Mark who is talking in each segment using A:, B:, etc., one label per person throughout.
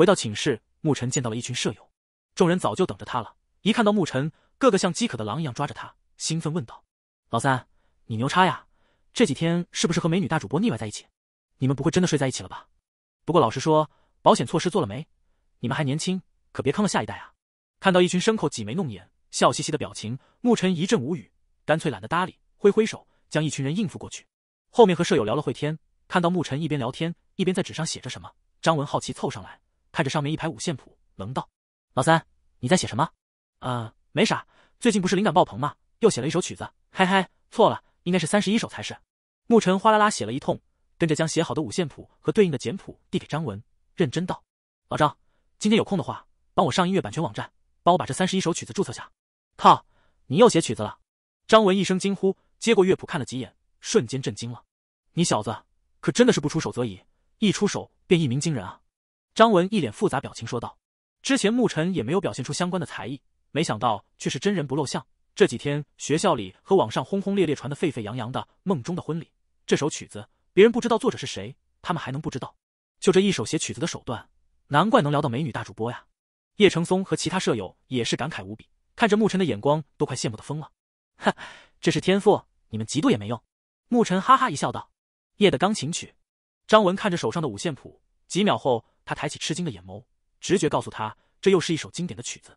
A: 回到寝室，牧尘见到了一群舍友，众人早就等着他了。一看到牧尘，个个像饥渴的狼一样抓着他，兴奋问道：“老三，你牛叉呀！这几天是不是和美女大主播腻歪在一起？你们不会真的睡在一起了吧？不过老实说，保险措施做了没？你们还年轻，可别坑了下一代啊！”看到一群牲口挤眉弄眼、笑嘻嘻的表情，牧尘一阵无语，干脆懒得搭理，挥挥手将一群人应付过去。后面和舍友聊了会天，看到牧尘一边聊天一边在纸上写着什么，张文好奇凑上来。看着上面一排五线谱，冷道：“老三，你在写什么？啊，没啥，最近不是灵感爆棚吗？又写了一首曲子，嘿嘿，错了，应该是三十一首才是。”牧尘哗啦啦写了一通，跟着将写好的五线谱和对应的简谱递给张文，认真道：“老张，今天有空的话，帮我上音乐版权网站，帮我把这三十一首曲子注册下。”靠，你又写曲子了！张文一声惊呼，接过乐谱看了几眼，瞬间震惊了：“你小子可真的是不出手则已，一出手便一鸣惊人啊！”张文一脸复杂表情说道：“之前牧尘也没有表现出相关的才艺，没想到却是真人不露相。这几天学校里和网上轰轰烈烈传的沸沸扬扬的《梦中的婚礼》这首曲子，别人不知道作者是谁，他们还能不知道？就这一首写曲子的手段，难怪能聊到美女大主播呀！”叶承松和其他舍友也是感慨无比，看着牧尘的眼光都快羡慕的疯了。哈，这是天赋，你们嫉妒也没用。”牧尘哈哈一笑道：“夜的钢琴曲。”张文看着手上的五线谱，几秒后。他抬起吃惊的眼眸，直觉告诉他，这又是一首经典的曲子。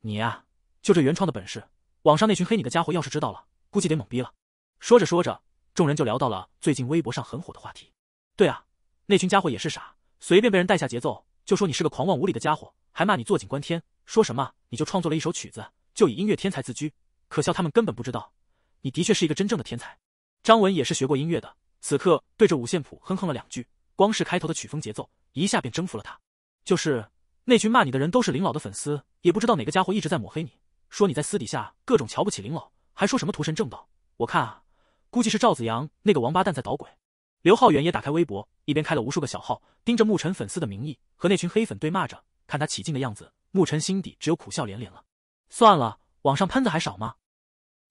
A: 你呀，就这原创的本事，网上那群黑你的家伙要是知道了，估计得懵逼了。说着说着，众人就聊到了最近微博上很火的话题。对啊，那群家伙也是傻，随便被人带下节奏，就说你是个狂妄无理的家伙，还骂你坐井观天，说什么你就创作了一首曲子，就以音乐天才自居。可笑他们根本不知道，你的确是一个真正的天才。张文也是学过音乐的，此刻对着五线谱哼哼了两句，光是开头的曲风节奏。一下便征服了他，就是那群骂你的人都是林老的粉丝，也不知道哪个家伙一直在抹黑你，说你在私底下各种瞧不起林老，还说什么屠神正道。我看啊，估计是赵子阳那个王八蛋在捣鬼。刘浩远也打开微博，一边开了无数个小号，盯着牧尘粉丝的名义和那群黑粉对骂着。看他起劲的样子，牧尘心底只有苦笑连连了。算了，网上喷子还少吗？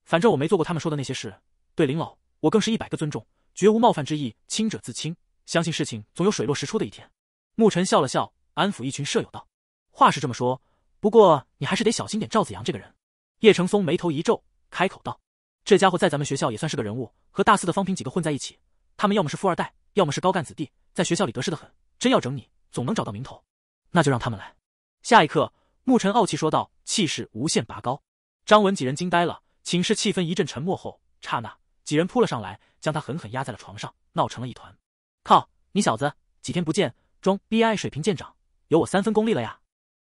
A: 反正我没做过他们说的那些事，对林老我更是一百个尊重，绝无冒犯之意。清者自清，相信事情总有水落石出的一天。牧尘笑了笑，安抚一群舍友道：“话是这么说，不过你还是得小心点。赵子阳这个人。”叶承松眉头一皱，开口道：“这家伙在咱们学校也算是个人物，和大四的方平几个混在一起，他们要么是富二代，要么是高干子弟，在学校里得势的很。真要整你，总能找到名头。”“那就让他们来。”下一刻，牧尘傲气说道，气势无限拔高。张文几人惊呆了，寝室气氛一阵沉默后，刹那几人扑了上来，将他狠狠压在了床上，闹成了一团。“靠，你小子几天不见！”装 B I 水平见长，有我三分功力了呀！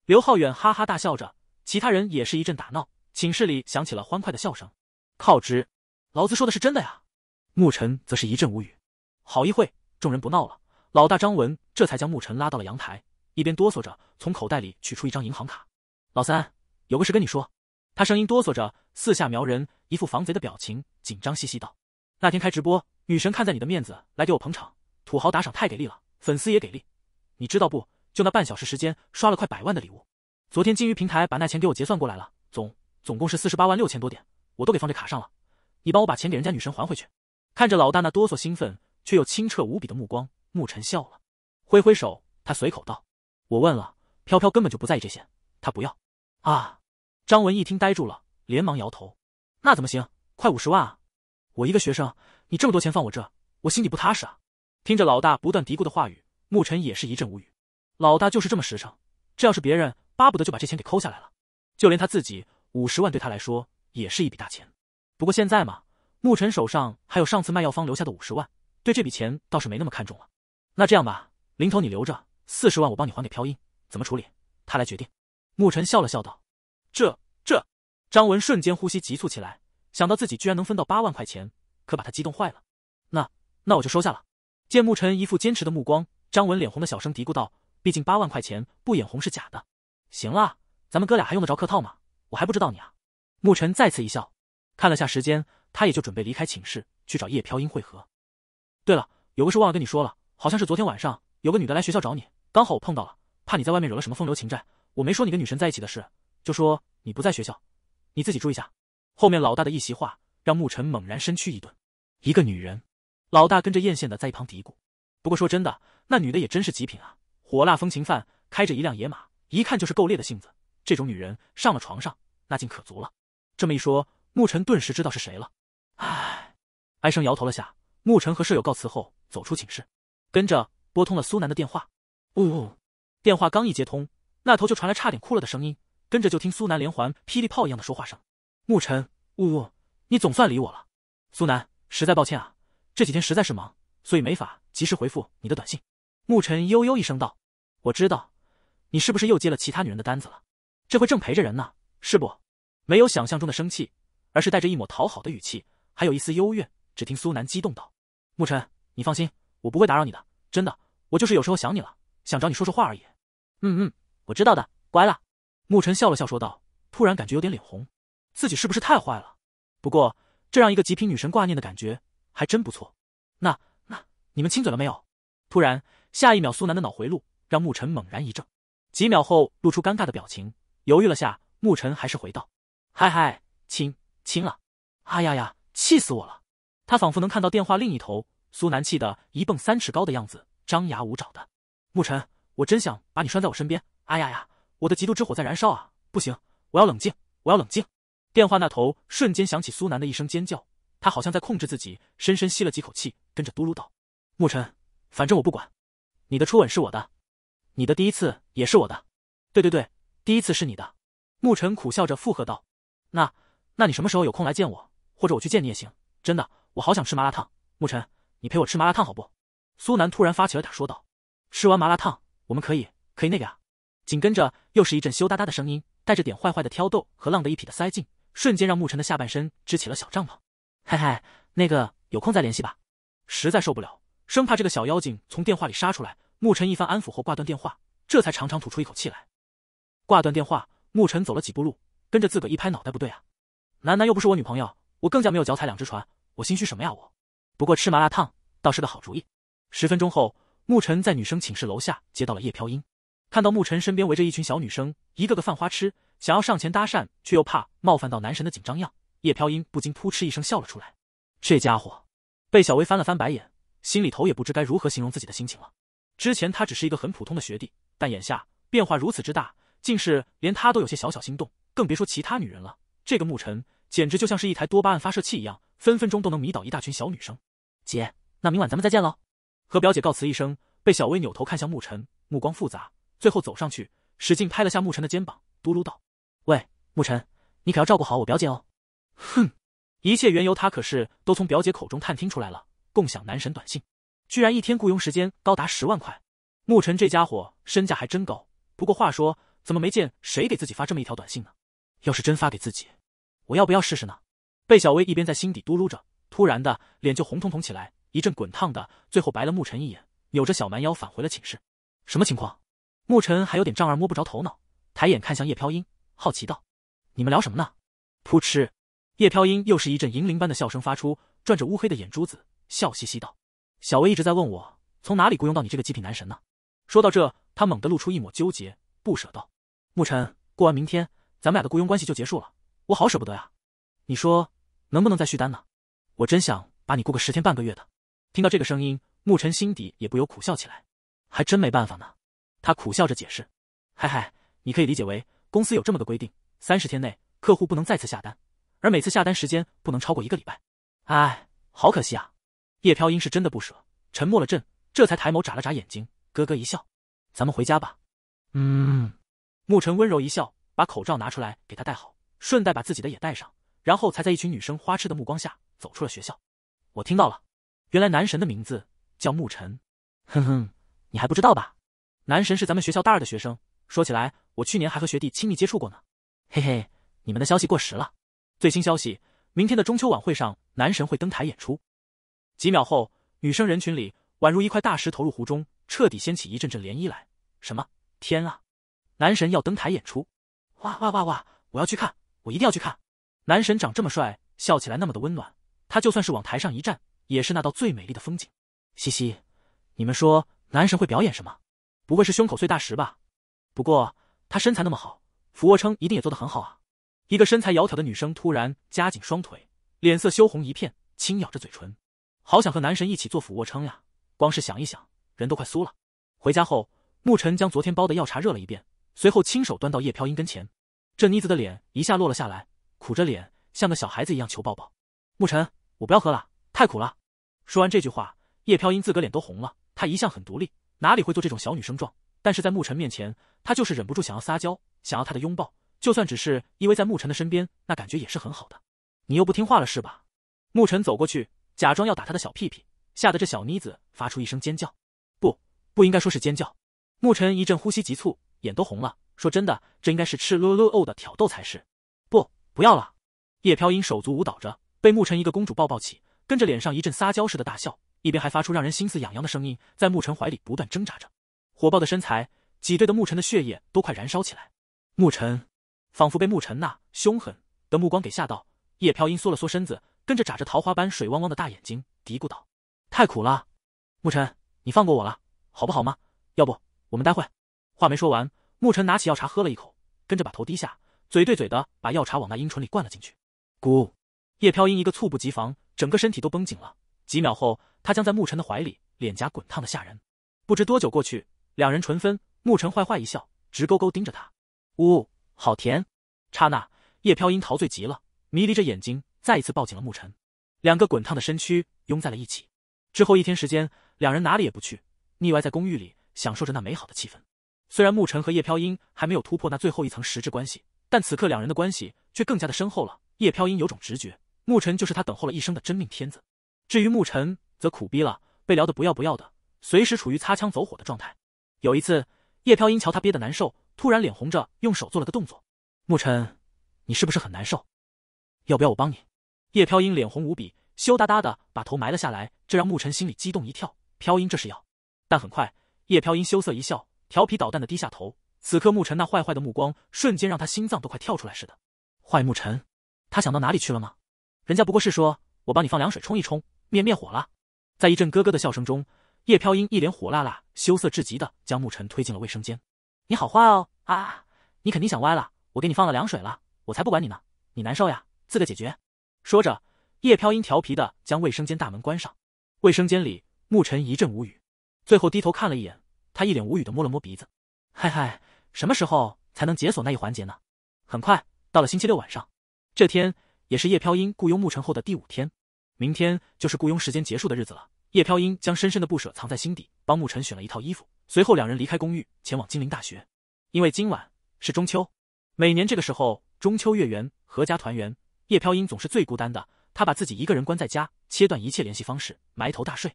A: 刘浩远哈哈大笑着，其他人也是一阵打闹，寝室里响起了欢快的笑声。靠之，老子说的是真的呀！牧尘则是一阵无语。好一会，众人不闹了，老大张文这才将牧尘拉到了阳台，一边哆嗦着从口袋里取出一张银行卡，老三有个事跟你说。他声音哆嗦着，四下瞄人，一副防贼的表情，紧张兮兮道：“那天开直播，女神看在你的面子来给我捧场，土豪打赏太给力了，粉丝也给力。”你知道不？就那半小时时间，刷了快百万的礼物。昨天金鱼平台把那钱给我结算过来了，总总共是四十八万六千多点，我都给放这卡上了。你帮我把钱给人家女神还回去。看着老大那哆嗦、兴奋却又清澈无比的目光，牧尘笑了，挥挥手，他随口道：“我问了，飘飘根本就不在意这些，她不要啊。”张文一听呆住了，连忙摇头：“那怎么行？快五十万啊！我一个学生，你这么多钱放我这，我心里不踏实啊！”听着老大不断嘀咕的话语。牧尘也是一阵无语，老大就是这么实诚。这要是别人，巴不得就把这钱给抠下来了。就连他自己，五十万对他来说也是一笔大钱。不过现在嘛，牧尘手上还有上次卖药方留下的五十万，对这笔钱倒是没那么看重了。那这样吧，零头你留着，四十万我帮你还给飘音，怎么处理他来决定。牧尘笑了笑道：“这……这张文瞬间呼吸急促起来，想到自己居然能分到八万块钱，可把他激动坏了。那……那我就收下了。”见牧尘一副坚持的目光。张文脸红的小声嘀咕道：“毕竟八万块钱不眼红是假的。”行了，咱们哥俩还用得着客套吗？我还不知道你啊。沐尘再次一笑，看了下时间，他也就准备离开寝室去找叶飘音汇合。对了，有个事忘了跟你说了，好像是昨天晚上有个女的来学校找你，刚好我碰到了，怕你在外面惹了什么风流情债，我没说你跟女神在一起的事，就说你不在学校，你自己注意下。后面老大的一席话让沐尘猛然身躯一顿。一个女人，老大跟着艳羡的在一旁嘀咕。不过说真的，那女的也真是极品啊，火辣风情范，开着一辆野马，一看就是够烈的性子。这种女人上了床上，那劲可足了。这么一说，牧尘顿时知道是谁了。唉，唉声摇头了下，牧尘和舍友告辞后走出寝室，跟着拨通了苏南的电话。呜呜，电话刚一接通，那头就传来差点哭了的声音，跟着就听苏南连环霹雳炮一样的说话声。牧尘，呜呜，你总算理我了。苏南，实在抱歉啊，这几天实在是忙，所以没法。及时回复你的短信，牧尘悠悠一声道：“我知道，你是不是又接了其他女人的单子了？这回正陪着人呢，是不？”没有想象中的生气，而是带着一抹讨好的语气，还有一丝幽怨。只听苏南激动道：“牧尘，你放心，我不会打扰你的，真的。我就是有时候想你了，想找你说说话而已。”“嗯嗯，我知道的，乖了。”牧尘笑了笑说道，突然感觉有点脸红，自己是不是太坏了？不过，这让一个极品女神挂念的感觉还真不错。那。你们亲嘴了没有？突然，下一秒苏南的脑回路让牧尘猛然一怔，几秒后露出尴尬的表情，犹豫了下，牧尘还是回道：“嗨嗨，亲亲了，哎呀呀，气死我了！”他仿佛能看到电话另一头苏南气得一蹦三尺高的样子，张牙舞爪的。牧尘，我真想把你拴在我身边。哎呀呀，我的嫉妒之火在燃烧啊！不行，我要冷静，我要冷静。电话那头瞬间响起苏南的一声尖叫，他好像在控制自己，深深吸了几口气，跟着嘟噜道。牧尘，反正我不管，你的初吻是我的，你的第一次也是我的。对对对，第一次是你的。牧尘苦笑着附和道：“那，那你什么时候有空来见我，或者我去见你也行。真的，我好想吃麻辣烫。牧尘，你陪我吃麻辣烫好不？”苏南突然发起了点，说道：“吃完麻辣烫，我们可以，可以那个啊。”紧跟着又是一阵羞答答的声音，带着点坏坏的挑逗和浪得一匹的塞劲，瞬间让牧尘的下半身支起了小帐篷。嘿嘿，那个有空再联系吧，实在受不了。生怕这个小妖精从电话里杀出来，牧尘一番安抚后挂断电话，这才长长吐出一口气来。挂断电话，牧尘走了几步路，跟着自个一拍脑袋：“不对啊，楠楠又不是我女朋友，我更加没有脚踩两只船，我心虚什么呀我？不过吃麻辣烫倒是个好主意。”十分钟后，牧尘在女生寝室楼下接到了叶飘音，看到牧尘身边围着一群小女生，一个个犯花痴，想要上前搭讪，却又怕冒犯到男神的紧张样，叶飘音不禁扑哧一声笑了出来。这家伙被小薇翻了翻白眼。心里头也不知该如何形容自己的心情了。之前他只是一个很普通的学弟，但眼下变化如此之大，竟是连他都有些小小心动，更别说其他女人了。这个牧尘简直就像是一台多巴胺发射器一样，分分钟都能迷倒一大群小女生。姐，那明晚咱们再见喽。和表姐告辞一声，被小薇扭头看向牧尘，目光复杂，最后走上去，使劲拍了下牧尘的肩膀，嘟噜道：“喂，牧尘，你可要照顾好我表姐哦。”哼，一切缘由他可是都从表姐口中探听出来了。共享男神短信，居然一天雇佣时间高达十万块！牧尘这家伙身价还真高。不过话说，怎么没见谁给自己发这么一条短信呢？要是真发给自己，我要不要试试呢？贝小薇一边在心底嘟噜着，突然的脸就红彤彤起来，一阵滚烫的，最后白了牧尘一眼，扭着小蛮腰返回了寝室。什么情况？牧尘还有点丈二摸不着头脑，抬眼看向叶飘音，好奇道：“你们聊什么呢？”扑哧，叶飘音又是一阵银铃般的笑声发出，转着乌黑的眼珠子。笑嘻嘻道：“小薇一直在问我，从哪里雇佣到你这个极品男神呢？”说到这，他猛地露出一抹纠结不舍，道：“牧尘，过完明天，咱们俩的雇佣关系就结束了，我好舍不得呀！你说能不能再续单呢？我真想把你雇个十天半个月的。”听到这个声音，牧尘心底也不由苦笑起来，还真没办法呢。他苦笑着解释：“嗨嗨，你可以理解为公司有这么个规定：三十天内客户不能再次下单，而每次下单时间不能超过一个礼拜。哎，好可惜啊！”叶飘英是真的不舍，沉默了阵，这才抬眸眨了眨眼睛，咯咯一笑：“咱们回家吧。”嗯。牧尘温柔一笑，把口罩拿出来给他戴好，顺带把自己的也戴上，然后才在一群女生花痴的目光下走出了学校。我听到了，原来男神的名字叫牧尘。哼哼，你还不知道吧？男神是咱们学校大二的学生。说起来，我去年还和学弟亲密接触过呢。嘿嘿，你们的消息过时了。最新消息，明天的中秋晚会上，男神会登台演出。几秒后，女生人群里宛如一块大石投入湖中，彻底掀起一阵阵涟漪来。什么天啊！男神要登台演出！哇哇哇哇！我要去看！我一定要去看！男神长这么帅，笑起来那么的温暖，他就算是往台上一站，也是那道最美丽的风景。嘻嘻，你们说男神会表演什么？不会是胸口碎大石吧？不过他身材那么好，俯卧撑一定也做得很好啊！一个身材窈窕的女生突然夹紧双腿，脸色羞红一片，轻咬着嘴唇。好想和男神一起做俯卧撑呀！光是想一想，人都快酥了。回家后，牧尘将昨天包的药茶热了一遍，随后亲手端到叶飘音跟前。这妮子的脸一下落了下来，苦着脸，像个小孩子一样求抱抱。牧尘，我不要喝了，太苦了。说完这句话，叶飘音自个脸都红了。她一向很独立，哪里会做这种小女生状？但是在牧尘面前，她就是忍不住想要撒娇，想要他的拥抱。就算只是依偎在牧尘的身边，那感觉也是很好的。你又不听话了是吧？牧尘走过去。假装要打他的小屁屁，吓得这小妮子发出一声尖叫。不，不应该说是尖叫。牧尘一阵呼吸急促，眼都红了，说：“真的，这应该是赤裸裸的挑逗才是。”不，不要了。叶飘音手足舞蹈着，被牧尘一个公主抱抱起，跟着脸上一阵撒娇似的大笑，一边还发出让人心思痒痒的声音，在牧尘怀里不断挣扎着。火爆的身材挤兑的牧尘的血液都快燃烧起来。牧尘仿佛被牧尘那凶狠的目光给吓到，叶飘音缩了缩身子。跟着眨着桃花般水汪汪的大眼睛，嘀咕道：“太苦了，牧尘，你放过我了，好不好吗？要不我们待会……”话没说完，牧尘拿起药茶喝了一口，跟着把头低下，嘴对嘴的把药茶往那阴唇里灌了进去。咕，叶飘音一个猝不及防，整个身体都绷紧了。几秒后，他将在牧尘的怀里，脸颊滚烫的吓人。不知多久过去，两人唇分，牧尘坏坏一笑，直勾勾盯着他。呜，好甜。刹那，叶飘音陶醉极了，迷离着眼睛。再一次抱紧了牧尘，两个滚烫的身躯拥在了一起。之后一天时间，两人哪里也不去，腻歪在公寓里，享受着那美好的气氛。虽然牧尘和叶飘英还没有突破那最后一层实质关系，但此刻两人的关系却更加的深厚了。叶飘英有种直觉，牧尘就是他等候了一生的真命天子。至于牧尘，则苦逼了，被聊得不要不要的，随时处于擦枪走火的状态。有一次，叶飘英瞧他憋得难受，突然脸红着，用手做了个动作：“牧尘，你是不是很难受？要不要我帮你？”叶飘英脸红无比，羞答答的把头埋了下来，这让牧尘心里激动一跳。飘英这是要……但很快，叶飘英羞涩一笑，调皮捣蛋的低下头。此刻牧尘那坏坏的目光，瞬间让他心脏都快跳出来似的。坏牧尘，他想到哪里去了吗？人家不过是说，我帮你放凉水冲一冲，灭灭火了。在一阵咯咯的笑声中，叶飘英一脸火辣辣、羞涩至极的将牧尘推进了卫生间。你好坏哦啊！你肯定想歪了，我给你放了凉水了，我才不管你呢，你难受呀，自个解决。说着，叶飘音调皮的将卫生间大门关上。卫生间里，沐晨一阵无语，最后低头看了一眼，他一脸无语的摸了摸鼻子。嗨嗨，什么时候才能解锁那一环节呢？很快到了星期六晚上，这天也是叶飘音雇佣沐晨后的第五天，明天就是雇佣时间结束的日子了。叶飘音将深深的不舍藏在心底，帮沐晨选了一套衣服，随后两人离开公寓，前往金陵大学。因为今晚是中秋，每年这个时候中秋月圆，阖家团圆。叶飘音总是最孤单的，她把自己一个人关在家，切断一切联系方式，埋头大睡。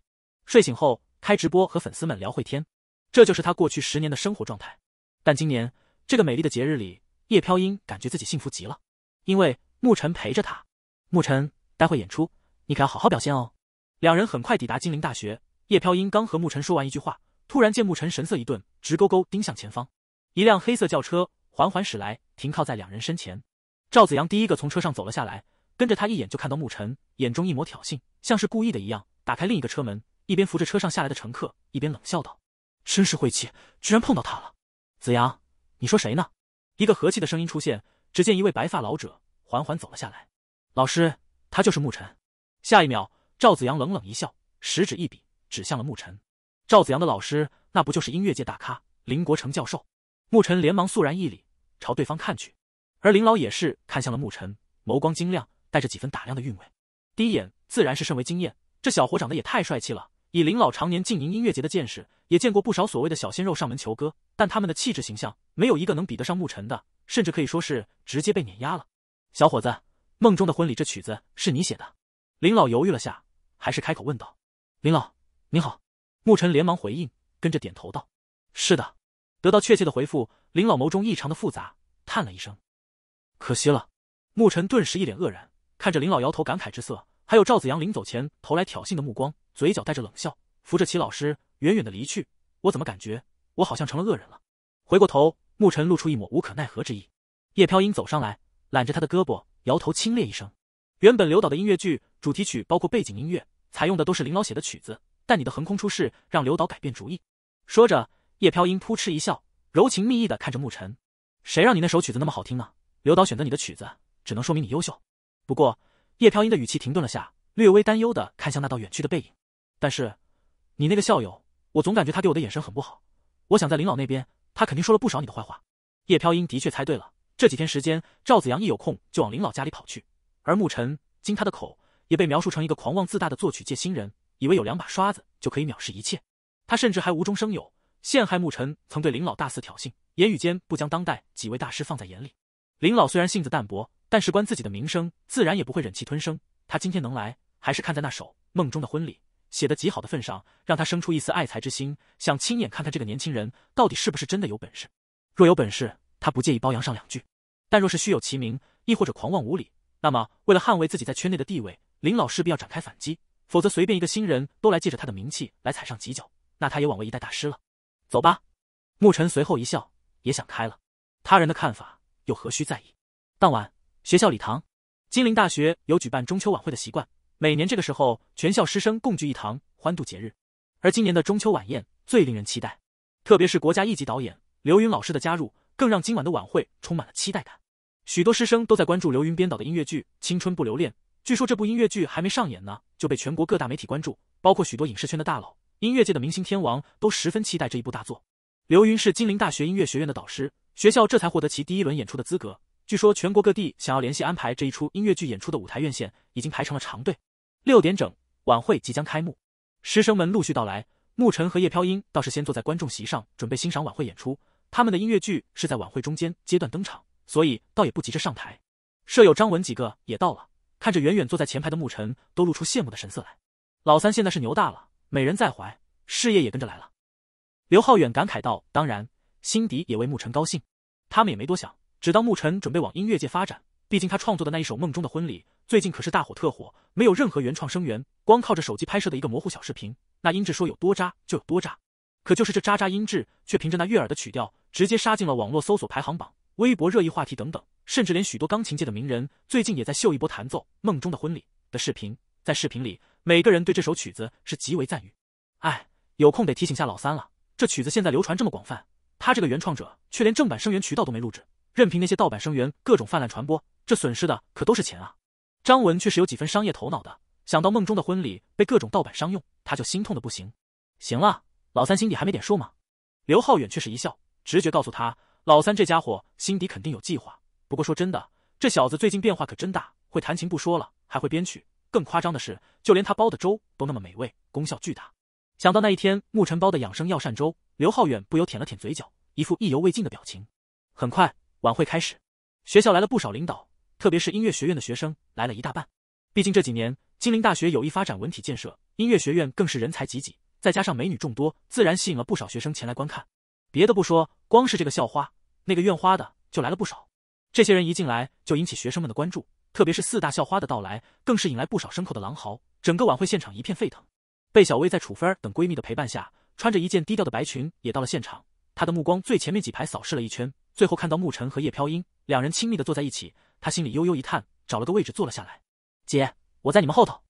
A: 睡醒后开直播和粉丝们聊会天，这就是她过去十年的生活状态。但今年这个美丽的节日里，叶飘音感觉自己幸福极了，因为牧尘陪着她。牧尘，待会演出你可要好好表现哦。两人很快抵达金陵大学，叶飘音刚和牧尘说完一句话，突然见牧尘神色一顿，直勾勾盯向前方，一辆黑色轿车缓缓驶来，停靠在两人身前。赵子阳第一个从车上走了下来，跟着他一眼就看到牧尘，眼中一抹挑衅，像是故意的一样，打开另一个车门，一边扶着车上下来的乘客，一边冷笑道：“真是晦气，居然碰到他了。”子阳，你说谁呢？”一个和气的声音出现，只见一位白发老者缓缓走了下来。“老师，他就是牧尘。”下一秒，赵子阳冷冷一笑，食指一比，指向了牧尘。赵子阳的老师，那不就是音乐界大咖林国成教授？牧尘连忙肃然一礼，朝对方看去。而林老也是看向了牧尘，眸光晶亮，带着几分打量的韵味。第一眼自然是甚为惊艳，这小伙长得也太帅气了。以林老常年经营音乐节的见识，也见过不少所谓的小鲜肉上门求歌，但他们的气质形象，没有一个能比得上牧尘的，甚至可以说是直接被碾压了。小伙子，《梦中的婚礼》这曲子是你写的？林老犹豫了下，还是开口问道：“林老，你好。”牧尘连忙回应，跟着点头道：“是的。”得到确切的回复，林老眸中异常的复杂，叹了一声。可惜了，牧尘顿时一脸愕然，看着林老摇头感慨之色，还有赵子阳临走前投来挑衅的目光，嘴角带着冷笑，扶着齐老师远远的离去。我怎么感觉我好像成了恶人了？回过头，牧尘露出一抹无可奈何之意。叶飘英走上来，揽着他的胳膊，摇头轻咧一声：“原本刘导的音乐剧主题曲，包括背景音乐，采用的都是林老写的曲子，但你的横空出世让刘导改变主意。”说着，叶飘英扑哧一笑，柔情蜜意的看着牧尘：“谁让你那首曲子那么好听呢？”刘导选择你的曲子，只能说明你优秀。不过，叶飘音的语气停顿了下，略微担忧的看向那道远去的背影。但是，你那个校友，我总感觉他给我的眼神很不好。我想在林老那边，他肯定说了不少你的坏话。叶飘音的确猜对了，这几天时间，赵子阳一有空就往林老家里跑去，而牧尘经他的口也被描述成一个狂妄自大的作曲界新人，以为有两把刷子就可以藐视一切。他甚至还无中生有，陷害牧尘曾对林老大肆挑衅，言语间不将当代几位大师放在眼里。林老虽然性子淡薄，但事关自己的名声，自然也不会忍气吞声。他今天能来，还是看在那首《梦中的婚礼》写得极好的份上，让他生出一丝爱才之心，想亲眼看看这个年轻人到底是不是真的有本事。若有本事，他不介意褒扬上两句；但若是虚有其名，亦或者狂妄无礼，那么为了捍卫自己在圈内的地位，林老势必要展开反击。否则，随便一个新人都来借着他的名气来踩上几脚，那他也枉为一代大师了。走吧。牧尘随后一笑，也想开了他人的看法。又何须在意？当晚，学校礼堂，金陵大学有举办中秋晚会的习惯。每年这个时候，全校师生共聚一堂，欢度节日。而今年的中秋晚宴最令人期待，特别是国家一级导演刘云老师的加入，更让今晚的晚会充满了期待感。许多师生都在关注刘云编导的音乐剧《青春不留恋》。据说这部音乐剧还没上演呢，就被全国各大媒体关注，包括许多影视圈的大佬、音乐界的明星天王都十分期待这一部大作。刘云是金陵大学音乐学院的导师。学校这才获得其第一轮演出的资格。据说全国各地想要联系安排这一出音乐剧演出的舞台院线已经排成了长队。六点整，晚会即将开幕，师生们陆续到来。沐晨和叶飘英倒是先坐在观众席上，准备欣赏晚会演出。他们的音乐剧是在晚会中间阶段登场，所以倒也不急着上台。舍友张文几个也到了，看着远远坐在前排的沐晨，都露出羡慕的神色来。老三现在是牛大了，美人在怀，事业也跟着来了。刘浩远感慨道：“当然。”辛迪也为牧尘高兴，他们也没多想，只当牧尘准备往音乐界发展。毕竟他创作的那一首《梦中的婚礼》，最近可是大火特火，没有任何原创声源，光靠着手机拍摄的一个模糊小视频，那音质说有多渣就有多渣。可就是这渣渣音质，却凭着那悦耳的曲调，直接杀进了网络搜索排行榜、微博热议话题等等，甚至连许多钢琴界的名人最近也在秀一波弹奏《梦中的婚礼》的视频。在视频里，每个人对这首曲子是极为赞誉。哎，有空得提醒下老三了，这曲子现在流传这么广泛。他这个原创者却连正版声源渠道都没录制，任凭那些盗版声源各种泛滥传播，这损失的可都是钱啊！张文却是有几分商业头脑的，想到梦中的婚礼被各种盗版商用，他就心痛的不行。行了，老三心底还没点数吗？刘浩远却是一笑，直觉告诉他，老三这家伙心底肯定有计划。不过说真的，这小子最近变化可真大，会弹琴不说了，还会编曲。更夸张的是，就连他煲的粥都那么美味，功效巨大。想到那一天牧尘煲的养生药膳粥，刘浩远不由舔了舔嘴角。一副意犹未尽的表情。很快，晚会开始。学校来了不少领导，特别是音乐学院的学生来了一大半。毕竟这几年金陵大学有意发展文体建设，音乐学院更是人才济济，再加上美女众多，自然吸引了不少学生前来观看。别的不说，光是这个校花、那个院花的就来了不少。这些人一进来就引起学生们的关注，特别是四大校花的到来，更是引来不少牲口的狼嚎。整个晚会现场一片沸腾。贝小薇在楚芬儿等闺蜜的陪伴下，穿着一件低调的白裙也到了现场。他的目光最前面几排扫视了一圈，最后看到沐晨和叶飘英两人亲密的坐在一起，他心里悠悠一叹，找了个位置坐了下来。姐，我在你们后头。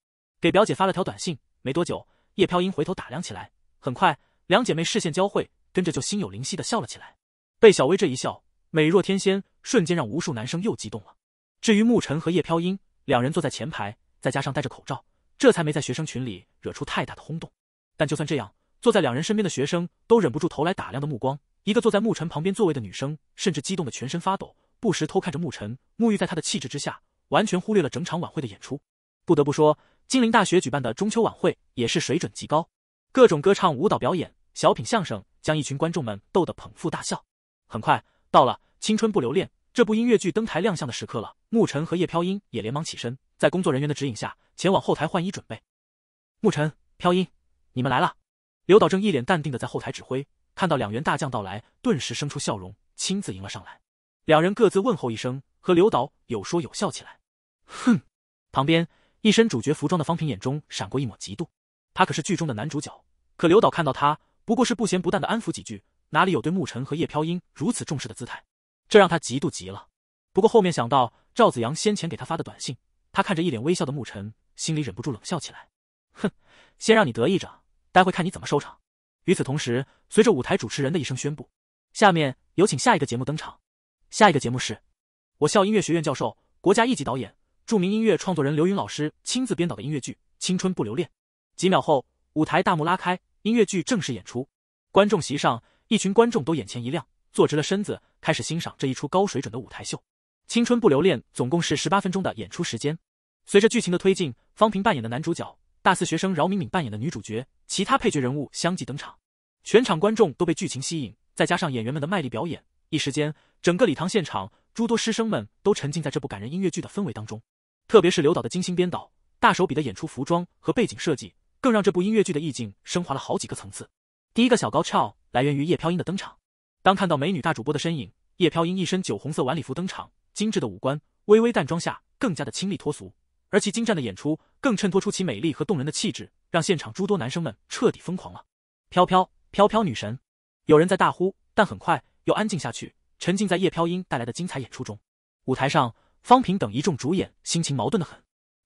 A: 给表姐发了条短信，没多久，叶飘英回头打量起来，很快，两姐妹视线交汇，跟着就心有灵犀的笑了起来。被小薇这一笑，美若天仙，瞬间让无数男生又激动了。至于沐晨和叶飘英两人坐在前排，再加上戴着口罩，这才没在学生群里惹出太大的轰动。但就算这样。坐在两人身边的学生都忍不住投来打量的目光，一个坐在沐晨旁边座位的女生甚至激动的全身发抖，不时偷看着沐晨，沐浴在他的气质之下，完全忽略了整场晚会的演出。不得不说，金陵大学举办的中秋晚会也是水准极高，各种歌唱、舞蹈表演、小品、相声，将一群观众们逗得捧腹大笑。很快到了《青春不留恋》这部音乐剧登台亮相的时刻了，沐晨和叶飘音也连忙起身，在工作人员的指引下前往后台换衣准备。沐晨、飘音，你们来了。刘导正一脸淡定的在后台指挥，看到两员大将到来，顿时生出笑容，亲自迎了上来。两人各自问候一声，和刘导有说有笑起来。哼，旁边一身主角服装的方平眼中闪过一抹嫉妒，他可是剧中的男主角，可刘导看到他，不过是不咸不淡的安抚几句，哪里有对沐晨和叶飘音如此重视的姿态？这让他嫉妒极了。不过后面想到赵子阳先前给他发的短信，他看着一脸微笑的沐晨，心里忍不住冷笑起来。哼，先让你得意着。待会看你怎么收场。与此同时，随着舞台主持人的一声宣布，下面有请下一个节目登场。下一个节目是我校音乐学院教授、国家一级导演、著名音乐创作人刘云老师亲自编导的音乐剧《青春不留恋》。几秒后，舞台大幕拉开，音乐剧正式演出。观众席上，一群观众都眼前一亮，坐直了身子，开始欣赏这一出高水准的舞台秀。《青春不留恋》总共是十八分钟的演出时间。随着剧情的推进，方平扮演的男主角，大四学生饶敏敏扮演的女主角。其他配角人物相继登场，全场观众都被剧情吸引，再加上演员们的卖力表演，一时间，整个礼堂现场诸多师生们都沉浸在这部感人音乐剧的氛围当中。特别是刘导的精心编导、大手笔的演出服装和背景设计，更让这部音乐剧的意境升华了好几个层次。第一个小高跷来源于叶飘英的登场。当看到美女大主播的身影，叶飘英一身酒红色晚礼服登场，精致的五官，微微淡妆下更加的清丽脱俗，而其精湛的演出更衬托出其美丽和动人的气质。让现场诸多男生们彻底疯狂了，飘飘飘飘女神，有人在大呼，但很快又安静下去，沉浸在叶飘音带来的精彩演出中。舞台上方平等一众主演心情矛盾的很，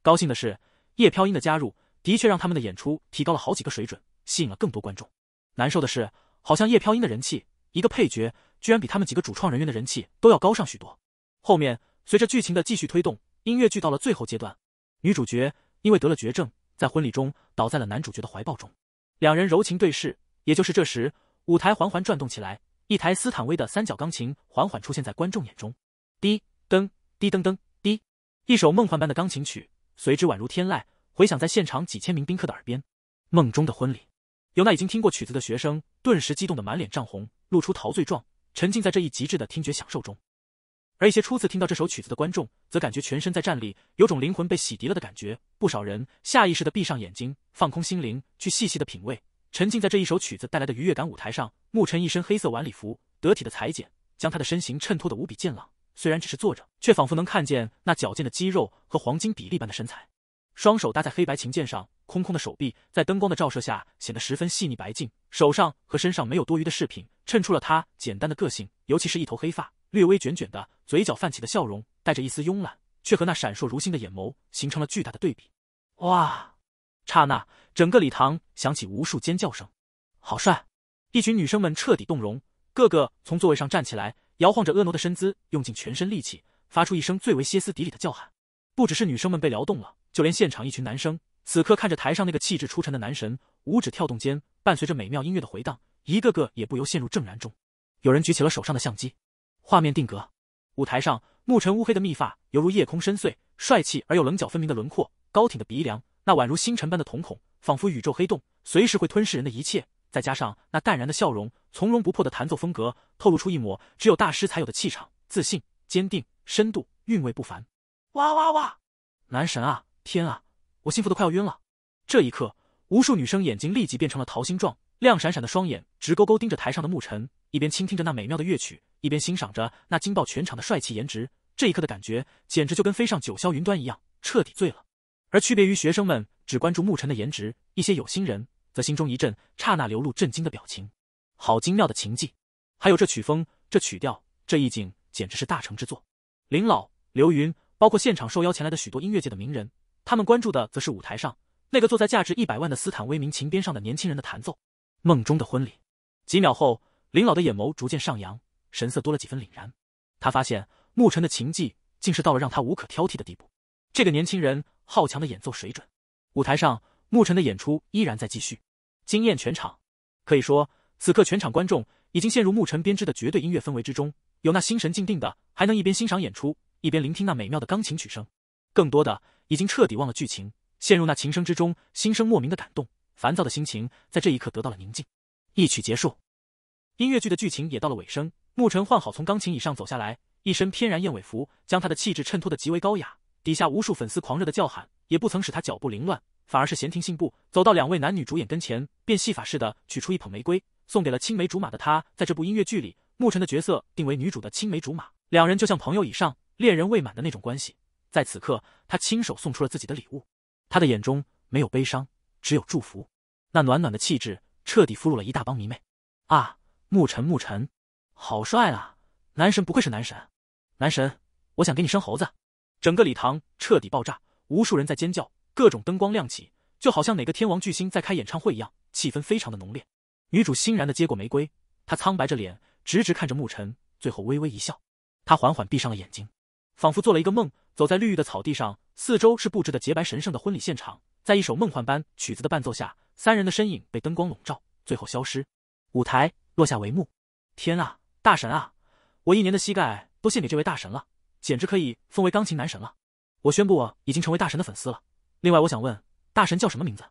A: 高兴的是叶飘音的加入的确让他们的演出提高了好几个水准，吸引了更多观众。难受的是，好像叶飘音的人气，一个配角居然比他们几个主创人员的人气都要高上许多。后面随着剧情的继续推动，音乐剧到了最后阶段，女主角因为得了绝症。在婚礼中倒在了男主角的怀抱中，两人柔情对视。也就是这时，舞台缓缓转动起来，一台斯坦威的三角钢琴缓缓出现在观众眼中。滴噔滴噔噔滴，一首梦幻般的钢琴曲随之宛如天籁，回响在现场几千名宾客的耳边。梦中的婚礼，有那已经听过曲子的学生顿时激动的满脸涨红，露出陶醉状，沉浸在这一极致的听觉享受中。而一些初次听到这首曲子的观众，则感觉全身在站立，有种灵魂被洗涤了的感觉。不少人下意识的闭上眼睛，放空心灵，去细细的品味，沉浸在这一首曲子带来的愉悦感。舞台上，沐尘一身黑色晚礼服，得体的裁剪将他的身形衬托的无比健朗。虽然只是坐着，却仿佛能看见那矫健的肌肉和黄金比例般的身材。双手搭在黑白琴键上，空空的手臂在灯光的照射下显得十分细腻白净，手上和身上没有多余的饰品，衬出了他简单的个性。尤其是一头黑发。略微卷卷的嘴角泛起的笑容，带着一丝慵懒，却和那闪烁如星的眼眸形成了巨大的对比。哇！刹那，整个礼堂响起无数尖叫声。好帅！一群女生们彻底动容，个个从座位上站起来，摇晃着婀娜的身姿，用尽全身力气发出一声最为歇斯底里的叫喊。不只是女生们被撩动了，就连现场一群男生此刻看着台上那个气质出尘的男神，五指跳动间，伴随着美妙音乐的回荡，一个个也不由陷入怔然中。有人举起了手上的相机。画面定格，舞台上，沐尘乌黑的密发犹如夜空深邃，帅气而又棱角分明的轮廓，高挺的鼻梁，那宛如星辰般的瞳孔，仿佛宇宙黑洞，随时会吞噬人的一切。再加上那淡然的笑容，从容不迫的弹奏风格，透露出一抹只有大师才有的气场，自信、坚定、深度、韵味不凡。哇哇哇！男神啊！天啊！我幸福的快要晕了。这一刻，无数女生眼睛立即变成了桃心状，亮闪闪的双眼直勾勾盯着台上的牧尘，一边倾听着那美妙的乐曲。一边欣赏着那惊爆全场的帅气颜值，这一刻的感觉简直就跟飞上九霄云端一样，彻底醉了。而区别于学生们只关注牧尘的颜值，一些有心人则心中一震，刹那流露震惊的表情。好精妙的情技，还有这曲风、这曲调、这意境，简直是大成之作。林老、刘云，包括现场受邀前来的许多音乐界的名人，他们关注的则是舞台上那个坐在价值一百万的斯坦威名琴边上的年轻人的弹奏《梦中的婚礼》。几秒后，林老的眼眸逐渐上扬。神色多了几分凛然，他发现牧尘的琴技竟是到了让他无可挑剔的地步。这个年轻人好强的演奏水准。舞台上，牧尘的演出依然在继续，惊艳全场。可以说，此刻全场观众已经陷入牧尘编织的绝对音乐氛围之中。有那心神静定的，还能一边欣赏演出，一边聆听那美妙的钢琴曲声；更多的已经彻底忘了剧情，陷入那琴声之中，心生莫名的感动，烦躁的心情在这一刻得到了宁静。一曲结束，音乐剧的剧情也到了尾声。沐晨换好，从钢琴椅上走下来，一身翩然燕尾服，将他的气质衬托得极为高雅。底下无数粉丝狂热的叫喊，也不曾使他脚步凌乱，反而是闲庭信步走到两位男女主演跟前，便戏法似的取出一捧玫瑰，送给了青梅竹马的他。在这部音乐剧里，沐晨的角色定为女主的青梅竹马，两人就像朋友以上，恋人未满的那种关系。在此刻，他亲手送出了自己的礼物，他的眼中没有悲伤，只有祝福。那暖暖的气质彻底俘虏了一大帮迷妹。啊，沐晨，沐晨。好帅啊，男神不愧是男神！男神，我想给你生猴子。整个礼堂彻底爆炸，无数人在尖叫，各种灯光亮起，就好像哪个天王巨星在开演唱会一样，气氛非常的浓烈。女主欣然的接过玫瑰，她苍白着脸，直直看着牧尘，最后微微一笑，她缓缓闭上了眼睛，仿佛做了一个梦，走在绿郁的草地上，四周是布置的洁白神圣的婚礼现场，在一首梦幻般曲子的伴奏下，三人的身影被灯光笼罩，最后消失，舞台落下帷幕。天啊！大神啊，我一年的膝盖都献给这位大神了，简直可以封为钢琴男神了。我宣布，我已经成为大神的粉丝了。另外，我想问，大神叫什么名字？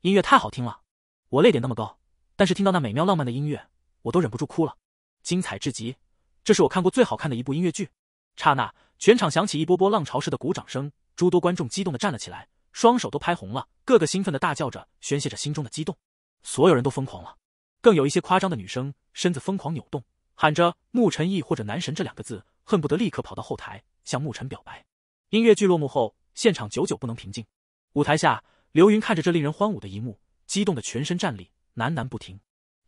A: 音乐太好听了，我泪点那么高，但是听到那美妙浪漫的音乐，我都忍不住哭了。精彩至极，这是我看过最好看的一部音乐剧。刹那，全场响起一波波浪潮式的鼓掌声，诸多观众激动的站了起来，双手都拍红了，个个兴奋的大叫着，宣泄着心中的激动。所有人都疯狂了，更有一些夸张的女生，身子疯狂扭动。喊着“牧尘”意或者“男神”这两个字，恨不得立刻跑到后台向牧尘表白。音乐剧落幕后，现场久久不能平静。舞台下，刘云看着这令人欢舞的一幕，激动的全身战栗，喃喃不停：“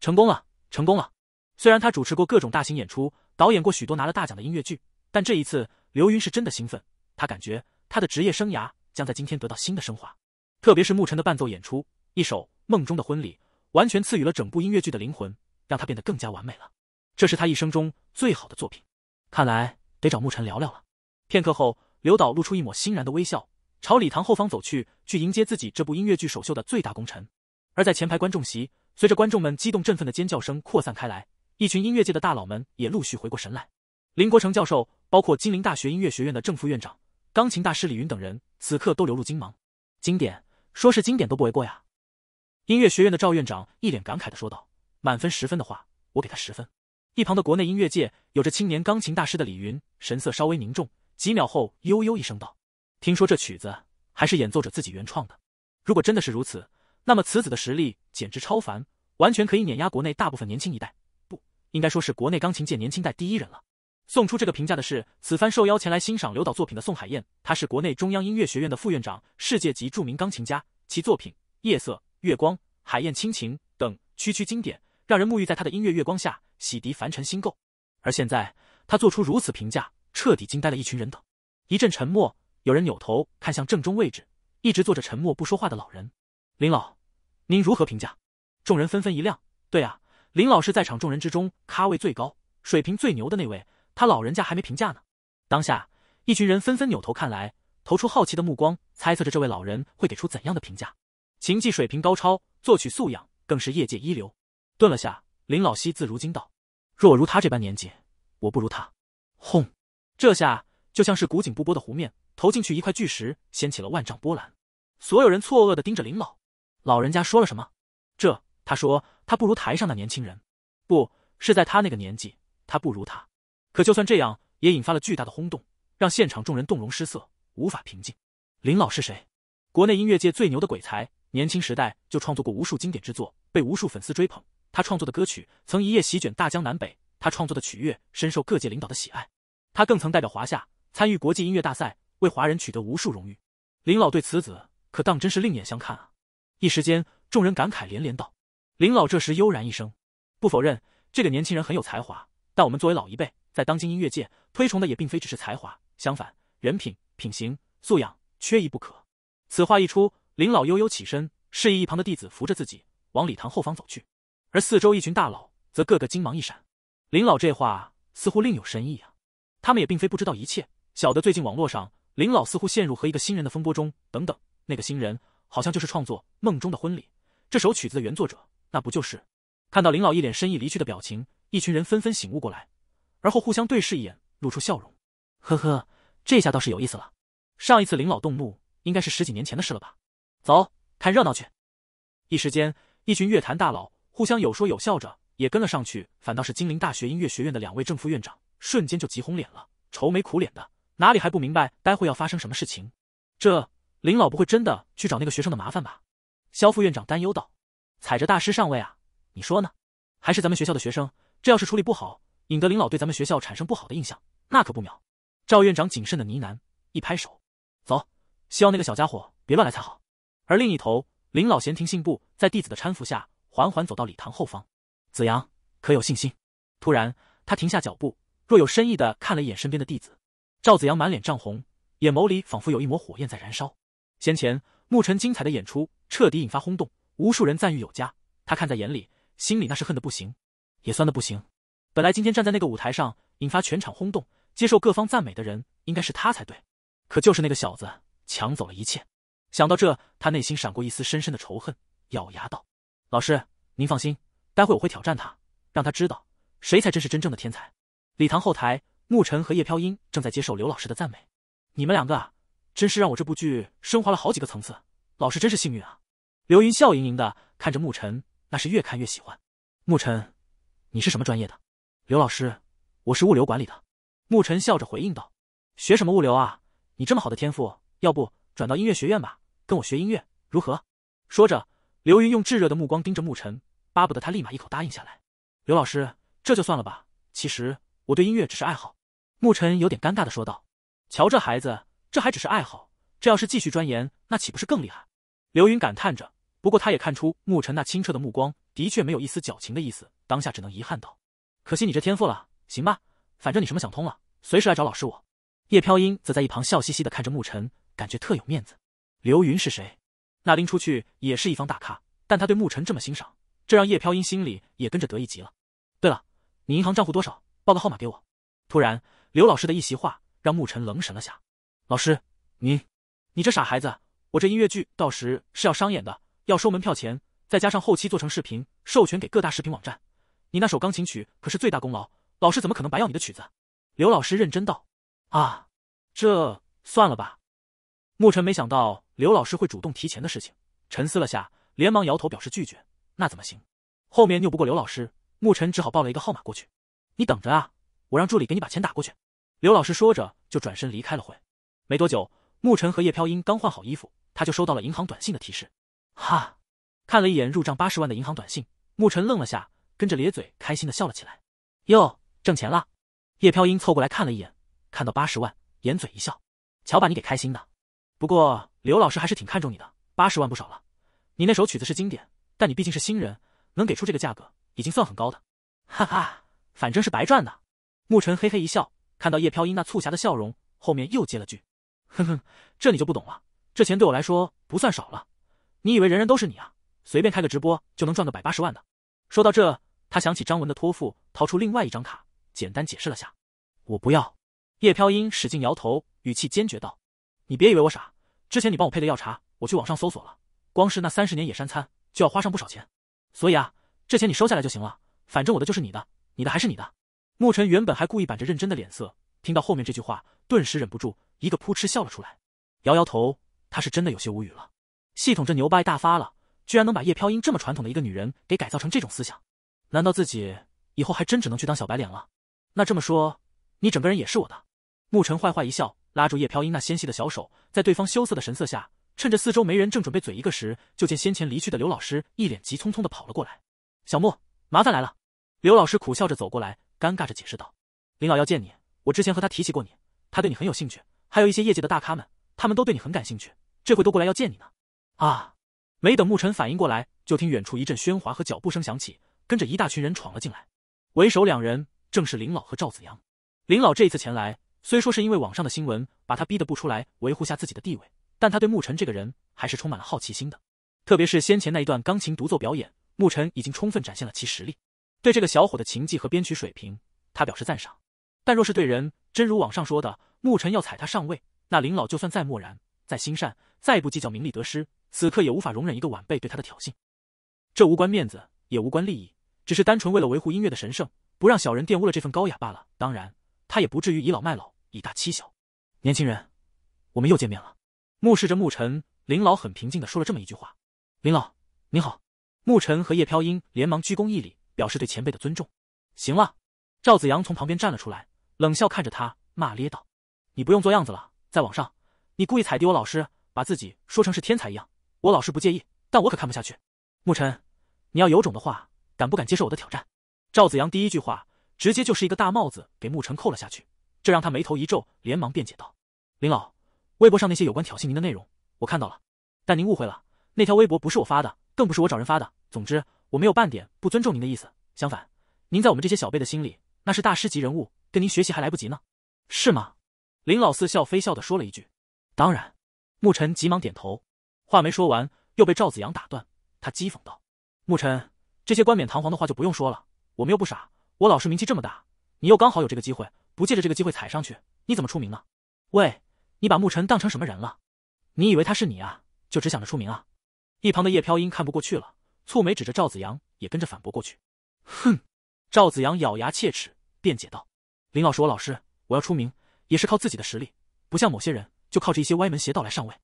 A: 成功了，成功了！”虽然他主持过各种大型演出，导演过许多拿了大奖的音乐剧，但这一次，刘云是真的兴奋。他感觉他的职业生涯将在今天得到新的升华。特别是牧尘的伴奏演出，一首《梦中的婚礼》完全赐予了整部音乐剧的灵魂，让他变得更加完美了。这是他一生中最好的作品，看来得找牧尘聊聊了。片刻后，刘导露出一抹欣然的微笑，朝礼堂后方走去，去迎接自己这部音乐剧首秀的最大功臣。而在前排观众席，随着观众们激动振奋的尖叫声扩散开来，一群音乐界的大佬们也陆续回过神来。林国成教授，包括金陵大学音乐学院的正副院长、钢琴大师李云等人，此刻都流露惊芒。经典，说是经典都不为过呀！音乐学院的赵院长一脸感慨的说道：“满分十分的话，我给他十分。”一旁的国内音乐界有着青年钢琴大师的李云，神色稍微凝重，几秒后悠悠一声道：“听说这曲子还是演奏者自己原创的。如果真的是如此，那么此子的实力简直超凡，完全可以碾压国内大部分年轻一代，不应该说是国内钢琴界年轻代第一人了。”送出这个评价的是，此番受邀前来欣赏刘导作品的宋海燕。他是国内中央音乐学院的副院长，世界级著名钢琴家，其作品《夜色》《月光》《海燕》《亲情》等，区区经典，让人沐浴在他的音乐月光下。洗涤凡尘心垢，而现在他做出如此评价，彻底惊呆了一群人等。一阵沉默，有人扭头看向正中位置，一直坐着沉默不说话的老人。林老，您如何评价？众人纷纷一亮。对啊，林老是在场众人之中咖位最高、水平最牛的那位，他老人家还没评价呢。当下，一群人纷纷扭头看来，投出好奇的目光，猜测着这位老人会给出怎样的评价。琴技水平高超，作曲素养更是业界一流。顿了下。林老西字如金道：“若我如他这般年纪，我不如他。”轰！这下就像是古井不波的湖面投进去一块巨石，掀起了万丈波澜。所有人错愕的盯着林老，老人家说了什么？这他说他不如台上的年轻人，不是在他那个年纪，他不如他。可就算这样，也引发了巨大的轰动，让现场众人动容失色，无法平静。林老是谁？国内音乐界最牛的鬼才，年轻时代就创作过无数经典之作，被无数粉丝追捧。他创作的歌曲曾一夜席卷大江南北，他创作的曲乐深受各界领导的喜爱。他更曾代表华夏参与国际音乐大赛，为华人取得无数荣誉。林老对此子可当真是另眼相看啊！一时间，众人感慨连连道：“林老这时悠然一声，不否认这个年轻人很有才华，但我们作为老一辈，在当今音乐界推崇的也并非只是才华，相反，人品、品行、素养缺一不可。”此话一出，林老悠悠起身，示意一旁的弟子扶着自己往礼堂后方走去。而四周一群大佬则个个金芒一闪，林老这话似乎另有深意啊！他们也并非不知道一切，晓得最近网络上林老似乎陷入和一个新人的风波中。等等，那个新人好像就是创作《梦中的婚礼》这首曲子的原作者，那不就是？看到林老一脸深意离去的表情，一群人纷纷醒悟过来，而后互相对视一眼，露出笑容：“呵呵，这下倒是有意思了。上一次林老动怒，应该是十几年前的事了吧？走，看热闹去！”一时间，一群乐坛大佬。互相有说有笑着，也跟了上去。反倒是金陵大学音乐学院的两位正副院长，瞬间就急红脸了，愁眉苦脸的，哪里还不明白待会要发生什么事情？这林老不会真的去找那个学生的麻烦吧？肖副院长担忧道：“踩着大师上位啊，你说呢？还是咱们学校的学生，这要是处理不好，引得林老对咱们学校产生不好的印象，那可不妙。”赵院长谨慎的呢喃，一拍手：“走，希望那个小家伙别乱来才好。”而另一头，林老闲庭信步，在弟子的搀扶下。缓缓走到礼堂后方，子阳可有信心？突然，他停下脚步，若有深意的看了一眼身边的弟子。赵子阳满脸涨红，眼眸里仿佛有一抹火焰在燃烧。先前牧尘精彩的演出彻底引发轰动，无数人赞誉有加。他看在眼里，心里那是恨的不行，也酸的不行。本来今天站在那个舞台上，引发全场轰动，接受各方赞美的人应该是他才对，可就是那个小子抢走了一切。想到这，他内心闪过一丝深深的仇恨，咬牙道。老师，您放心，待会我会挑战他，让他知道谁才真是真正的天才。礼堂后台，沐晨和叶飘音正在接受刘老师的赞美。你们两个真是让我这部剧升华了好几个层次，老师真是幸运啊！刘云笑盈盈的看着沐晨，那是越看越喜欢。沐晨，你是什么专业的？刘老师，我是物流管理的。沐晨笑着回应道：“学什么物流啊？你这么好的天赋，要不转到音乐学院吧，跟我学音乐如何？”说着。刘云用炙热的目光盯着牧尘，巴不得他立马一口答应下来。刘老师，这就算了吧。其实我对音乐只是爱好。”牧尘有点尴尬的说道。“瞧这孩子，这还只是爱好，这要是继续钻研，那岂不是更厉害？”刘云感叹着。不过他也看出牧尘那清澈的目光的确没有一丝矫情的意思，当下只能遗憾道：“可惜你这天赋了，行吧，反正你什么想通了，随时来找老师我。”叶飘音则在一旁笑嘻嘻的看着牧尘，感觉特有面子。刘云是谁？那拎出去也是一方大咖，但他对牧尘这么欣赏，这让叶飘音心里也跟着得意极了。对了，你银行账户多少？报个号码给我。突然，刘老师的一席话让牧尘愣神了下。老师，您，你这傻孩子，我这音乐剧到时是要商演的，要收门票钱，再加上后期做成视频，授权给各大视频网站。你那首钢琴曲可是最大功劳，老师怎么可能白要你的曲子？刘老师认真道。啊，这算了吧。牧尘没想到。刘老师会主动提钱的事情，沉思了下，连忙摇头表示拒绝。那怎么行？后面拗不过刘老师，牧尘只好报了一个号码过去。你等着啊，我让助理给你把钱打过去。刘老师说着就转身离开了会。没多久，牧尘和叶飘英刚换好衣服，他就收到了银行短信的提示。哈，看了一眼入账八十万的银行短信，牧尘愣了下，跟着咧嘴开心的笑了起来。哟，挣钱了！叶飘英凑过来看了一眼，看到八十万，掩嘴一笑，瞧把你给开心的。不过。刘老师还是挺看重你的，八十万不少了。你那首曲子是经典，但你毕竟是新人，能给出这个价格已经算很高的。哈哈，反正是白赚的。沐尘嘿嘿一笑，看到叶飘音那促狭的笑容，后面又接了句：“哼哼，这你就不懂了。这钱对我来说不算少了。你以为人人都是你啊？随便开个直播就能赚个百八十万的？”说到这，他想起张文的托付，掏出另外一张卡，简单解释了下：“我不要。”叶飘音使劲摇头，语气坚决道：“你别以为我傻。”之前你帮我配的药茶，我去网上搜索了，光是那三十年野山参就要花上不少钱，所以啊，这钱你收下来就行了，反正我的就是你的，你的还是你的。牧尘原本还故意板着认真的脸色，听到后面这句话，顿时忍不住一个扑哧笑了出来，摇摇头，他是真的有些无语了。系统这牛掰大发了，居然能把叶飘音这么传统的一个女人给改造成这种思想，难道自己以后还真只能去当小白脸了？那这么说，你整个人也是我的？牧尘坏坏一笑。拉住叶飘英那纤细的小手，在对方羞涩的神色下，趁着四周没人，正准备嘴一个时，就见先前离去的刘老师一脸急匆匆的跑了过来。小莫，麻烦来了。刘老师苦笑着走过来，尴尬着解释道：“林老要见你，我之前和他提起过你，他对你很有兴趣，还有一些业界的大咖们，他们都对你很感兴趣，这回都过来要见你呢。”啊！没等沐尘反应过来，就听远处一阵喧哗和脚步声响起，跟着一大群人闯了进来，为首两人正是林老和赵子阳。林老这一次前来。虽说是因为网上的新闻把他逼得不出来维护下自己的地位，但他对牧尘这个人还是充满了好奇心的。特别是先前那一段钢琴独奏表演，牧尘已经充分展现了其实力，对这个小伙的琴技和编曲水平，他表示赞赏。但若是对人真如网上说的，牧尘要踩他上位，那林老就算再漠然、再心善、再不计较名利得失，此刻也无法容忍一个晚辈对他的挑衅。这无关面子，也无关利益，只是单纯为了维护音乐的神圣，不让小人玷污了这份高雅罢了。当然，他也不至于倚老卖老。以大欺小，年轻人，我们又见面了。目视着牧尘，林老很平静的说了这么一句话：“林老，你好。”牧尘和叶飘英连忙鞠躬一礼，表示对前辈的尊重。行了，赵子阳从旁边站了出来，冷笑看着他，骂咧道：“你不用做样子了，在网上你故意踩低我老师，把自己说成是天才一样，我老师不介意，但我可看不下去。牧尘，你要有种的话，敢不敢接受我的挑战？”赵子阳第一句话直接就是一个大帽子给牧尘扣了下去。这让他眉头一皱，连忙辩解道：“林老，微博上那些有关挑衅您的内容，我看到了，但您误会了。那条微博不是我发的，更不是我找人发的。总之，我没有半点不尊重您的意思。相反，您在我们这些小辈的心里，那是大师级人物，跟您学习还来不及呢，是吗？”林老似笑非笑地说了一句：“当然。”牧尘急忙点头，话没说完，又被赵子阳打断。他讥讽道：“牧尘，这些冠冕堂皇的话就不用说了，我们又不傻。我老师名气这么大。”你又刚好有这个机会，不借着这个机会踩上去，你怎么出名呢？喂，你把牧尘当成什么人了？你以为他是你啊？就只想着出名啊？一旁的叶飘英看不过去了，蹙眉指着赵子阳，也跟着反驳过去。哼！赵子阳咬牙切齿辩解道：“林老，师，我老师，我要出名也是靠自己的实力，不像某些人就靠着一些歪门邪道来上位。”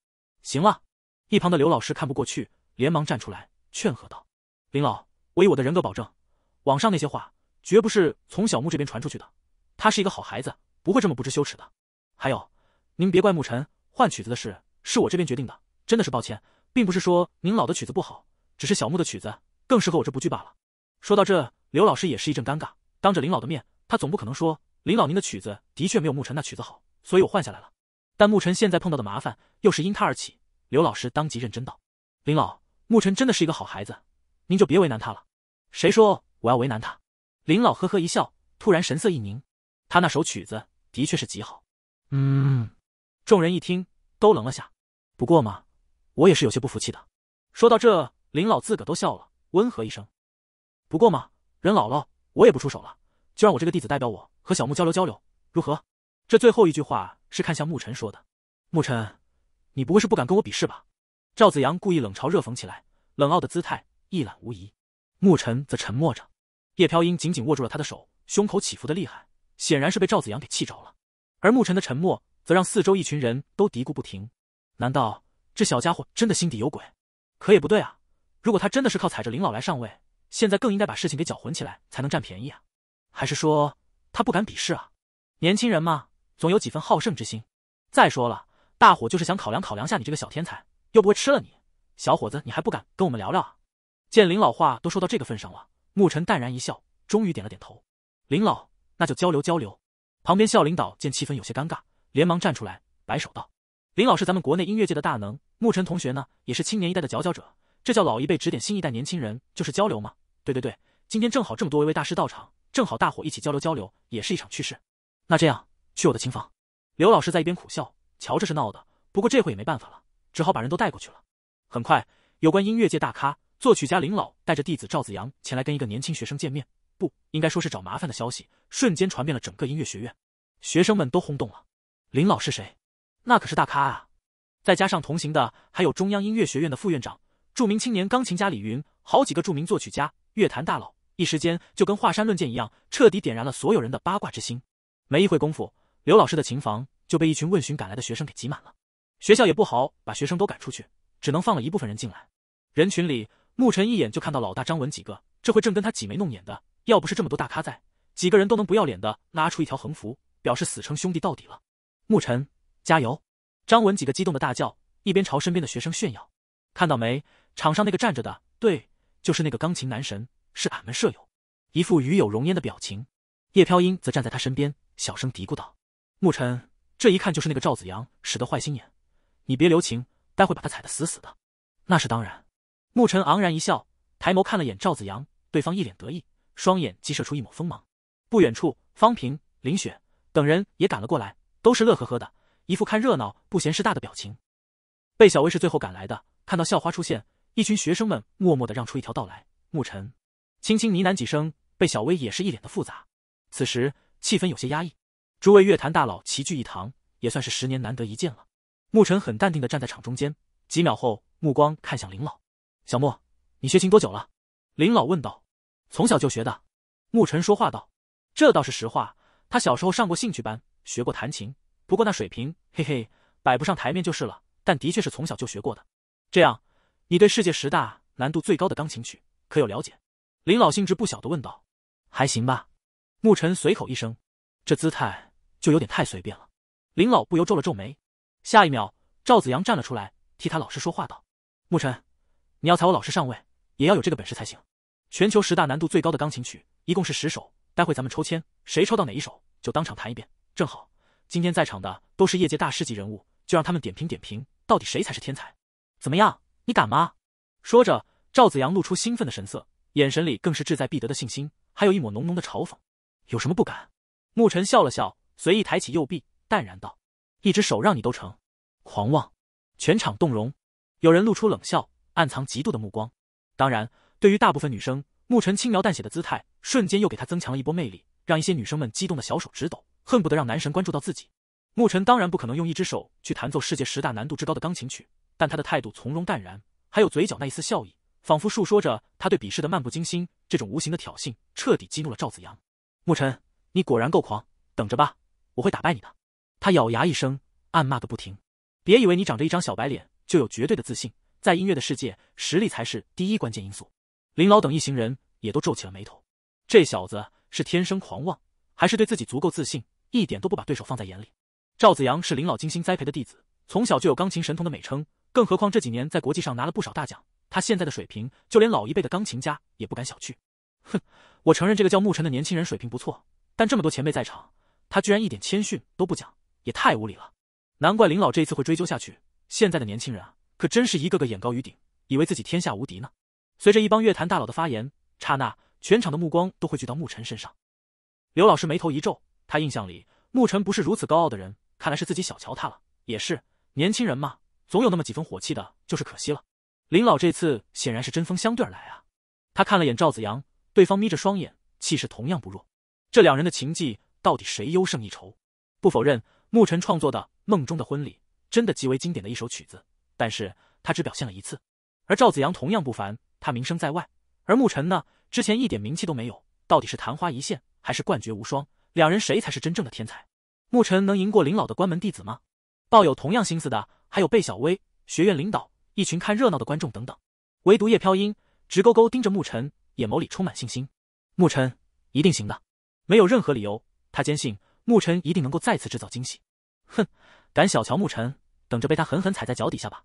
A: 行了，一旁的刘老师看不过去，连忙站出来劝和道：“林老，我以我的人格保证，网上那些话。”绝不是从小木这边传出去的，他是一个好孩子，不会这么不知羞耻的。还有，您别怪沐尘换曲子的事，是我这边决定的，真的是抱歉，并不是说您老的曲子不好，只是小木的曲子更适合我这部剧罢了。说到这，刘老师也是一阵尴尬，当着林老的面，他总不可能说林老您的曲子的确没有沐尘那曲子好，所以我换下来了。但沐尘现在碰到的麻烦又是因他而起，刘老师当即认真道：“林老，沐尘真的是一个好孩子，您就别为难他了。谁说我要为难他？”林老呵呵一笑，突然神色一凝。他那首曲子的确是极好。嗯，众人一听都愣了下。不过嘛，我也是有些不服气的。说到这，林老自个都笑了，温和一声。不过嘛，人老了，我也不出手了，就让我这个弟子代表我和小木交流交流，如何？这最后一句话是看向牧尘说的。牧尘，你不会是不敢跟我比试吧？赵子阳故意冷嘲热讽起来，冷傲的姿态一览无遗。牧尘则沉默着。叶飘英紧紧握住了他的手，胸口起伏的厉害，显然是被赵子阳给气着了。而牧尘的沉默，则让四周一群人都嘀咕不停。难道这小家伙真的心底有鬼？可也不对啊！如果他真的是靠踩着林老来上位，现在更应该把事情给搅浑起来，才能占便宜啊！还是说他不敢鄙视啊？年轻人嘛，总有几分好胜之心。再说了，大伙就是想考量考量下你这个小天才，又不会吃了你。小伙子，你还不敢跟我们聊聊啊？见林老话都说到这个份上了。牧尘淡然一笑，终于点了点头。林老，那就交流交流。旁边校领导见气氛有些尴尬，连忙站出来，摆手道：“林老是咱们国内音乐界的大能，牧尘同学呢，也是青年一代的佼佼者。这叫老一辈指点新一代年轻人，就是交流嘛。对对对，今天正好这么多位大师到场，正好大伙一起交流交流，也是一场趣事。那这样，去我的琴房。”刘老师在一边苦笑，瞧这是闹的。不过这回也没办法了，只好把人都带过去了。很快，有关音乐界大咖。作曲家林老带着弟子赵子阳前来跟一个年轻学生见面，不应该说是找麻烦的消息，瞬间传遍了整个音乐学院，学生们都轰动了。林老是谁？那可是大咖啊！再加上同行的还有中央音乐学院的副院长、著名青年钢琴家李云，好几个著名作曲家、乐坛大佬，一时间就跟华山论剑一样，彻底点燃了所有人的八卦之心。没一会功夫，刘老师的琴房就被一群问询赶来的学生给挤满了。学校也不好把学生都赶出去，只能放了一部分人进来，人群里。牧尘一眼就看到老大张文几个，这回正跟他挤眉弄眼的。要不是这么多大咖在，几个人都能不要脸的拉出一条横幅，表示死撑兄弟到底了。牧尘，加油！张文几个激动的大叫，一边朝身边的学生炫耀：“看到没？场上那个站着的，对，就是那个钢琴男神，是俺们舍友。”一副与有荣焉的表情。叶飘英则站在他身边，小声嘀咕道：“牧尘，这一看就是那个赵子阳使的坏心眼，你别留情，待会把他踩得死死的。”那是当然。牧尘昂然一笑，抬眸看了眼赵子阳，对方一脸得意，双眼激射出一抹锋芒。不远处，方平、林雪等人也赶了过来，都是乐呵呵的，一副看热闹不嫌事大的表情。贝小薇是最后赶来的，看到校花出现，一群学生们默默的让出一条道来。牧尘轻轻呢喃几声，贝小薇也是一脸的复杂。此时气氛有些压抑，诸位乐坛大佬齐聚一堂，也算是十年难得一见了。牧尘很淡定的站在场中间，几秒后，目光看向林老。小莫，你学琴多久了？林老问道。从小就学的，牧尘说话道。这倒是实话，他小时候上过兴趣班，学过弹琴，不过那水平，嘿嘿，摆不上台面就是了。但的确是从小就学过的。这样，你对世界十大难度最高的钢琴曲可有了解？林老兴致不小的问道。还行吧，牧尘随口一声。这姿态就有点太随便了。林老不由皱了皱眉。下一秒，赵子阳站了出来，替他老师说话道：“牧尘。”你要踩我老师上位，也要有这个本事才行。全球十大难度最高的钢琴曲，一共是十首，待会咱们抽签，谁抽到哪一首就当场弹一遍。正好今天在场的都是业界大师级人物，就让他们点评点评，到底谁才是天才？怎么样？你敢吗？说着，赵子阳露出兴奋的神色，眼神里更是志在必得的信心，还有一抹浓浓的嘲讽。有什么不敢？牧尘笑了笑，随意抬起右臂，淡然道：“一只手让你都成。”狂妄！全场动容，有人露出冷笑。暗藏嫉妒的目光，当然，对于大部分女生，沐晨轻描淡写的姿态，瞬间又给她增强了一波魅力，让一些女生们激动的小手直抖，恨不得让男神关注到自己。沐晨当然不可能用一只手去弹奏世界十大难度之高的钢琴曲，但他的态度从容淡然，还有嘴角那一丝笑意，仿佛述说着他对比试的漫不经心。这种无形的挑衅，彻底激怒了赵子阳。沐晨，你果然够狂，等着吧，我会打败你的！他咬牙一声，暗骂个不停。别以为你长着一张小白脸，就有绝对的自信。在音乐的世界，实力才是第一关键因素。林老等一行人也都皱起了眉头。这小子是天生狂妄，还是对自己足够自信，一点都不把对手放在眼里？赵子阳是林老精心栽培的弟子，从小就有钢琴神童的美称，更何况这几年在国际上拿了不少大奖。他现在的水平，就连老一辈的钢琴家也不敢小觑。哼，我承认这个叫牧尘的年轻人水平不错，但这么多前辈在场，他居然一点谦逊都不讲，也太无理了。难怪林老这一次会追究下去。现在的年轻人啊！可真是一个个眼高于顶，以为自己天下无敌呢。随着一帮乐坛大佬的发言，刹那全场的目光都汇聚到牧尘身上。刘老师眉头一皱，他印象里牧尘不是如此高傲的人，看来是自己小瞧他了。也是年轻人嘛，总有那么几分火气的，就是可惜了。林老这次显然是针锋相对而来啊。他看了眼赵子阳，对方眯着双眼，气势同样不弱。这两人的情技到底谁优胜一筹？不否认，牧尘创作的《梦中的婚礼》真的极为经典的一首曲子。但是他只表现了一次，而赵子阳同样不凡，他名声在外，而牧尘呢，之前一点名气都没有，到底是昙花一现还是冠绝无双？两人谁才是真正的天才？牧尘能赢过林老的关门弟子吗？抱有同样心思的还有贝小薇、学院领导、一群看热闹的观众等等，唯独叶飘音直勾勾盯着牧尘，眼眸里充满信心。牧尘一定行的，没有任何理由，他坚信牧尘一定能够再次制造惊喜。哼，敢小瞧牧尘，等着被他狠狠踩在脚底下吧。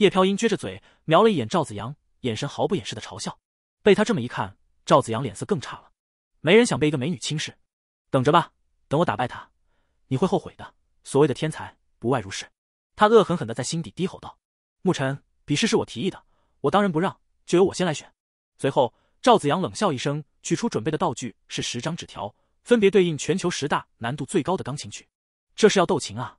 A: 叶飘音撅着嘴，瞄了一眼赵子阳，眼神毫不掩饰的嘲笑。被他这么一看，赵子阳脸色更差了。没人想被一个美女轻视，等着吧，等我打败他，你会后悔的。所谓的天才不外如是。他恶狠狠地在心底低吼道：“牧尘，比试是我提议的，我当仁不让，就由我先来选。”随后，赵子阳冷笑一声，取出准备的道具，是十张纸条，分别对应全球十大难度最高的钢琴曲。这是要斗琴啊！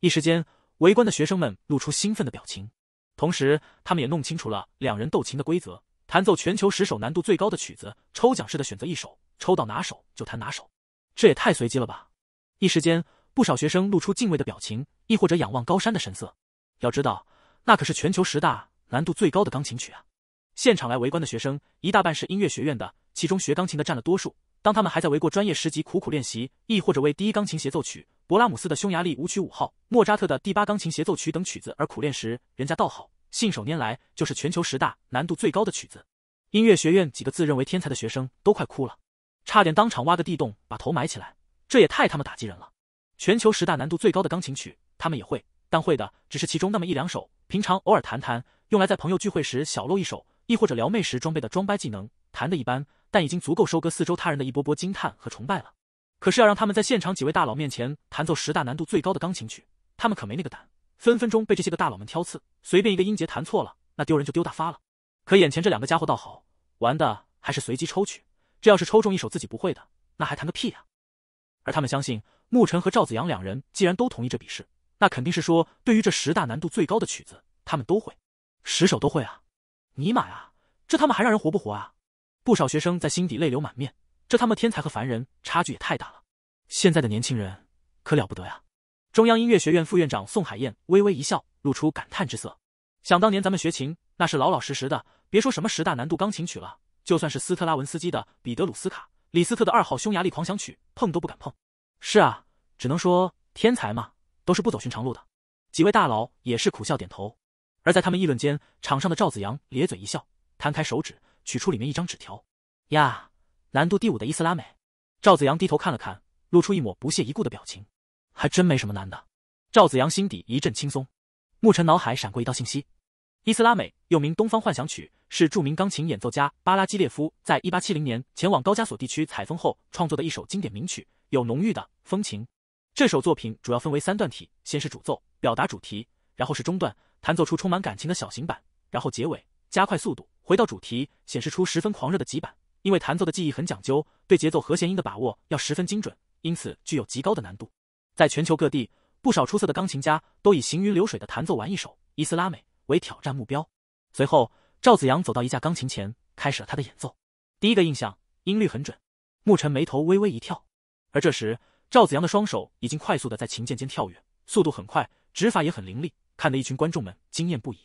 A: 一时间，围观的学生们露出兴奋的表情。同时，他们也弄清楚了两人斗琴的规则：弹奏全球十首难度最高的曲子，抽奖式的选择一首，抽到哪首就弹哪首。这也太随机了吧！一时间，不少学生露出敬畏的表情，亦或者仰望高山的神色。要知道，那可是全球十大难度最高的钢琴曲啊！现场来围观的学生一大半是音乐学院的，其中学钢琴的占了多数。当他们还在为过专业十级苦苦练习，亦或者为第一钢琴协奏曲。勃拉姆斯的匈牙利舞曲五号、莫扎特的第八钢琴协奏曲等曲子而苦练时，人家倒好，信手拈来就是全球十大难度最高的曲子。音乐学院几个自认为天才的学生都快哭了，差点当场挖个地洞把头埋起来，这也太他妈打击人了！全球十大难度最高的钢琴曲，他们也会，但会的只是其中那么一两首，平常偶尔弹弹，用来在朋友聚会时小露一手，亦或者撩妹时装备的装掰技能。弹的一般，但已经足够收割四周他人的一波波惊叹和崇拜了。可是要让他们在现场几位大佬面前弹奏十大难度最高的钢琴曲，他们可没那个胆，分分钟被这些个大佬们挑刺，随便一个音节弹错了，那丢人就丢大发了。可眼前这两个家伙倒好玩的，还是随机抽取，这要是抽中一首自己不会的，那还弹个屁呀！而他们相信，牧尘和赵子阳两人既然都同意这笔试，那肯定是说对于这十大难度最高的曲子，他们都会，十首都会啊！尼玛啊，这他们还让人活不活啊？不少学生在心底泪流满面。这他妈天才和凡人差距也太大了！现在的年轻人可了不得呀！中央音乐学院副院长宋海燕微微一笑，露出感叹之色。想当年咱们学琴，那是老老实实的，别说什么十大难度钢琴曲了，就算是斯特拉文斯基的《彼得鲁斯卡》，李斯特的二号匈牙利狂想曲，碰都不敢碰。是啊，只能说天才嘛，都是不走寻常路的。几位大佬也是苦笑点头。而在他们议论间，场上的赵子阳咧嘴一笑，摊开手指，取出里面一张纸条。呀！难度第五的伊斯拉美，赵子阳低头看了看，露出一抹不屑一顾的表情。还真没什么难的，赵子阳心底一阵轻松。牧尘脑海闪过一道信息：伊斯拉美又名《东方幻想曲》，是著名钢琴演奏家巴拉基列夫在一八七零年前往高加索地区采风后创作的一首经典名曲，有浓郁的风情。这首作品主要分为三段体，先是主奏表达主题，然后是中段弹奏出充满感情的小型版，然后结尾加快速度回到主题，显示出十分狂热的急板。因为弹奏的技艺很讲究，对节奏和弦音的把握要十分精准，因此具有极高的难度。在全球各地，不少出色的钢琴家都以行云流水的弹奏完一首《伊斯拉美》为挑战目标。随后，赵子阳走到一架钢琴前，开始了他的演奏。第一个印象，音律很准。牧尘眉头微微一跳，而这时，赵子阳的双手已经快速的在琴键间跳跃，速度很快，指法也很凌厉，看得一群观众们惊艳不已。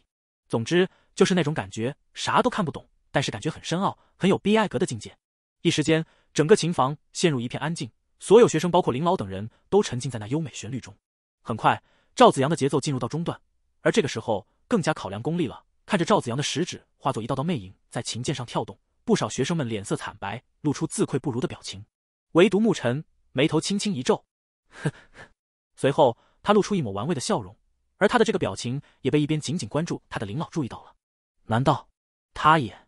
A: 总之，就是那种感觉，啥都看不懂。但是感觉很深奥，很有 B I 格的境界。一时间，整个琴房陷入一片安静，所有学生，包括林老等人都沉浸在那优美旋律中。很快，赵子阳的节奏进入到中段，而这个时候更加考量功力了。看着赵子阳的食指化作一道道魅影在琴键上跳动，不少学生们脸色惨白，露出自愧不如的表情。唯独沐尘眉头轻轻一皱，呵呵。随后，他露出一抹玩味的笑容，而他的这个表情也被一边紧紧关注他的林老注意到了。难道他也？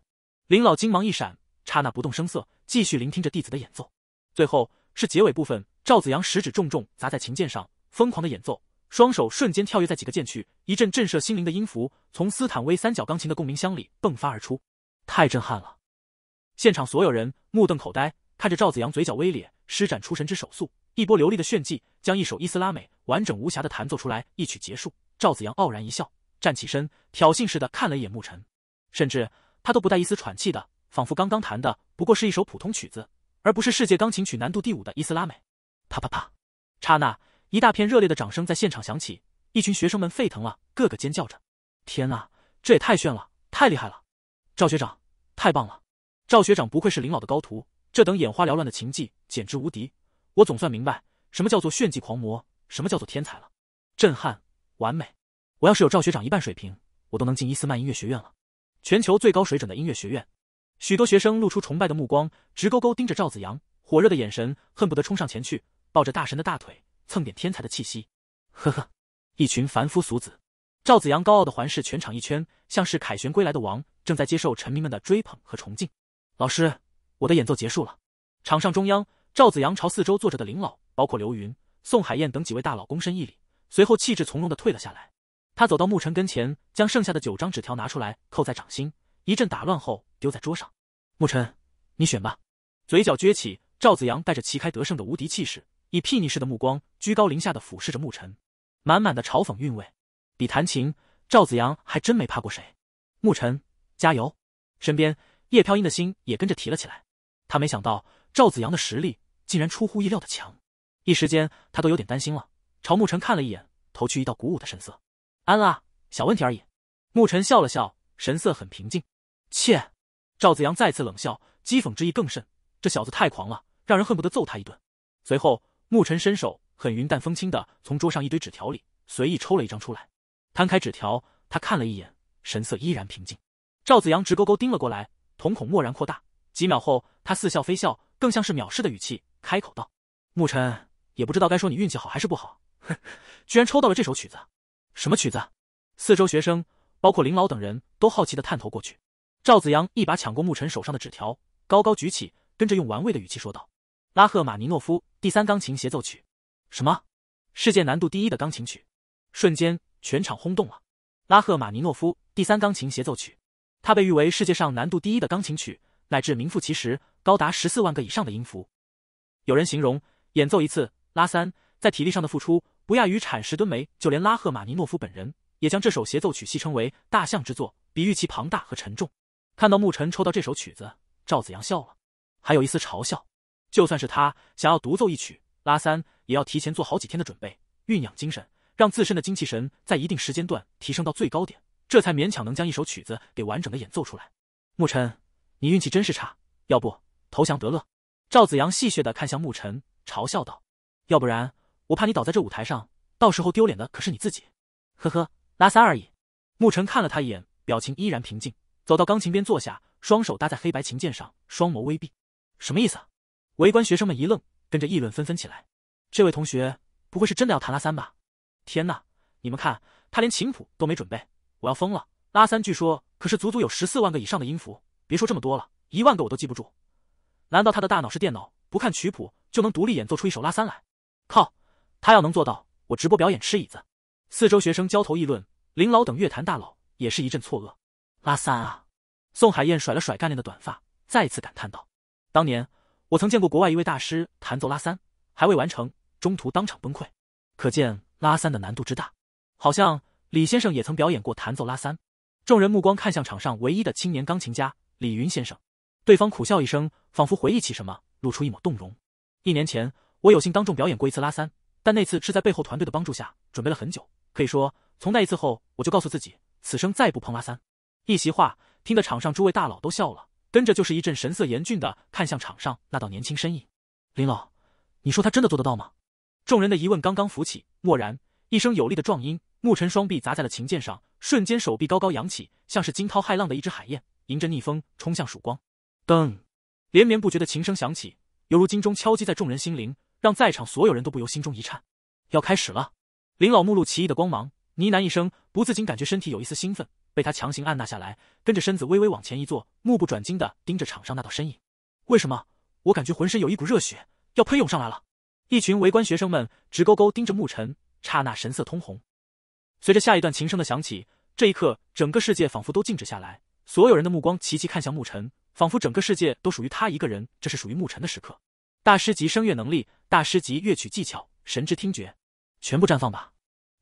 A: 林老金芒一闪，刹那不动声色，继续聆听着弟子的演奏。最后是结尾部分，赵子阳食指重重砸在琴键上，疯狂的演奏，双手瞬间跳跃在几个键区，一阵震慑心灵的音符从斯坦威三角钢琴的共鸣箱里迸发而出，太震撼了！现场所有人目瞪口呆，看着赵子阳嘴角微咧，施展出神之手速，一波流利的炫技，将一首伊斯拉美完整无瑕的弹奏出来。一曲结束，赵子阳傲然一笑，站起身，挑衅似的看了一眼牧尘，甚至。他都不带一丝喘气的，仿佛刚刚弹的不过是一首普通曲子，而不是世界钢琴曲难度第五的伊斯拉美。啪啪啪！刹那，一大片热烈的掌声在现场响起，一群学生们沸腾了，个个尖叫着：“天啊，这也太炫了，太厉害了！”赵学长，太棒了！赵学长不愧是林老的高徒，这等眼花缭乱的琴技简直无敌！我总算明白什么叫做炫技狂魔，什么叫做天才了！震撼，完美！我要是有赵学长一半水平，我都能进伊斯曼音乐学院了。全球最高水准的音乐学院，许多学生露出崇拜的目光，直勾勾盯着赵子阳，火热的眼神恨不得冲上前去，抱着大神的大腿，蹭点天才的气息。呵呵，一群凡夫俗子。赵子阳高傲的环视全场一圈，像是凯旋归来的王，正在接受臣民们的追捧和崇敬。老师，我的演奏结束了。场上中央，赵子阳朝四周坐着的林老、包括刘云、宋海燕等几位大佬躬身一礼，随后气质从容的退了下来。他走到牧尘跟前，将剩下的九张纸条拿出来，扣在掌心，一阵打乱后丢在桌上。牧尘，你选吧。嘴角撅起，赵子阳带着旗开得胜的无敌气势，以睥睨式的目光居高临下的俯视着牧尘，满满的嘲讽韵味。比弹琴，赵子阳还真没怕过谁。牧尘，加油！身边叶飘音的心也跟着提了起来。他没想到赵子阳的实力竟然出乎意料的强，一时间他都有点担心了，朝牧尘看了一眼，投去一道鼓舞的神色。安啦，小问题而已。牧尘笑了笑，神色很平静。切！赵子阳再次冷笑，讥讽之意更甚。这小子太狂了，让人恨不得揍他一顿。随后，牧尘伸手，很云淡风轻的从桌上一堆纸条里随意抽了一张出来，摊开纸条，他看了一眼，神色依然平静。赵子阳直勾勾盯了过来，瞳孔蓦然扩大。几秒后，他似笑非笑，更像是藐视的语气，开口道：“牧尘，也不知道该说你运气好还是不好，居然抽到了这首曲子。”什么曲子？四周学生，包括林老等人都好奇的探头过去。赵子阳一把抢过牧尘手上的纸条，高高举起，跟着用玩味的语气说道：“拉赫玛尼诺夫第三钢琴协奏曲，什么？世界难度第一的钢琴曲？”瞬间，全场轰动了。拉赫玛尼诺夫第三钢琴协奏曲，它被誉为世界上难度第一的钢琴曲，乃至名副其实，高达十四万个以上的音符。有人形容，演奏一次拉三，在体力上的付出。不亚于产十吨煤，就连拉赫玛尼诺夫本人也将这首协奏曲戏称为“大象之作”，比喻其庞大和沉重。看到牧尘抽到这首曲子，赵子阳笑了，还有一丝嘲笑。就算是他想要独奏一曲拉三，也要提前做好几天的准备，酝酿精神，让自身的精气神在一定时间段提升到最高点，这才勉强能将一首曲子给完整的演奏出来。牧尘，你运气真是差，要不投降得乐？赵子阳戏谑的看向牧尘，嘲笑道：“要不然。”我怕你倒在这舞台上，到时候丢脸的可是你自己。呵呵，拉三而已。牧尘看了他一眼，表情依然平静，走到钢琴边坐下，双手搭在黑白琴键上，双眸微闭。什么意思？围观学生们一愣，跟着议论纷纷起来。这位同学不会是真的要弹拉三吧？天哪！你们看，他连琴谱都没准备，我要疯了！拉三据说可是足足有十四万个以上的音符，别说这么多了，一万个我都记不住。难道他的大脑是电脑，不看曲谱就能独立演奏出一首拉三来？靠！他要能做到，我直播表演吃椅子。四周学生交头议论，林老等乐坛大佬也是一阵错愕。拉三啊！宋海燕甩了甩干练的短发，再次感叹道：“当年我曾见过国外一位大师弹奏拉三，还未完成，中途当场崩溃，可见拉三的难度之大。好像李先生也曾表演过弹奏拉三。”众人目光看向场上唯一的青年钢琴家李云先生，对方苦笑一声，仿佛回忆起什么，露出一抹动容。一年前，我有幸当众表演过一次拉三。但那次是在背后团队的帮助下准备了很久，可以说从那一次后，我就告诉自己，此生再不碰阿三。一席话听得场上诸位大佬都笑了，跟着就是一阵神色严峻的看向场上那道年轻身影。林老，你说他真的做得到吗？众人的疑问刚刚浮起，蓦然一声有力的撞音，沐尘双臂砸在了琴键上，瞬间手臂高高扬起，像是惊涛骇浪的一只海燕，迎着逆风冲向曙光。噔，连绵不绝的琴声响起，犹如金钟敲击在众人心灵。让在场所有人都不由心中一颤，要开始了。林老目露奇异的光芒，呢喃一声，不自禁感觉身体有一丝兴奋，被他强行按捺下来，跟着身子微微往前一坐，目不转睛的盯着场上那道身影。为什么？我感觉浑身有一股热血要喷涌上来了。一群围观学生们直勾勾盯着牧尘，刹那神色通红。随着下一段琴声的响起，这一刻整个世界仿佛都静止下来，所有人的目光齐齐看向牧尘，仿佛整个世界都属于他一个人，这是属于牧尘的时刻。大师级声乐能力，大师级乐曲技巧，神之听觉，全部绽放吧！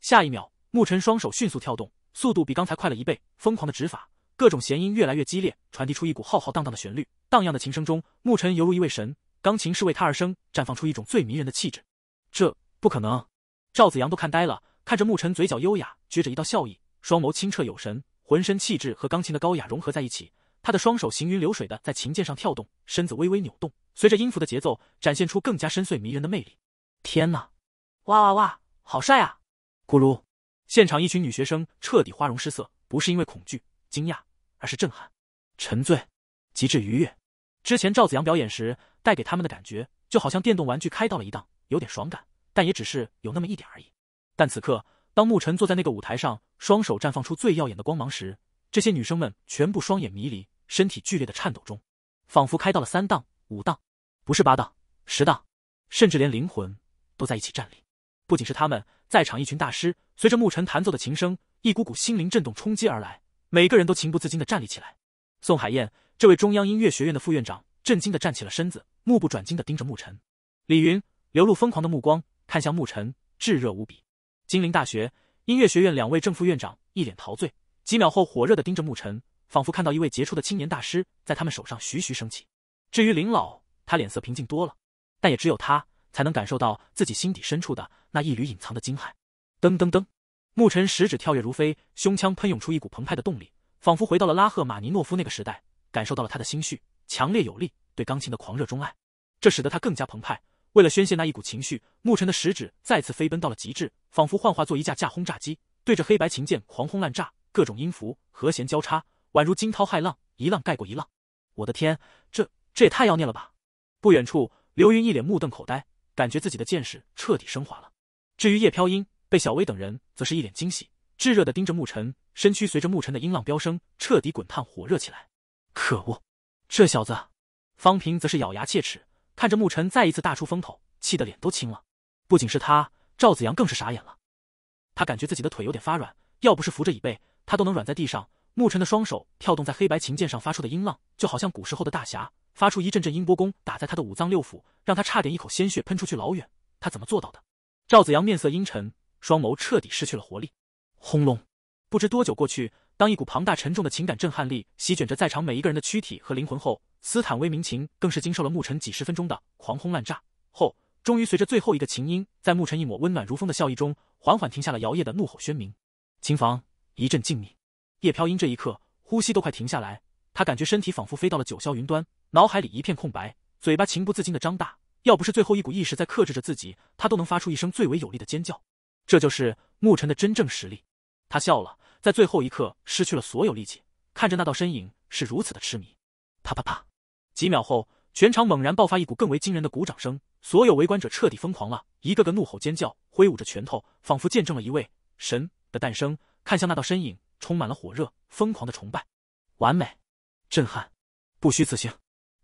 A: 下一秒，牧尘双手迅速跳动，速度比刚才快了一倍，疯狂的指法，各种弦音越来越激烈，传递出一股浩浩荡荡的旋律。荡漾的琴声中，牧尘犹如一位神，钢琴是为他而生，绽放出一种最迷人的气质。这不可能！赵子阳都看呆了，看着牧尘嘴角优雅撅着一道笑意，双眸清澈有神，浑身气质和钢琴的高雅融合在一起。他的双手行云流水的在琴键上跳动，身子微微扭动，随着音符的节奏，展现出更加深邃迷人的魅力。天哪！哇哇哇，好帅啊！咕噜，现场一群女学生彻底花容失色，不是因为恐惧、惊讶，而是震撼、沉醉、极致愉悦。之前赵子阳表演时带给他们的感觉，就好像电动玩具开到了一档，有点爽感，但也只是有那么一点而已。但此刻，当沐晨坐在那个舞台上，双手绽放出最耀眼的光芒时，这些女生们全部双眼迷离。身体剧烈的颤抖中，仿佛开到了三档、五档，不是八档、十档，甚至连灵魂都在一起站立。不仅是他们，在场一群大师，随着牧尘弹奏的琴声，一股股心灵震动冲击而来，每个人都情不自禁的站立起来。宋海燕，这位中央音乐学院的副院长，震惊的站起了身子，目不转睛的盯着牧尘。李云流露疯狂的目光，看向牧尘，炙热无比。金陵大学音乐学院两位正副院长一脸陶醉，几秒后火热的盯着牧尘。仿佛看到一位杰出的青年大师在他们手上徐徐升起。至于林老，他脸色平静多了，但也只有他才能感受到自己心底深处的那一缕隐藏的惊骇。噔噔噔，牧尘十指跳跃如飞，胸腔喷涌出一股澎湃的动力，仿佛回到了拉赫玛尼诺夫那个时代，感受到了他的心绪强烈有力，对钢琴的狂热钟爱，这使得他更加澎湃。为了宣泄那一股情绪，牧尘的食指再次飞奔到了极致，仿佛幻化作一架架轰炸机，对着黑白琴键狂轰滥炸，各种音符和弦交叉。宛如惊涛骇浪，一浪盖过一浪。我的天，这这也太妖孽了吧！不远处，刘云一脸目瞪口呆，感觉自己的见识彻底升华了。至于叶飘音，被小薇等人则是一脸惊喜，炙热的盯着牧尘，身躯随着牧尘的音浪飙升，彻底滚烫火热起来。可恶，这小子！方平则是咬牙切齿，看着牧尘再一次大出风头，气得脸都青了。不仅是他，赵子阳更是傻眼了，他感觉自己的腿有点发软，要不是扶着椅背，他都能软在地上。牧尘的双手跳动在黑白琴键上，发出的音浪就好像古时候的大侠，发出一阵阵音波弓打在他的五脏六腑，让他差点一口鲜血喷出去老远。他怎么做到的？赵子阳面色阴沉，双眸彻底失去了活力。轰隆！不知多久过去，当一股庞大沉重的情感震撼力席卷着在场每一个人的躯体和灵魂后，斯坦威名琴更是经受了牧尘几十分钟的狂轰滥炸后，终于随着最后一个琴音，在牧尘一抹温暖如风的笑意中，缓缓停下了摇曳的怒吼喧鸣。琴房一阵静谧。叶飘音这一刻呼吸都快停下来，他感觉身体仿佛飞到了九霄云端，脑海里一片空白，嘴巴情不自禁的张大，要不是最后一股意识在克制着自己，他都能发出一声最为有力的尖叫。这就是牧尘的真正实力。他笑了，在最后一刻失去了所有力气，看着那道身影是如此的痴迷。啪啪啪，几秒后，全场猛然爆发一股更为惊人的鼓掌声，所有围观者彻底疯狂了，一个个怒吼尖叫，挥舞着拳头，仿佛见证了一位神的诞生。看向那道身影。充满了火热、疯狂的崇拜，完美，震撼，不虚此行。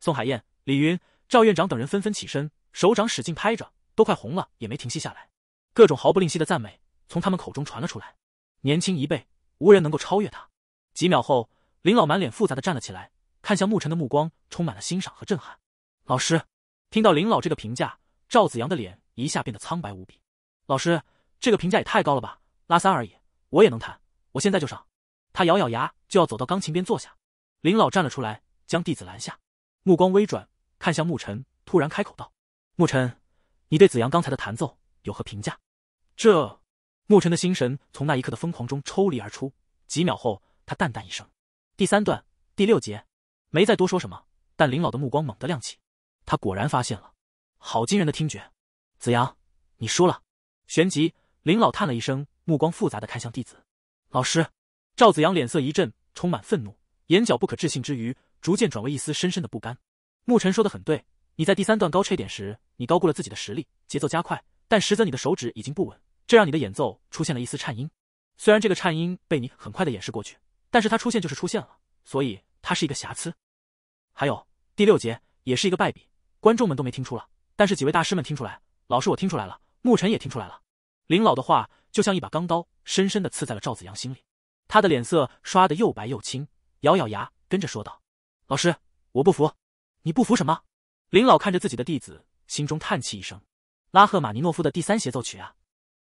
A: 宋海燕、李云、赵院长等人纷纷起身，手掌使劲拍着，都快红了，也没停息下来。各种毫不吝惜的赞美从他们口中传了出来。年轻一辈无人能够超越他。几秒后，林老满脸复杂的站了起来，看向牧尘的目光充满了欣赏和震撼。老师，听到林老这个评价，赵子阳的脸一下变得苍白无比。老师，这个评价也太高了吧？拉三而已，我也能弹，我现在就上。他咬咬牙，就要走到钢琴边坐下，林老站了出来，将弟子拦下，目光微转，看向牧尘，突然开口道：“牧尘，你对子阳刚才的弹奏有何评价？”这，牧尘的心神从那一刻的疯狂中抽离而出，几秒后，他淡淡一声：“第三段第六节。”没再多说什么，但林老的目光猛地亮起，他果然发现了，好惊人的听觉！子阳，你输了。旋即，林老叹了一声，目光复杂的看向弟子，老师。赵子阳脸色一震，充满愤怒，眼角不可置信之余，逐渐转为一丝深深的不甘。牧尘说的很对，你在第三段高吹点时，你高估了自己的实力，节奏加快，但实则你的手指已经不稳，这让你的演奏出现了一丝颤音。虽然这个颤音被你很快的掩饰过去，但是它出现就是出现了，所以它是一个瑕疵。还有第六节也是一个败笔，观众们都没听出了，但是几位大师们听出来，老师我听出来了，牧尘也听出来了。林老的话就像一把钢刀，深深的刺在了赵子阳心里。他的脸色刷的又白又青，咬咬牙跟着说道：“老师，我不服！你不服什么？”林老看着自己的弟子，心中叹气一声：“拉赫玛尼诺夫的第三协奏曲啊，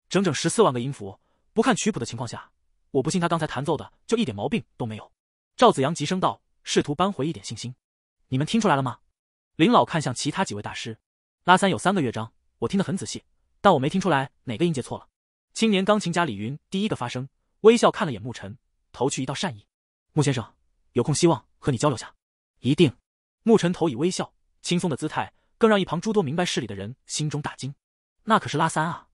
A: 整整十四万个音符，不看曲谱的情况下，我不信他刚才弹奏的就一点毛病都没有。”赵子阳急声道，试图扳回一点信心：“你们听出来了吗？”林老看向其他几位大师：“拉三有三个乐章，我听得很仔细，但我没听出来哪个音节错了。”青年钢琴家李云第一个发声。微笑看了眼牧尘，投去一道善意。穆先生有空希望和你交流下，一定。牧尘投以微笑，轻松的姿态，更让一旁诸多明白事理的人心中大惊。那可是拉三啊！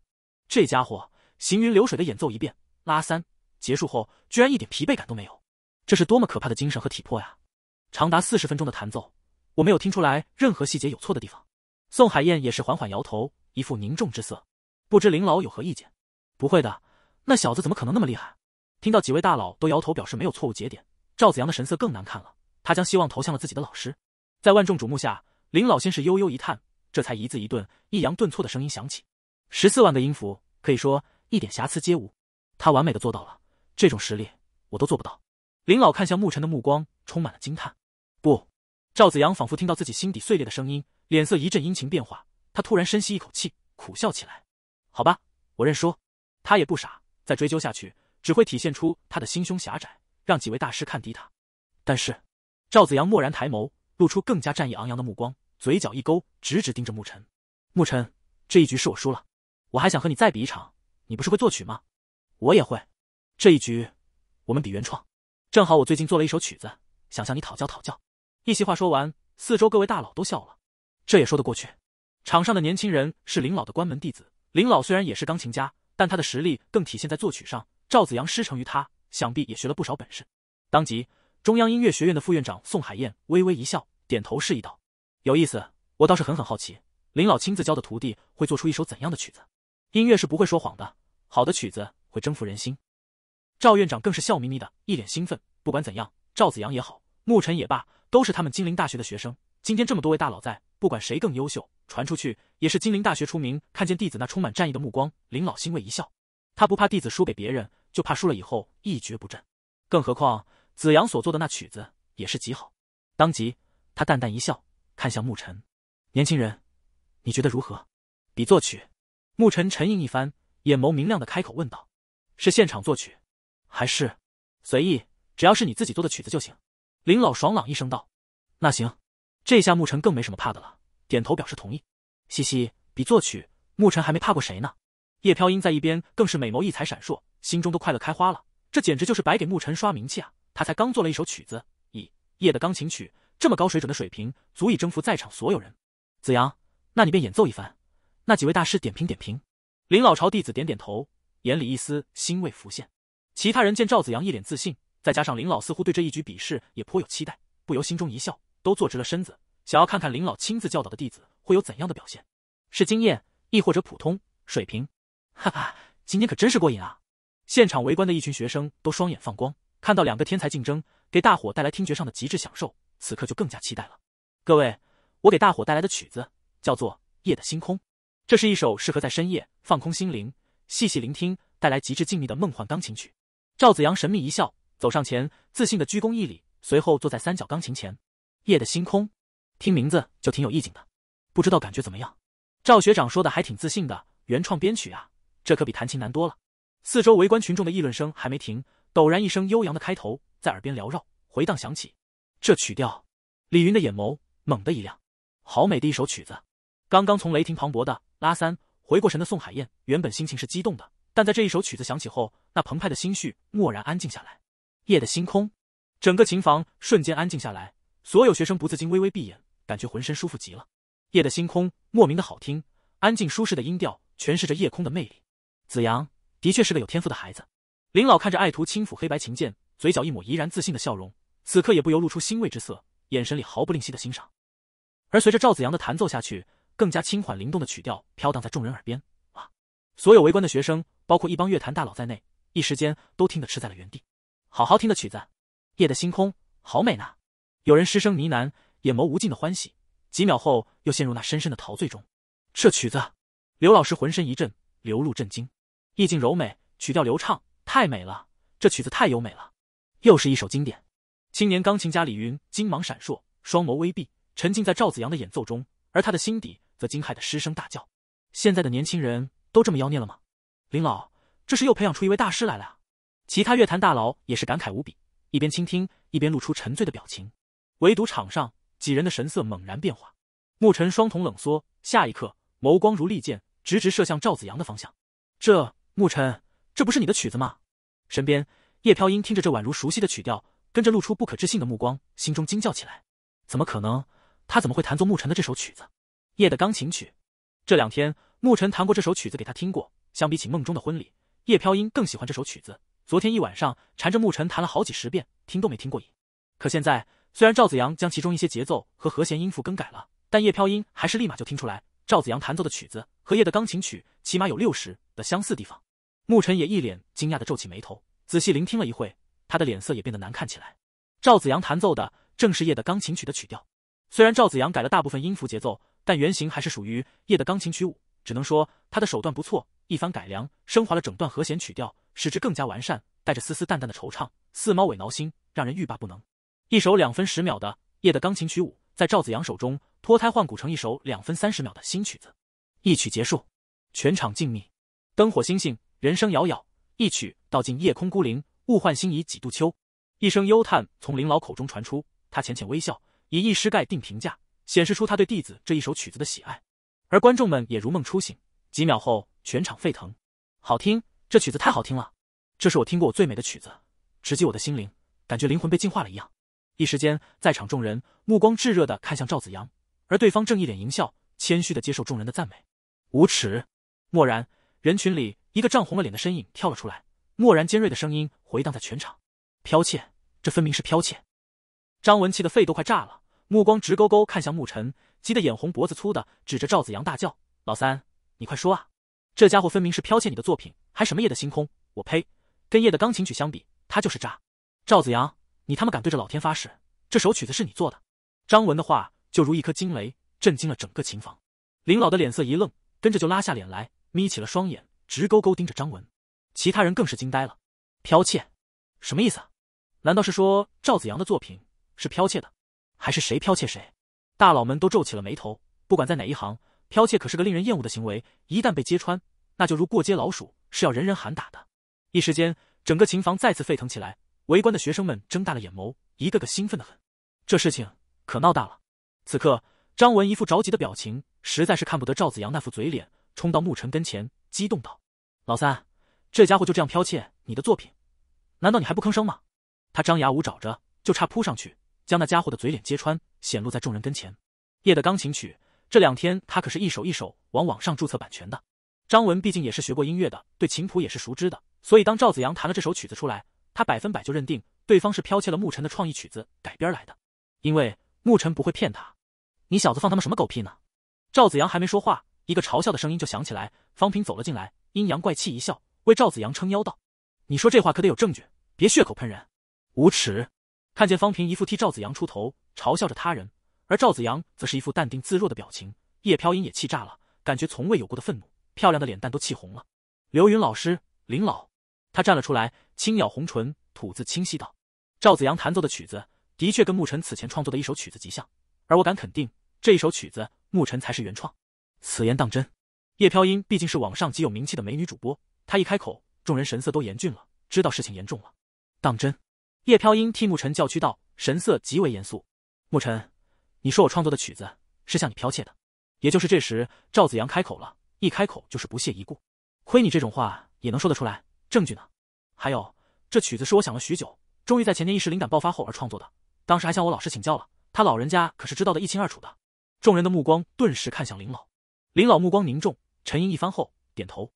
A: 这家伙行云流水的演奏一遍拉三，结束后居然一点疲惫感都没有，这是多么可怕的精神和体魄呀！长达四十分钟的弹奏，我没有听出来任何细节有错的地方。宋海燕也是缓缓摇头，一副凝重之色。不知林老有何意见？不会的。那小子怎么可能那么厉害？听到几位大佬都摇头表示没有错误节点，赵子阳的神色更难看了。他将希望投向了自己的老师，在万众瞩目下，林老先是悠悠一叹，这才一字一顿、抑扬顿挫的声音响起：“十四万个音符，可以说一点瑕疵皆无。”他完美的做到了，这种实力我都做不到。林老看向牧尘的目光充满了惊叹。不，赵子阳仿佛听到自己心底碎裂的声音，脸色一阵阴晴变化。他突然深吸一口气，苦笑起来：“好吧，我认输。”他也不傻。再追究下去，只会体现出他的心胸狭窄，让几位大师看低他。但是，赵子阳蓦然抬眸，露出更加战意昂扬的目光，嘴角一勾，直直盯着牧尘。牧尘，这一局是我输了，我还想和你再比一场。你不是会作曲吗？我也会。这一局我们比原创，正好我最近做了一首曲子，想向你讨教讨教。一席话说完，四周各位大佬都笑了，这也说得过去。场上的年轻人是林老的关门弟子，林老虽然也是钢琴家。但他的实力更体现在作曲上。赵子阳师承于他，想必也学了不少本事。当即，中央音乐学院的副院长宋海燕微微一笑，点头示意道：“有意思，我倒是很很好奇，林老亲自教的徒弟会做出一首怎样的曲子？音乐是不会说谎的，好的曲子会征服人心。”赵院长更是笑眯眯的，一脸兴奋。不管怎样，赵子阳也好，牧尘也罢，都是他们金陵大学的学生。今天这么多位大佬在。不管谁更优秀，传出去也是金陵大学出名。看见弟子那充满战意的目光，林老欣慰一笑。他不怕弟子输给别人，就怕输了以后一蹶不振。更何况，子阳所做的那曲子也是极好。当即，他淡淡一笑，看向牧尘：“年轻人，你觉得如何？比作曲？”牧尘沉吟一番，眼眸明亮的开口问道：“是现场作曲，还是随意？只要是你自己做的曲子就行。”林老爽朗一声道：“那行。”这下牧尘更没什么怕的了，点头表示同意。嘻嘻，比作曲，牧尘还没怕过谁呢。叶飘音在一边更是美眸异彩闪烁，心中都快乐开花了。这简直就是白给牧尘刷名气啊！他才刚做了一首曲子，咦，叶的钢琴曲这么高水准的水平，足以征服在场所有人。子阳，那你便演奏一番，那几位大师点评点评。林老朝弟子点点头，眼里一丝欣慰浮现。其他人见赵子阳一脸自信，再加上林老似乎对这一局比试也颇有期待，不由心中一笑。都坐直了身子，想要看看林老亲自教导的弟子会有怎样的表现，是惊艳亦或者普通水平？哈哈，今天可真是过瘾啊！现场围观的一群学生都双眼放光，看到两个天才竞争，给大伙带来听觉上的极致享受，此刻就更加期待了。各位，我给大伙带来的曲子叫做《夜的星空》，这是一首适合在深夜放空心灵、细细聆听，带来极致静谧的梦幻钢琴曲。赵子阳神秘一笑，走上前，自信的鞠躬一礼，随后坐在三角钢琴前。夜的星空，听名字就挺有意境的，不知道感觉怎么样？赵学长说的还挺自信的，原创编曲啊，这可比弹琴难多了。四周围观群众的议论声还没停，陡然一声悠扬的开头在耳边缭绕回荡响起，这曲调，李云的眼眸猛地一亮，好美的一首曲子。刚刚从雷霆磅礴的拉三回过神的宋海燕，原本心情是激动的，但在这一首曲子响起后，那澎湃的心绪蓦然安静下来。夜的星空，整个琴房瞬间安静下来。所有学生不自禁微微闭眼，感觉浑身舒服极了。夜的星空莫名的好听，安静舒适的音调诠释着夜空的魅力。子阳的确是个有天赋的孩子。林老看着爱徒轻抚黑白琴键，嘴角一抹怡然自信的笑容，此刻也不由露出欣慰之色，眼神里毫不吝惜的欣赏。而随着赵子阳的弹奏下去，更加轻缓灵动的曲调飘荡在众人耳边。啊！所有围观的学生，包括一帮乐坛大佬在内，一时间都听得痴在了原地。好好听的曲子，夜的星空好美呢。有人失声呢喃，眼眸无尽的欢喜，几秒后又陷入那深深的陶醉中。这曲子，刘老师浑身一震，流露震惊。意境柔美，曲调流畅，太美了！这曲子太优美了，又是一首经典。青年钢琴家李云金芒闪烁，双眸微闭，沉浸在赵子阳的演奏中，而他的心底则惊骇的失声大叫：现在的年轻人都这么妖孽了吗？林老，这是又培养出一位大师来了呀！其他乐坛大佬也是感慨无比，一边倾听，一边露出沉醉的表情。唯独场上几人的神色猛然变化，牧尘双瞳冷缩，下一刻眸光如利剑，直直射向赵子阳的方向。这牧尘，这不是你的曲子吗？身边叶飘音听着这宛如熟悉的曲调，跟着露出不可置信的目光，心中惊叫起来：怎么可能？他怎么会弹奏牧尘的这首曲子？夜的钢琴曲。这两天牧尘弹过这首曲子给他听过，相比起梦中的婚礼，叶飘音更喜欢这首曲子。昨天一晚上缠着牧尘弹了好几十遍，听都没听过瘾。可现在。虽然赵子阳将其中一些节奏和和弦音符更改了，但叶飘音还是立马就听出来，赵子阳弹奏的曲子和叶的钢琴曲起码有六十的相似地方。沐尘也一脸惊讶的皱起眉头，仔细聆听了一会，他的脸色也变得难看起来。赵子阳弹奏的正是叶的钢琴曲的曲调，虽然赵子阳改了大部分音符节奏，但原型还是属于叶的钢琴曲舞。只能说他的手段不错，一番改良升华了整段和弦曲调，使之更加完善，带着丝丝淡淡的惆怅，似猫尾挠心，让人欲罢不能。一首两分十秒的《夜的钢琴曲舞》在赵子阳手中脱胎换骨成一首两分三十秒的新曲子。一曲结束，全场静谧，灯火星星，人声杳杳。一曲道尽夜空孤零，物换星移几度秋。一声幽叹从林老口中传出，他浅浅微笑，以一诗盖定评价，显示出他对弟子这一首曲子的喜爱。而观众们也如梦初醒，几秒后全场沸腾。好听，这曲子太好听了，这是我听过我最美的曲子，直击我的心灵，感觉灵魂被净化了一样。一时间，在场众人目光炙热的看向赵子阳，而对方正一脸淫笑，谦虚的接受众人的赞美。无耻！蓦然，人群里一个涨红了脸的身影跳了出来，蓦然尖锐的声音回荡在全场：“剽窃！这分明是剽窃！”张文气的肺都快炸了，目光直勾勾看向牧尘，急得眼红脖子粗的指着赵子阳大叫：“老三，你快说啊！这家伙分明是剽窃你的作品，还什么夜的星空？我呸！跟夜的钢琴曲相比，他就是渣！”赵子阳。你他妈敢对着老天发誓，这首曲子是你做的？张文的话就如一颗惊雷，震惊了整个琴房。林老的脸色一愣，跟着就拉下脸来，眯起了双眼，直勾勾盯着张文。其他人更是惊呆了。剽窃？什么意思？难道是说赵子阳的作品是剽窃的，还是谁剽窃谁？大佬们都皱起了眉头。不管在哪一行，剽窃可是个令人厌恶的行为。一旦被揭穿，那就如过街老鼠，是要人人喊打的。一时间，整个琴房再次沸腾起来。围观的学生们睁大了眼眸，一个个兴奋的很。这事情可闹大了。此刻，张文一副着急的表情，实在是看不得赵子阳那副嘴脸，冲到沐尘跟前，激动道：“老三，这家伙就这样剽窃你的作品，难道你还不吭声吗？”他张牙舞爪着，就差扑上去将那家伙的嘴脸揭穿，显露在众人跟前。《夜的钢琴曲》这两天他可是一首一首往网上注册版权的。张文毕竟也是学过音乐的，对琴谱也是熟知的，所以当赵子阳弹了这首曲子出来。他百分百就认定对方是剽窃了牧尘的创意曲子改编来的，因为牧尘不会骗他。你小子放他们什么狗屁呢？赵子阳还没说话，一个嘲笑的声音就响起来。方平走了进来，阴阳怪气一笑，为赵子阳撑腰道：“你说这话可得有证据，别血口喷人，无耻！”看见方平一副替赵子阳出头，嘲笑着他人，而赵子阳则是一副淡定自若的表情。叶飘音也气炸了，感觉从未有过的愤怒，漂亮的脸蛋都气红了。刘云老师，林老，他站了出来。轻咬红唇，吐字清晰道：“赵子阳弹奏的曲子，的确跟牧尘此前创作的一首曲子极像，而我敢肯定，这一首曲子牧尘才是原创。”此言当真？叶飘音毕竟是网上极有名气的美女主播，她一开口，众人神色都严峻了，知道事情严重了。当真？叶飘音替牧尘叫屈道，神色极为严肃：“牧尘，你说我创作的曲子是向你剽窃的？”也就是这时，赵子阳开口了，一开口就是不屑一顾：“亏你这种话也能说得出来，证据呢？”还有，这曲子是我想了许久，终于在前天一时灵感爆发后而创作的。当时还向我老师请教了，他老人家可是知道的一清二楚的。众人的目光顿时看向林老，林老目光凝重，沉吟一番后点头：“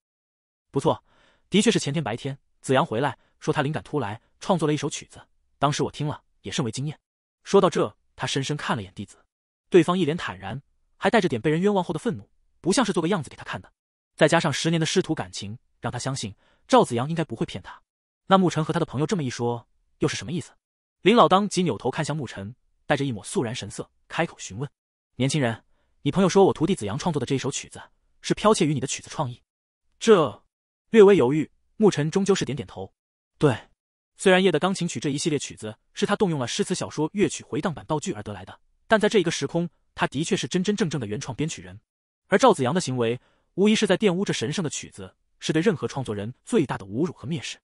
A: 不错，的确是前天白天，子阳回来说他灵感突来，创作了一首曲子。当时我听了也甚为惊艳。”说到这，他深深看了眼弟子，对方一脸坦然，还带着点被人冤枉后的愤怒，不像是做个样子给他看的。再加上十年的师徒感情，让他相信赵子阳应该不会骗他。那牧尘和他的朋友这么一说，又是什么意思？林老当即扭头看向牧尘，带着一抹肃然神色，开口询问：“年轻人，你朋友说我徒弟子阳创作的这一首曲子是剽窃于你的曲子创意？”这略微犹豫，牧尘终究是点点头：“对。虽然《夜的钢琴曲》这一系列曲子是他动用了诗词、小说、乐曲回荡版道具而得来的，但在这一个时空，他的确是真真正正的原创编曲人。而赵子阳的行为，无疑是在玷污这神圣的曲子，是对任何创作人最大的侮辱和蔑视。”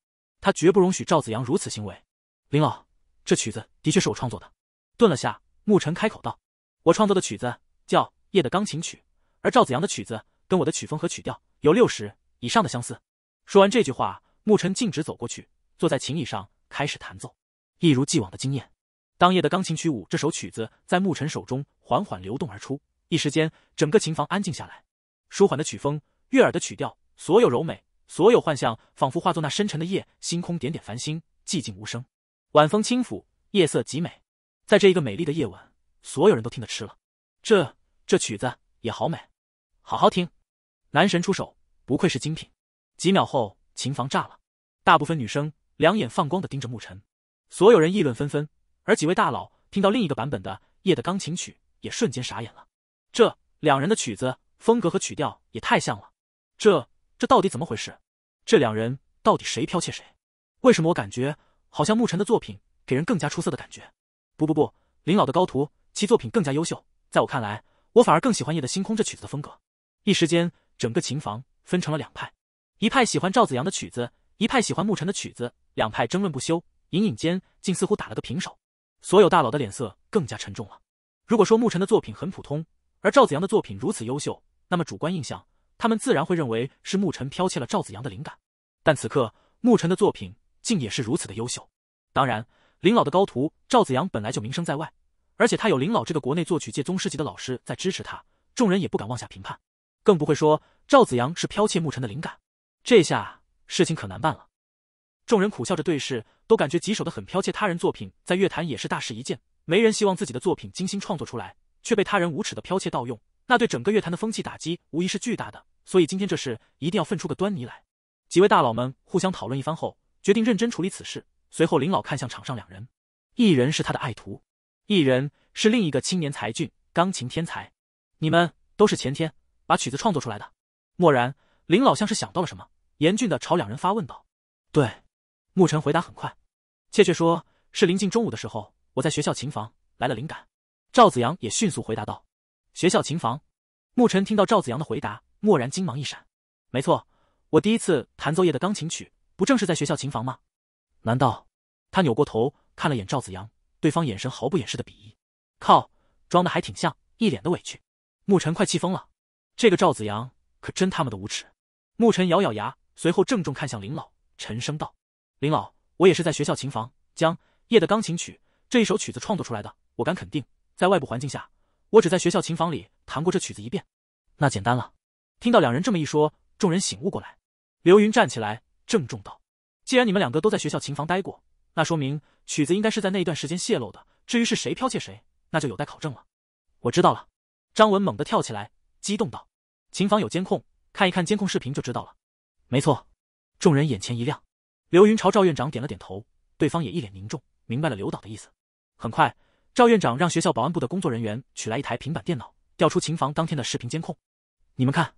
A: 他绝不容许赵子阳如此行为，林老，这曲子的确是我创作的。顿了下，牧尘开口道：“我创作的曲子叫《夜的钢琴曲》，而赵子阳的曲子跟我的曲风和曲调有六十以上的相似。”说完这句话，牧尘径直走过去，坐在琴椅上开始弹奏，一如既往的惊艳。当夜的钢琴曲舞这首曲子在牧尘手中缓缓流动而出，一时间整个琴房安静下来，舒缓的曲风，悦耳的曲调，所有柔美。所有幻象仿佛化作那深沉的夜，星空点点繁星，寂静无声，晚风轻抚，夜色极美。在这一个美丽的夜晚，所有人都听得吃了，这这曲子也好美，好好听。男神出手，不愧是精品。几秒后，琴房炸了，大部分女生两眼放光的盯着牧尘，所有人议论纷纷。而几位大佬听到另一个版本的《夜的钢琴曲》也瞬间傻眼了，这两人的曲子风格和曲调也太像了，这这到底怎么回事？这两人到底谁剽窃谁？为什么我感觉好像牧尘的作品给人更加出色的感觉？不不不，林老的高徒其作品更加优秀。在我看来，我反而更喜欢《夜的星空》这曲子的风格。一时间，整个琴房分成了两派，一派喜欢赵子阳的曲子，一派喜欢牧尘的曲子，两派争论不休，隐隐间竟似乎打了个平手。所有大佬的脸色更加沉重了。如果说牧尘的作品很普通，而赵子阳的作品如此优秀，那么主观印象。他们自然会认为是牧尘剽窃了赵子阳的灵感，但此刻牧尘的作品竟也是如此的优秀。当然，林老的高徒赵子阳本来就名声在外，而且他有林老这个国内作曲界宗师级的老师在支持他，众人也不敢妄下评判，更不会说赵子阳是剽窃牧尘的灵感。这下事情可难办了，众人苦笑着对视，都感觉棘手的很。剽窃他人作品在乐坛也是大事一件，没人希望自己的作品精心创作出来却被他人无耻的剽窃盗用，那对整个乐坛的风气打击无疑是巨大的。所以今天这事一定要分出个端倪来。几位大佬们互相讨论一番后，决定认真处理此事。随后，林老看向场上两人，一人是他的爱徒，一人是另一个青年才俊，钢琴天才。你们都是前天把曲子创作出来的。蓦然，林老像是想到了什么，严峻的朝两人发问道：“对。”牧尘回答很快，怯怯说：“是临近中午的时候，我在学校琴房来了灵感。”赵子阳也迅速回答道：“学校琴房。”牧尘听到赵子阳的回答。蓦然，金芒一闪。没错，我第一次弹奏夜的钢琴曲，不正是在学校琴房吗？难道？他扭过头看了眼赵子阳，对方眼神毫不掩饰的鄙夷。靠，装的还挺像，一脸的委屈。牧尘快气疯了，这个赵子阳可真他妈的无耻！牧尘咬咬牙，随后郑重看向林老，沉声道：“林老，我也是在学校琴房将夜的钢琴曲这一首曲子创作出来的。我敢肯定，在外部环境下，我只在学校琴房里弹过这曲子一遍。那简单了。”听到两人这么一说，众人醒悟过来。刘云站起来，郑重道：“既然你们两个都在学校琴房待过，那说明曲子应该是在那一段时间泄露的。至于是谁剽窃谁，那就有待考证了。”我知道了。张文猛地跳起来，激动道：“琴房有监控，看一看监控视频就知道了。”没错。众人眼前一亮。刘云朝赵院长点了点头，对方也一脸凝重，明白了刘导的意思。很快，赵院长让学校保安部的工作人员取来一台平板电脑，调出琴房当天的视频监控。你们看。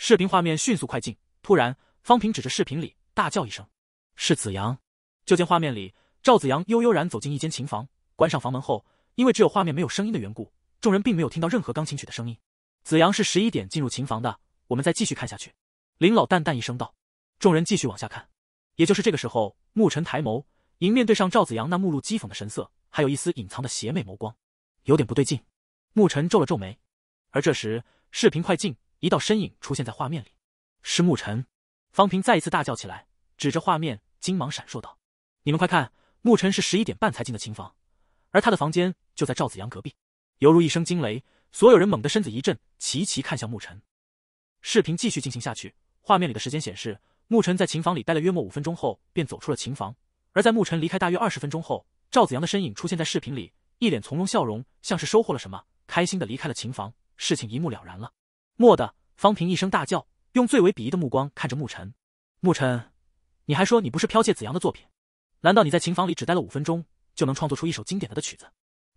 A: 视频画面迅速快进，突然，方平指着视频里大叫一声：“是子阳！”就见画面里赵子阳悠悠然走进一间琴房，关上房门后，因为只有画面没有声音的缘故，众人并没有听到任何钢琴曲的声音。子阳是十一点进入琴房的，我们再继续看下去。”林老淡淡一声道。众人继续往下看，也就是这个时候，牧尘抬眸，迎面对上赵子阳那目露讥讽的神色，还有一丝隐藏的邪魅眸光，有点不对劲。牧尘皱了皱眉，而这时，视频快进。一道身影出现在画面里，是牧尘。方平再一次大叫起来，指着画面，金芒闪烁道：“你们快看，牧尘是十一点半才进的琴房，而他的房间就在赵子阳隔壁。”犹如一声惊雷，所有人猛的身子一震，齐齐看向牧尘。视频继续进行下去，画面里的时间显示，牧尘在琴房里待了约莫五分钟，后便走出了琴房。而在牧尘离开大约二十分钟后，赵子阳的身影出现在视频里，一脸从容笑容，像是收获了什么，开心的离开了琴房。事情一目了然了。蓦的，方平一声大叫，用最为鄙夷的目光看着牧尘。牧尘，你还说你不是剽窃子阳的作品？难道你在琴房里只待了五分钟，就能创作出一首经典的的曲子？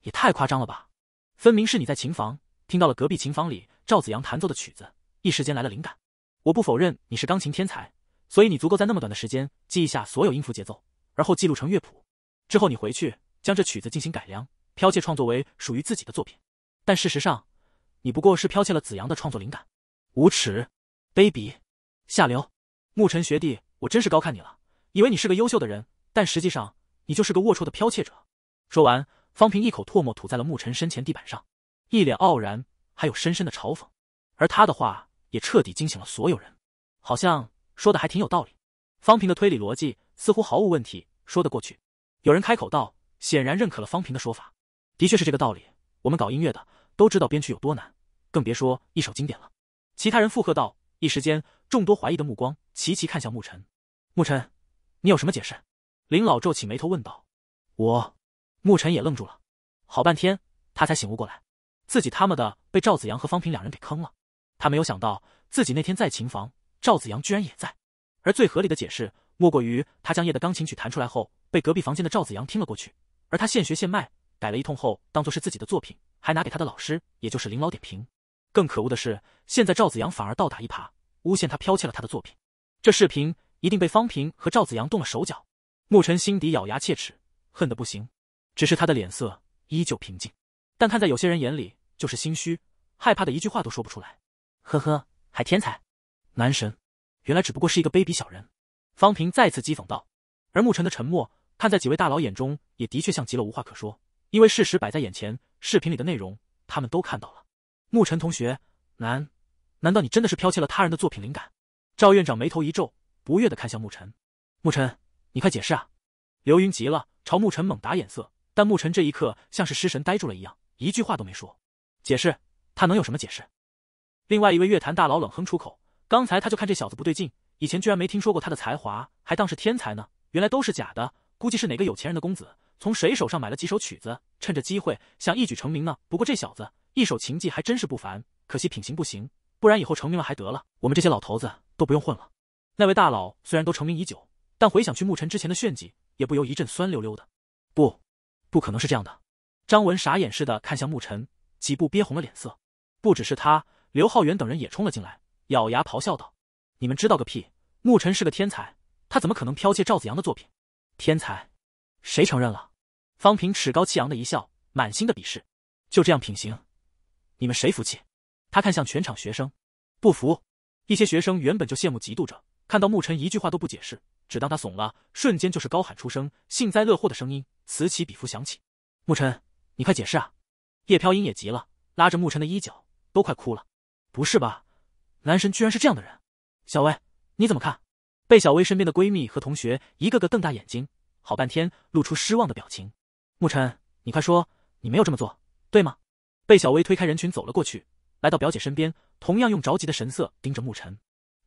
A: 也太夸张了吧！分明是你在琴房听到了隔壁琴房里赵子阳弹奏的曲子，一时间来了灵感。我不否认你是钢琴天才，所以你足够在那么短的时间记一下所有音符节奏，而后记录成乐谱。之后你回去将这曲子进行改良，剽窃创作为属于自己的作品。但事实上……你不过是剽窃了子阳的创作灵感，无耻、卑鄙、下流！牧尘学弟，我真是高看你了，以为你是个优秀的人，但实际上你就是个龌龊的剽窃者。说完，方平一口唾沫吐在了牧尘身前地板上，一脸傲然，还有深深的嘲讽。而他的话也彻底惊醒了所有人，好像说的还挺有道理。方平的推理逻辑似乎毫无问题，说得过去。有人开口道，显然认可了方平的说法，的确是这个道理。我们搞音乐的。都知道编曲有多难，更别说一首经典了。其他人附和道，一时间，众多怀疑的目光齐齐看向牧尘。牧尘，你有什么解释？林老皱起眉头问道。我，牧尘也愣住了，好半天，他才醒悟过来，自己他妈的被赵子阳和方平两人给坑了。他没有想到，自己那天在琴房，赵子阳居然也在。而最合理的解释，莫过于他将夜的钢琴曲弹出来后，被隔壁房间的赵子阳听了过去，而他现学现卖。改了一通后，当做是自己的作品，还拿给他的老师，也就是林老点评。更可恶的是，现在赵子阳反而倒打一耙，诬陷他剽窃了他的作品。这视频一定被方平和赵子阳动了手脚。牧尘心底咬牙切齿，恨得不行，只是他的脸色依旧平静，但看在有些人眼里就是心虚，害怕的一句话都说不出来。呵呵，还天才，男神，原来只不过是一个卑鄙小人。方平再次讥讽道。而牧尘的沉默，看在几位大佬眼中，也的确像极了无话可说。因为事实摆在眼前，视频里的内容他们都看到了。牧尘同学，难，难道你真的是剽窃了他人的作品灵感？赵院长眉头一皱，不悦的看向牧尘。牧尘，你快解释啊！刘云急了，朝牧尘猛打眼色。但牧尘这一刻像是失神呆住了一样，一句话都没说。解释，他能有什么解释？另外一位乐坛大佬冷哼出口：“刚才他就看这小子不对劲，以前居然没听说过他的才华，还当是天才呢，原来都是假的，估计是哪个有钱人的公子。”从谁手上买了几首曲子？趁着机会想一举成名呢？不过这小子一首琴技还真是不凡，可惜品行不行，不然以后成名了还得了？我们这些老头子都不用混了。那位大佬虽然都成名已久，但回想去牧尘之前的炫技，也不由一阵酸溜溜的。不，不可能是这样的！张文傻眼似的看向牧尘，几步憋红了脸色。不只是他，刘浩源等人也冲了进来，咬牙咆哮道：“你们知道个屁！牧尘是个天才，他怎么可能剽窃赵子阳的作品？天才，谁承认了？”方平趾高气扬的一笑，满心的鄙视。就这样品行，你们谁服气？他看向全场学生，不服。一些学生原本就羡慕嫉妒着，看到牧尘一句话都不解释，只当他怂了，瞬间就是高喊出声，幸灾乐祸的声音此起彼伏响起。牧尘，你快解释啊！叶飘英也急了，拉着牧尘的衣角，都快哭了。不是吧，男神居然是这样的人？小薇，你怎么看？被小薇身边的闺蜜和同学一个个瞪大眼睛，好半天，露出失望的表情。牧尘，你快说，你没有这么做，对吗？贝小薇推开人群走了过去，来到表姐身边，同样用着急的神色盯着牧尘。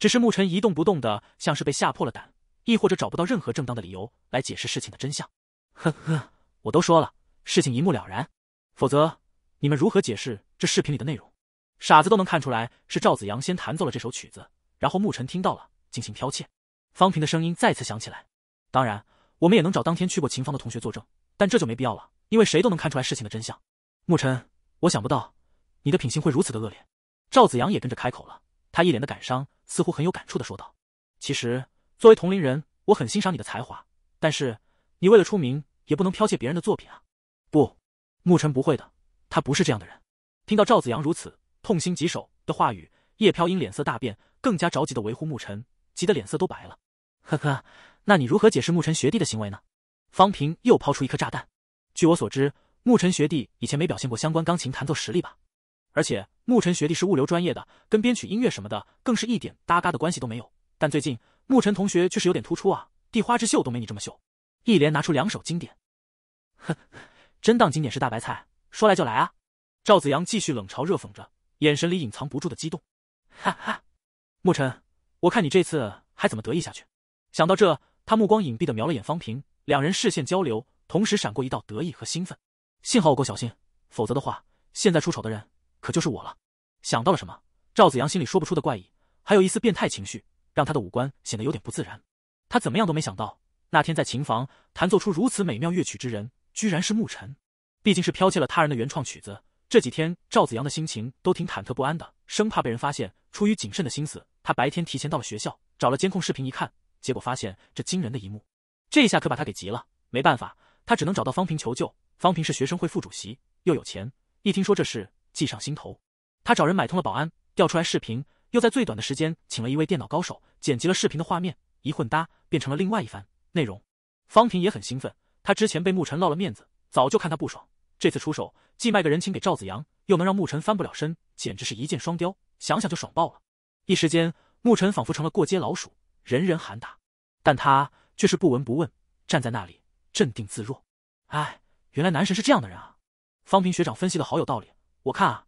A: 只是牧尘一动不动的，像是被吓破了胆，亦或者找不到任何正当的理由来解释事情的真相。呵呵，我都说了，事情一目了然，否则你们如何解释这视频里的内容？傻子都能看出来，是赵子阳先弹奏了这首曲子，然后牧尘听到了进行剽窃。方平的声音再次响起来，当然，我们也能找当天去过琴房的同学作证。但这就没必要了，因为谁都能看出来事情的真相。牧尘，我想不到你的品行会如此的恶劣。赵子阳也跟着开口了，他一脸的感伤，似乎很有感触的说道：“其实作为同龄人，我很欣赏你的才华，但是你为了出名，也不能剽窃别人的作品啊！”不，牧尘不会的，他不是这样的人。听到赵子阳如此痛心疾首的话语，叶飘英脸色大变，更加着急的维护牧尘，急得脸色都白了。呵呵，那你如何解释牧尘学弟的行为呢？方平又抛出一颗炸弹。据我所知，牧尘学弟以前没表现过相关钢琴弹奏实力吧？而且牧尘学弟是物流专业的，跟编曲音乐什么的更是一点搭嘎的关系都没有。但最近牧尘同学却是有点突出啊！地花之秀都没你这么秀，一连拿出两首经典。哼，真当经典是大白菜，说来就来啊！赵子阳继续冷嘲热讽，着眼神里隐藏不住的激动。哈哈，牧尘，我看你这次还怎么得意下去？想到这，他目光隐蔽的瞄了眼方平。两人视线交流，同时闪过一道得意和兴奋。幸好我够小心，否则的话，现在出丑的人可就是我了。想到了什么？赵子阳心里说不出的怪异，还有一丝变态情绪，让他的五官显得有点不自然。他怎么样都没想到，那天在琴房弹奏出如此美妙乐曲之人，居然是牧尘。毕竟是剽窃了他人的原创曲子，这几天赵子阳的心情都挺忐忑不安的，生怕被人发现。出于谨慎的心思，他白天提前到了学校，找了监控视频一看，结果发现这惊人的一幕。这下可把他给急了，没办法，他只能找到方平求救。方平是学生会副主席，又有钱，一听说这事，计上心头，他找人买通了保安，调出来视频，又在最短的时间请了一位电脑高手剪辑了视频的画面，一混搭，变成了另外一番内容。方平也很兴奋，他之前被牧尘落了面子，早就看他不爽，这次出手既卖个人情给赵子阳，又能让牧尘翻不了身，简直是一箭双雕，想想就爽爆了。一时间，牧尘仿佛成了过街老鼠，人人喊打，但他。却是不闻不问，站在那里镇定自若。唉，原来男神是这样的人啊！方平学长分析的好有道理，我看啊，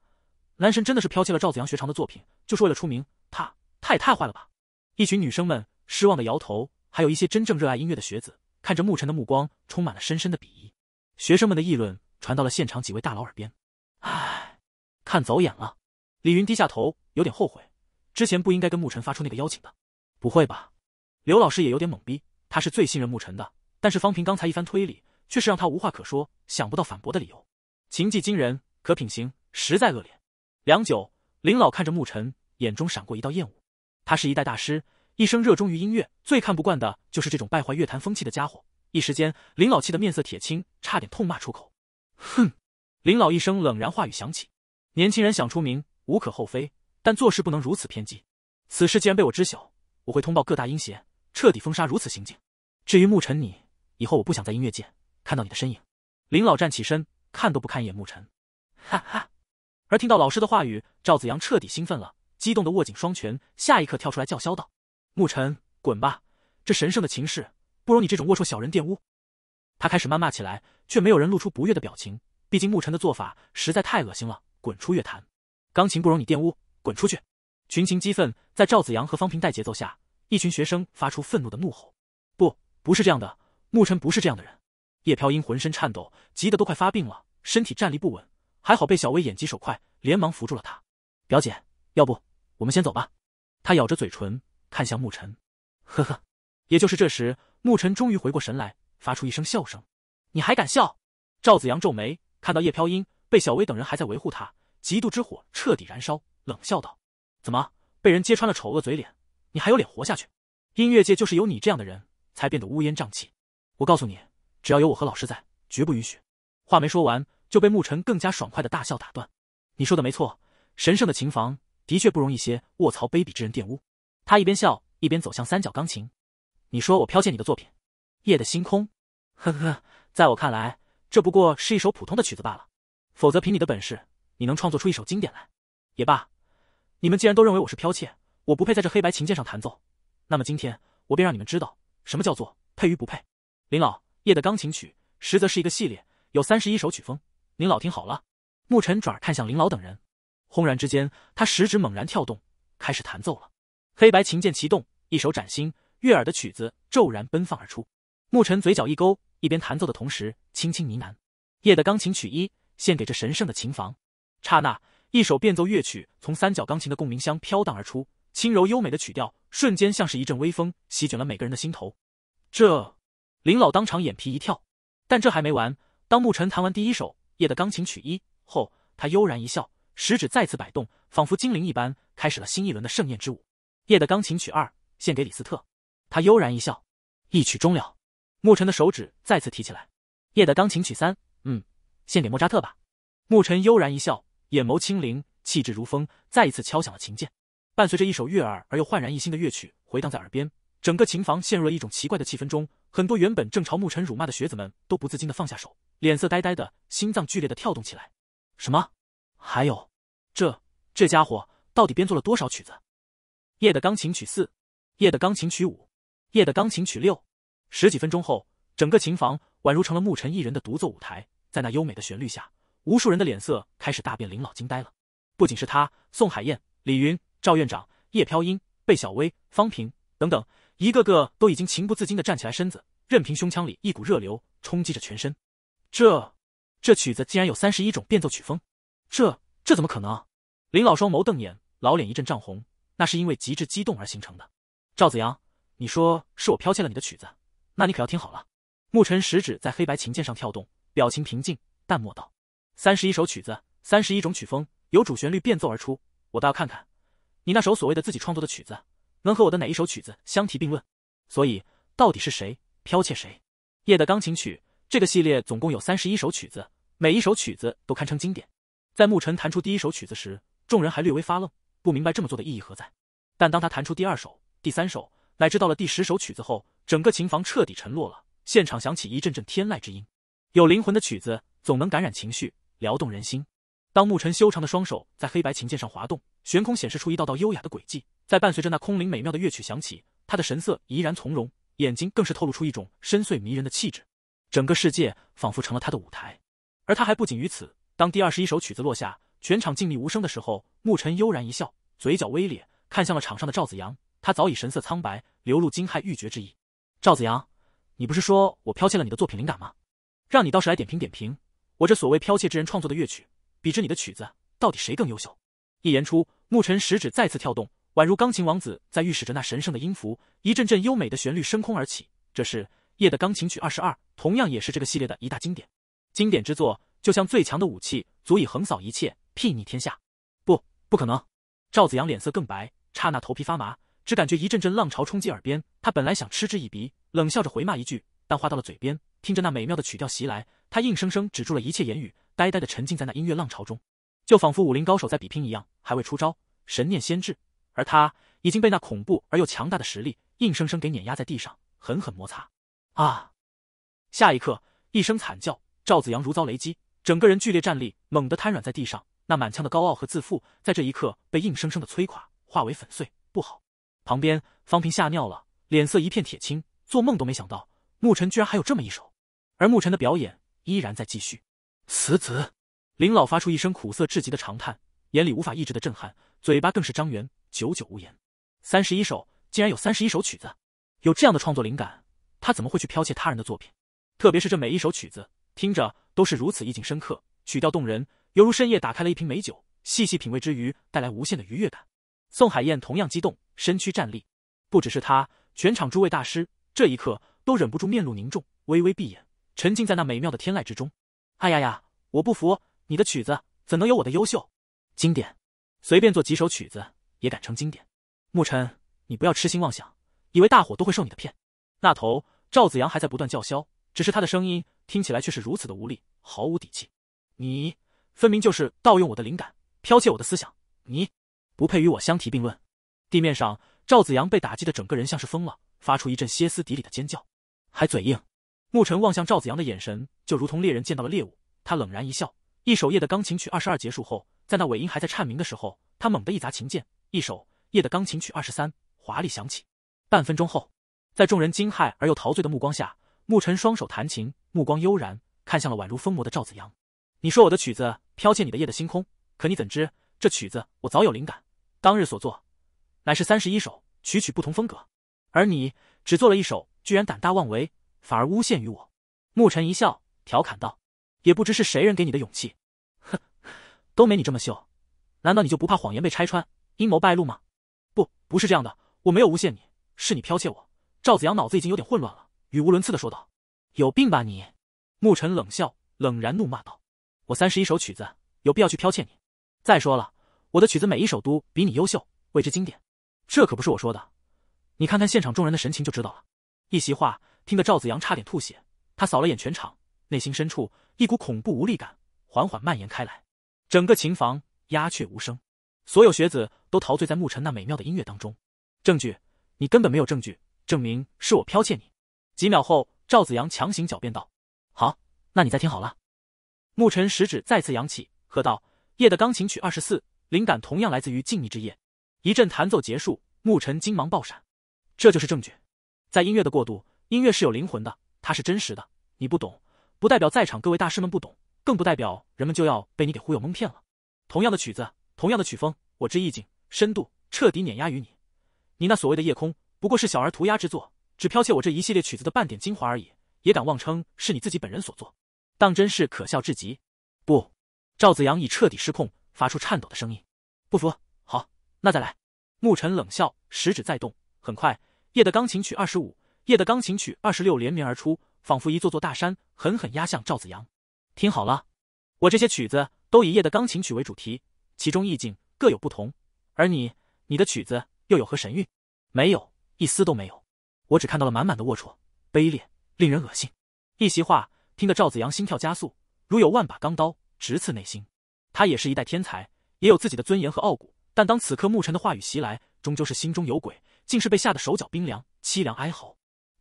A: 男神真的是剽窃了赵子阳学长的作品，就是为了出名，他他也太坏了吧！一群女生们失望的摇头，还有一些真正热爱音乐的学子，看着牧尘的目光充满了深深的鄙夷。学生们的议论传到了现场几位大佬耳边。唉，看走眼了。李云低下头，有点后悔，之前不应该跟牧尘发出那个邀请的。不会吧？刘老师也有点懵逼。他是最信任牧尘的，但是方平刚才一番推理却是让他无话可说，想不到反驳的理由。情迹惊人，可品行实在恶劣。良久，林老看着牧尘，眼中闪过一道厌恶。他是一代大师，一生热衷于音乐，最看不惯的就是这种败坏乐坛风气的家伙。一时间，林老气得面色铁青，差点痛骂出口。哼！林老一声冷然话语响起。年轻人想出名无可厚非，但做事不能如此偏激。此事既然被我知晓，我会通报各大音协，彻底封杀如此行径。至于牧尘，你以后我不想在音乐界看到你的身影。林老站起身，看都不看一眼牧尘，哈哈。而听到老师的话语，赵子阳彻底兴奋了，激动的握紧双拳，下一刻跳出来叫嚣道：“牧尘，滚吧！这神圣的情事，不容你这种龌龊小人玷污！”他开始谩骂起来，却没有人露出不悦的表情。毕竟牧尘的做法实在太恶心了，滚出乐坛！钢琴不容你玷污，滚出去！群情激愤，在赵子阳和方平带节奏下，一群学生发出愤怒的怒吼。不是这样的，牧尘不是这样的人。叶飘英浑身颤抖，急得都快发病了，身体站立不稳，还好被小薇眼疾手快，连忙扶住了他。表姐，要不我们先走吧？他咬着嘴唇，看向牧尘。呵呵。也就是这时，牧尘终于回过神来，发出一声笑声。你还敢笑？赵子阳皱眉，看到叶飘英被小薇等人还在维护他，嫉妒之火彻底燃烧，冷笑道：“怎么，被人揭穿了丑恶嘴脸，你还有脸活下去？音乐界就是有你这样的人。”才变得乌烟瘴气。我告诉你，只要有我和老师在，绝不允许。话没说完就被牧尘更加爽快的大笑打断。你说的没错，神圣的琴房的确不容一些卧槽卑鄙之人玷污。他一边笑一边走向三角钢琴。你说我剽窃你的作品《夜的星空》？呵呵，在我看来，这不过是一首普通的曲子罢了。否则凭你的本事，你能创作出一首经典来？也罢，你们既然都认为我是剽窃，我不配在这黑白琴键上弹奏，那么今天我便让你们知道。什么叫做配与不配？林老，夜的钢琴曲实则是一个系列，有三十一首曲风。您老听好了。牧尘转而看向林老等人，轰然之间，他食指猛然跳动，开始弹奏了。黑白琴键齐动，一首崭新、悦耳的曲子骤然奔放而出。牧尘嘴角一勾，一边弹奏的同时，轻轻呢喃：“夜的钢琴曲一，献给这神圣的琴房。”刹那，一首变奏乐曲从三角钢琴的共鸣箱飘荡而出，轻柔优美的曲调。瞬间像是一阵微风，席卷了每个人的心头。这林老当场眼皮一跳，但这还没完。当牧尘弹完第一首《夜的钢琴曲一》后，他悠然一笑，食指再次摆动，仿佛精灵一般，开始了新一轮的盛宴之舞。《夜的钢琴曲二》献给李斯特，他悠然一笑，一曲终了，牧尘的手指再次提起来，《夜的钢琴曲三》，嗯，献给莫扎特吧。牧尘悠然一笑，眼眸清灵，气质如风，再一次敲响了琴键。伴随着一首悦耳而又焕然一新的乐曲回荡在耳边，整个琴房陷入了一种奇怪的气氛中。很多原本正朝沐尘辱骂的学子们都不自禁的放下手，脸色呆呆的，心脏剧烈的跳动起来。什么？还有，这这家伙到底编作了多少曲子？夜的钢琴曲四，夜的钢琴曲五，夜的钢琴曲六。十几分钟后，整个琴房宛如成了沐尘一人的独奏舞台。在那优美的旋律下，无数人的脸色开始大变，林老惊呆了。不仅是他，宋海燕、李云。赵院长、叶飘音、贝小薇、方平等等一个个都已经情不自禁地站起来，身子任凭胸腔里一股热流冲击着全身。这这曲子竟然有三十一种变奏曲风，这这怎么可能？林老双眸瞪眼，老脸一阵涨红。那是因为极致激动而形成的。赵子阳，你说是我剽窃了你的曲子，那你可要听好了。牧尘食指在黑白琴键上跳动，表情平静淡漠道：“三十一首曲子，三十一种曲风，由主旋律变奏而出，我倒要看看。”你那首所谓的自己创作的曲子，能和我的哪一首曲子相提并论？所以，到底是谁剽窃谁？《夜的钢琴曲》这个系列总共有三十一首曲子，每一首曲子都堪称经典。在牧尘弹出第一首曲子时，众人还略微发愣，不明白这么做的意义何在。但当他弹出第二首、第三首，乃至到了第十首曲子后，整个琴房彻底沉落了，现场响起一阵阵天籁之音。有灵魂的曲子总能感染情绪，撩动人心。当牧尘修长的双手在黑白琴键上滑动，悬空显示出一道道优雅的轨迹，在伴随着那空灵美妙的乐曲响起，他的神色怡然从容，眼睛更是透露出一种深邃迷人的气质。整个世界仿佛成了他的舞台，而他还不仅于此。当第二十一首曲子落下，全场静谧无声的时候，牧尘悠然一笑，嘴角微咧，看向了场上的赵子阳。他早已神色苍白，流露惊骇欲绝之意。赵子阳，你不是说我剽窃了你的作品灵感吗？让你倒是来点评点评我这所谓剽窃之人创作的乐曲。比之你的曲子，到底谁更优秀？一言出，牧尘食指再次跳动，宛如钢琴王子在预示着那神圣的音符，一阵阵优美的旋律升空而起。这是夜的钢琴曲二十二，同样也是这个系列的一大经典，经典之作，就像最强的武器，足以横扫一切，睥睨天下。不，不可能！赵子阳脸色更白，刹那头皮发麻，只感觉一阵阵浪潮冲击耳边。他本来想嗤之以鼻，冷笑着回骂一句，但话到了嘴边，听着那美妙的曲调袭来，他硬生生止住了一切言语。呆呆的沉浸在那音乐浪潮中，就仿佛武林高手在比拼一样。还未出招，神念先至，而他已经被那恐怖而又强大的实力硬生生给碾压在地上，狠狠摩擦。啊！下一刻，一声惨叫，赵子阳如遭雷击，整个人剧烈站立，猛地瘫软在地上。那满腔的高傲和自负，在这一刻被硬生生的摧垮，化为粉碎。不好！旁边方平吓尿了，脸色一片铁青，做梦都没想到，牧尘居然还有这么一手。而牧尘的表演依然在继续。此子，林老发出一声苦涩至极的长叹，眼里无法抑制的震撼，嘴巴更是张圆，久久无言。三十一首，竟然有三十一首曲子，有这样的创作灵感，他怎么会去剽窃他人的作品？特别是这每一首曲子，听着都是如此意境深刻，曲调动人，犹如深夜打开了一瓶美酒，细细品味之余，带来无限的愉悦感。宋海燕同样激动，身躯站立。不只是他，全场诸位大师这一刻都忍不住面露凝重，微微闭眼，沉浸在那美妙的天籁之中。哎呀呀！我不服，你的曲子怎能有我的优秀？经典，随便做几首曲子也敢称经典？牧尘，你不要痴心妄想，以为大伙都会受你的骗。那头赵子阳还在不断叫嚣，只是他的声音听起来却是如此的无力，毫无底气。你分明就是盗用我的灵感，剽窃我的思想，你不配与我相提并论！地面上，赵子阳被打击的整个人像是疯了，发出一阵歇斯底里的尖叫，还嘴硬。牧尘望向赵子阳的眼神，就如同猎人见到了猎物。他冷然一笑，一首《夜的钢琴曲二十二》结束后，在那尾音还在颤鸣的时候，他猛地一砸琴键，一首《夜的钢琴曲二十三》华丽响起。半分钟后，在众人惊骇而又陶醉的目光下，牧尘双手弹琴，目光悠然看向了宛如疯魔的赵子阳。“你说我的曲子剽窃你的《夜的星空》，可你怎知这曲子我早有灵感？当日所作，乃是三十一首，曲曲不同风格。而你只做了一首，居然胆大妄为。”反而诬陷于我，牧尘一笑，调侃道：“也不知是谁人给你的勇气，哼，都没你这么秀，难道你就不怕谎言被拆穿，阴谋败露吗？”“不，不是这样的，我没有诬陷你，是你剽窃我。”赵子阳脑子已经有点混乱了，语无伦次的说道：“有病吧你！”牧尘冷笑，冷然怒骂道：“我三十一首曲子，有必要去剽窃你？再说了，我的曲子每一首都比你优秀，为之经典。这可不是我说的，你看看现场众人的神情就知道了。”一席话。听得赵子阳差点吐血，他扫了眼全场，内心深处一股恐怖无力感缓缓蔓延开来。整个琴房鸦雀无声，所有学子都陶醉在沐尘那美妙的音乐当中。证据，你根本没有证据证明是我剽窃你。几秒后，赵子阳强行狡辩道：“好，那你再听好了。”沐尘食指再次扬起，喝道：“夜的钢琴曲二十四，灵感同样来自于静谧之夜。”一阵弹奏结束，沐尘金芒爆闪，这就是证据。在音乐的过渡。音乐是有灵魂的，它是真实的。你不懂，不代表在场各位大师们不懂，更不代表人们就要被你给忽悠蒙骗了。同样的曲子，同样的曲风，我之意境、深度彻底碾压于你。你那所谓的夜空，不过是小儿涂鸦之作，只剽窃我这一系列曲子的半点精华而已，也敢妄称是你自己本人所作，当真是可笑至极！不，赵子阳已彻底失控，发出颤抖的声音。不服？好，那再来。牧尘冷笑，食指在动，很快，《夜的钢琴曲二十五》。夜的钢琴曲二十六连绵而出，仿佛一座座大山狠狠压向赵子阳。听好了，我这些曲子都以夜的钢琴曲为主题，其中意境各有不同。而你，你的曲子又有何神韵？没有，一丝都没有。我只看到了满满的龌龊、卑劣，令人恶心。一席话听得赵子阳心跳加速，如有万把钢刀直刺内心。他也是一代天才，也有自己的尊严和傲骨。但当此刻牧尘的话语袭来，终究是心中有鬼，竟是被吓得手脚冰凉，凄凉哀嚎。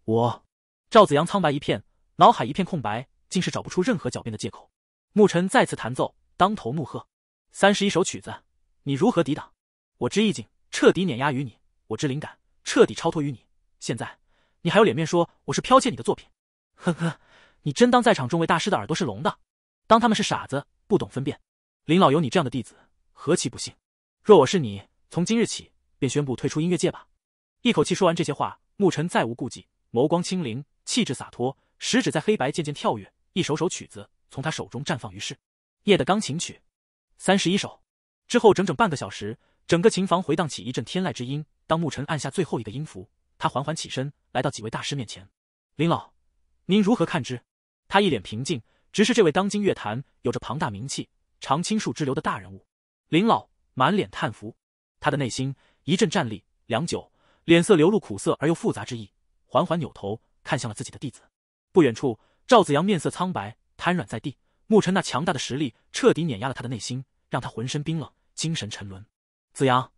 A: 我，赵子阳苍白一片，脑海一片空白，竟是找不出任何狡辩的借口。牧尘再次弹奏，当头怒喝：“三十一首曲子，你如何抵挡？我之意境彻底碾压于你，我之灵感彻底超脱于你。现在，你还有脸面说我是剽窃你的作品？呵呵，你真当在场众位大师的耳朵是聋的，当他们是傻子，不懂分辨？林老有你这样的弟子，何其不幸！若我是你，从今日起便宣布退出音乐界吧。”一口气说完这些话，牧尘再无顾忌。眸光清灵，气质洒脱，食指在黑白渐渐跳跃，一首首曲子从他手中绽放于世。夜的钢琴曲，三十一首之后，整整半个小时，整个琴房回荡起一阵天籁之音。当牧尘按下最后一个音符，他缓缓起身，来到几位大师面前。林老，您如何看之？他一脸平静，直视这位当今乐坛有着庞大名气、常青树之流的大人物。林老满脸叹服，他的内心一阵战栗，良久，脸色流露苦涩而又复杂之意。缓缓扭头看向了自己的弟子，不远处，赵子阳面色苍白，瘫软在地。牧尘那强大的实力彻底碾压了他的内心，让他浑身冰冷，精神沉沦。子阳，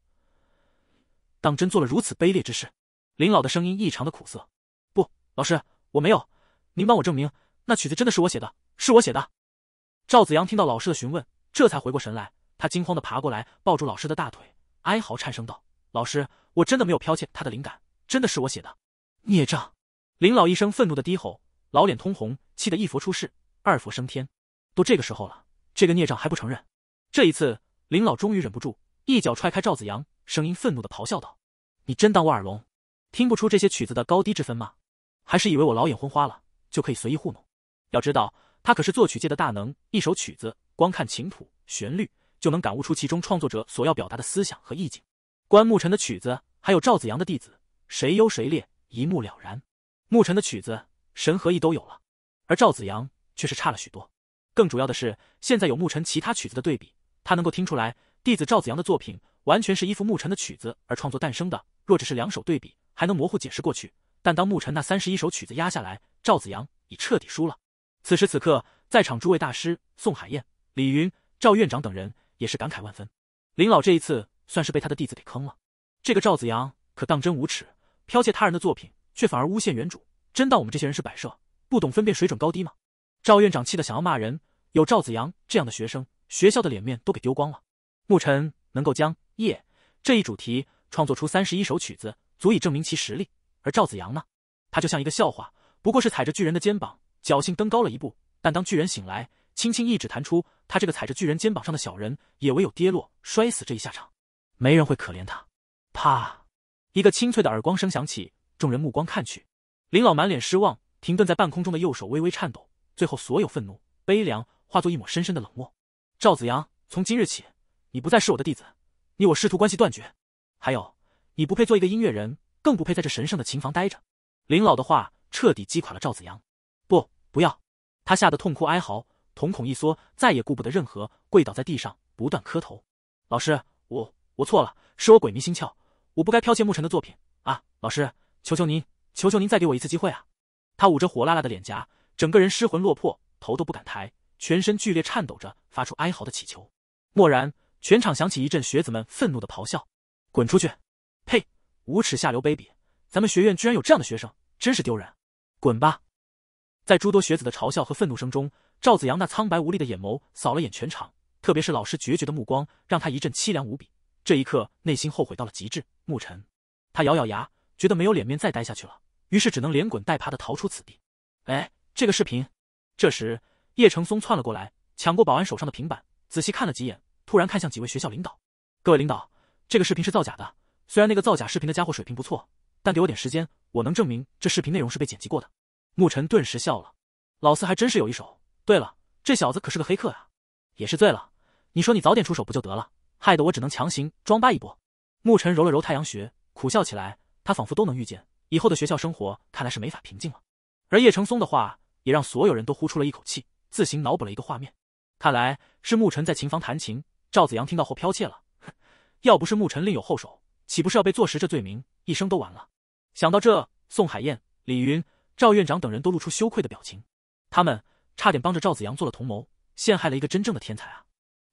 A: 当真做了如此卑劣之事？林老的声音异常的苦涩。不，老师，我没有，您帮我证明，那曲子真的是我写的，是我写的。赵子阳听到老师的询问，这才回过神来，他惊慌的爬过来，抱住老师的大腿，哀嚎颤声道：“老师，我真的没有剽窃他的灵感，真的是我写的。”孽障！林老一声愤怒的低吼，老脸通红，气得一佛出世，二佛升天。都这个时候了，这个孽障还不承认？这一次，林老终于忍不住，一脚踹开赵子阳，声音愤怒的咆哮道：“你真当我耳聋，听不出这些曲子的高低之分吗？还是以为我老眼昏花了，就可以随意糊弄？要知道，他可是作曲界的大能，一首曲子，光看琴谱、旋律，就能感悟出其中创作者所要表达的思想和意境。关牧尘的曲子，还有赵子阳的弟子，谁优谁劣？”一目了然，牧尘的曲子神和意都有了，而赵子阳却是差了许多。更主要的是，现在有牧尘其他曲子的对比，他能够听出来，弟子赵子阳的作品完全是依附牧尘的曲子而创作诞生的。若只是两首对比，还能模糊解释过去，但当牧尘那三十一首曲子压下来，赵子阳已彻底输了。此时此刻，在场诸位大师宋海燕、李云、赵院长等人也是感慨万分。林老这一次算是被他的弟子给坑了，这个赵子阳可当真无耻。剽窃他人的作品，却反而诬陷原主，真当我们这些人是摆设，不懂分辨水准高低吗？赵院长气得想要骂人。有赵子阳这样的学生，学校的脸面都给丢光了。牧尘能够将夜这一主题创作出三十一首曲子，足以证明其实力。而赵子阳呢？他就像一个笑话，不过是踩着巨人的肩膀，侥幸登高了一步。但当巨人醒来，轻轻一指弹出，他这个踩着巨人肩膀上的小人，也唯有跌落摔死这一下场。没人会可怜他。啪。一个清脆的耳光声响起，众人目光看去，林老满脸失望，停顿在半空中的右手微微颤抖，最后所有愤怒、悲凉化作一抹深深的冷漠。赵子阳，从今日起，你不再是我的弟子，你我师徒关系断绝。还有，你不配做一个音乐人，更不配在这神圣的琴房待着。林老的话彻底击垮了赵子阳，不，不要！他吓得痛哭哀嚎，瞳孔一缩，再也顾不得任何，跪倒在地上，不断磕头：“老师，我我错了，是我鬼迷心窍。”我不该剽窃牧尘的作品啊！老师，求求您，求求您再给我一次机会啊！他捂着火辣辣的脸颊，整个人失魂落魄，头都不敢抬，全身剧烈颤抖着，发出哀嚎的乞求。蓦然，全场响起一阵学子们愤怒的咆哮：“滚出去！呸！无耻下流卑鄙！咱们学院居然有这样的学生，真是丢人！滚吧！”在诸多学子的嘲笑和愤怒声中，赵子阳那苍白无力的眼眸扫了眼全场，特别是老师决绝的目光，让他一阵凄凉无比。这一刻，内心后悔到了极致。牧尘，他咬咬牙，觉得没有脸面再待下去了，于是只能连滚带爬的逃出此地。哎，这个视频。这时，叶承松窜了过来，抢过保安手上的平板，仔细看了几眼，突然看向几位学校领导：“各位领导，这个视频是造假的。虽然那个造假视频的家伙水平不错，但给我点时间，我能证明这视频内容是被剪辑过的。”牧尘顿时笑了：“老四还真是有一手。对了，这小子可是个黑客啊，也是醉了。你说你早点出手不就得了？”害得我只能强行装吧一波。牧尘揉了揉太阳穴，苦笑起来。他仿佛都能预见以后的学校生活，看来是没法平静了。而叶成松的话，也让所有人都呼出了一口气，自行脑补了一个画面。看来是牧尘在琴房弹琴，赵子阳听到后剽窃了。要不是牧尘另有后手，岂不是要被坐实这罪名，一生都完了？想到这，宋海燕、李云、赵院长等人都露出羞愧的表情。他们差点帮着赵子阳做了同谋，陷害了一个真正的天才啊！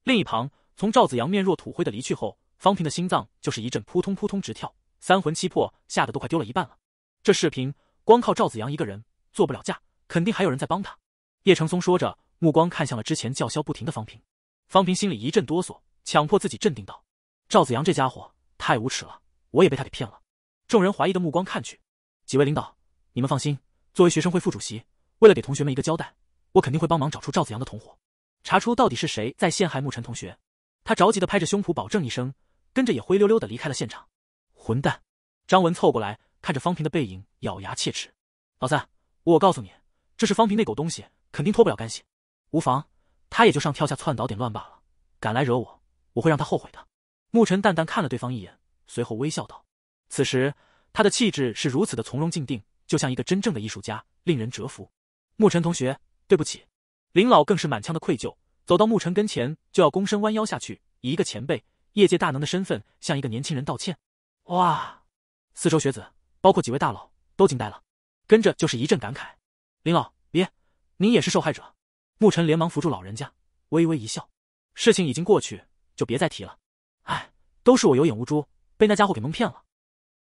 A: 另一旁。从赵子阳面若土灰的离去后，方平的心脏就是一阵扑通扑通直跳，三魂七魄吓得都快丢了一半了。这视频光靠赵子阳一个人做不了假，肯定还有人在帮他。叶承松说着，目光看向了之前叫嚣不停的方平。方平心里一阵哆嗦，强迫自己镇定道：“赵子阳这家伙太无耻了，我也被他给骗了。”众人怀疑的目光看去，几位领导，你们放心，作为学生会副主席，为了给同学们一个交代，我肯定会帮忙找出赵子阳的同伙，查出到底是谁在陷害牧尘同学。”他着急的拍着胸脯保证一声，跟着也灰溜溜的离开了现场。混蛋！张文凑过来，看着方平的背影，咬牙切齿：“老三，我告诉你，这是方平那狗东西，肯定脱不了干系。无妨，他也就上跳下窜，捣点乱罢了。敢来惹我，我会让他后悔的。”牧尘淡淡看了对方一眼，随后微笑道：“此时他的气质是如此的从容静定，就像一个真正的艺术家，令人折服。”牧尘同学，对不起。”林老更是满腔的愧疚。走到牧尘跟前，就要躬身弯腰下去，以一个前辈、业界大能的身份向一个年轻人道歉。哇！四周学子，包括几位大佬，都惊呆了，跟着就是一阵感慨。林老，别，您也是受害者。牧尘连忙扶住老人家，微微一笑：“事情已经过去，就别再提了。哎，都是我有眼无珠，被那家伙给蒙骗了。”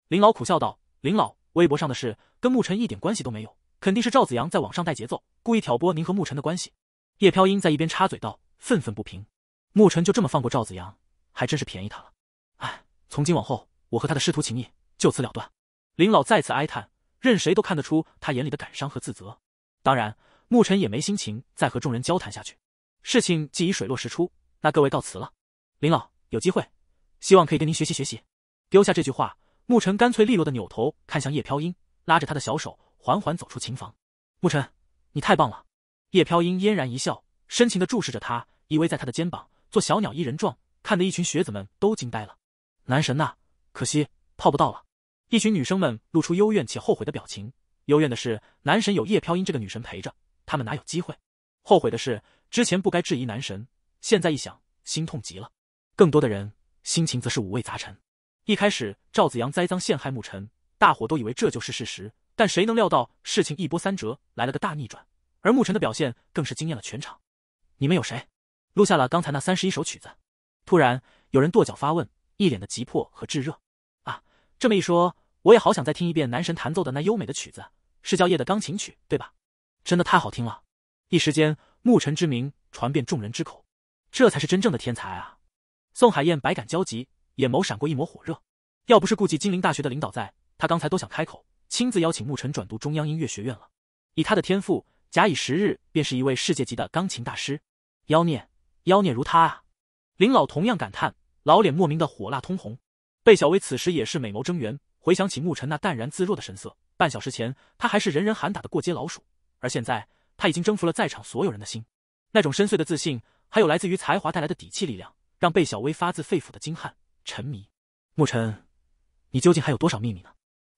A: 林老苦笑道：“林老，微博上的事跟牧尘一点关系都没有，肯定是赵子阳在网上带节奏，故意挑拨您和牧尘的关系。”叶飘英在一边插嘴道，愤愤不平：“牧尘就这么放过赵子阳，还真是便宜他了。哎，从今往后，我和他的师徒情谊就此了断。”林老再次哀叹，任谁都看得出他眼里的感伤和自责。当然，牧尘也没心情再和众人交谈下去。事情既已水落石出，那各位告辞了。林老，有机会，希望可以跟您学习学习。丢下这句话，牧尘干脆利落的扭头看向叶飘英，拉着他的小手，缓缓走出琴房。牧尘，你太棒了。叶飘音嫣然一笑，深情的注视着他，依偎在他的肩膀，做小鸟依人状，看得一群学子们都惊呆了。男神呐，可惜泡不到了。一群女生们露出幽怨且后悔的表情。幽怨的是，男神有叶飘音这个女神陪着，他们哪有机会？后悔的是，之前不该质疑男神，现在一想，心痛极了。更多的人心情则是五味杂陈。一开始，赵子阳栽赃陷害牧尘，大伙都以为这就是事实，但谁能料到事情一波三折，来了个大逆转？而牧尘的表现更是惊艳了全场。你们有谁录下了刚才那三十一首曲子？突然有人跺脚发问，一脸的急迫和炙热。啊，这么一说，我也好想再听一遍男神弹奏的那优美的曲子，是叫《夜》的钢琴曲，对吧？真的太好听了！一时间，牧尘之名传遍众人之口。这才是真正的天才啊！宋海燕百感交集，眼眸闪过一抹火热。要不是顾及金陵大学的领导在，她刚才都想开口亲自邀请牧尘转读中央音乐学院了。以他的天赋。假以时日，便是一位世界级的钢琴大师。妖孽，妖孽如他啊！林老同样感叹，老脸莫名的火辣通红。贝小薇此时也是美眸睁圆，回想起牧尘那淡然自若的神色。半小时前，他还是人人喊打的过街老鼠，而现在他已经征服了在场所有人的心。那种深邃的自信，还有来自于才华带来的底气力量，让贝小薇发自肺腑的惊叹、沉迷。牧尘，你究竟还有多少秘密呢？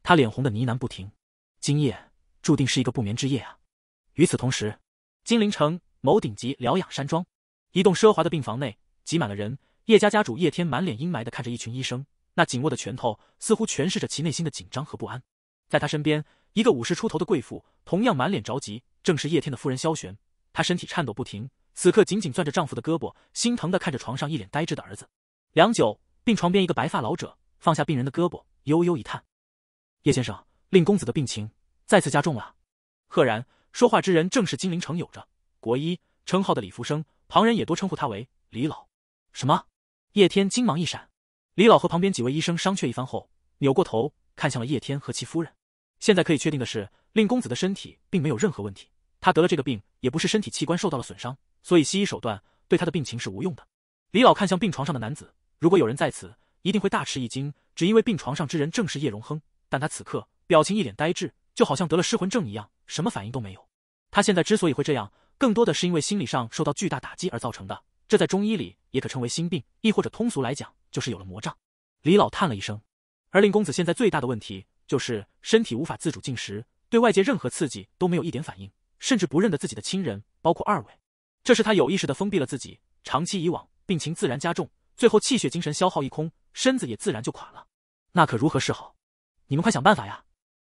A: 他脸红的呢喃不停。今夜注定是一个不眠之夜啊！与此同时，金陵城某顶级疗养山庄，一栋奢华的病房内挤满了人。叶家家主叶天满脸阴霾的看着一群医生，那紧握的拳头似乎诠释着其内心的紧张和不安。在他身边，一个五十出头的贵妇同样满脸着急，正是叶天的夫人萧玄。她身体颤抖不停，此刻紧紧攥着丈夫的胳膊，心疼的看着床上一脸呆滞的儿子。良久，病床边一个白发老者放下病人的胳膊，悠悠一叹：“叶先生，令公子的病情再次加重了。”赫然。说话之人正是金陵城有着国医称号的李福生，旁人也多称呼他为李老。什么？叶天金芒一闪，李老和旁边几位医生商榷一番后，扭过头看向了叶天和其夫人。现在可以确定的是，令公子的身体并没有任何问题，他得了这个病也不是身体器官受到了损伤，所以西医手段对他的病情是无用的。李老看向病床上的男子，如果有人在此，一定会大吃一惊，只因为病床上之人正是叶荣亨，但他此刻表情一脸呆滞，就好像得了失魂症一样。什么反应都没有。他现在之所以会这样，更多的是因为心理上受到巨大打击而造成的。这在中医里也可称为心病，亦或者通俗来讲就是有了魔障。李老叹了一声，而令公子现在最大的问题就是身体无法自主进食，对外界任何刺激都没有一点反应，甚至不认得自己的亲人，包括二位。这是他有意识的封闭了自己，长期以往，病情自然加重，最后气血精神消耗一空，身子也自然就垮了。那可如何是好？你们快想办法呀！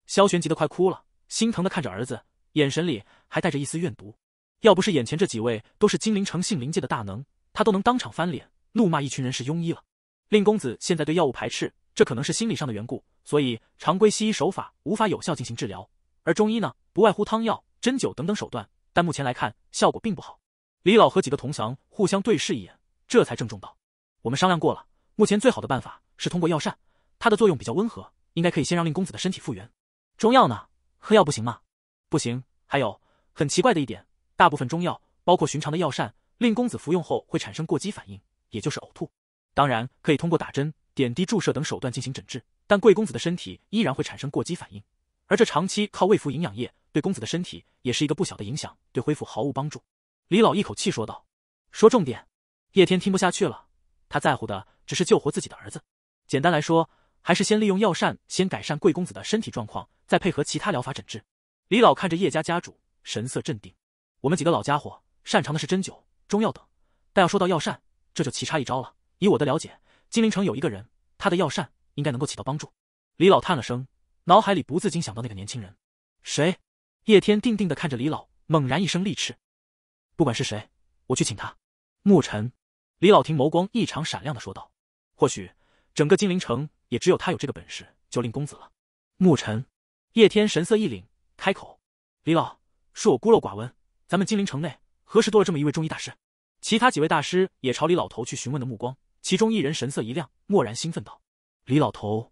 A: 萧玄急得快哭了。心疼的看着儿子，眼神里还带着一丝怨毒。要不是眼前这几位都是金陵城性灵界的大能，他都能当场翻脸，怒骂一群人是庸医了。令公子现在对药物排斥，这可能是心理上的缘故，所以常规西医手法无法有效进行治疗。而中医呢，不外乎汤药、针灸等等手段，但目前来看效果并不好。李老和几个同乡互相对视一眼，这才郑重道：“我们商量过了，目前最好的办法是通过药膳，它的作用比较温和，应该可以先让令公子的身体复原。中药呢？”喝药不行吗？不行。还有很奇怪的一点，大部分中药，包括寻常的药膳，令公子服用后会产生过激反应，也就是呕吐。当然，可以通过打针、点滴注射等手段进行诊治，但贵公子的身体依然会产生过激反应。而这长期靠胃服营养液，对公子的身体也是一个不小的影响，对恢复毫无帮助。李老一口气说道：“说重点。”叶天听不下去了，他在乎的只是救活自己的儿子。简单来说，还是先利用药膳先改善贵公子的身体状况。再配合其他疗法诊治。李老看着叶家家主，神色镇定。我们几个老家伙擅长的是针灸、中药等，但要说到药膳，这就奇差一招了。以我的了解，金陵城有一个人，他的药膳应该能够起到帮助。李老叹了声，脑海里不自禁想到那个年轻人。谁？叶天定定的看着李老，猛然一声厉斥：“不管是谁，我去请他。”牧尘。李老听眸光异常闪亮的说道：“或许整个金陵城也只有他有这个本事，就令公子了。”牧尘。叶天神色一凛，开口：“李老，恕我孤陋寡闻，咱们金陵城内何时多了这么一位中医大师？”其他几位大师也朝李老头去询问的目光，其中一人神色一亮，蓦然兴奋道：“李老头，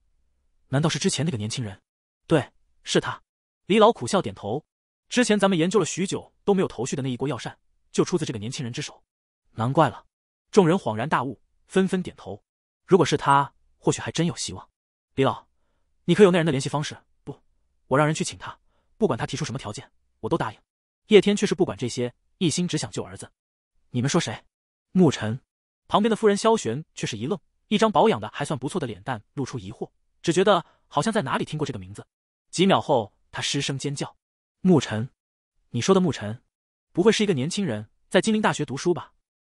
A: 难道是之前那个年轻人？对，是他。”李老苦笑点头：“之前咱们研究了许久都没有头绪的那一锅药膳，就出自这个年轻人之手，难怪了。”众人恍然大悟，纷纷点头：“如果是他，或许还真有希望。”李老，你可有那人的联系方式？我让人去请他，不管他提出什么条件，我都答应。叶天却是不管这些，一心只想救儿子。你们说谁？牧尘。旁边的夫人萧玄却是一愣，一张保养的还算不错的脸蛋露出疑惑，只觉得好像在哪里听过这个名字。几秒后，他失声尖叫：“牧尘！你说的牧尘，不会是一个年轻人在金陵大学读书吧？”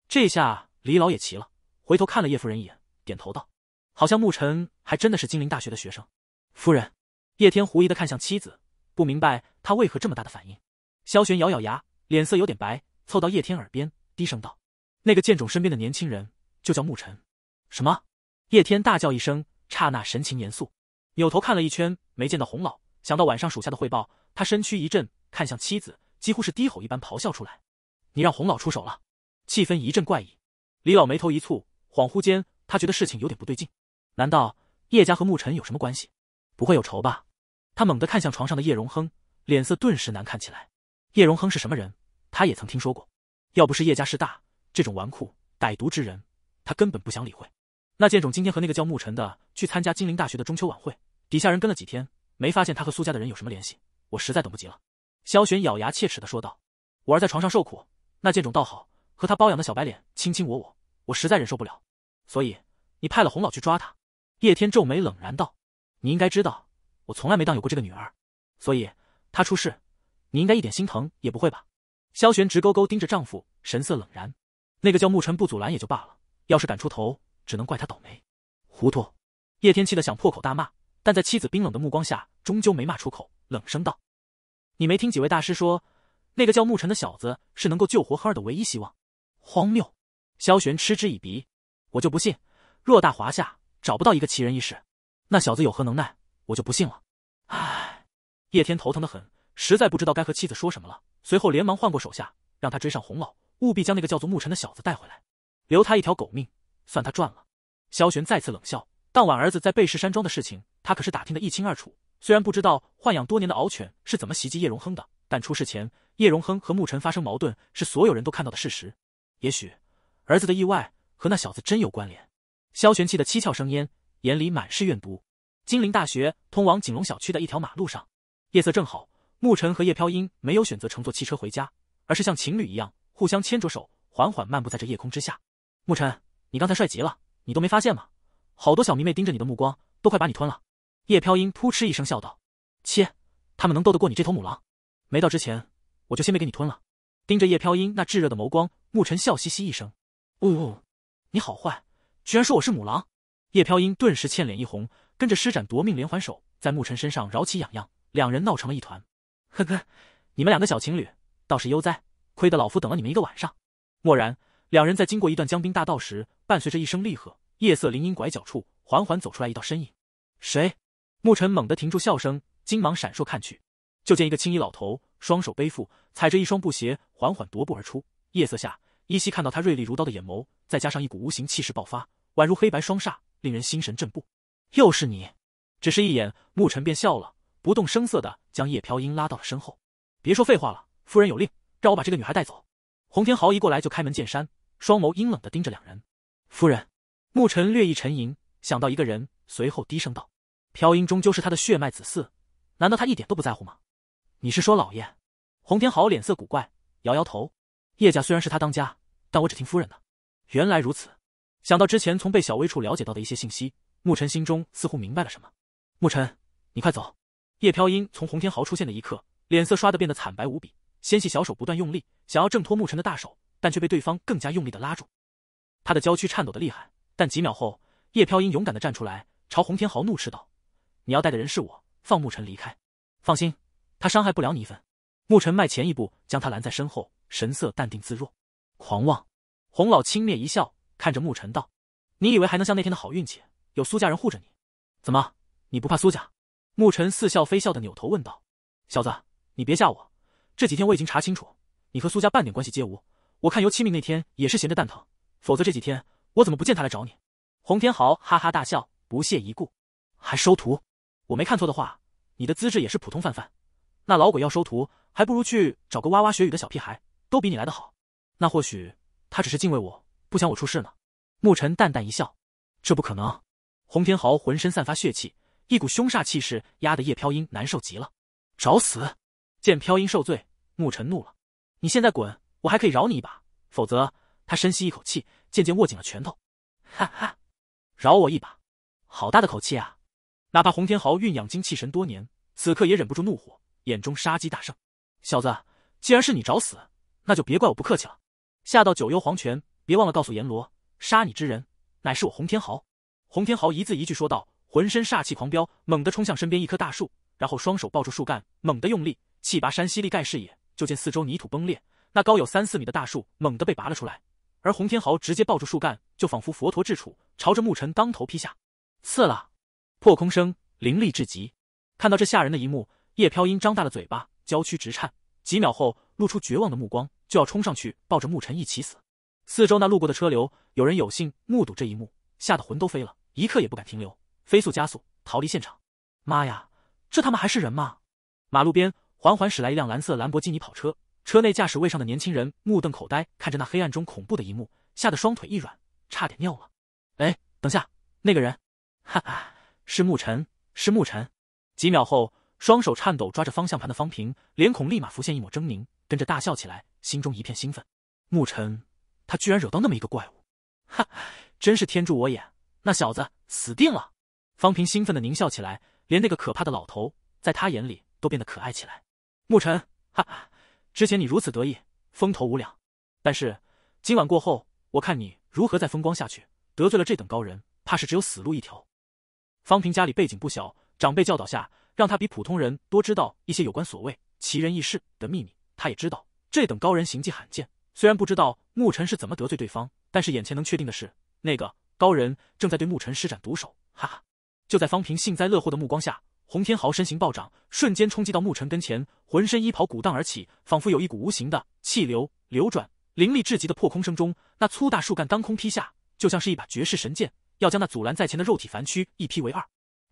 A: 这下李老也齐了，回头看了叶夫人一眼，点头道：“好像牧尘还真的是金陵大学的学生。”夫人。叶天狐疑的看向妻子，不明白他为何这么大的反应。萧玄咬咬牙，脸色有点白，凑到叶天耳边低声道：“那个剑种身边的年轻人就叫牧尘。”“什么？”叶天大叫一声，刹那神情严肃，扭头看了一圈，没见到洪老。想到晚上属下的汇报，他身躯一震，看向妻子，几乎是低吼一般咆哮出来：“你让洪老出手了！”气氛一阵怪异。李老眉头一蹙，恍惚间他觉得事情有点不对劲。难道叶家和牧尘有什么关系？不会有仇吧？他猛地看向床上的叶荣亨，脸色顿时难看起来。叶荣亨是什么人？他也曾听说过。要不是叶家势大，这种纨绔歹毒之人，他根本不想理会。那贱种今天和那个叫牧尘的去参加金陵大学的中秋晚会，底下人跟了几天，没发现他和苏家的人有什么联系。我实在等不及了。萧玄咬牙切齿地说道：“我儿在床上受苦，那贱种倒好，和他包养的小白脸卿卿我我，我实在忍受不了。所以你派了洪老去抓他。”叶天皱眉冷然道：“你应该知道。”我从来没当有过这个女儿，所以她出事，你应该一点心疼也不会吧？萧玄直勾勾盯着丈夫，神色冷然。那个叫牧尘不阻拦也就罢了，要是敢出头，只能怪他倒霉。糊涂！叶天气的想破口大骂，但在妻子冰冷的目光下，终究没骂出口，冷声道：“你没听几位大师说，那个叫牧尘的小子是能够救活亨儿的唯一希望？”荒谬！萧玄嗤之以鼻。我就不信，偌大华夏找不到一个奇人异士。那小子有何能耐？我就不信了，唉，叶天头疼得很，实在不知道该和妻子说什么了。随后连忙唤过手下，让他追上洪老，务必将那个叫做牧尘的小子带回来，留他一条狗命，算他赚了。萧玄再次冷笑，当晚儿子在贝氏山庄的事情，他可是打听的一清二楚。虽然不知道豢养多年的獒犬是怎么袭击叶荣亨的，但出事前叶荣亨和牧尘发生矛盾是所有人都看到的事实。也许儿子的意外和那小子真有关联。萧玄气得七窍生烟，眼里满是怨毒。金陵大学通往锦龙小区的一条马路上，夜色正好。牧尘和叶飘英没有选择乘坐汽车回家，而是像情侣一样互相牵着手，缓缓漫步在这夜空之下。牧尘，你刚才帅极了，你都没发现吗？好多小迷妹盯着你的目光都快把你吞了。叶飘英扑哧一声笑道：“切，他们能斗得过你这头母狼？没到之前，我就先被给你吞了。”盯着叶飘英那炙热的眸光，牧尘笑嘻嘻一声：“呜、呜，你好坏，居然说我是母狼。”叶飘英顿时欠脸一红。跟着施展夺命连环手，在牧尘身上挠起痒痒，两人闹成了一团。呵呵，你们两个小情侣倒是悠哉，亏得老夫等了你们一个晚上。蓦然，两人在经过一段江滨大道时，伴随着一声厉喝，夜色林荫拐角处缓缓走出来一道身影。谁？牧尘猛地停住笑声，金芒闪烁看去，就见一个青衣老头，双手背负，踩着一双布鞋，缓缓踱步而出。夜色下依稀看到他锐利如刀的眼眸，再加上一股无形气势爆发，宛如黑白双煞，令人心神震怖。又是你，只是一眼，牧尘便笑了，不动声色的将叶飘英拉到了身后。别说废话了，夫人有令，让我把这个女孩带走。洪天豪一过来就开门见山，双眸阴冷的盯着两人。夫人，牧尘略一沉吟，想到一个人，随后低声道：“飘英终究是他的血脉子嗣，难道他一点都不在乎吗？”你是说老爷？洪天豪脸色古怪，摇摇头。叶家虽然是他当家，但我只听夫人的。原来如此，想到之前从贝小薇处了解到的一些信息。牧尘心中似乎明白了什么。牧尘，你快走！叶飘音从洪天豪出现的一刻，脸色刷的变得惨白无比，纤细小手不断用力，想要挣脱牧尘的大手，但却被对方更加用力的拉住。他的娇躯颤抖的厉害，但几秒后，叶飘音勇敢的站出来，朝洪天豪怒斥道：“你要带的人是我，放牧尘离开。放心，他伤害不了你一分。”牧尘迈前一步，将他拦在身后，神色淡定自若。狂妄！洪老轻蔑一笑，看着牧尘道：“你以为还能像那天的好运气？”有苏家人护着你，怎么？你不怕苏家？牧尘似笑非笑的扭头问道：“小子，你别吓我！这几天我已经查清楚，你和苏家半点关系皆无。我看尤七命那天也是闲着蛋疼，否则这几天我怎么不见他来找你？”洪天豪哈哈大笑，不屑一顾：“还收徒？我没看错的话，你的资质也是普通泛泛。那老鬼要收徒，还不如去找个哇哇学语的小屁孩，都比你来的好。那或许他只是敬畏我，不想我出事呢。”牧尘淡淡一笑：“这不可能。”洪天豪浑身散发血气，一股凶煞气势压得叶飘英难受极了。找死！见飘英受罪，沐尘怒了：“你现在滚，我还可以饶你一把。否则……”他深吸一口气，渐渐握紧了拳头。“哈哈，饶我一把？好大的口气啊！”哪怕洪天豪蕴养精气神多年，此刻也忍不住怒火，眼中杀机大盛。“小子，既然是你找死，那就别怪我不客气了。下到九幽黄泉，别忘了告诉阎罗，杀你之人乃是我洪天豪。”洪天豪一字一句说道，浑身煞气狂飙，猛地冲向身边一棵大树，然后双手抱住树干，猛地用力，气拔山兮力盖视野。就见四周泥土崩裂，那高有三四米的大树猛地被拔了出来，而洪天豪直接抱住树干，就仿佛佛陀智杵，朝着牧尘当头劈下，刺啦，破空声凌厉至极。看到这吓人的一幕，叶飘音张大了嘴巴，娇躯直颤，几秒后露出绝望的目光，就要冲上去抱着牧尘一起死。四周那路过的车流，有人有幸目睹这一幕，吓得魂都飞了。一刻也不敢停留，飞速加速逃离现场。妈呀，这他妈还是人吗？马路边缓缓驶来一辆蓝色兰博基尼跑车，车内驾驶位上的年轻人目瞪口呆看着那黑暗中恐怖的一幕，吓得双腿一软，差点尿了。哎，等下那个人，哈哈，是牧尘，是牧尘。几秒后，双手颤抖抓着方向盘的方平脸孔立马浮现一抹狰狞，跟着大笑起来，心中一片兴奋。牧尘，他居然惹到那么一个怪物，哈，真是天助我也！那小子死定了！方平兴奋的狞笑起来，连那个可怕的老头，在他眼里都变得可爱起来。牧尘，哈哈！之前你如此得意，风头无两，但是今晚过后，我看你如何再风光下去。得罪了这等高人，怕是只有死路一条。方平家里背景不小，长辈教导下，让他比普通人多知道一些有关所谓奇人异事的秘密。他也知道这等高人行迹罕见，虽然不知道牧尘是怎么得罪对方，但是眼前能确定的是那个。高人正在对牧尘施展毒手，哈哈！就在方平幸灾乐祸的目光下，洪天豪身形暴涨，瞬间冲击到牧尘跟前，浑身衣袍鼓荡而起，仿佛有一股无形的气流流转。凌厉至极的破空声中，那粗大树干当空劈下，就像是一把绝世神剑，要将那阻拦在前的肉体凡躯一劈为二。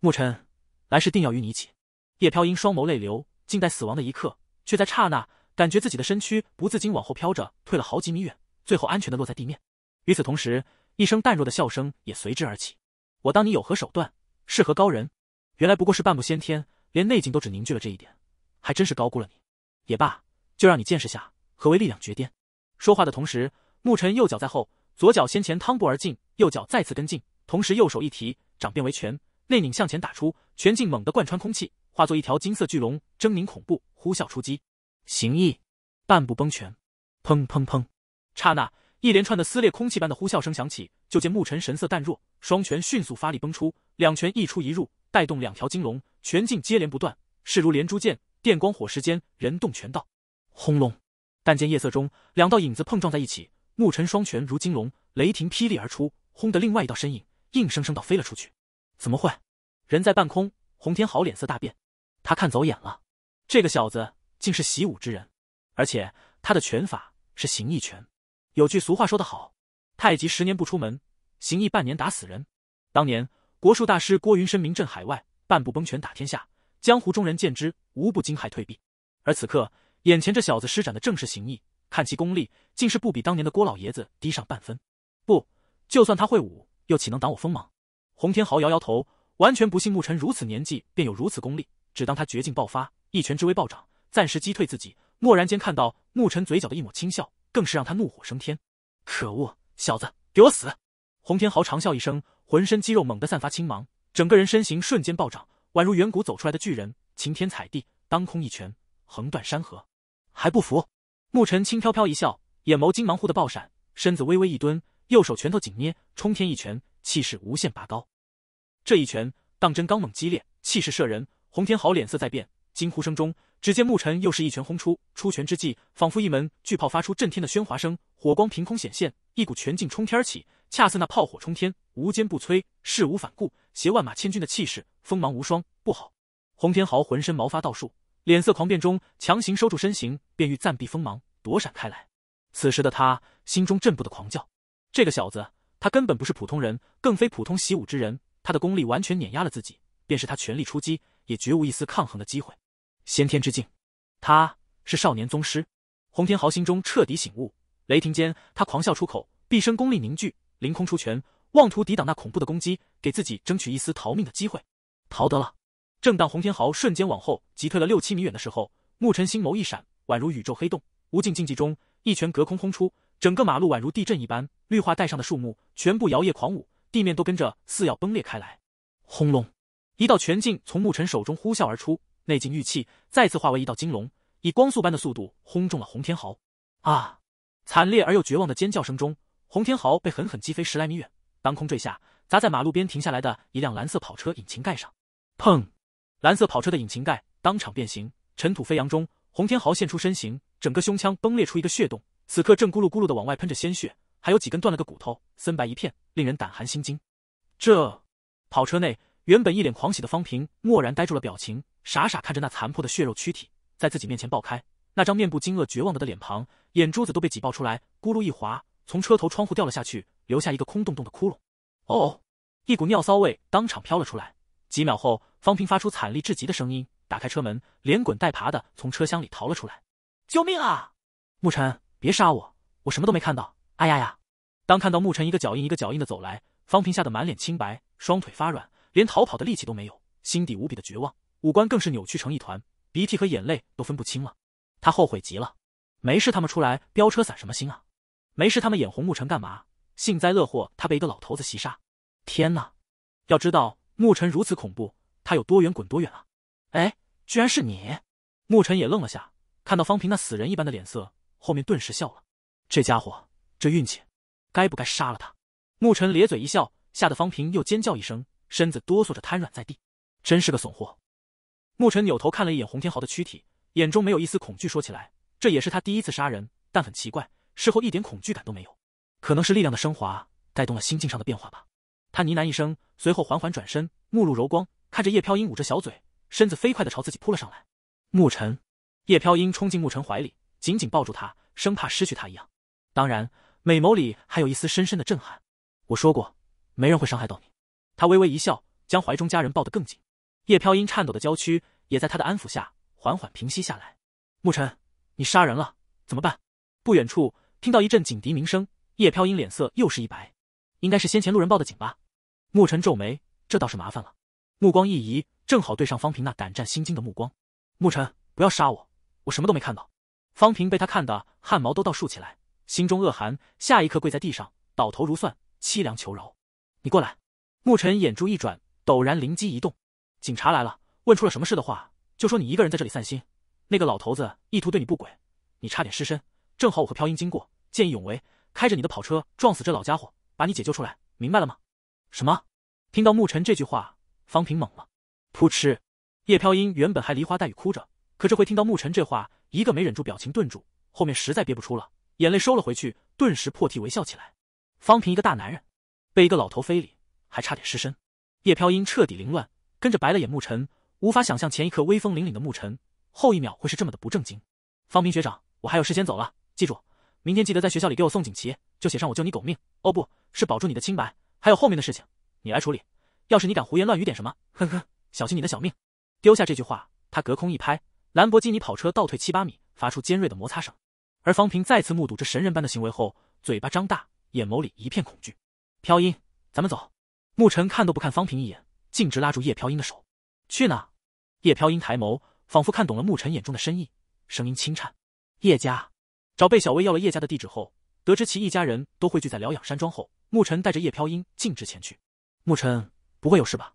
A: 牧尘，来世定要与你一起。叶飘英双眸泪流，静待死亡的一刻，却在刹那感觉自己的身躯不自禁往后飘着，退了好几米远，最后安全的落在地面。与此同时。一声淡弱的笑声也随之而起。我当你有何手段？是何高人？原来不过是半步先天，连内劲都只凝聚了这一点，还真是高估了你。也罢，就让你见识下何为力量绝巅。说话的同时，牧尘右脚在后，左脚先前趟步而进，右脚再次跟进，同时右手一提，掌变为拳，内拧向前打出，拳劲猛地贯穿空气，化作一条金色巨龙，狰狞恐怖，呼啸出击。形意，半步崩拳。砰砰砰！刹那。一连串的撕裂空气般的呼啸声响起，就见牧尘神色淡若，双拳迅速发力崩出，两拳一出一入，带动两条金龙，拳劲接连不断，势如连珠箭，电光火石间，人动拳道。轰隆！但见夜色中，两道影子碰撞在一起，牧尘双拳如金龙，雷霆霹雳而出，轰得另外一道身影硬生生地飞了出去。怎么会？人在半空，洪天豪脸色大变，他看走眼了，这个小子竟是习武之人，而且他的拳法是形意拳。有句俗话说得好：“太极十年不出门，形意半年打死人。”当年国术大师郭云深名震海外，半步崩拳打天下，江湖中人见之无不惊骇退避。而此刻，眼前这小子施展的正是形意，看其功力，竟是不比当年的郭老爷子低上半分。不，就算他会武，又岂能挡我锋芒？洪天豪摇摇头，完全不信牧尘如此年纪便有如此功力，只当他绝境爆发，一拳之威暴涨，暂时击退自己。蓦然间，看到牧尘嘴角的一抹轻笑。更是让他怒火升天，可恶，小子，给我死！洪天豪长啸一声，浑身肌肉猛地散发青芒，整个人身形瞬间暴涨，宛如远古走出来的巨人，擎天踩地，当空一拳，横断山河。还不服？牧尘轻飘飘一笑，眼眸金芒忽的爆闪，身子微微一蹲，右手拳头紧捏，冲天一拳，气势无限拔高。这一拳当真刚猛激烈，气势慑人。洪天豪脸色在变。惊呼声中，只见牧尘又是一拳轰出，出拳之际，仿佛一门巨炮发出震天的喧哗声，火光凭空显现，一股拳劲冲天而起，恰似那炮火冲天，无坚不摧，势无反顾，携万马千军的气势，锋芒无双。不好！洪天豪浑身毛发倒竖，脸色狂变中，强行收住身形，便欲暂避锋芒，躲闪开来。此时的他心中震不的狂叫：“这个小子，他根本不是普通人，更非普通习武之人，他的功力完全碾压了自己，便是他全力出击，也绝无一丝抗衡的机会。”先天之境，他是少年宗师。洪天豪心中彻底醒悟，雷霆间，他狂笑出口，毕生功力凝聚，凌空出拳，妄图抵挡那恐怖的攻击，给自己争取一丝逃命的机会。逃得了？正当洪天豪瞬间往后急退了六七米远的时候，沐晨星眸一闪，宛如宇宙黑洞，无尽禁忌中，一拳隔空轰出，整个马路宛如地震一般，绿化带上的树木全部摇曳狂舞，地面都跟着似要崩裂开来。轰隆，一道拳劲从沐晨手中呼啸而出。内境玉器再次化为一道金龙，以光速般的速度轰中了洪天豪。啊！惨烈而又绝望的尖叫声中，洪天豪被狠狠击飞十来米远，当空坠下，砸在马路边停下来的一辆蓝色跑车引擎盖上。砰！蓝色跑车的引擎盖当场变形，尘土飞扬中，洪天豪现出身形，整个胸腔崩裂出一个血洞，此刻正咕噜咕噜的往外喷着鲜血，还有几根断了个骨头，森白一片，令人胆寒心惊。这跑车内原本一脸狂喜的方平蓦然呆住了，表情。傻傻看着那残破的血肉躯体在自己面前爆开，那张面部惊愕绝望的的脸庞，眼珠子都被挤爆出来，咕噜一滑，从车头窗户掉了下去，留下一个空洞洞的窟窿。哦，一股尿骚味当场飘了出来。几秒后，方平发出惨厉至极的声音，打开车门，连滚带爬的从车厢里逃了出来。救命啊！牧尘，别杀我，我什么都没看到。哎呀呀！当看到牧尘一个脚印一个脚印的走来，方平吓得满脸青白，双腿发软，连逃跑的力气都没有，心底无比的绝望。五官更是扭曲成一团，鼻涕和眼泪都分不清了。他后悔极了。没事，他们出来飙车散什么心啊？没事，他们眼红牧尘干嘛？幸灾乐祸？他被一个老头子袭杀？天哪！要知道牧尘如此恐怖，他有多远滚多远啊！哎，居然是你！牧尘也愣了下，看到方平那死人一般的脸色，后面顿时笑了。这家伙，这运气，该不该杀了他？牧尘咧嘴一笑，吓得方平又尖叫一声，身子哆嗦着瘫软在地。真是个怂货！牧尘扭头看了一眼洪天豪的躯体，眼中没有一丝恐惧。说起来，这也是他第一次杀人，但很奇怪，事后一点恐惧感都没有。可能是力量的升华带动了心境上的变化吧。他呢喃一声，随后缓缓转身，目露柔光，看着叶飘英捂着小嘴，身子飞快地朝自己扑了上来。牧尘，叶飘英冲进牧尘怀里，紧紧抱住他，生怕失去他一样。当然，美眸里还有一丝深深的震撼。我说过，没人会伤害到你。他微微一笑，将怀中佳人抱得更紧。叶飘音颤抖的娇躯也在他的安抚下缓缓平息下来。牧尘，你杀人了，怎么办？不远处听到一阵警笛鸣声，叶飘音脸色又是一白，应该是先前路人报的警吧。牧尘皱眉，这倒是麻烦了。目光一移，正好对上方平那胆战心惊的目光。牧尘，不要杀我，我什么都没看到。方平被他看的汗毛都倒竖起来，心中恶寒，下一刻跪在地上，倒头如蒜，凄凉求饶。你过来。牧尘眼珠一转，陡然灵机一动。警察来了，问出了什么事的话，就说你一个人在这里散心。那个老头子意图对你不轨，你差点失身。正好我和飘音经过，见义勇为，开着你的跑车撞死这老家伙，把你解救出来，明白了吗？什么？听到牧尘这句话，方平懵了。扑哧，叶飘音原本还梨花带雨哭着，可这回听到牧尘这话，一个没忍住，表情顿住，后面实在憋不出了，眼泪收了回去，顿时破涕为笑起来。方平一个大男人，被一个老头非礼，还差点失身，叶飘音彻底凌乱。跟着白了眼牧尘，无法想象前一刻威风凛凛的牧尘，后一秒会是这么的不正经。方平学长，我还有事先走了，记住，明天记得在学校里给我送锦旗，就写上我救你狗命。哦，不是保住你的清白，还有后面的事情你来处理。要是你敢胡言乱语点什么，哼哼，小心你的小命。丢下这句话，他隔空一拍，兰博基尼跑车倒退七八米，发出尖锐的摩擦声。而方平再次目睹这神人般的行为后，嘴巴张大，眼眸里一片恐惧。飘音，咱们走。牧尘看都不看方平一眼。径直拉住叶飘英的手，去哪？叶飘英抬眸，仿佛看懂了牧尘眼中的深意，声音轻颤：“叶家。”找贝小薇要了叶家的地址后，得知其一家人都汇聚在疗养山庄后，牧尘带着叶飘英径直前去。牧尘不会有事吧？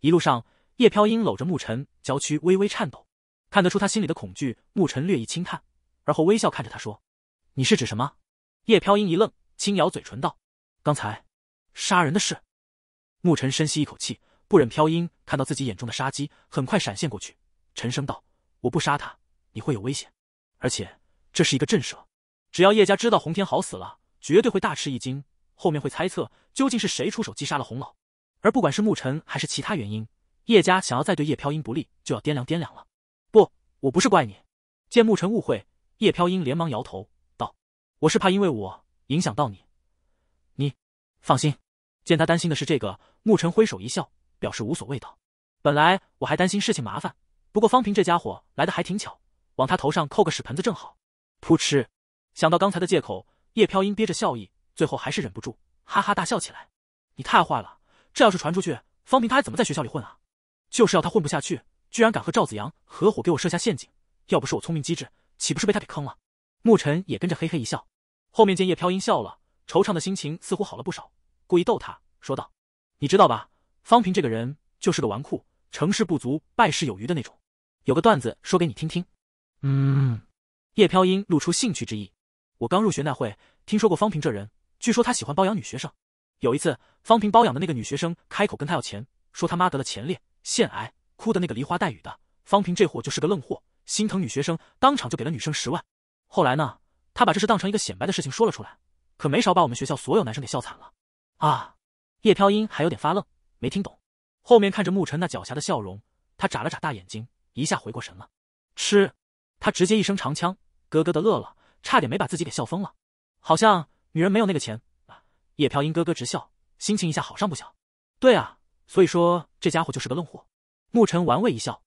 A: 一路上，叶飘英搂着牧尘，娇躯微微颤抖，看得出他心里的恐惧。牧尘略一轻叹，而后微笑看着他说：“你是指什么？”叶飘英一愣，轻咬嘴唇道：“刚才杀人的事。”牧尘深吸一口气。不忍飘音看到自己眼中的杀机，很快闪现过去，沉声道：“我不杀他，你会有危险。而且这是一个震慑，只要叶家知道洪天豪死了，绝对会大吃一惊，后面会猜测究竟是谁出手击杀了洪老。而不管是牧尘还是其他原因，叶家想要再对叶飘音不利，就要掂量掂量了。”“不，我不是怪你。”见牧尘误会，叶飘音连忙摇头道：“我是怕因为我影响到你，你放心。”见他担心的是这个，牧尘挥手一笑。表示无所谓道：“本来我还担心事情麻烦，不过方平这家伙来的还挺巧，往他头上扣个屎盆子正好。”噗嗤，想到刚才的借口，叶飘音憋着笑意，最后还是忍不住哈哈大笑起来：“你太坏了，这要是传出去，方平他还怎么在学校里混啊？就是要他混不下去，居然敢和赵子阳合伙给我设下陷阱，要不是我聪明机智，岂不是被他给坑了？”牧尘也跟着嘿嘿一笑，后面见叶飘音笑了，惆怅的心情似乎好了不少，故意逗他说道：“你知道吧？”方平这个人就是个纨绔，成事不足，败事有余的那种。有个段子说给你听听。嗯，叶飘英露出兴趣之意。我刚入学那会听说过方平这人，据说他喜欢包养女学生。有一次，方平包养的那个女学生开口跟他要钱，说他妈得了前列腺癌，哭的那个梨花带雨的。方平这货就是个愣货，心疼女学生，当场就给了女生十万。后来呢，他把这事当成一个显摆的事情说了出来，可没少把我们学校所有男生给笑惨了啊！叶飘英还有点发愣。没听懂，后面看着沐尘那狡黠的笑容，他眨了眨大眼睛，一下回过神了。吃，他直接一声长枪，咯咯的乐了，差点没把自己给笑疯了。好像女人没有那个钱。叶飘音咯咯直笑，心情一下好上不小。对啊，所以说这家伙就是个愣货。沐尘玩味一笑，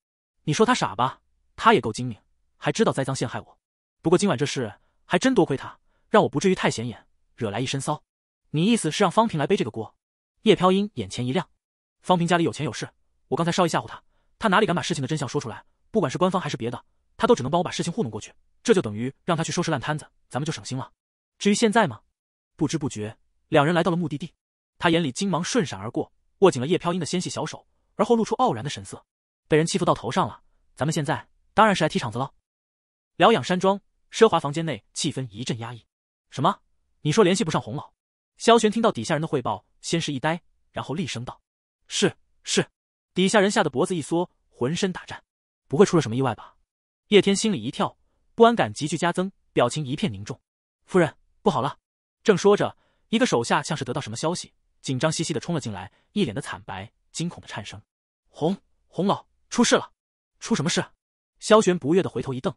A: 你说他傻吧？他也够精明，还知道栽赃陷害我。不过今晚这事还真多亏他，让我不至于太显眼，惹来一身骚。你意思是让方平来背这个锅？叶飘音眼前一亮。方平家里有钱有势，我刚才稍一吓唬他，他哪里敢把事情的真相说出来？不管是官方还是别的，他都只能帮我把事情糊弄过去，这就等于让他去收拾烂摊子，咱们就省心了。至于现在吗？不知不觉，两人来到了目的地，他眼里金芒瞬闪而过，握紧了叶飘音的纤细小手，而后露出傲然的神色。被人欺负到头上了，咱们现在当然是来踢场子了。疗养山庄奢华房间内，气氛一阵压抑。什么？你说联系不上洪老？萧玄听到底下人的汇报，先是一呆，然后厉声道。是是，底下人吓得脖子一缩，浑身打颤，不会出了什么意外吧？叶天心里一跳，不安感急剧加增，表情一片凝重。夫人不好了！正说着，一个手下像是得到什么消息，紧张兮兮的冲了进来，一脸的惨白，惊恐的颤声：“洪洪老出事了！出什么事？”萧玄不悦的回头一瞪：“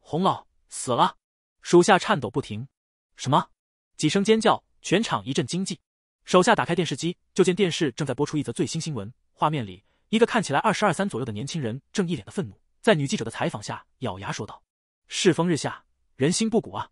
A: 洪老死了！”属下颤抖不停。什么？几声尖叫，全场一阵惊悸。手下打开电视机，就见电视正在播出一则最新新闻。画面里，一个看起来二十二三左右的年轻人正一脸的愤怒，在女记者的采访下，咬牙说道：“世风日下，人心不古啊！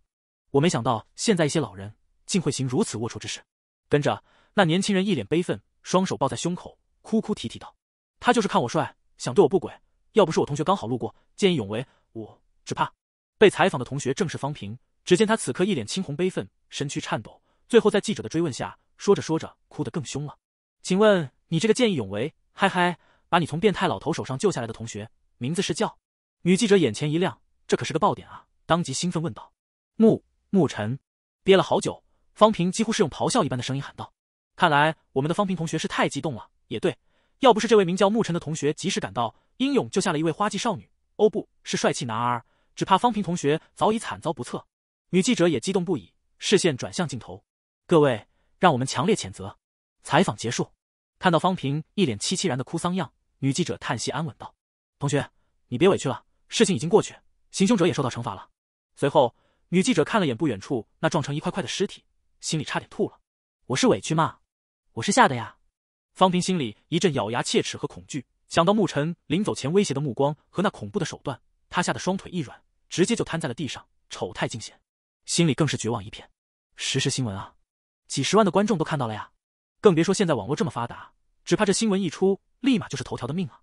A: 我没想到现在一些老人竟会行如此龌龊之事。”跟着，那年轻人一脸悲愤，双手抱在胸口，哭哭啼啼道：“他就是看我帅，想对我不轨。要不是我同学刚好路过，见义勇为，我只怕……”被采访的同学正是方平。只见他此刻一脸青红悲愤，身躯颤抖，最后在记者的追问下。说着说着，哭得更凶了。请问你这个见义勇为，嗨嗨，把你从变态老头手上救下来的同学，名字是叫……女记者眼前一亮，这可是个爆点啊！当即兴奋问道：“沐沐尘！”憋了好久，方平几乎是用咆哮一般的声音喊道：“看来我们的方平同学是太激动了。也对，要不是这位名叫沐尘的同学及时赶到，英勇救下了一位花季少女，哦不，是帅气男儿，只怕方平同学早已惨遭不测。”女记者也激动不已，视线转向镜头，各位。让我们强烈谴责！采访结束，看到方平一脸凄凄然的哭丧样，女记者叹息安稳道：“同学，你别委屈了，事情已经过去，行凶者也受到惩罚了。”随后，女记者看了眼不远处那撞成一块块的尸体，心里差点吐了。“我是委屈吗？我是吓的呀！”方平心里一阵咬牙切齿和恐惧，想到沐晨临走前威胁的目光和那恐怖的手段，他吓得双腿一软，直接就瘫在了地上，丑态尽显，心里更是绝望一片。实时新闻啊！几十万的观众都看到了呀，更别说现在网络这么发达，只怕这新闻一出，立马就是头条的命啊！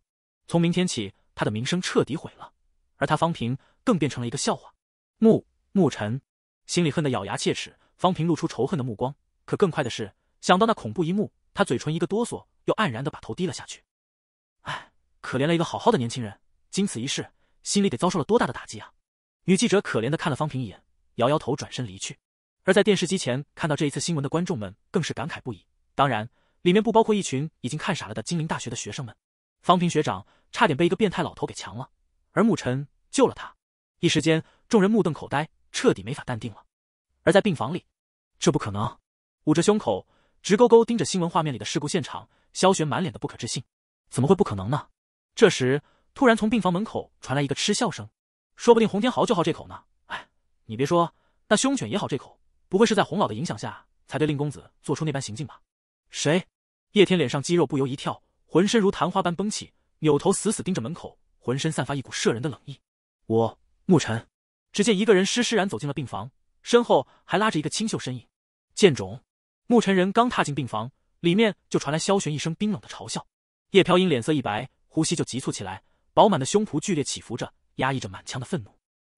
A: 从明天起，他的名声彻底毁了，而他方平更变成了一个笑话。沐沐尘心里恨得咬牙切齿，方平露出仇恨的目光。可更快的是，想到那恐怖一幕，他嘴唇一个哆嗦，又黯然的把头低了下去。哎，可怜了一个好好的年轻人，经此一事，心里得遭受了多大的打击啊！女记者可怜的看了方平一眼，摇摇头，转身离去。而在电视机前看到这一次新闻的观众们更是感慨不已，当然里面不包括一群已经看傻了的金陵大学的学生们。方平学长差点被一个变态老头给强了，而牧尘救了他。一时间，众人目瞪口呆，彻底没法淡定了。而在病房里，这不可能！捂着胸口，直勾勾盯着新闻画面里的事故现场，萧玄满脸的不可置信：怎么会不可能呢？这时，突然从病房门口传来一个嗤笑声：“说不定洪天豪就好这口呢。”哎，你别说，那凶犬也好这口。不会是在洪老的影响下，才对令公子做出那般行径吧？谁？叶天脸上肌肉不由一跳，浑身如昙花般绷起，扭头死死盯着门口，浑身散发一股慑人的冷意。我，牧尘。只见一个人施施然走进了病房，身后还拉着一个清秀身影。贱种！牧尘人刚踏进病房，里面就传来萧玄一声冰冷的嘲笑。叶飘音脸色一白，呼吸就急促起来，饱满的胸脯剧烈起伏着，压抑着满腔的愤怒。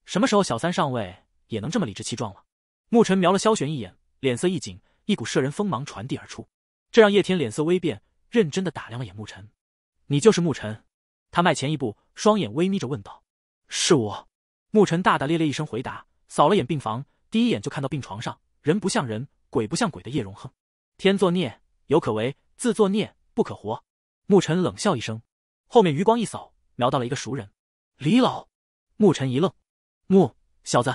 A: 什么时候小三上位也能这么理直气壮了？牧尘瞄了萧玄一眼，脸色一紧，一股摄人锋芒传递而出，这让叶天脸色微变，认真的打量了眼牧尘，“你就是牧尘？”他迈前一步，双眼微眯着问道。“是我。”牧尘大大咧咧一声回答，扫了眼病房，第一眼就看到病床上人不像人，鬼不像鬼的叶荣恒。天作孽，犹可为；自作孽，不可活。牧尘冷笑一声，后面余光一扫，瞄到了一个熟人，李老。牧尘一愣，“沐，小子。”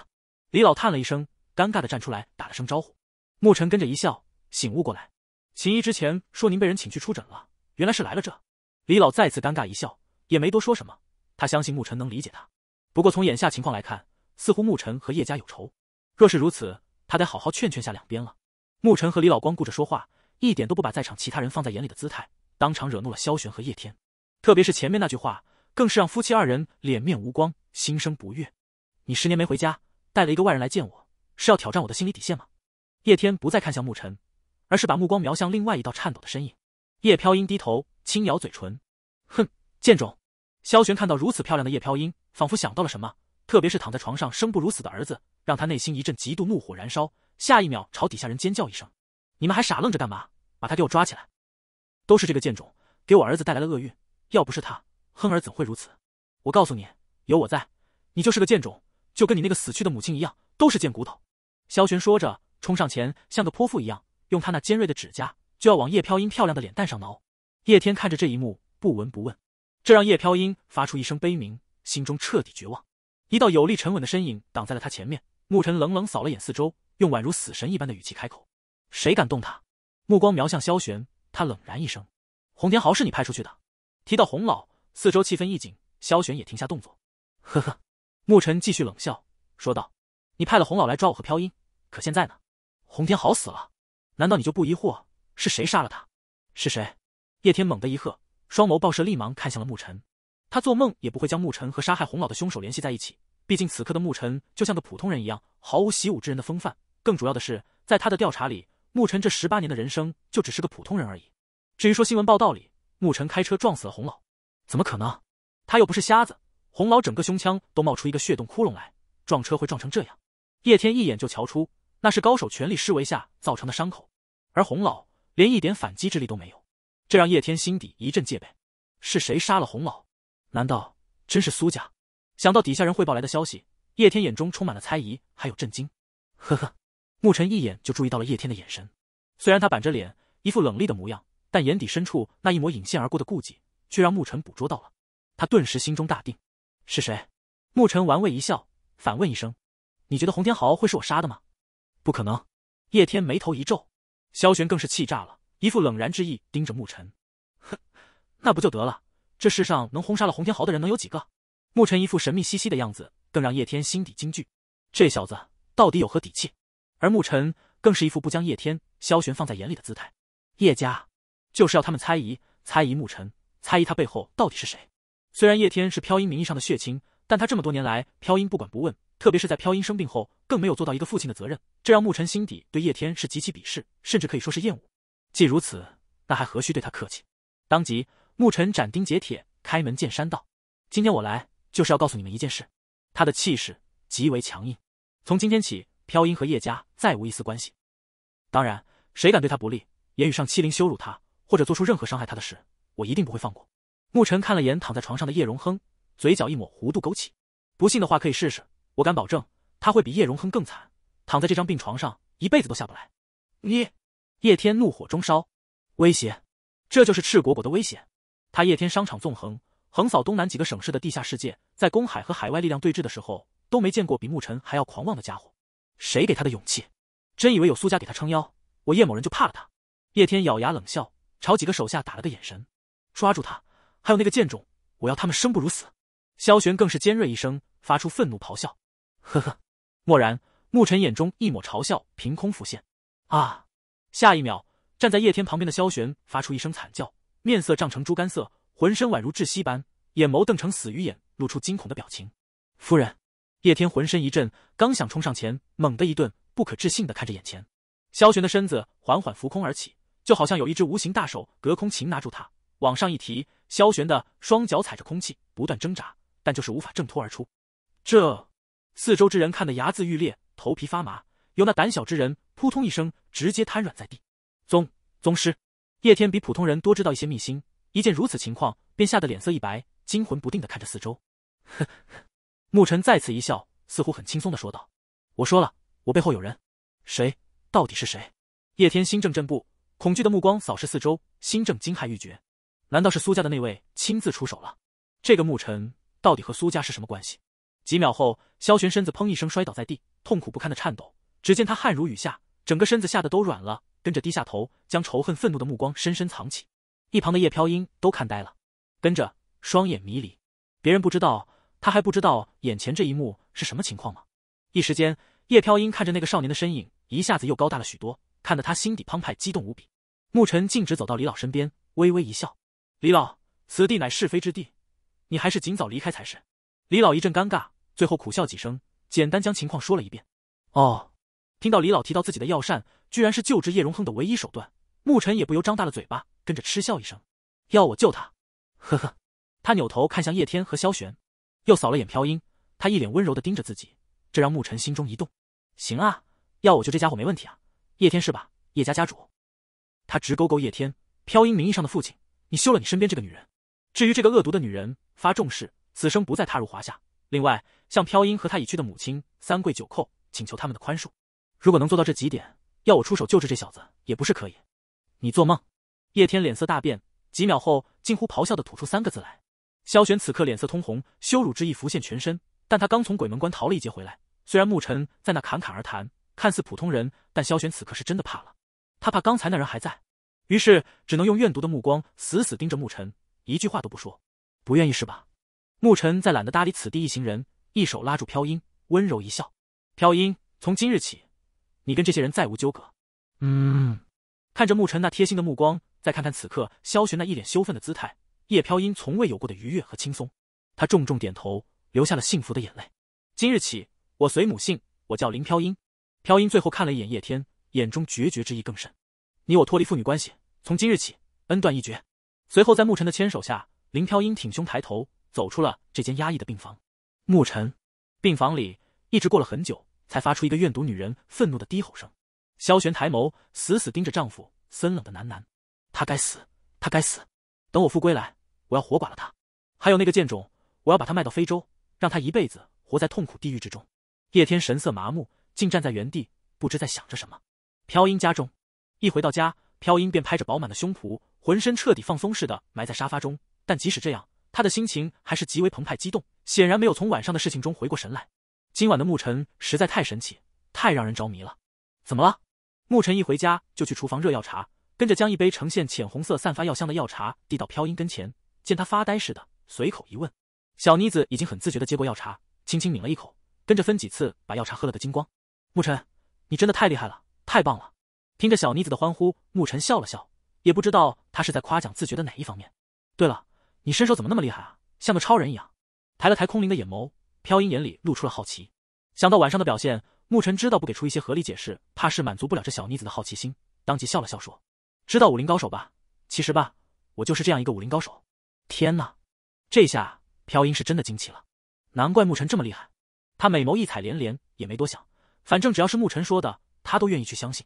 A: 李老叹了一声。尴尬的站出来打了声招呼，牧尘跟着一笑，醒悟过来。秦怡之前说您被人请去出诊了，原来是来了这。李老再次尴尬一笑，也没多说什么。他相信牧尘能理解他。不过从眼下情况来看，似乎牧尘和叶家有仇。若是如此，他得好好劝劝下两边了。牧尘和李老光顾着说话，一点都不把在场其他人放在眼里的姿态，当场惹怒了萧玄和叶天。特别是前面那句话，更是让夫妻二人脸面无光，心生不悦。你十年没回家，带了一个外人来见我。是要挑战我的心理底线吗？叶天不再看向牧尘，而是把目光瞄向另外一道颤抖的身影。叶飘音低头轻咬嘴唇，哼，贱种！萧玄看到如此漂亮的叶飘音，仿佛想到了什么，特别是躺在床上生不如死的儿子，让他内心一阵极度怒火燃烧。下一秒，朝底下人尖叫一声：“你们还傻愣着干嘛？把他给我抓起来！都是这个贱种给我儿子带来了厄运，要不是他，亨儿怎会如此？我告诉你，有我在，你就是个贱种，就跟你那个死去的母亲一样，都是贱骨头。”萧玄说着，冲上前，像个泼妇一样，用他那尖锐的指甲就要往叶飘音漂亮的脸蛋上挠。叶天看着这一幕，不闻不问，这让叶飘音发出一声悲鸣，心中彻底绝望。一道有力沉稳的身影挡在了他前面，牧尘冷冷扫了眼四周，用宛如死神一般的语气开口：“谁敢动他？”目光瞄向萧玄，他冷然一声：“洪天豪是你派出去的？”提到洪老，四周气氛一紧，萧玄也停下动作。呵呵，牧尘继续冷笑说道。你派了洪老来抓我和飘音，可现在呢？洪天豪死了，难道你就不疑惑是谁杀了他？是谁？叶天猛地一喝，双眸爆射立忙看向了牧尘。他做梦也不会将牧尘和杀害洪老的凶手联系在一起。毕竟此刻的牧尘就像个普通人一样，毫无习武之人的风范。更主要的是，在他的调查里，牧尘这十八年的人生就只是个普通人而已。至于说新闻报道里牧尘开车撞死了洪老，怎么可能？他又不是瞎子，洪老整个胸腔都冒出一个血洞窟窿来，撞车会撞成这样？叶天一眼就瞧出，那是高手全力施为下造成的伤口，而洪老连一点反击之力都没有，这让叶天心底一阵戒备。是谁杀了洪老？难道真是苏家？想到底下人汇报来的消息，叶天眼中充满了猜疑，还有震惊。呵呵，牧尘一眼就注意到了叶天的眼神，虽然他板着脸，一副冷厉的模样，但眼底深处那一抹隐现而过的顾忌，却让牧尘捕捉到了。他顿时心中大定。是谁？牧尘玩味一笑，反问一声。你觉得洪天豪会是我杀的吗？不可能！叶天眉头一皱，萧玄更是气炸了，一副冷然之意盯着牧尘，哼，那不就得了？这世上能轰杀了洪天豪的人能有几个？牧尘一副神秘兮兮的样子，更让叶天心底惊惧。这小子到底有何底气？而牧尘更是一副不将叶天、萧玄放在眼里的姿态。叶家就是要他们猜疑、猜疑牧尘、猜疑他背后到底是谁。虽然叶天是飘音名义上的血亲，但他这么多年来，飘音不管不问。特别是在飘音生病后，更没有做到一个父亲的责任，这让牧尘心底对叶天是极其鄙视，甚至可以说是厌恶。既如此，那还何须对他客气？当即，牧尘斩钉截铁，开门见山道：“今天我来就是要告诉你们一件事。”他的气势极为强硬。从今天起，飘音和叶家再无一丝关系。当然，谁敢对他不利，言语上欺凌羞辱他，或者做出任何伤害他的事，我一定不会放过。牧尘看了眼躺在床上的叶荣亨，嘴角一抹弧度勾起：“不信的话，可以试试。”我敢保证，他会比叶荣亨更惨，躺在这张病床上一辈子都下不来。你，叶天怒火中烧，威胁，这就是赤果果的威胁。他叶天商场纵横，横扫东南几个省市的地下世界，在公海和海外力量对峙的时候，都没见过比牧尘还要狂妄的家伙。谁给他的勇气？真以为有苏家给他撑腰，我叶某人就怕了他？叶天咬牙冷笑，朝几个手下打了个眼神，抓住他，还有那个贱种，我要他们生不如死。萧玄更是尖锐一声发出愤怒咆哮。呵呵，蓦然，牧尘眼中一抹嘲笑凭空浮现。啊！下一秒，站在叶天旁边的萧玄发出一声惨叫，面色涨成猪肝色，浑身宛如窒息般，眼眸瞪成死鱼眼，露出惊恐的表情。夫人，叶天浑身一震，刚想冲上前，猛地一顿，不可置信的看着眼前，萧玄的身子缓缓浮空而起，就好像有一只无形大手隔空擒拿住他，往上一提，萧玄的双脚踩着空气，不断挣扎，但就是无法挣脱而出。这。四周之人看得牙眦欲裂，头皮发麻，有那胆小之人扑通一声直接瘫软在地。宗宗师叶天比普通人多知道一些秘心，一见如此情况，便吓得脸色一白，惊魂不定的看着四周。呵呵，牧尘再次一笑，似乎很轻松的说道：“我说了，我背后有人。谁？到底是谁？”叶天心正震怖，恐惧的目光扫视四周，心正惊骇欲绝。难道是苏家的那位亲自出手了？这个牧尘到底和苏家是什么关系？几秒后，萧玄身子砰一声摔倒在地，痛苦不堪的颤抖。只见他汗如雨下，整个身子吓得都软了，跟着低下头，将仇恨、愤怒的目光深深藏起。一旁的叶飘英都看呆了，跟着双眼迷离。别人不知道，他还不知道眼前这一幕是什么情况吗？一时间，叶飘英看着那个少年的身影，一下子又高大了许多，看得他心底澎湃，激动无比。牧尘径直走到李老身边，微微一笑：“李老，此地乃是非之地，你还是尽早离开才是。”李老一阵尴尬。最后苦笑几声，简单将情况说了一遍。哦，听到李老提到自己的药膳居然是救治叶荣亨的唯一手段，牧尘也不由张大了嘴巴，跟着嗤笑一声：“要我救他？”呵呵，他扭头看向叶天和萧玄，又扫了眼飘音，他一脸温柔的盯着自己，这让牧尘心中一动：“行啊，要我就这家伙没问题啊。”叶天是吧？叶家家主，他直勾勾叶天，飘音名义上的父亲，你休了你身边这个女人。至于这个恶毒的女人，发重誓，此生不再踏入华夏。另外，向飘音和他已去的母亲三跪九叩，请求他们的宽恕。如果能做到这几点，要我出手救治这小子也不是可以。你做梦！叶天脸色大变，几秒后，近乎咆哮的吐出三个字来。萧玄此刻脸色通红，羞辱之意浮现全身。但他刚从鬼门关逃了一劫回来，虽然牧尘在那侃侃而谈，看似普通人，但萧玄此刻是真的怕了。他怕刚才那人还在，于是只能用怨毒的目光死死盯着牧尘，一句话都不说。不愿意是吧？牧尘在懒得搭理此地一行人，一手拉住飘音，温柔一笑：“飘音，从今日起，你跟这些人再无纠葛。”
B: 嗯，
A: 看着牧尘那贴心的目光，再看看此刻萧玄那一脸羞愤的姿态，叶飘音从未有过的愉悦和轻松。他重重点头，流下了幸福的眼泪。今日起，我随母姓，我叫林飘音。飘音最后看了一眼叶天，眼中决绝之意更深。你我脱离父女关系，从今日起恩断义绝。”随后，在牧尘的牵手下，林飘音挺胸抬头。走出了这间压抑的病房。沐晨，病房里一直过了很久，才发出一个怨毒女人愤怒的低吼声。萧玄抬眸，死死盯着丈夫，森冷的喃喃：“他该死，他该死。等我复归来，我要活剐了他。还有那个贱种，我要把他卖到非洲，让他一辈子活在痛苦地狱之中。”叶天神色麻木，竟站在原地，不知在想着什么。飘音家中，一回到家，飘音便拍着饱满的胸脯，浑身彻底放松似的，埋在沙发中。但即使这样，他的心情还是极为澎湃激动，显然没有从晚上的事情中回过神来。今晚的沐晨实在太神奇，太让人着迷了。怎么了？沐晨一回家就去厨房热药茶，跟着将一杯呈现浅红色、散发药香的药茶递到飘音跟前，见他发呆似的，随口一问：“小妮子，已经很自觉的接过药茶，轻轻抿了一口，跟着分几次把药茶喝了个精光。”沐晨，你真的太厉害了，太棒了！听着小妮子的欢呼，沐晨笑了笑，也不知道他是在夸奖自觉的哪一方面。对了。你身手怎么那么厉害啊，像个超人一样？抬了抬空灵的眼眸，飘音眼里露出了好奇。想到晚上的表现，牧尘知道不给出一些合理解释，怕是满足不了这小妮子的好奇心。当即笑了笑说：“知道武林高手吧？其实吧，我就是这样一个武林高手。”天哪！这下，飘音是真的惊奇了。难怪牧尘这么厉害。他美眸异彩连连，也没多想，反正只要是牧尘说的，他都愿意去相信。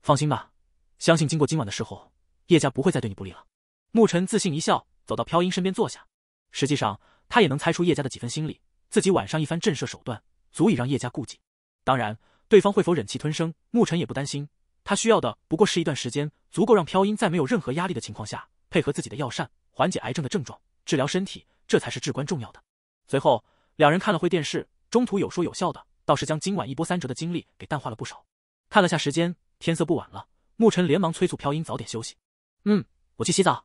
A: 放心吧，相信经过今晚的事后，叶家不会再对你不利了。牧尘自信一笑。走到飘音身边坐下，实际上他也能猜出叶家的几分心理，自己晚上一番震慑手段，足以让叶家顾忌。当然，对方会否忍气吞声，牧尘也不担心。他需要的不过是一段时间，足够让飘音在没有任何压力的情况下，配合自己的药膳，缓解癌症的症状，治疗身体，这才是至关重要的。随后，两人看了会电视，中途有说有笑的，倒是将今晚一波三折的经历给淡化了不少。看了下时间，天色不晚了，牧尘连忙催促飘音早点休息。嗯，我去洗澡。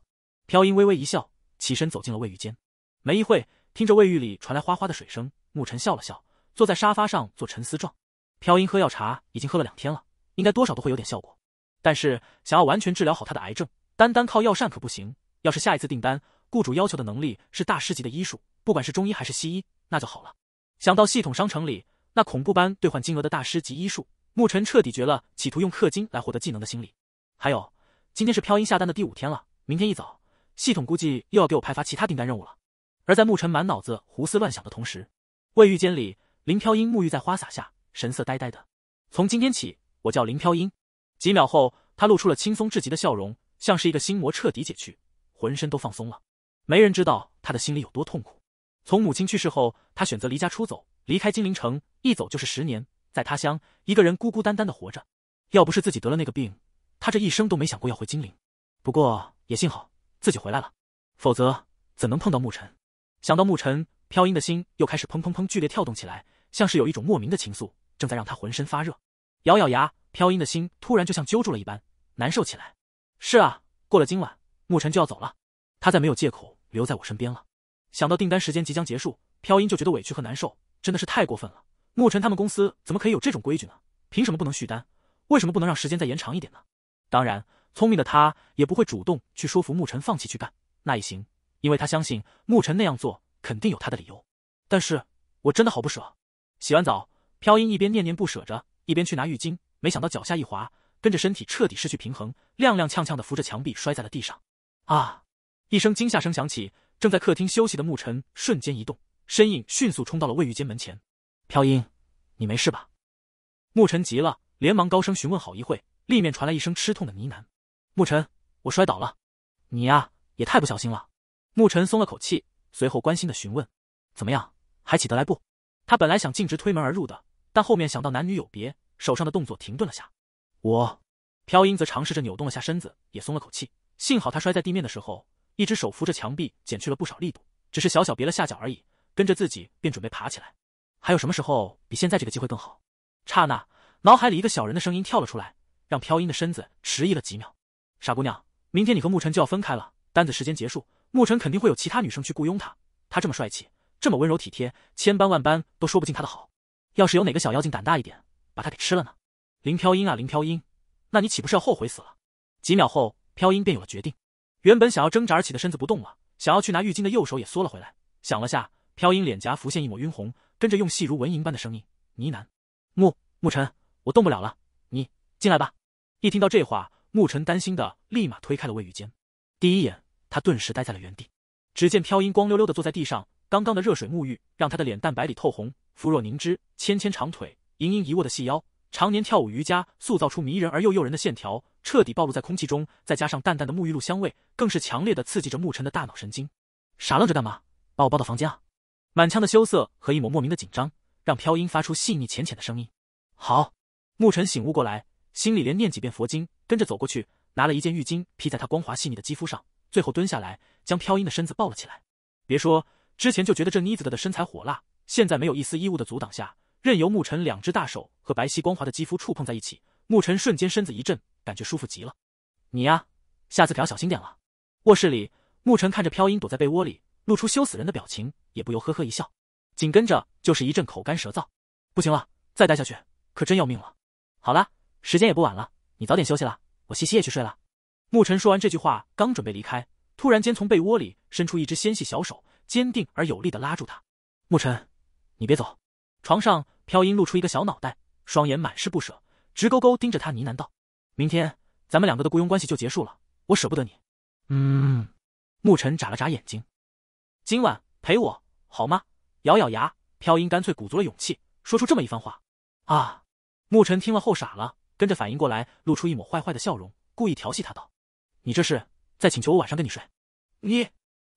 A: 飘音微微一笑，起身走进了卫浴间。没一会，听着卫浴里传来哗哗的水声，沐尘笑了笑，坐在沙发上做沉思状。飘音喝药茶已经喝了两天了，应该多少都会有点效果。但是想要完全治疗好他的癌症，单单靠药膳可不行。要是下一次订单，雇主要求的能力是大师级的医术，不管是中医还是西医，那就好了。想到系统商城里那恐怖般兑换金额的大师级医术，沐尘彻底绝了企图用氪金来获得技能的心理。还有，今天是飘音下单的第五天了，明天一早。系统估计又要给我派发其他订单任务了。而在牧尘满脑子胡思乱想的同时，卫浴间里，林飘英沐浴在花洒下，神色呆呆的。从今天起，我叫林飘英。几秒后，她露出了轻松至极的笑容，像是一个心魔彻底解去，浑身都放松了。没人知道他的心里有多痛苦。从母亲去世后，他选择离家出走，离开金陵城，一走就是十年，在他乡，一个人孤孤单单的活着。要不是自己得了那个病，他这一生都没想过要回金陵。不过也幸好。自己回来了，否则怎能碰到牧尘？想到牧尘，飘音的心又开始砰砰砰剧烈跳动起来，像是有一种莫名的情愫正在让他浑身发热。咬咬牙，飘音的心突然就像揪住了一般，难受起来。是啊，过了今晚，牧尘就要走了，他再没有借口留在我身边了。想到订单时间即将结束，飘音就觉得委屈和难受，真的是太过分了。牧尘他们公司怎么可以有这种规矩呢？凭什么不能续单？为什么不能让时间再延长一点呢？当然。聪明的他也不会主动去说服牧尘放弃去干，那也行，因为他相信牧尘那样做肯定有他的理由。但是我真的好不舍。洗完澡，飘音一边念念不舍着，一边去拿浴巾，没想到脚下一滑，跟着身体彻底失去平衡，踉踉跄跄的扶着墙壁摔在了地上。啊！一声惊吓声响起，正在客厅休息的牧尘瞬间移动，身影迅速冲到了卫浴间门前。飘音，你没事吧？牧尘急了，连忙高声询问。好一会，立面传来一声吃痛的呢喃。牧尘，我摔倒了，你呀也太不小心了。牧尘松了口气，随后关心的询问：“怎么样，还起得来不？”他本来想径直推门而入的，但后面想到男女有别，手上的动作停顿了下。我，飘音则尝试着扭动了下身子，也松了口气。幸好他摔在地面的时候，一只手扶着墙壁，减去了不少力度，只是小小别了下脚而已。跟着自己便准备爬起来。还有什么时候比现在这个机会更好？刹那，脑海里一个小人的声音跳了出来，让飘音的身子迟疑了几秒。傻姑娘，明天你和牧尘就要分开了。单子时间结束，牧尘肯定会有其他女生去雇佣他。他这么帅气，这么温柔体贴，千般万般都说不尽他的好。要是有哪个小妖精胆大一点，把他给吃了呢？林飘音啊，林飘音，那你岂不是要后悔死了？几秒后，飘音便有了决定，原本想要挣扎而起的身子不动了，想要去拿浴巾的右手也缩了回来。想了下，飘音脸颊浮现一抹晕红，跟着用细如蚊蝇般的声音呢喃：“牧牧尘，我动不了了，你进来吧。”一听到这话。沐晨担心的，立马推开了卫浴间。第一眼，他顿时呆在了原地。只见飘音光溜溜的坐在地上，刚刚的热水沐浴让她的脸蛋白里透红，肤若凝脂，纤纤长腿，盈盈一握的细腰，常年跳舞瑜伽塑造出迷人而又诱人的线条，彻底暴露在空气中。再加上淡淡的沐浴露香味，更是强烈的刺激着沐晨的大脑神经。傻愣着干嘛？把我抱到房间啊！满腔的羞涩和一抹莫名的紧张，让飘音发出细腻浅浅的声音。好，沐晨醒悟过来，心里连念几遍佛经。跟着走过去，拿了一件浴巾披在她光滑细腻的肌肤上，最后蹲下来将飘音的身子抱了起来。别说之前就觉得这妮子的的身材火辣，现在没有一丝衣物的阻挡下，任由牧尘两只大手和白皙光滑的肌肤触碰在一起，牧尘瞬间身子一震，感觉舒服极了。你呀，下次可要小心点了。卧室里，牧尘看着飘音躲在被窝里，露出羞死人的表情，也不由呵呵一笑。紧跟着就是一阵口干舌燥，不行了，再待下去可真要命了。好了，时间也不晚了。你早点休息了，我西西也去睡了。牧尘说完这句话，刚准备离开，突然间从被窝里伸出一只纤细小手，坚定而有力的拉住他。牧尘，你别走！床上飘音露出一个小脑袋，双眼满是不舍，直勾勾盯着他，呢喃道：“明天咱们两个的雇佣关系就结束了，我舍不得你。”嗯。牧尘眨了眨眼睛，今晚陪我好吗？咬咬牙，飘音干脆鼓足了勇气，说出这么一番话。啊！牧尘听了后傻了。跟着反应过来，露出一抹坏坏的笑容，故意调戏他道：“你这是在请求我晚上跟你睡？”你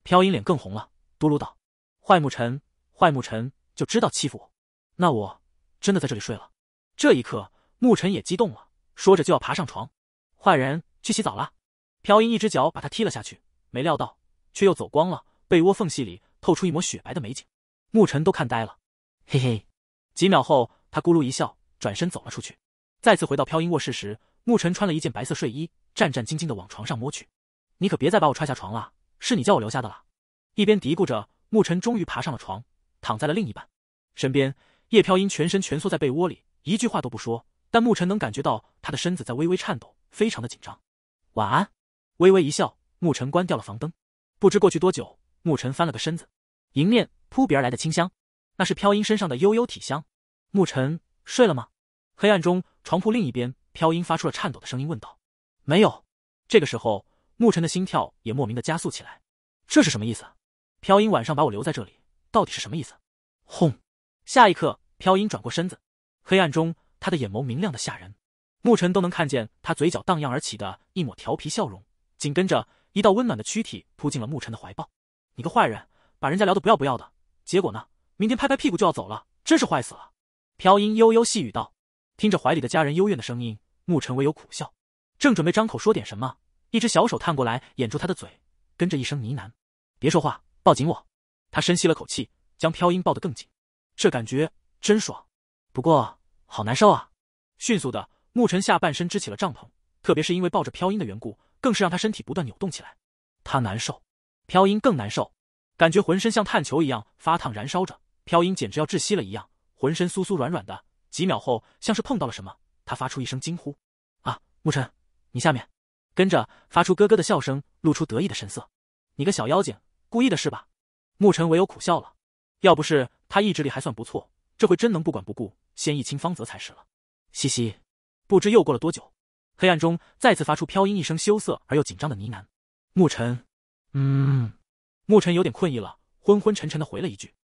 A: 飘音脸更红了，嘟噜道：“坏牧尘，坏牧尘就知道欺负我。那我真的在这里睡了。”这一刻，牧尘也激动了，说着就要爬上床。坏人去洗澡了。飘音一只脚把他踢了下去，没料到却又走光了，被窝缝隙里透出一抹雪白的美景，牧尘都看呆了。嘿嘿，几秒后，他咕噜一笑，转身走了出去。再次回到飘音卧室时，沐晨穿了一件白色睡衣，战战兢兢的往床上摸去。你可别再把我踹下床了，是你叫我留下的了。一边嘀咕着，沐晨终于爬上了床，躺在了另一半身边。叶飘音全身蜷缩在被窝里，一句话都不说，但沐晨能感觉到他的身子在微微颤抖，非常的紧张。晚安。微微一笑，沐晨关掉了房灯。不知过去多久，沐晨翻了个身子，迎面扑鼻而来的清香，那是飘音身上的悠悠体香。沐晨睡了吗？黑暗中。床铺另一边，飘音发出了颤抖的声音问道：“没有。”这个时候，牧尘的心跳也莫名的加速起来。这是什么意思？飘音晚上把我留在这里，到底是什么意思？轰！下一刻，飘音转过身子，黑暗中他的眼眸明亮的吓人，牧尘都能看见他嘴角荡漾而起的一抹调皮笑容。紧跟着，一道温暖的躯体扑进了牧尘的怀抱。“你个坏人，把人家聊的不要不要的，结果呢？明天拍拍屁股就要走了，真是坏死了。”飘音悠悠细语道。听着怀里的家人幽怨的声音，牧尘唯有苦笑，正准备张口说点什么，一只小手探过来掩住他的嘴，跟着一声呢喃：“别说话，抱紧我。”他深吸了口气，将飘音抱得更紧，这感觉真爽，不过好难受啊！迅速的，牧尘下半身支起了帐篷，特别是因为抱着飘音的缘故，更是让他身体不断扭动起来。他难受，飘音更难受，感觉浑身像炭球一样发烫燃烧着，飘音简直要窒息了一样，浑身酥酥软软的。几秒后，像是碰到了什么，他发出一声惊呼：“啊，沐尘，你下面……”跟着发出咯咯的笑声，露出得意的神色。“你个小妖精，故意的是吧？”沐尘唯有苦笑了。要不是他意志力还算不错，这回真能不管不顾，先一亲芳泽才是了。嘻嘻。不知又过了多久，黑暗中再次发出飘音一声羞涩而又紧张的呢喃：“沐尘。”“嗯。”沐尘有点困意了，昏昏沉沉的回了一句：“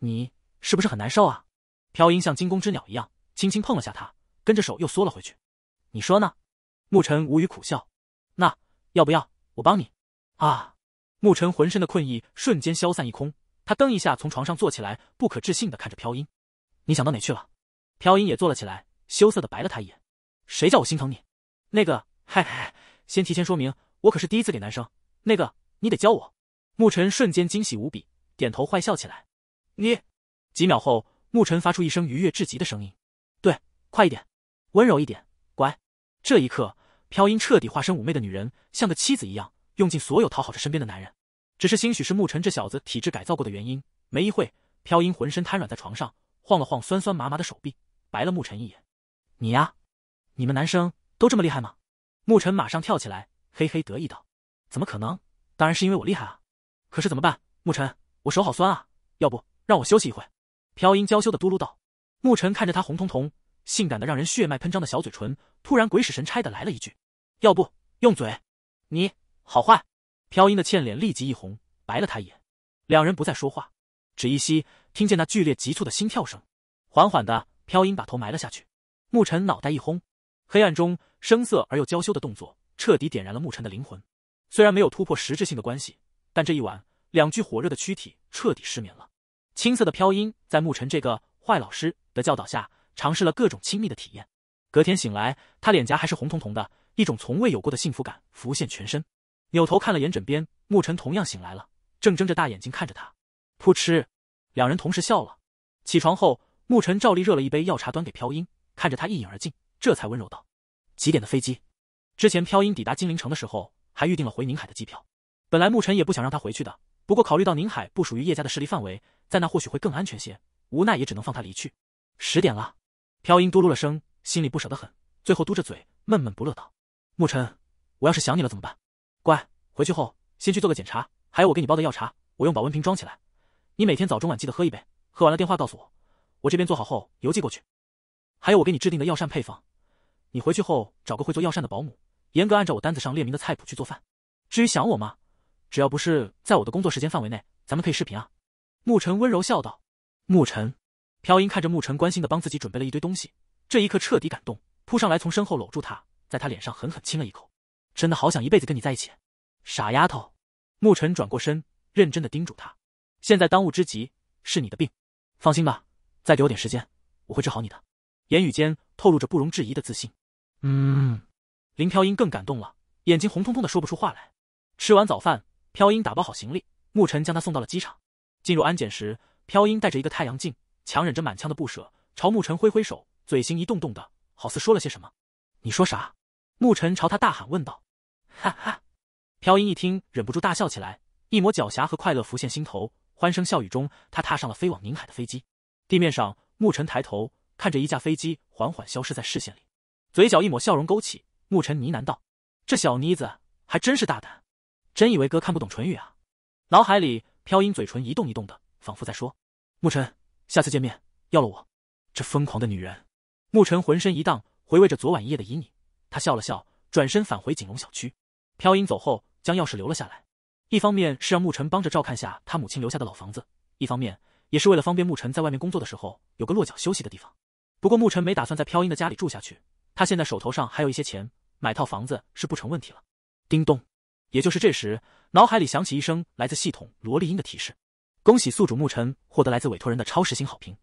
A: 你是不是很难受啊？”飘音像惊弓之鸟一样，轻轻碰了下他，跟着手又缩了回去。你说呢？牧尘无语苦笑。那要不要我帮你啊？牧尘浑身的困意瞬间消散一空，他蹬一下从床上坐起来，不可置信的看着飘音：“你想到哪去了？”飘音也坐了起来，羞涩的白了他一眼：“谁叫我心疼你？”那个，嗨嗨，先提前说明，我可是第一次给男生。那个，你得教我。牧尘瞬间惊喜无比，点头坏笑起来。你，几秒后。牧尘发出一声愉悦至极的声音，对，快一点，温柔一点，乖。这一刻，飘音彻底化身妩媚的女人，像个妻子一样，用尽所有讨好着身边的男人。只是兴许是牧尘这小子体质改造过的原因，没一会，飘音浑身瘫软在床上，晃了晃酸酸麻麻的手臂，白了牧尘一眼：“你呀，你们男生都这么厉害吗？”牧尘马上跳起来，嘿嘿得意道：“怎么可能？当然是因为我厉害啊！”可是怎么办？牧尘，我手好酸啊，要不让我休息一会？飘音娇羞的嘟噜道，牧尘看着她红彤彤、性感的让人血脉喷张的小嘴唇，突然鬼使神差的来了一句：“要不用嘴？”你好坏！飘音的倩脸立即一红，白了他一眼。两人不再说话，只依稀听见那剧烈急促的心跳声。缓缓的，飘音把头埋了下去。牧尘脑袋一轰，黑暗中声色而又娇羞的动作，彻底点燃了牧尘的灵魂。虽然没有突破实质性的关系，但这一晚，两具火热的躯体彻底失眠了。青涩的飘音在牧尘这个坏老师的教导下，尝试了各种亲密的体验。隔天醒来，他脸颊还是红彤彤的，一种从未有过的幸福感浮现全身。扭头看了眼枕边，牧尘同样醒来了，正睁着大眼睛看着他。噗嗤，两人同时笑了。起床后，牧尘照例热了一杯药茶端给飘音，看着他一饮而尽，这才温柔道：“几点的飞机？”之前飘音抵达金陵城的时候，还预定了回宁海的机票。本来牧尘也不想让他回去的，不过考虑到宁海不属于叶家的势力范围。在那或许会更安全些，无奈也只能放他离去。十点了，飘音嘟噜了声，心里不舍得很，最后嘟着嘴，闷闷不乐道：“沐尘，我要是想你了怎么办？乖，回去后先去做个检查，还有我给你煲的药茶，我用保温瓶装起来，你每天早中晚记得喝一杯，喝完了电话告诉我，我这边做好后邮寄过去。还有我给你制定的药膳配方，你回去后找个会做药膳的保姆，严格按照我单子上列明的菜谱去做饭。至于想我吗？只要不是在我的工作时间范围内，咱们可以视频啊。”牧尘温柔笑道：“牧尘，飘音看着牧尘，关心的帮自己准备了一堆东西，这一刻彻底感动，扑上来从身后搂住他，在他脸上狠狠亲了一口。真的好想一辈子跟你在一起，傻丫头。”牧尘转过身，认真的叮嘱他：“现在当务之急是你的病，放心吧，再给我点时间，我会治好你的。”言语间透露着不容置疑的自信。嗯，林飘音更感动了，眼睛红彤彤的，说不出话来。吃完早饭，飘音打包好行李，牧尘将她送到了机场。进入安检时，飘音带着一个太阳镜，强忍着满腔的不舍，朝牧尘挥挥手，嘴型一动动的，好似说了些什么。你说啥？牧尘朝他大喊问道。哈哈，飘音一听，忍不住大笑起来，一抹狡黠和快乐浮现心头。欢声笑语中，他踏上了飞往宁海的飞机。地面上，牧尘抬头看着一架飞机缓缓消失在视线里，嘴角一抹笑容勾起，牧尘呢喃道：“这小妮子还真是大胆，真以为哥看不懂唇语啊？”脑海里。飘音嘴唇一动一动的，仿佛在说：“牧尘，下次见面要了我。”这疯狂的女人。牧尘浑身一荡，回味着昨晚一夜的旖旎，他笑了笑，转身返回景龙小区。飘音走后，将钥匙留了下来，一方面是让牧尘帮着照看下他母亲留下的老房子，一方面也是为了方便牧尘在外面工作的时候有个落脚休息的地方。不过牧尘没打算在飘音的家里住下去，他现在手头上还有一些钱，买套房子是不成问题了。叮咚。也就是这时，脑海里响起一声来自系统萝莉音的提示：“恭喜宿主牧尘获得来自委托人的超时星好评，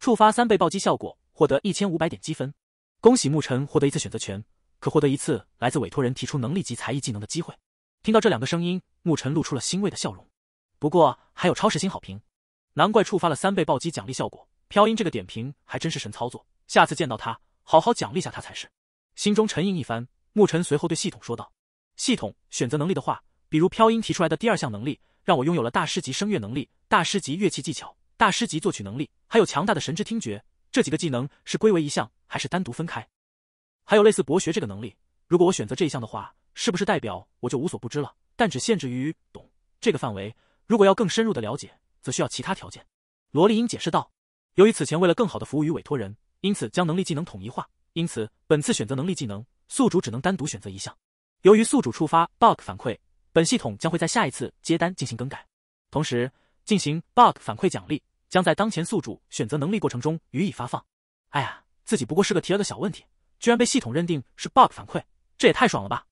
A: 触发三倍暴击效果，获得一千五百点积分。恭喜牧尘获得一次选择权，可获得一次来自委托人提出能力及才艺技能的机会。”听到这两个声音，牧尘露出了欣慰的笑容。不过还有超时星好评，难怪触发了三倍暴击奖励效果。飘音这个点评还真是神操作，下次见到他，好好奖励下他才是。心中沉吟一番，牧尘随后对系统说道。系统选择能力的话，比如飘音提出来的第二项能力，让我拥有了大师级声乐能力、大师级乐器技巧、大师级作曲能力，还有强大的神之听觉。这几个技能是归为一项，还是单独分开？还有类似博学这个能力，如果我选择这一项的话，是不是代表我就无所不知了？但只限制于懂这个范围，如果要更深入的了解，则需要其他条件。萝莉英解释道：“由于此前为了更好的服务于委托人，因此将能力技能统一化，因此本次选择能力技能，宿主只能单独选择一项。”由于宿主触发 bug 反馈，本系统将会在下一次接单进行更改，同时进行 bug 反馈奖励将在当前宿主选择能力过程中予以发放。哎呀，自己不过是个提了个小问题，居然被系统认定是 bug 反馈，这也太爽了吧！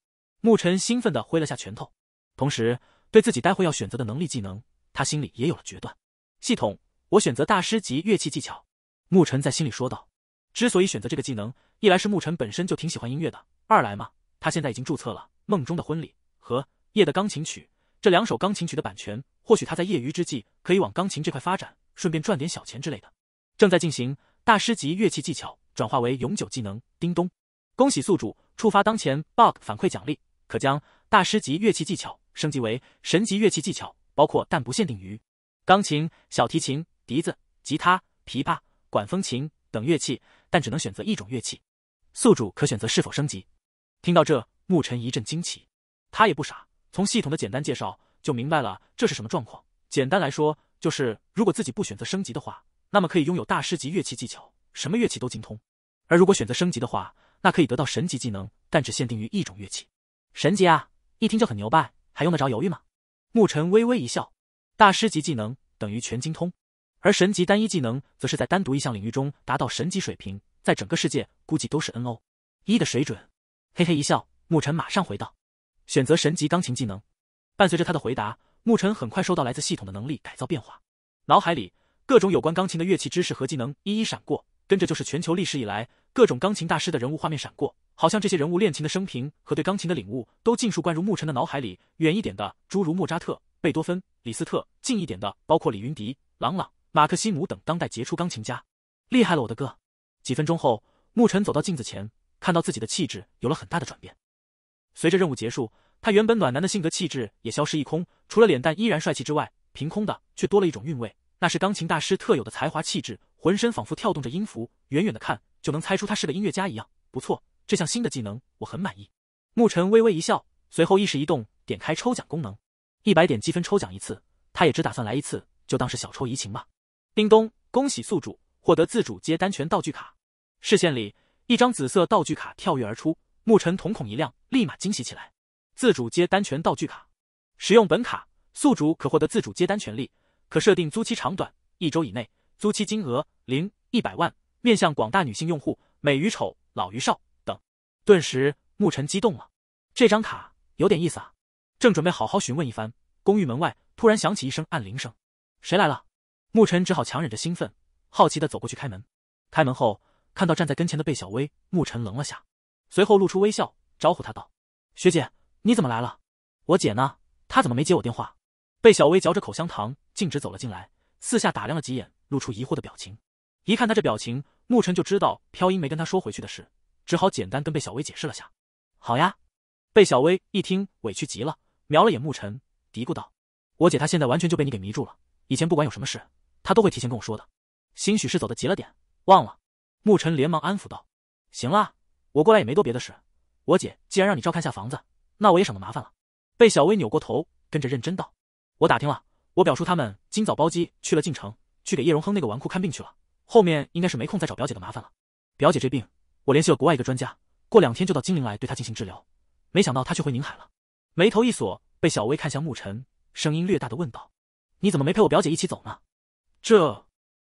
A: 牧尘兴奋的挥了下拳头，同时对自己待会要选择的能力技能，他心里也有了决断。系统，我选择大师级乐器技巧。牧尘在心里说道。之所以选择这个技能，一来是牧尘本身就挺喜欢音乐的，二来嘛。他现在已经注册了《梦中的婚礼》和《夜的钢琴曲》这两首钢琴曲的版权，或许他在业余之际可以往钢琴这块发展，顺便赚点小钱之类的。正在进行大师级乐器技巧转化为永久技能。叮咚，恭喜宿主触发当前 bug 反馈奖励，可将大师级乐器技巧升级为神级乐器技巧，包括但不限于钢琴、小提琴、笛子、吉他、琵琶、管风琴等乐器，但只能选择一种乐器。宿主可选择是否升级。听到这，牧尘一阵惊奇。他也不傻，从系统的简单介绍就明白了这是什么状况。简单来说，就是如果自己不选择升级的话，那么可以拥有大师级乐器技巧，什么乐器都精通；而如果选择升级的话，那可以得到神级技能，但只限定于一种乐器。神级啊，一听就很牛掰，还用得着犹豫吗？牧尘微微一笑，大师级技能等于全精通，而神级单一技能则是在单独一项领域中达到神级水平，在整个世界估计都是 N O 一的水准。嘿嘿一笑，牧尘马上回道：“选择神级钢琴技能。”伴随着他的回答，牧尘很快收到来自系统的能力改造变化，脑海里各种有关钢琴的乐器知识和技能一一闪过，跟着就是全球历史以来各种钢琴大师的人物画面闪过，好像这些人物练琴的生平和对钢琴的领悟都尽数灌入牧尘的脑海里。远一点的，诸如莫扎特、贝多芬、李斯特；近一点的，包括李云迪、朗朗、马克西姆等当代杰出钢琴家。厉害了我的哥！几分钟后，牧尘走到镜子前。看到自己的气质有了很大的转变，随着任务结束，他原本暖男的性格气质也消失一空。除了脸蛋依然帅气之外，凭空的却多了一种韵味，那是钢琴大师特有的才华气质，浑身仿佛跳动着音符，远远的看就能猜出他是个音乐家一样。不错，这项新的技能我很满意。牧尘微微一笑，随后意识一动，点开抽奖功能，一百点积分抽奖一次，他也只打算来一次，就当是小抽怡情吧。叮咚，恭喜宿主获得自主接单权道具卡。视线里。一张紫色道具卡跳跃而出，牧尘瞳孔一亮，立马惊喜起来。自主接单权道具卡，使用本卡，宿主可获得自主接单权利，可设定租期长短，一周以内，租期金额零一百万，面向广大女性用户，美与丑，老与少等。顿时，牧尘激动了，这张卡有点意思啊！正准备好好询问一番，公寓门外突然响起一声按铃声，谁来了？牧尘只好强忍着兴奋，好奇的走过去开门。开门后。看到站在跟前的贝小薇，沐晨愣了下，随后露出微笑，招呼他道：“学姐，你怎么来了？我姐呢？她怎么没接我电话？”贝小薇嚼着口香糖，径直走了进来，四下打量了几眼，露出疑惑的表情。一看他这表情，沐晨就知道飘音没跟他说回去的事，只好简单跟贝小薇解释了下。好呀，贝小薇一听，委屈极了，瞄了眼沐晨，嘀咕道：“我姐她现在完全就被你给迷住了，以前不管有什么事，她都会提前跟我说的，兴许是走的急了点，忘了。”牧尘连忙安抚道：“行了，我过来也没多别的事。我姐既然让你照看下房子，那我也省得麻烦了。”被小薇扭过头，跟着认真道：“我打听了，我表叔他们今早包机去了晋城，去给叶荣亨那个纨绔看病去了。后面应该是没空再找表姐的麻烦了。表姐这病，我联系了国外一个专家，过两天就到金陵来对她进行治疗。没想到她却回宁海了。”眉头一锁，被小薇看向牧尘，声音略大的问道：“你怎么没陪我表姐一起走呢？”这，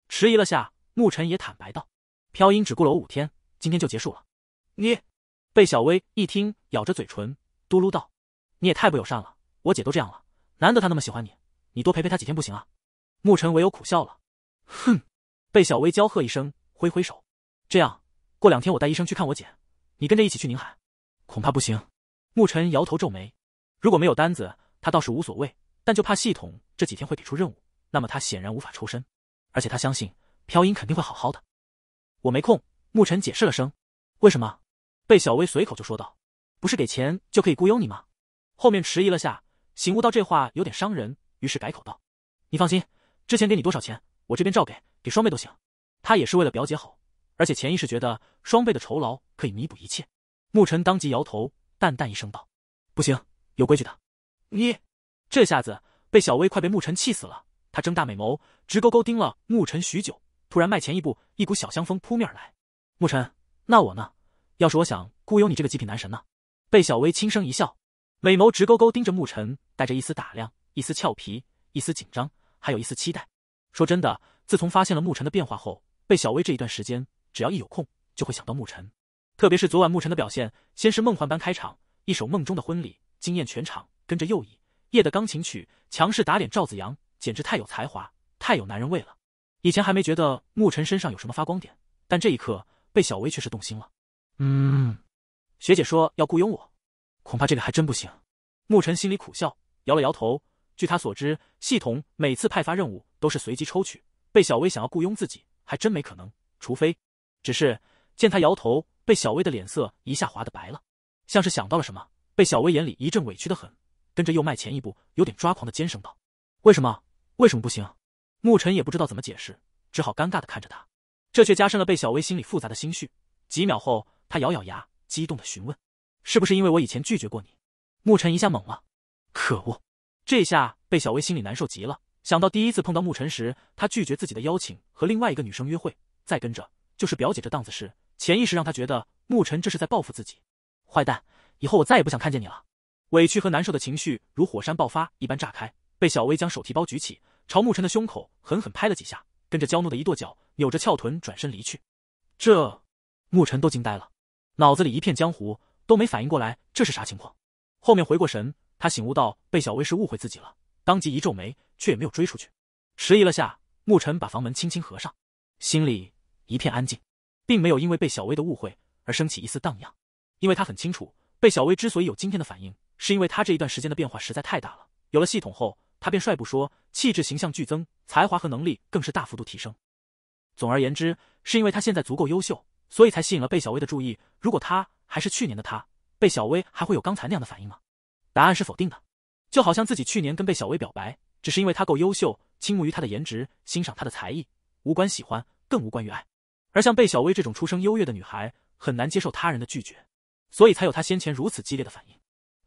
A: 迟疑了下，牧尘也坦白道。飘音只雇了我五天，今天就结束了。你，贝小薇一听，咬着嘴唇，嘟噜道：“你也太不友善了，我姐都这样了，难得她那么喜欢你，你多陪陪她几天不行啊？”牧尘唯有苦笑了。哼！贝小薇娇喝一声，挥挥手：“这样，过两天我带医生去看我姐，你跟着一起去宁海，恐怕不行。”牧尘摇头皱眉。如果没有单子，他倒是无所谓，但就怕系统这几天会给出任务，那么他显然无法抽身。而且他相信飘音肯定会好好的。我没空，沐晨解释了声。为什么？贝小薇随口就说道：“不是给钱就可以雇佣你吗？”后面迟疑了下，醒悟到这话有点伤人，于是改口道：“你放心，之前给你多少钱，我这边照给，给双倍都行。”他也是为了表姐好，而且潜意识觉得双倍的酬劳可以弥补一切。沐晨当即摇头，淡淡一声道：“不行，有规矩的。”你这下子，贝小薇快被沐晨气死了。她睁大美眸，直勾勾盯了沐晨许久。突然迈前一步，一股小香风扑面而来。牧尘，那我呢？要是我想雇佣你这个极品男神呢？贝小薇轻声一笑，美眸直勾勾盯着牧尘，带着一丝打量，一丝俏皮，一丝紧张，还有一丝期待。说真的，自从发现了牧尘的变化后，贝小薇这一段时间，只要一有空就会想到牧尘。特别是昨晚牧尘的表现，先是梦幻般开场，一首《梦中的婚礼》惊艳全场，跟着又一夜的钢琴曲》强势打脸赵子阳，简直太有才华，太有男人味了。以前还没觉得牧尘身上有什么发光点，但这一刻被小薇却是动心了。嗯，学姐说要雇佣我，恐怕这个还真不行。牧尘心里苦笑，摇了摇头。据他所知，系统每次派发任务都是随机抽取，被小薇想要雇佣自己还真没可能，除非……只是见他摇头，被小薇的脸色一下滑的白了，像是想到了什么，被小薇眼里一阵委屈的很，跟着又迈前一步，有点抓狂的尖声道：“为什么？为什么不行？”牧尘也不知道怎么解释，只好尴尬的看着他，这却加深了贝小薇心里复杂的心绪。几秒后，他咬咬牙，激动的询问：“是不是因为我以前拒绝过你？”牧尘一下懵了，可恶！这下贝小薇心里难受极了。想到第一次碰到牧尘时，他拒绝自己的邀请和另外一个女生约会，再跟着就是表姐这档子事，潜意识让他觉得牧尘这是在报复自己。坏蛋！以后我再也不想看见你了！委屈和难受的情绪如火山爆发一般炸开，贝小薇将手提包举起。朝牧尘的胸口狠狠拍了几下，跟着娇怒的一跺脚，扭着翘臀转身离去。这，牧尘都惊呆了，脑子里一片浆糊，都没反应过来这是啥情况。后面回过神，他醒悟到贝小薇是误会自己了，当即一皱眉，却也没有追出去。迟疑了下，牧尘把房门轻轻合上，心里一片安静，并没有因为贝小薇的误会而升起一丝荡漾，因为他很清楚，贝小薇之所以有今天的反应，是因为他这一段时间的变化实在太大了，有了系统后。他变帅不说，气质形象俱增，才华和能力更是大幅度提升。总而言之，是因为他现在足够优秀，所以才吸引了贝小薇的注意。如果他还是去年的他，贝小薇还会有刚才那样的反应吗？答案是否定的。就好像自己去年跟贝小薇表白，只是因为他够优秀，倾慕于他的颜值，欣赏他的才艺，无关喜欢，更无关于爱。而像贝小薇这种出生优越的女孩，很难接受他人的拒绝，所以才有他先前如此激烈的反应。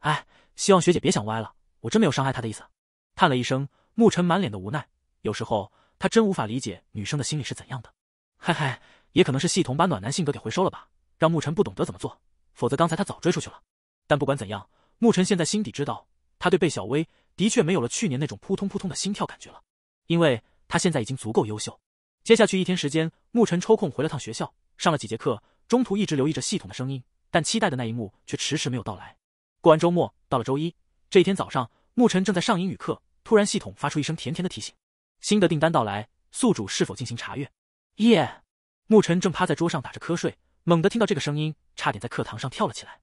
A: 哎，希望学姐别想歪了，我真没有伤害她的意思。叹了一声，沐尘满脸的无奈。有时候他真无法理解女生的心里是怎样的。嘿嘿，也可能是系统把暖男性格给回收了吧，让沐尘不懂得怎么做。否则刚才他早追出去了。但不管怎样，沐尘现在心底知道，他对贝小薇的确没有了去年那种扑通扑通的心跳感觉了，因为他现在已经足够优秀。接下去一天时间，沐尘抽空回了趟学校，上了几节课，中途一直留意着系统的声音，但期待的那一幕却迟迟没有到来。过完周末，到了周一，这一天早上，沐尘正在上英语课。突然，系统发出一声甜甜的提醒：“新的订单到来，宿主是否进行查阅？”耶！牧尘正趴在桌上打着瞌睡，猛地听到这个声音，差点在课堂上跳了起来。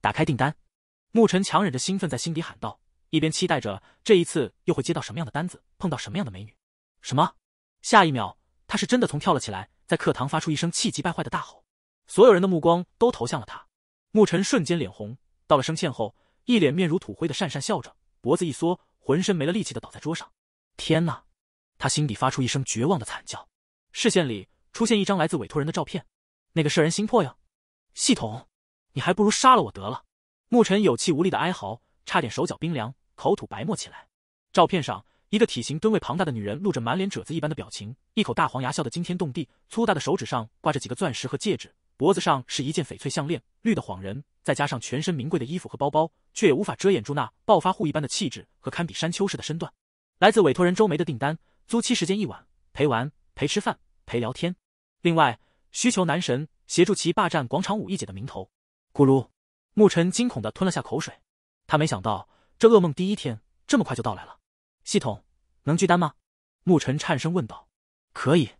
A: 打开订单，牧尘强忍着兴奋，在心底喊道，一边期待着这一次又会接到什么样的单子，碰到什么样的美女。什么？下一秒，他是真的从跳了起来，在课堂发出一声气急败坏的大吼，所有人的目光都投向了他。牧尘瞬间脸红，到了声歉后，一脸面如土灰的讪讪笑着。脖子一缩，浑身没了力气的倒在桌上。天哪！他心底发出一声绝望的惨叫，视线里出现一张来自委托人的照片，那个摄人心魄呀！系统，你还不如杀了我得了！牧尘有气无力的哀嚎，差点手脚冰凉，口吐白沫起来。照片上，一个体型吨位庞大的女人，露着满脸褶子一般的表情，一口大黄牙笑得惊天动地，粗大的手指上挂着几个钻石和戒指。脖子上是一件翡翠项链，绿的晃人，再加上全身名贵的衣服和包包，却也无法遮掩住那暴发户一般的气质和堪比山丘似的身段。来自委托人周梅的订单，租期时间一晚，陪玩、陪吃饭、陪聊天。另外，需求男神协助其霸占广场舞一姐的名头。咕噜，牧尘惊恐的吞了下口水，他没想到这噩梦第一天这么快就到来了。系统能拒单吗？牧尘颤声问道。可以，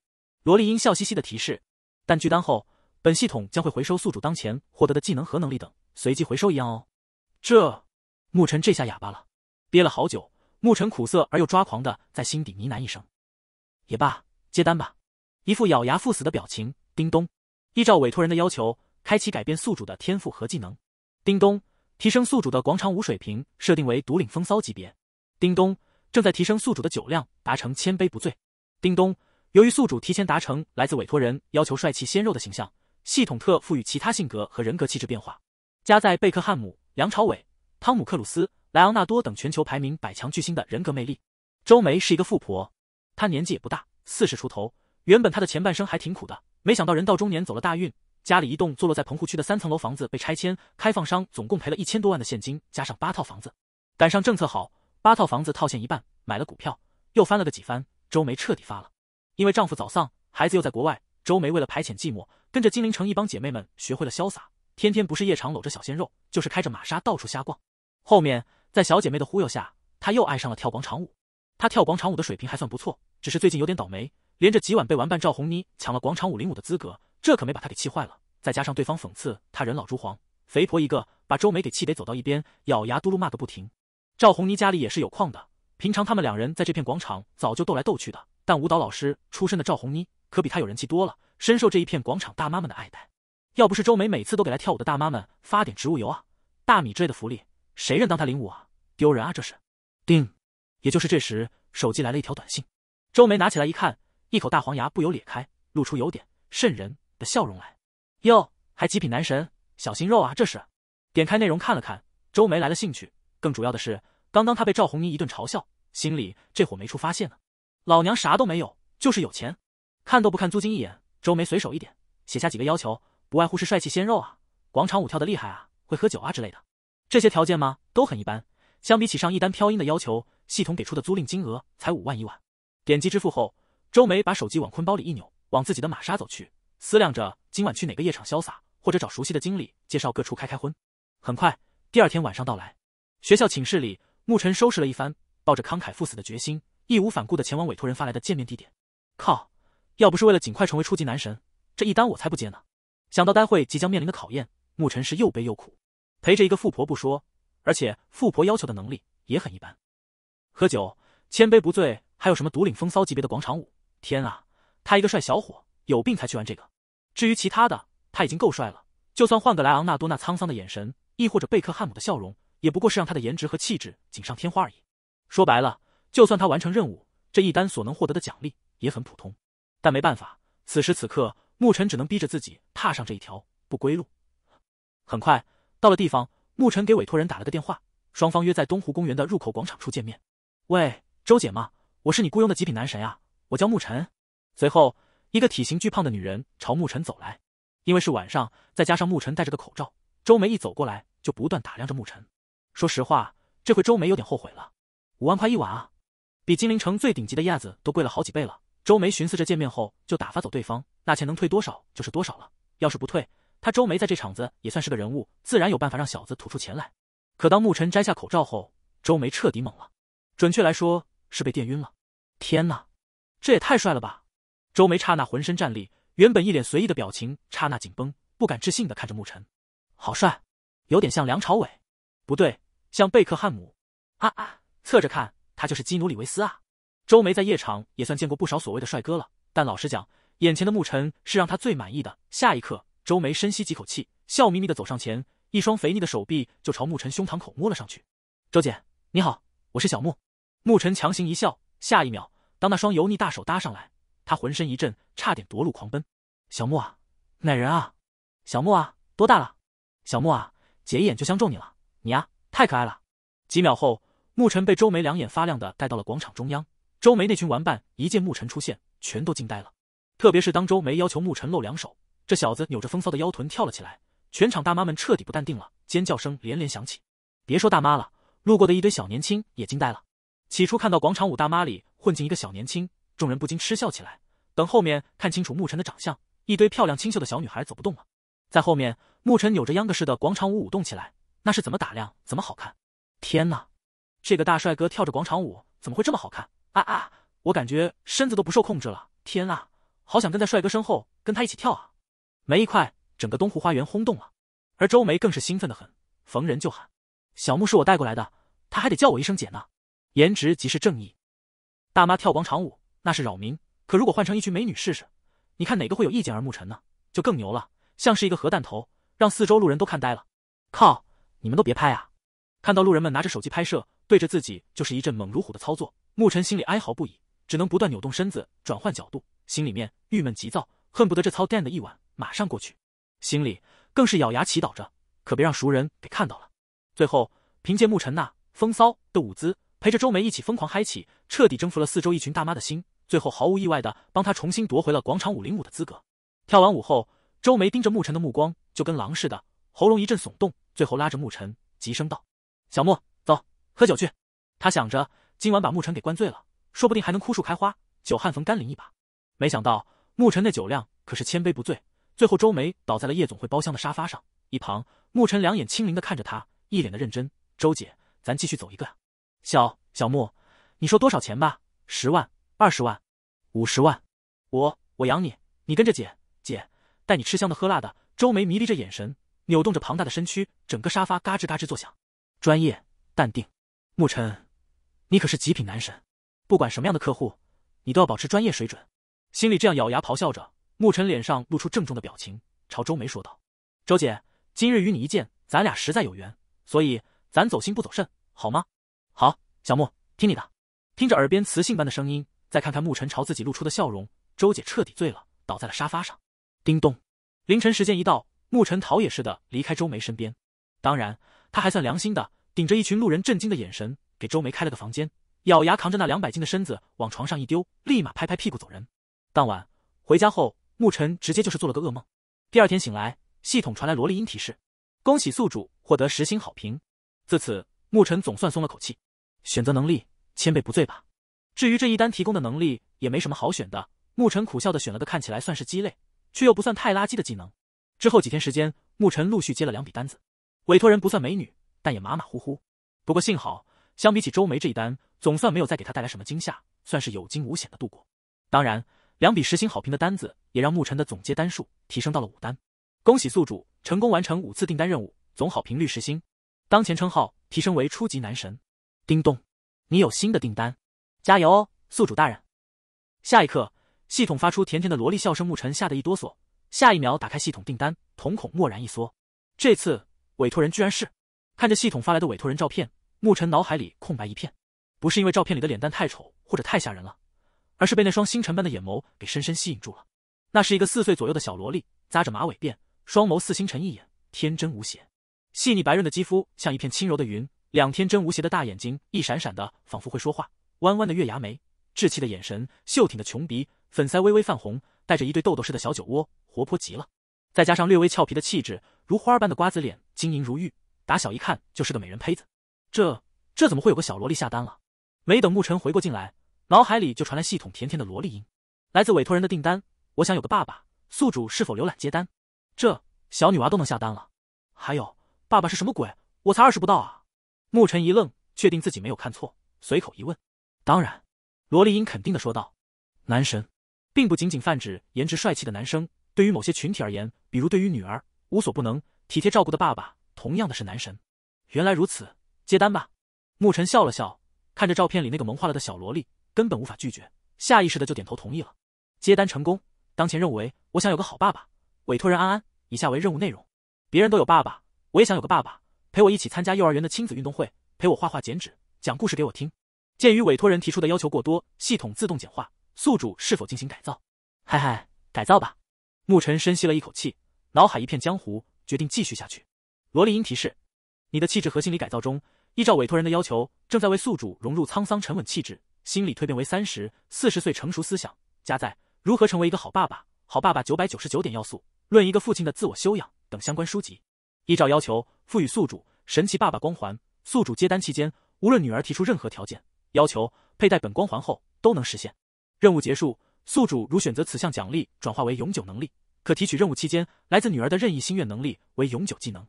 A: 萝莉音笑嘻嘻的提示，但拒单后。本系统将会回收宿主当前获得的技能和能力等，随机回收一样哦。这，牧尘这下哑巴了，憋了好久，牧尘苦涩而又抓狂的在心底呢喃一声：“也罢，接单吧。”一副咬牙赴死的表情。叮咚，依照委托人的要求，开启改变宿主的天赋和技能。叮咚，提升宿主的广场舞水平，设定为独领风骚级别。叮咚，正在提升宿主的酒量，达成千杯不醉。叮咚，由于宿主提前达成来自委托人要求帅气鲜肉的形象。系统特赋予其他性格和人格气质变化，加在贝克汉姆、梁朝伟、汤姆克鲁斯、莱昂纳多等全球排名百强巨星的人格魅力。周梅是一个富婆，她年纪也不大，四十出头。原本她的前半生还挺苦的，没想到人到中年走了大运。家里一栋坐落在棚户区的三层楼房子被拆迁，开放商总共赔了一千多万的现金，加上八套房子，赶上政策好，八套房子套现一半，买了股票，又翻了个几番。周梅彻底发了。因为丈夫早丧，孩子又在国外，周梅为了排遣寂寞。跟着金陵城一帮姐妹们学会了潇洒，天天不是夜场搂着小鲜肉，就是开着玛莎到处瞎逛。后面在小姐妹的忽悠下，她又爱上了跳广场舞。她跳广场舞的水平还算不错，只是最近有点倒霉，连着几晚被玩伴赵红妮抢了广场舞领舞的资格。这可没把她给气坏了。再加上对方讽刺她人老珠黄、肥婆一个，把周梅给气得走到一边，咬牙嘟噜骂个不停。赵红妮家里也是有矿的，平常他们两人在这片广场早就斗来斗去的。但舞蹈老师出身的赵红妮可比她有人气多了。深受这一片广场大妈们的爱戴，要不是周梅每次都给来跳舞的大妈们发点植物油啊、大米之类的福利，谁认当她领舞啊？丢人啊！这是。叮，也就是这时，手机来了一条短信。周梅拿起来一看，一口大黄牙不由咧开，露出有点瘆人的笑容来。哟，还极品男神、小鲜肉啊！这是。点开内容看了看，周梅来了兴趣。更主要的是，刚刚她被赵红妮一顿嘲笑，心里这火没处发泄呢。老娘啥都没有，就是有钱，看都不看租金一眼。周梅随手一点，写下几个要求，不外乎是帅气鲜肉啊，广场舞跳的厉害啊，会喝酒啊之类的。这些条件吗，都很一般。相比起上一单飘音的要求，系统给出的租赁金额才五万一晚。点击支付后，周梅把手机往坤包里一扭，往自己的玛莎走去，思量着今晚去哪个夜场潇洒，或者找熟悉的经理介绍各处开开荤。很快，第二天晚上到来，学校寝室里，沐晨收拾了一番，抱着慷慨赴死的决心，义无反顾的前往委托人发来的见面地点。靠！要不是为了尽快成为初级男神，这一单我才不接呢。想到待会即将面临的考验，沐尘是又悲又苦。陪着一个富婆不说，而且富婆要求的能力也很一般。喝酒，千杯不醉，还有什么独领风骚级别的广场舞？天啊，他一个帅小伙，有病才去玩这个。至于其他的，他已经够帅了。就算换个莱昂纳多那沧桑的眼神，亦或者贝克汉姆的笑容，也不过是让他的颜值和气质锦上添花而已。说白了，就算他完成任务，这一单所能获得的奖励也很普通。但没办法，此时此刻，牧尘只能逼着自己踏上这一条不归路。很快到了地方，牧尘给委托人打了个电话，双方约在东湖公园的入口广场处见面。喂，周姐吗？我是你雇佣的极品男神啊，我叫牧尘。随后，一个体型巨胖的女人朝牧尘走来。因为是晚上，再加上牧尘戴着个口罩，周梅一走过来就不断打量着牧尘。说实话，这回周梅有点后悔了。五万块一晚啊，比金陵城最顶级的亚子都贵了好几倍了。周梅寻思着见面后就打发走对方，那钱能退多少就是多少了。要是不退，他周梅在这场子也算是个人物，自然有办法让小子吐出钱来。可当牧尘摘下口罩后，周梅彻底懵了，准确来说是被电晕了。天哪，这也太帅了吧！周梅刹那浑身战栗，原本一脸随意的表情刹那紧绷，不敢置信的看着牧尘。好帅，有点像梁朝伟，不对，像贝克汉姆。啊啊，侧着看，他就是基努里维斯啊！周梅在夜场也算见过不少所谓的帅哥了，但老实讲，眼前的牧尘是让她最满意的。下一刻，周梅深吸几口气，笑眯眯的走上前，一双肥腻的手臂就朝牧尘胸膛口摸了上去。“周姐，你好，我是小木。”牧尘强行一笑，下一秒，当那双油腻大手搭上来，他浑身一震，差点夺路狂奔。“小木啊，哪人啊？小木啊，多大了？小木啊，姐一眼就相中你了，你呀，太可爱了。”几秒后，牧尘被周梅两眼发亮的带到了广场中央。周梅那群玩伴一见牧尘出现，全都惊呆了。特别是当周梅要求牧尘露两手，这小子扭着风骚的腰臀跳了起来，全场大妈们彻底不淡定了，尖叫声连连响起。别说大妈了，路过的一堆小年轻也惊呆了。起初看到广场舞大妈里混进一个小年轻，众人不禁嗤笑起来。等后面看清楚牧尘的长相，一堆漂亮清秀的小女孩走不动了。在后面，牧尘扭着秧歌似的广场舞舞动起来，那是怎么打量怎么好看。天哪，这个大帅哥跳着广场舞怎么会这么好看？啊啊！我感觉身子都不受控制了，天啊，好想跟在帅哥身后，跟他一起跳啊！没一块，整个东湖花园轰动了，而周梅更是兴奋的很，逢人就喊：“小木是我带过来的，他还得叫我一声姐呢。”颜值即是正义，大妈跳广场舞那是扰民，可如果换成一群美女试试，你看哪个会有意见？而沐晨呢，就更牛了，像是一个核弹头，让四周路人都看呆了。靠！你们都别拍啊！看到路人们拿着手机拍摄，对着自己就是一阵猛如虎的操作。牧尘心里哀嚎不已，只能不断扭动身子，转换角度，心里面郁闷急躁，恨不得这操蛋的一晚马上过去。心里更是咬牙祈祷着，可别让熟人给看到了。最后，凭借牧尘那风骚的舞姿，陪着周梅一起疯狂嗨起，彻底征服了四周一群大妈的心。最后毫无意外的，帮他重新夺回了广场舞领舞的资格。跳完舞后，周梅盯着牧尘的目光就跟狼似的，喉咙一阵耸动，最后拉着牧尘急声道：“小莫，走，喝酒去。”他想着。今晚把牧尘给灌醉了，说不定还能枯树开花，久旱逢甘霖一把。没想到牧尘那酒量可是千杯不醉，最后周梅倒在了夜总会包厢的沙发上，一旁牧尘两眼清明的看着他，一脸的认真。周姐，咱继续走一个小小木，你说多少钱吧？十万、二十万、五十万，我我养你，你跟着姐姐带你吃香的喝辣的。周梅迷离着眼神，扭动着庞大的身躯，整个沙发嘎吱嘎吱作响。专业淡定，牧尘。你可是极品男神，不管什么样的客户，你都要保持专业水准。心里这样咬牙咆哮着，牧尘脸上露出郑重的表情，朝周梅说道：“周姐，今日与你一见，咱俩实在有缘，所以咱走心不走肾，好吗？”“好，小木，听你的。”听着耳边磁性般的声音，再看看牧尘朝自己露出的笑容，周姐彻底醉了，倒在了沙发上。叮咚，凌晨时间一到，牧尘逃也似的离开周梅身边。当然，他还算良心的，顶着一群路人震惊的眼神。给周梅开了个房间，咬牙扛着那两百斤的身子往床上一丢，立马拍拍屁股走人。当晚回家后，牧尘直接就是做了个噩梦。第二天醒来，系统传来萝莉音提示：“恭喜宿主获得十星好评。”自此，牧尘总算松了口气。选择能力千倍不醉吧。至于这一单提供的能力，也没什么好选的。牧尘苦笑的选了个看起来算是鸡肋，却又不算太垃圾的技能。之后几天时间，牧尘陆续接了两笔单子，委托人不算美女，但也马马虎虎。不过幸好。相比起周梅这一单，总算没有再给他带来什么惊吓，算是有惊无险的度过。当然，两笔实心好评的单子也让牧尘的总接单数提升到了五单。恭喜宿主成功完成五次订单任务，总好评率实星，当前称号提升为初级男神。叮咚，你有新的订单，加油哦，宿主大人！下一刻，系统发出甜甜的萝莉笑声，牧尘吓得一哆嗦。下一秒，打开系统订单，瞳孔蓦然一缩，这次委托人居然是看着系统发来的委托人照片。牧尘脑海里空白一片，不是因为照片里的脸蛋太丑或者太吓人了，而是被那双星辰般的眼眸给深深吸引住了。那是一个四岁左右的小萝莉，扎着马尾辫，双眸似星辰，一眼天真无邪，细腻白润的肌肤像一片轻柔的云，两天真无邪的大眼睛一闪闪的，仿佛会说话，弯弯的月牙眉，稚气的眼神，秀挺的穷鼻，粉腮微微泛红，带着一对豆豆似的小酒窝，活泼极了。再加上略微俏皮的气质，如花儿般的瓜子脸，晶莹如玉，打小一看就是个美人胚子。这这怎么会有个小萝莉下单了？没等牧尘回过劲来，脑海里就传来系统甜甜的萝莉音，来自委托人的订单。我想有个爸爸，宿主是否浏览接单？这小女娃都能下单了？还有爸爸是什么鬼？我才二十不到啊！牧尘一愣，确定自己没有看错，随口一问：“当然。”萝莉音肯定的说道：“男神，并不仅仅泛指颜值帅气的男生，对于某些群体而言，比如对于女儿无所不能、体贴照顾的爸爸，同样的是男神。原来如此。”接单吧，牧尘笑了笑，看着照片里那个萌化了的小萝莉，根本无法拒绝，下意识的就点头同意了。接单成功，当前任务为：我想有个好爸爸。委托人安安，以下为任务内容：别人都有爸爸，我也想有个爸爸，陪我一起参加幼儿园的亲子运动会，陪我画画、剪纸、讲故事给我听。鉴于委托人提出的要求过多，系统自动简化。宿主是否进行改造？嗨嗨，改造吧！牧尘深吸了一口气，脑海一片江湖，决定继续下去。萝莉音提示：你的气质和心理改造中。依照委托人的要求，正在为宿主融入沧桑沉稳气质，心理蜕变为三十、四十岁成熟思想，加载如何成为一个好爸爸、好爸爸九百九十九点要素，论一个父亲的自我修养等相关书籍。依照要求，赋予宿主神奇爸爸光环。宿主接单期间，无论女儿提出任何条件要求，佩戴本光环后都能实现。任务结束，宿主如选择此项奖励转化为永久能力，可提取任务期间来自女儿的任意心愿能力为永久技能。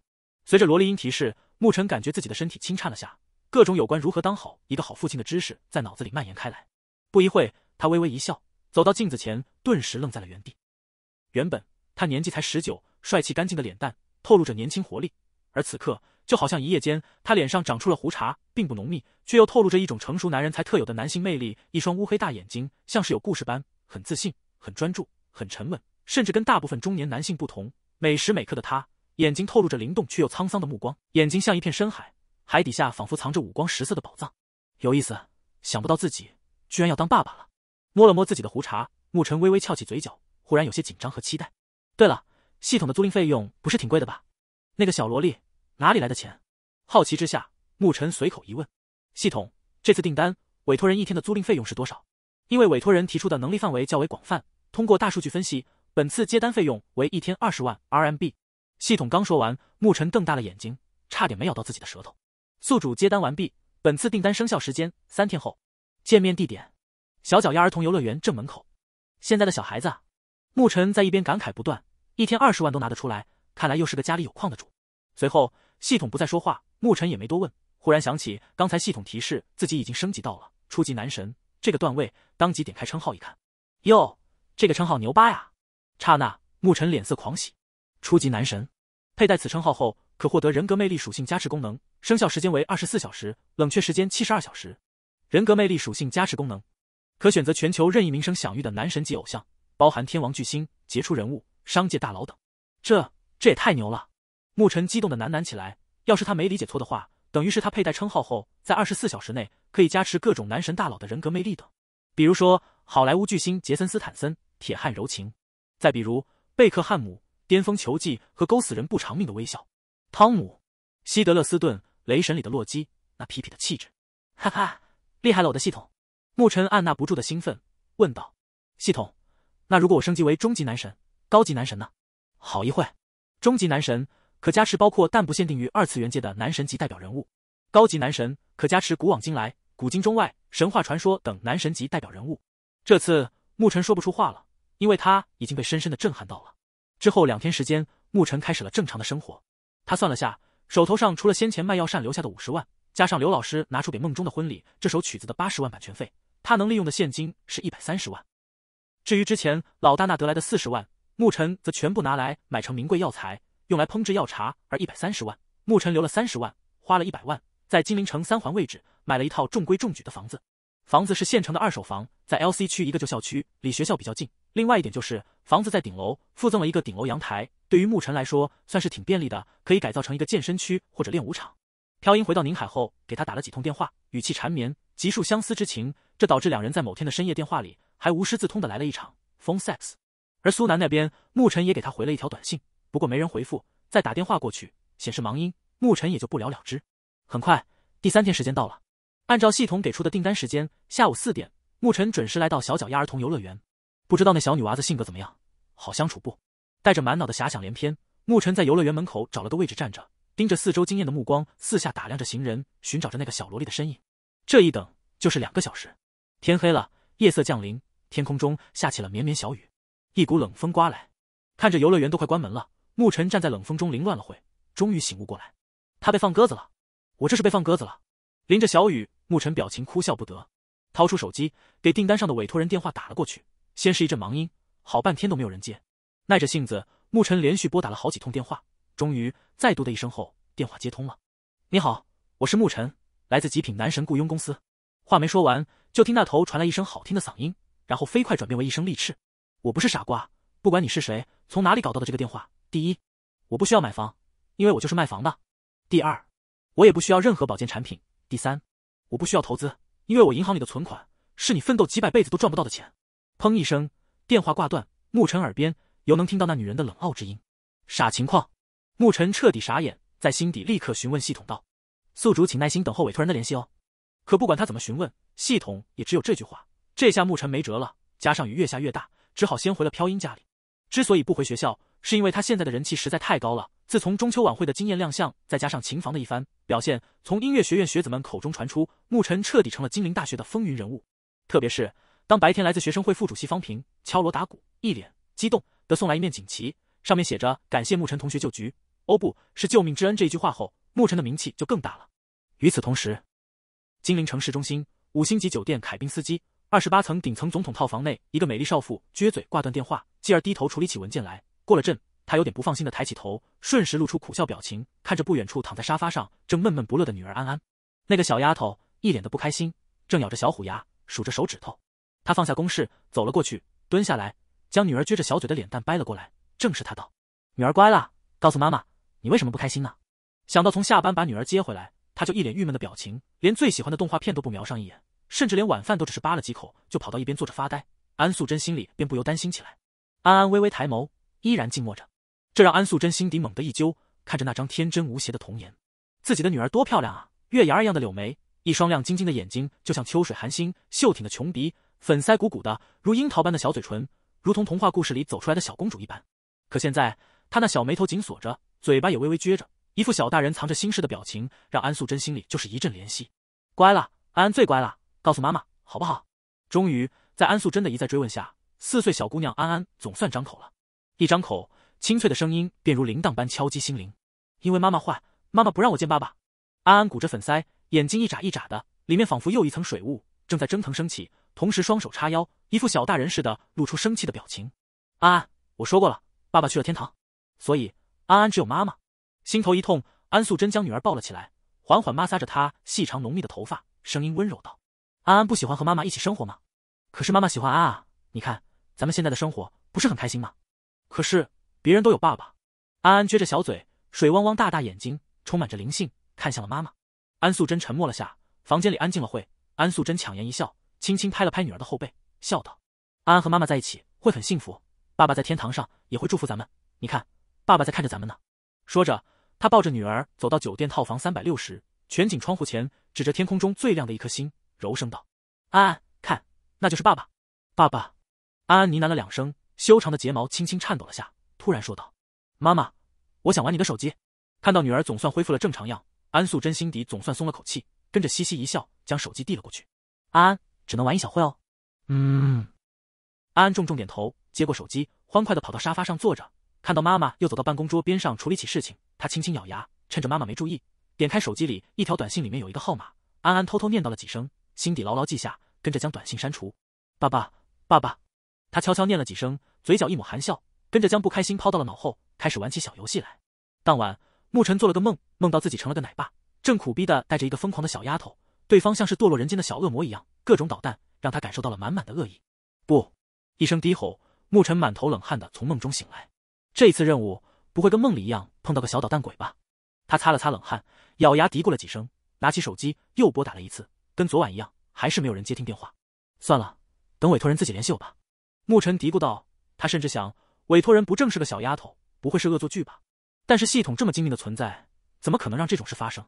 A: 随着萝莉音提示，牧尘感觉自己的身体轻颤了下，各种有关如何当好一个好父亲的知识在脑子里蔓延开来。不一会他微微一笑，走到镜子前，顿时愣在了原地。原本他年纪才十九，帅气干净的脸蛋透露着年轻活力，而此刻就好像一夜间，他脸上长出了胡茬，并不浓密，却又透露着一种成熟男人才特有的男性魅力。一双乌黑大眼睛像是有故事般，很自信，很专注，很沉稳，甚至跟大部分中年男性不同。每时每刻的他。眼睛透露着灵动却又沧桑的目光，眼睛像一片深海，海底下仿佛藏着五光十色的宝藏。有意思，想不到自己居然要当爸爸了。摸了摸自己的胡茬，牧尘微微翘起嘴角，忽然有些紧张和期待。对了，系统的租赁费用不是挺贵的吧？那个小萝莉哪里来的钱？好奇之下，牧尘随口一问：“系统，这次订单委托人一天的租赁费用是多少？”因为委托人提出的能力范围较为广泛，通过大数据分析，本次接单费用为一天二十万 RMB。系统刚说完，牧尘瞪大了眼睛，差点没咬到自己的舌头。宿主接单完毕，本次订单生效时间三天后，见面地点小脚丫儿童游乐园正门口。现在的小孩子，牧尘在一边感慨不断。一天二十万都拿得出来，看来又是个家里有矿的主。随后系统不再说话，牧尘也没多问。忽然想起刚才系统提示自己已经升级到了初级男神这个段位，当即点开称号一看，哟，这个称号牛巴呀！刹那，牧尘脸色狂喜。初级男神，佩戴此称号后可获得人格魅力属性加持功能，生效时间为二十四小时，冷却时间七十二小时。人格魅力属性加持功能，可选择全球任意名声享誉的男神级偶像，包含天王巨星、杰出人物、商界大佬等。这这也太牛了！牧尘激动的喃喃起来。要是他没理解错的话，等于是他佩戴称号后，在二十四小时内可以加持各种男神大佬的人格魅力等，比如说好莱坞巨星杰森·斯坦森，铁汉柔情；再比如贝克汉姆。巅峰球技和勾死人不偿命的微笑，汤姆·希德勒斯顿《雷神》里的洛基，那痞痞的气质，哈哈，厉害了我的系统！牧尘按捺不住的兴奋问道：“系统，那如果我升级为终极男神、高级男神呢？”好一会中终极男神可加持包括但不限定于二次元界的男神级代表人物，高级男神可加持古往今来、古今中外神话传说等男神级代表人物。这次牧尘说不出话了，因为他已经被深深的震撼到了。之后两天时间，牧尘开始了正常的生活。他算了下，手头上除了先前卖药膳留下的五十万，加上刘老师拿出给梦中的婚礼这首曲子的八十万版权费，他能利用的现金是一百三十万。至于之前老大那得来的四十万，牧尘则全部拿来买成名贵药材，用来烹制药茶。而一百三十万，牧尘留了三十万，花了一百万，在金陵城三环位置买了一套中规中矩的房子。房子是现成的二手房，在 L C 区一个旧校区，离学校比较近。另外一点就是，房子在顶楼，附赠了一个顶楼阳台，对于牧尘来说算是挺便利的，可以改造成一个健身区或者练舞场。飘音回到宁海后，给他打了几通电话，语气缠绵，极述相思之情，这导致两人在某天的深夜电话里，还无师自通的来了一场 phone sex。而苏南那边，牧尘也给他回了一条短信，不过没人回复，再打电话过去显示盲音，牧尘也就不了了之。很快，第三天时间到了，按照系统给出的订单时间，下午四点，牧尘准时来到小脚丫儿童游乐园。不知道那小女娃子性格怎么样，好相处不？带着满脑的遐想连篇，牧尘在游乐园门口找了个位置站着，盯着四周惊艳的目光，四下打量着行人，寻找着那个小萝莉的身影。这一等就是两个小时，天黑了，夜色降临，天空中下起了绵绵小雨，一股冷风刮来。看着游乐园都快关门了，牧尘站在冷风中凌乱了会，终于醒悟过来，他被放鸽子了，我这是被放鸽子了。淋着小雨，牧尘表情哭笑不得，掏出手机给订单上的委托人电话打了过去。先是一阵忙音，好半天都没有人接。耐着性子，牧尘连续拨打了好几通电话，终于再嘟的一声后，电话接通了。你好，我是牧尘，来自极品男神雇佣公司。话没说完，就听那头传来一声好听的嗓音，然后飞快转变为一声厉斥：“我不是傻瓜，不管你是谁，从哪里搞到的这个电话。第一，我不需要买房，因为我就是卖房的；第二，我也不需要任何保健产品；第三，我不需要投资，因为我银行里的存款是你奋斗几百辈子都赚不到的钱。”砰一声，电话挂断，牧尘耳边犹能听到那女人的冷傲之音。傻情况，牧尘彻底傻眼，在心底立刻询问系统道：“宿主，请耐心等候委托人的联系哦。”可不管他怎么询问，系统也只有这句话。这下牧尘没辙了，加上雨越下越大，只好先回了飘音家里。之所以不回学校，是因为他现在的人气实在太高了。自从中秋晚会的惊艳亮相，再加上琴房的一番表现，从音乐学院学子们口中传出，牧尘彻底成了金陵大学的风云人物，特别是。当白天来自学生会副主席方平敲锣打鼓、一脸激动地送来一面锦旗，上面写着“感谢牧尘同学救局，哦，不是救命之恩”这一句话后，牧尘的名气就更大了。与此同时，金陵城市中心五星级酒店凯宾斯基二十八层顶层总统套房内，一个美丽少妇撅嘴挂断电话，继而低头处理起文件来。过了阵，她有点不放心的抬起头，瞬时露出苦笑表情，看着不远处躺在沙发上正闷闷不乐的女儿安安。那个小丫头一脸的不开心，正咬着小虎牙数着手指头。他放下公事，走了过去，蹲下来，将女儿撅着小嘴的脸蛋掰了过来，正视他道：“女儿乖啦，告诉妈妈，你为什么不开心呢？”想到从下班把女儿接回来，他就一脸郁闷的表情，连最喜欢的动画片都不瞄上一眼，甚至连晚饭都只是扒了几口，就跑到一边坐着发呆。安素贞心里便不由担心起来。安安微微抬眸，依然静默着，这让安素贞心底猛地一揪，看着那张天真无邪的童颜，自己的女儿多漂亮啊！月牙一样的柳眉，一双亮晶晶的眼睛，就像秋水寒星，秀挺的穷鼻。粉腮鼓鼓的，如樱桃般的小嘴唇，如同童话故事里走出来的小公主一般。可现在，她那小眉头紧锁着，嘴巴也微微撅着，一副小大人藏着心事的表情，让安素贞心里就是一阵怜惜。乖了，安安最乖了，告诉妈妈好不好？终于，在安素贞的一再追问下，四岁小姑娘安安总算张口了。一张口，清脆的声音便如铃铛般敲击心灵。因为妈妈坏，妈妈不让我见爸爸。安安鼓着粉腮，眼睛一眨一眨的，里面仿佛又一层水雾正在蒸腾升起。同时，双手叉腰，一副小大人似的，露出生气的表情。安安，我说过了，爸爸去了天堂，所以安安只有妈妈。心头一痛，安素贞将女儿抱了起来，缓缓摩挲着她细长浓密的头发，声音温柔道：“安安不喜欢和妈妈一起生活吗？可是妈妈喜欢安安。你看，咱们现在的生活不是很开心吗？可是别人都有爸爸。”安安撅着小嘴，水汪汪大大眼睛充满着灵性，看向了妈妈。安素贞沉默了下，房间里安静了会。安素贞抢颜一笑。轻轻拍了拍女儿的后背，笑道：“安安和妈妈在一起会很幸福，爸爸在天堂上也会祝福咱们。你看，爸爸在看着咱们呢。”说着，他抱着女儿走到酒店套房三百六十全景窗户前，指着天空中最亮的一颗星，柔声道：“安安，看，那就是爸爸。”爸爸。安安呢喃了两声，修长的睫毛轻轻颤抖了下，突然说道：“妈妈，我想玩你的手机。”看到女儿总算恢复了正常样，安素贞心底总算松了口气，跟着嘻嘻一笑，将手机递了过去。安安。只能玩一小会哦，嗯，安安重重点头，接过手机，欢快的跑到沙发上坐着。看到妈妈又走到办公桌边上处理起事情，他轻轻咬牙，趁着妈妈没注意，点开手机里一条短信，里面有一个号码。安安偷偷念叨了几声，心底牢牢记下，跟着将短信删除。爸爸，爸爸，他悄悄念了几声，嘴角一抹含笑，跟着将不开心抛到了脑后，开始玩起小游戏来。当晚，牧尘做了个梦，梦到自己成了个奶爸，正苦逼的带着一个疯狂的小丫头。对方像是堕落人间的小恶魔一样，各种捣蛋，让他感受到了满满的恶意。不，一声低吼，牧尘满头冷汗的从梦中醒来。这次任务不会跟梦里一样碰到个小捣蛋鬼吧？他擦了擦冷汗，咬牙嘀咕了几声，拿起手机又拨打了一次，跟昨晚一样，还是没有人接听电话。算了，等委托人自己联系我吧。牧尘嘀咕道。他甚至想，委托人不正是个小丫头？不会是恶作剧吧？但是系统这么精明的存在，怎么可能让这种事发生？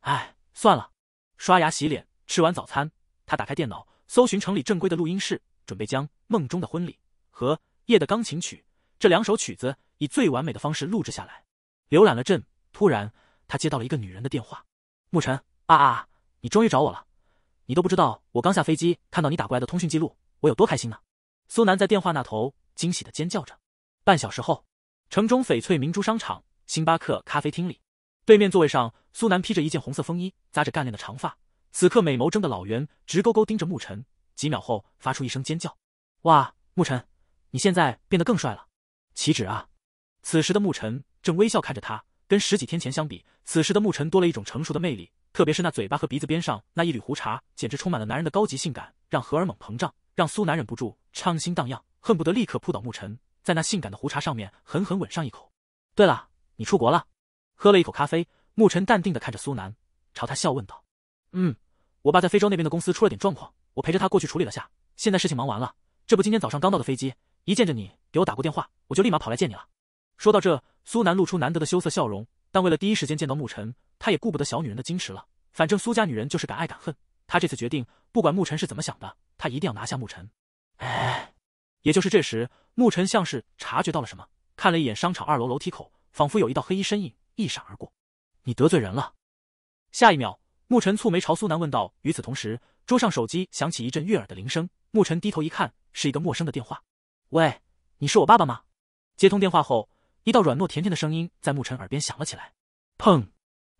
A: 唉，算了。刷牙、洗脸，吃完早餐，他打开电脑，搜寻城里正规的录音室，准备将梦中的婚礼和夜的钢琴曲这两首曲子以最完美的方式录制下来。浏览了阵，突然他接到了一个女人的电话：“沐尘啊啊，你终于找我了！你都不知道我刚下飞机，看到你打过来的通讯记录，我有多开心呢！”苏南在电话那头惊喜的尖叫着。半小时后，城中翡翠明珠商场星巴克咖啡厅里。对面座位上，苏南披着一件红色风衣，扎着干练的长发。此刻，美眸睁的老袁直勾勾盯着牧尘，几秒后发出一声尖叫：“哇，牧尘，你现在变得更帅了，岂止啊！”此时的牧尘正微笑看着他，跟十几天前相比，此时的牧尘多了一种成熟的魅力，特别是那嘴巴和鼻子边上那一缕胡茬，简直充满了男人的高级性感，让荷尔蒙膨胀，让苏南忍不住畅心荡漾，恨不得立刻扑倒牧尘，在那性感的胡茬上面狠狠吻上一口。对了，你出国了。喝了一口咖啡，牧尘淡定的看着苏南，朝他笑问道：“嗯，我爸在非洲那边的公司出了点状况，我陪着他过去处理了下。现在事情忙完了，这不今天早上刚到的飞机，一见着你给我打过电话，我就立马跑来见你了。”说到这，苏南露出难得的羞涩笑容，但为了第一时间见到牧尘，他也顾不得小女人的矜持了。反正苏家女人就是敢爱敢恨，他这次决定不管牧尘是怎么想的，他一定要拿下牧尘。哎，也就是这时，牧尘像是察觉到了什么，看了一眼商场二楼楼梯口，仿佛有一道黑衣身影。一闪而过，你得罪人了。下一秒，牧尘蹙眉朝苏南问道。与此同时，桌上手机响起一阵悦耳的铃声。牧尘低头一看，是一个陌生的电话。喂，你是我爸爸吗？接通电话后，一道软糯甜甜的声音在牧尘耳边响了起来。砰！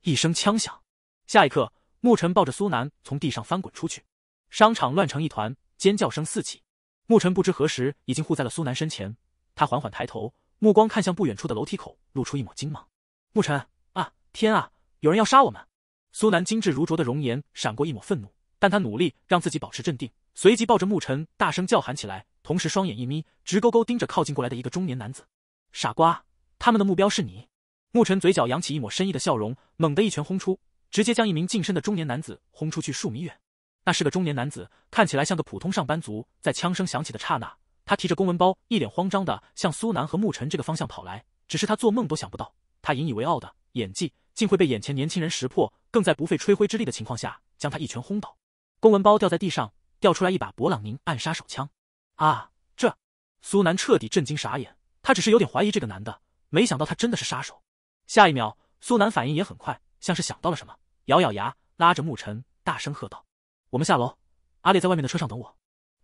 A: 一声枪响，下一刻，牧尘抱着苏南从地上翻滚出去。商场乱成一团，尖叫声四起。牧尘不知何时已经护在了苏南身前。他缓缓抬头，目光看向不远处的楼梯口，露出一抹惊芒。牧尘啊！天啊！有人要杀我们！苏南精致如琢的容颜闪过一抹愤怒，但他努力让自己保持镇定，随即抱着牧尘大声叫喊起来，同时双眼一眯，直勾勾盯着靠近过来的一个中年男子。傻瓜，他们的目标是你！牧尘嘴角扬起一抹深意的笑容，猛地一拳轰出，直接将一名近身的中年男子轰出去数米远。那是个中年男子，看起来像个普通上班族。在枪声响起的刹那，他提着公文包，一脸慌张的向苏南和牧尘这个方向跑来。只是他做梦都想不到。他引以为傲的演技，竟会被眼前年轻人识破，更在不费吹灰之力的情况下将他一拳轰倒，公文包掉在地上，掉出来一把勃朗宁暗杀手枪。啊！这苏南彻底震惊傻眼，他只是有点怀疑这个男的，没想到他真的是杀手。下一秒，苏南反应也很快，像是想到了什么，咬咬牙，拉着牧尘大声喝道：“我们下楼，阿烈在外面的车上等我。”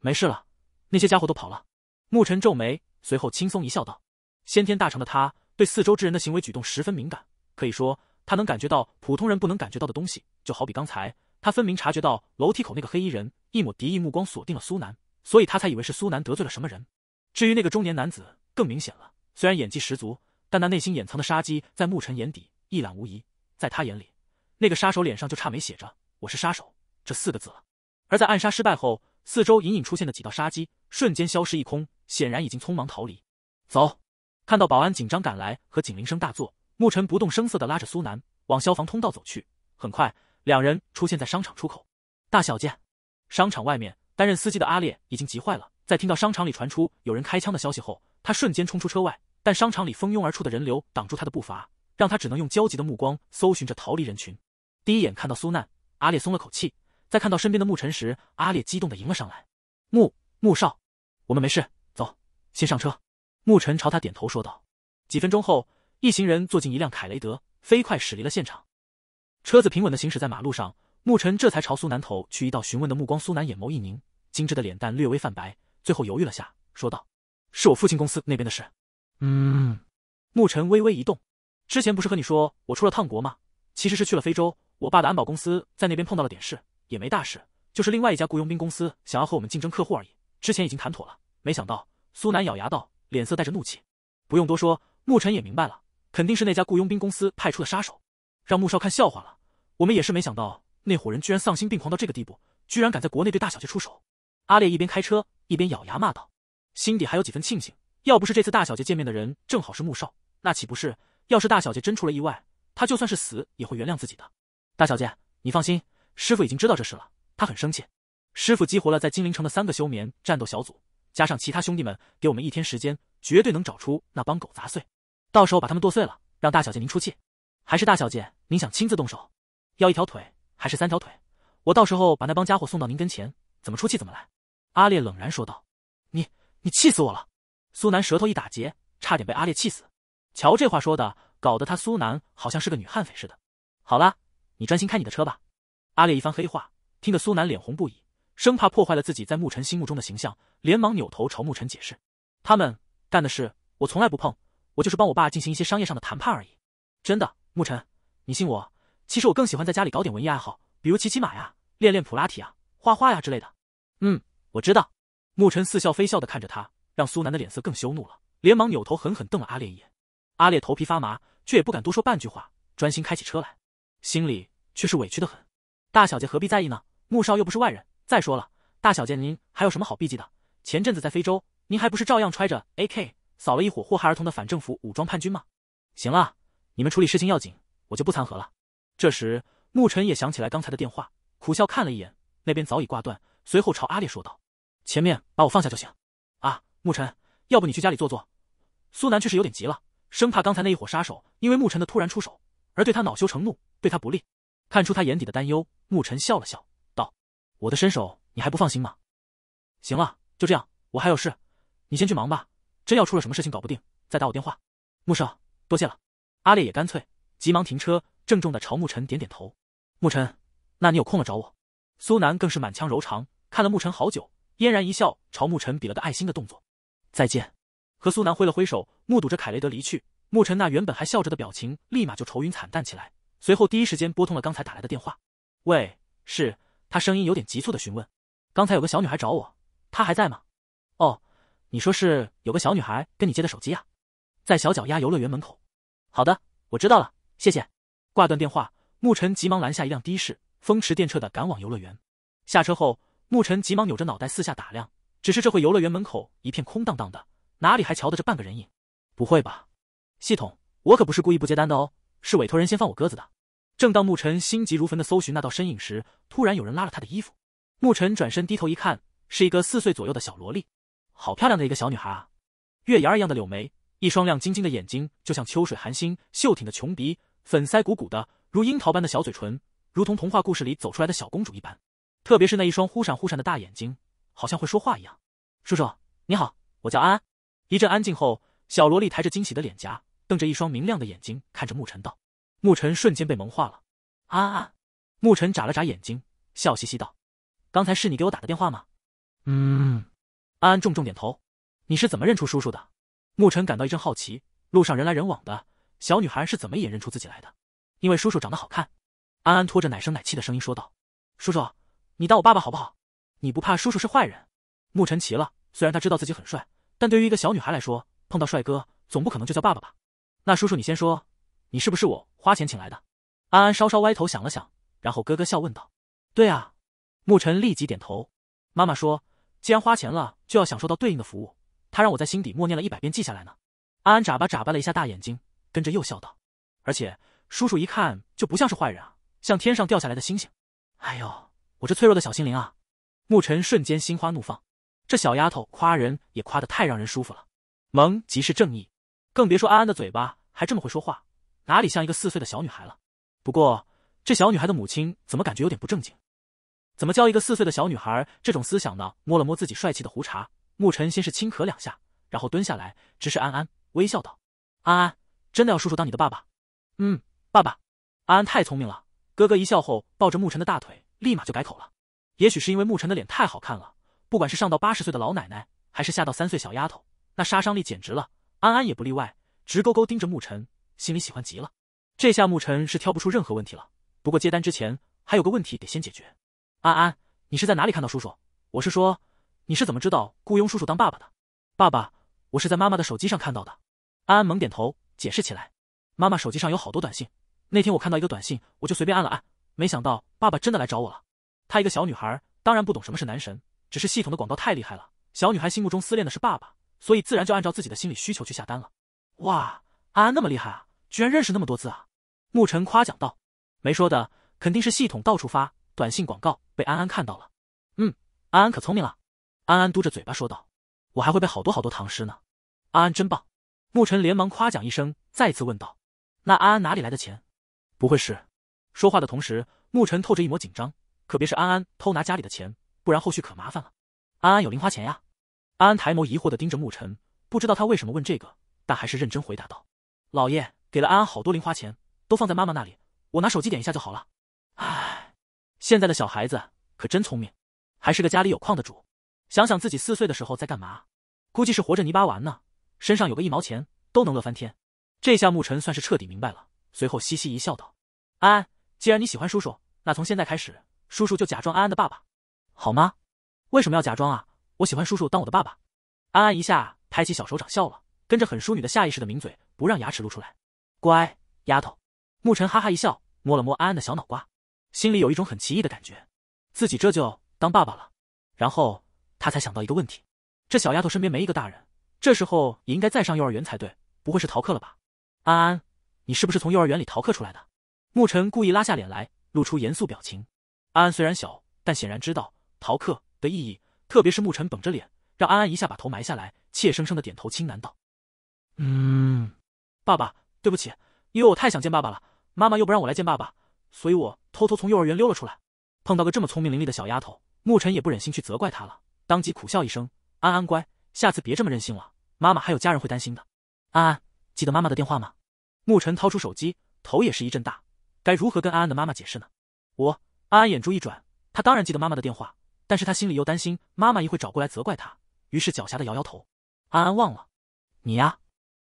A: 没事了，那些家伙都跑了。牧尘皱眉，随后轻松一笑，道：“先天大成的他。”对四周之人的行为举动十分敏感，可以说他能感觉到普通人不能感觉到的东西。就好比刚才，他分明察觉到楼梯口那个黑衣人一抹敌意目光锁定了苏南，所以他才以为是苏南得罪了什么人。至于那个中年男子，更明显了。虽然演技十足，但那内心掩藏的杀机在牧尘眼底一览无遗。在他眼里，那个杀手脸上就差没写着“我是杀手”这四个字了。而在暗杀失败后，四周隐隐出现的几道杀机瞬间消失一空，显然已经匆忙逃离。走。看到保安紧张赶来和警铃声大作，牧尘不动声色地拉着苏南往消防通道走去。很快，两人出现在商场出口。大小姐，商场外面担任司机的阿烈已经急坏了。在听到商场里传出有人开枪的消息后，他瞬间冲出车外，但商场里蜂拥而出的人流挡住他的步伐，让他只能用焦急的目光搜寻着逃离人群。第一眼看到苏难，阿烈松了口气。在看到身边的牧尘时，阿烈激动地迎了上来：“牧牧少，我们没事，走，先上车。”牧尘朝他点头说道。几分钟后，一行人坐进一辆凯雷德，飞快驶离了现场。车子平稳的行驶在马路上，牧尘这才朝苏南投去一道询问的目光。苏南眼眸一凝，精致的脸蛋略微泛白，最后犹豫了下，说道：“是我父亲公司那边的事。”“
B: 嗯。”
A: 牧尘微微一动，“之前不是和你说我出了趟国吗？其实是去了非洲，我爸的安保公司在那边碰到了点事，也没大事，就是另外一家雇佣兵公司想要和我们竞争客户而已。之前已经谈妥了。”没想到，苏南咬牙道。脸色带着怒气，不用多说，牧尘也明白了，肯定是那家雇佣兵公司派出的杀手，让穆少看笑话了。我们也是没想到，那伙人居然丧心病狂到这个地步，居然敢在国内对大小姐出手。阿烈一边开车一边咬牙骂道，心底还有几分庆幸，要不是这次大小姐见面的人正好是穆少，那岂不是要是大小姐真出了意外，他就算是死也会原谅自己的。大小姐，你放心，师傅已经知道这事了，他很生气，师傅激活了在金陵城的三个休眠战斗小组。加上其他兄弟们，给我们一天时间，绝对能找出那帮狗杂碎。到时候把他们剁碎了，让大小姐您出气。还是大小姐您想亲自动手，要一条腿还是三条腿？我到时候把那帮家伙送到您跟前，怎么出气怎么来。阿烈冷然说道：“你你气死我了！”苏南舌头一打结，差点被阿烈气死。瞧这话说的，搞得他苏南好像是个女悍匪似的。好啦，你专心开你的车吧。阿烈一番黑话，听得苏南脸红不已。生怕破坏了自己在牧尘心目中的形象，连忙扭头朝牧尘解释：“他们干的事我从来不碰，我就是帮我爸进行一些商业上的谈判而已。真的，牧尘，你信我。其实我更喜欢在家里搞点文艺爱好，比如骑骑马呀，练练普拉提啊，画画呀之类的。”嗯，我知道。牧尘似笑非笑的看着他，让苏南的脸色更羞怒了，连忙扭头狠狠瞪了阿烈一眼。阿烈头皮发麻，却也不敢多说半句话，专心开起车来，心里却是委屈的很。大小姐何必在意呢？穆少又不是外人。再说了，大小姐，您还有什么好避忌的？前阵子在非洲，您还不是照样揣着 AK 扫了一伙祸害儿童的反政府武装叛军吗？行了，你们处理事情要紧，我就不掺和了。这时，牧尘也想起来刚才的电话，苦笑看了一眼，那边早已挂断，随后朝阿烈说道：“前面把我放下就行。”啊，牧尘，要不你去家里坐坐。苏南却是有点急了，生怕刚才那一伙杀手因为牧尘的突然出手而对他恼羞成怒，对他不利。看出他眼底的担忧，牧尘笑了笑。我的身手你还不放心吗？行了，就这样，我还有事，你先去忙吧。真要出了什么事情搞不定，再打我电话。穆少，多谢了。阿烈也干脆，急忙停车，郑重的朝牧尘点点头。牧尘，那你有空了找我。苏南更是满腔柔肠，看了牧尘好久，嫣然一笑，朝牧尘比了个爱心的动作。再见。和苏南挥了挥手，目睹着凯雷德离去，牧尘那原本还笑着的表情立马就愁云惨淡起来。随后第一时间拨通了刚才打来的电话。喂，是。他声音有点急促的询问：“刚才有个小女孩找我，她还在吗？”“哦，你说是有个小女孩跟你接的手机啊，在小脚丫游乐园门口。”“好的，我知道了，谢谢。”挂断电话，牧尘急忙拦下一辆的士，风驰电掣的赶往游乐园。下车后，牧尘急忙扭着脑袋四下打量，只是这会游乐园门口一片空荡荡的，哪里还瞧得着半个人影？不会吧？系统，我可不是故意不接单的哦，是委托人先放我鸽子的。正当牧尘心急如焚的搜寻那道身影时，突然有人拉了他的衣服。牧尘转身低头一看，是一个四岁左右的小萝莉，好漂亮的一个小女孩啊！月牙儿一样的柳眉，一双亮晶晶的眼睛就像秋水寒星，秀挺的琼鼻，粉腮鼓鼓的，如樱桃般的小嘴唇，如同童话故事里走出来的小公主一般。特别是那一双忽闪忽闪的大眼睛，好像会说话一样。叔叔，你好，我叫安安。一阵安静后，小萝莉抬着惊喜的脸颊，瞪着一双明亮的眼睛看着牧尘道。牧尘瞬间被萌化了，安安，牧尘眨了眨眼睛，笑嘻嘻道：“刚才是你给我打的电话吗？”“
B: 嗯。”
A: 安安重重点头，“你是怎么认出叔叔的？”牧尘感到一阵好奇，路上人来人往的，小女孩是怎么也认出自己来的？“因为叔叔长得好看。”安安拖着奶声奶气的声音说道，“叔叔，你当我爸爸好不好？你不怕叔叔是坏人？”牧尘急了，虽然他知道自己很帅，但对于一个小女孩来说，碰到帅哥总不可能就叫爸爸吧？那叔叔你先说。你是不是我花钱请来的？安安稍稍歪头想了想，然后咯咯笑问道：“对啊。”牧尘立即点头。妈妈说：“既然花钱了，就要享受到对应的服务。”她让我在心底默念了一百遍，记下来呢。安安眨巴眨巴了一下大眼睛，跟着又笑道：“而且叔叔一看就不像是坏人啊，像天上掉下来的星星。”哎呦，我这脆弱的小心灵啊！牧尘瞬间心花怒放，这小丫头夸人也夸得太让人舒服了，萌即是正义，更别说安安的嘴巴还这么会说话。哪里像一个四岁的小女孩了？不过这小女孩的母亲怎么感觉有点不正经？怎么教一个四岁的小女孩这种思想呢？摸了摸自己帅气的胡茬，牧尘先是轻咳两下，然后蹲下来，直视安安，微笑道：“安安，真的要叔叔当你的爸爸？”“嗯，爸爸。”安安太聪明了，咯咯一笑后，抱着牧尘的大腿，立马就改口了。也许是因为牧尘的脸太好看了，不管是上到八十岁的老奶奶，还是下到三岁小丫头，那杀伤力简直了。安安也不例外，直勾勾盯着牧尘。心里喜欢极了，这下牧尘是挑不出任何问题了。不过接单之前还有个问题得先解决。安安，你是在哪里看到叔叔？我是说，你是怎么知道雇佣叔叔当爸爸的？爸爸，我是在妈妈的手机上看到的。安安猛点头，解释起来。妈妈手机上有好多短信，那天我看到一个短信，我就随便按了按，没想到爸爸真的来找我了。她一个小女孩，当然不懂什么是男神，只是系统的广告太厉害了，小女孩心目中思念的是爸爸，所以自然就按照自己的心理需求去下单了。哇，安安那么厉害啊！居然认识那么多字啊！牧尘夸奖道：“没说的，肯定是系统到处发短信广告，被安安看到了。”“嗯，安安可聪明了。”安安嘟着嘴巴说道：“我还会背好多好多唐诗呢。”“安安真棒！”牧尘连忙夸奖一声，再次问道：“那安安哪里来的钱？不会是……”说话的同时，牧尘透着一抹紧张：“可别是安安偷拿家里的钱，不然后续可麻烦了。”“安安有零花钱呀。”安安抬眸疑惑的盯着牧尘，不知道他为什么问这个，但还是认真回答道：“老爷。”给了安安好多零花钱，都放在妈妈那里，我拿手机点一下就好了。唉，现在的小孩子可真聪明，还是个家里有矿的主。想想自己四岁的时候在干嘛，估计是活着泥巴玩呢，身上有个一毛钱都能乐翻天。这下牧尘算是彻底明白了，随后嘻嘻一笑道：“安安，既然你喜欢叔叔，那从现在开始，叔叔就假装安安的爸爸，好吗？为什么要假装啊？我喜欢叔叔当我的爸爸。”安安一下抬起小手掌笑了，跟着很淑女的下意识的抿嘴，不让牙齿露出来。乖丫头，牧尘哈哈一笑，摸了摸安安的小脑瓜，心里有一种很奇异的感觉，自己这就当爸爸了。然后他才想到一个问题，这小丫头身边没一个大人，这时候也应该在上幼儿园才对，不会是逃课了吧？安安，你是不是从幼儿园里逃课出来的？牧尘故意拉下脸来，露出严肃表情。安安虽然小，但显然知道逃课的意义，特别是牧尘绷着脸，让安安一下把头埋下来，怯生生的点头，轻喃道：“
B: 嗯，
A: 爸爸。”对不起，因为我太想见爸爸了，妈妈又不让我来见爸爸，所以我偷偷从幼儿园溜了出来。碰到个这么聪明伶俐的小丫头，牧尘也不忍心去责怪她了，当即苦笑一声：“安安乖，下次别这么任性了，妈妈还有家人会担心的。”安安，记得妈妈的电话吗？牧尘掏出手机，头也是一阵大，该如何跟安安的妈妈解释呢？我，安安眼珠一转，她当然记得妈妈的电话，但是她心里又担心妈妈一会找过来责怪她，于是狡黠的摇摇头：“安安忘了，你呀。”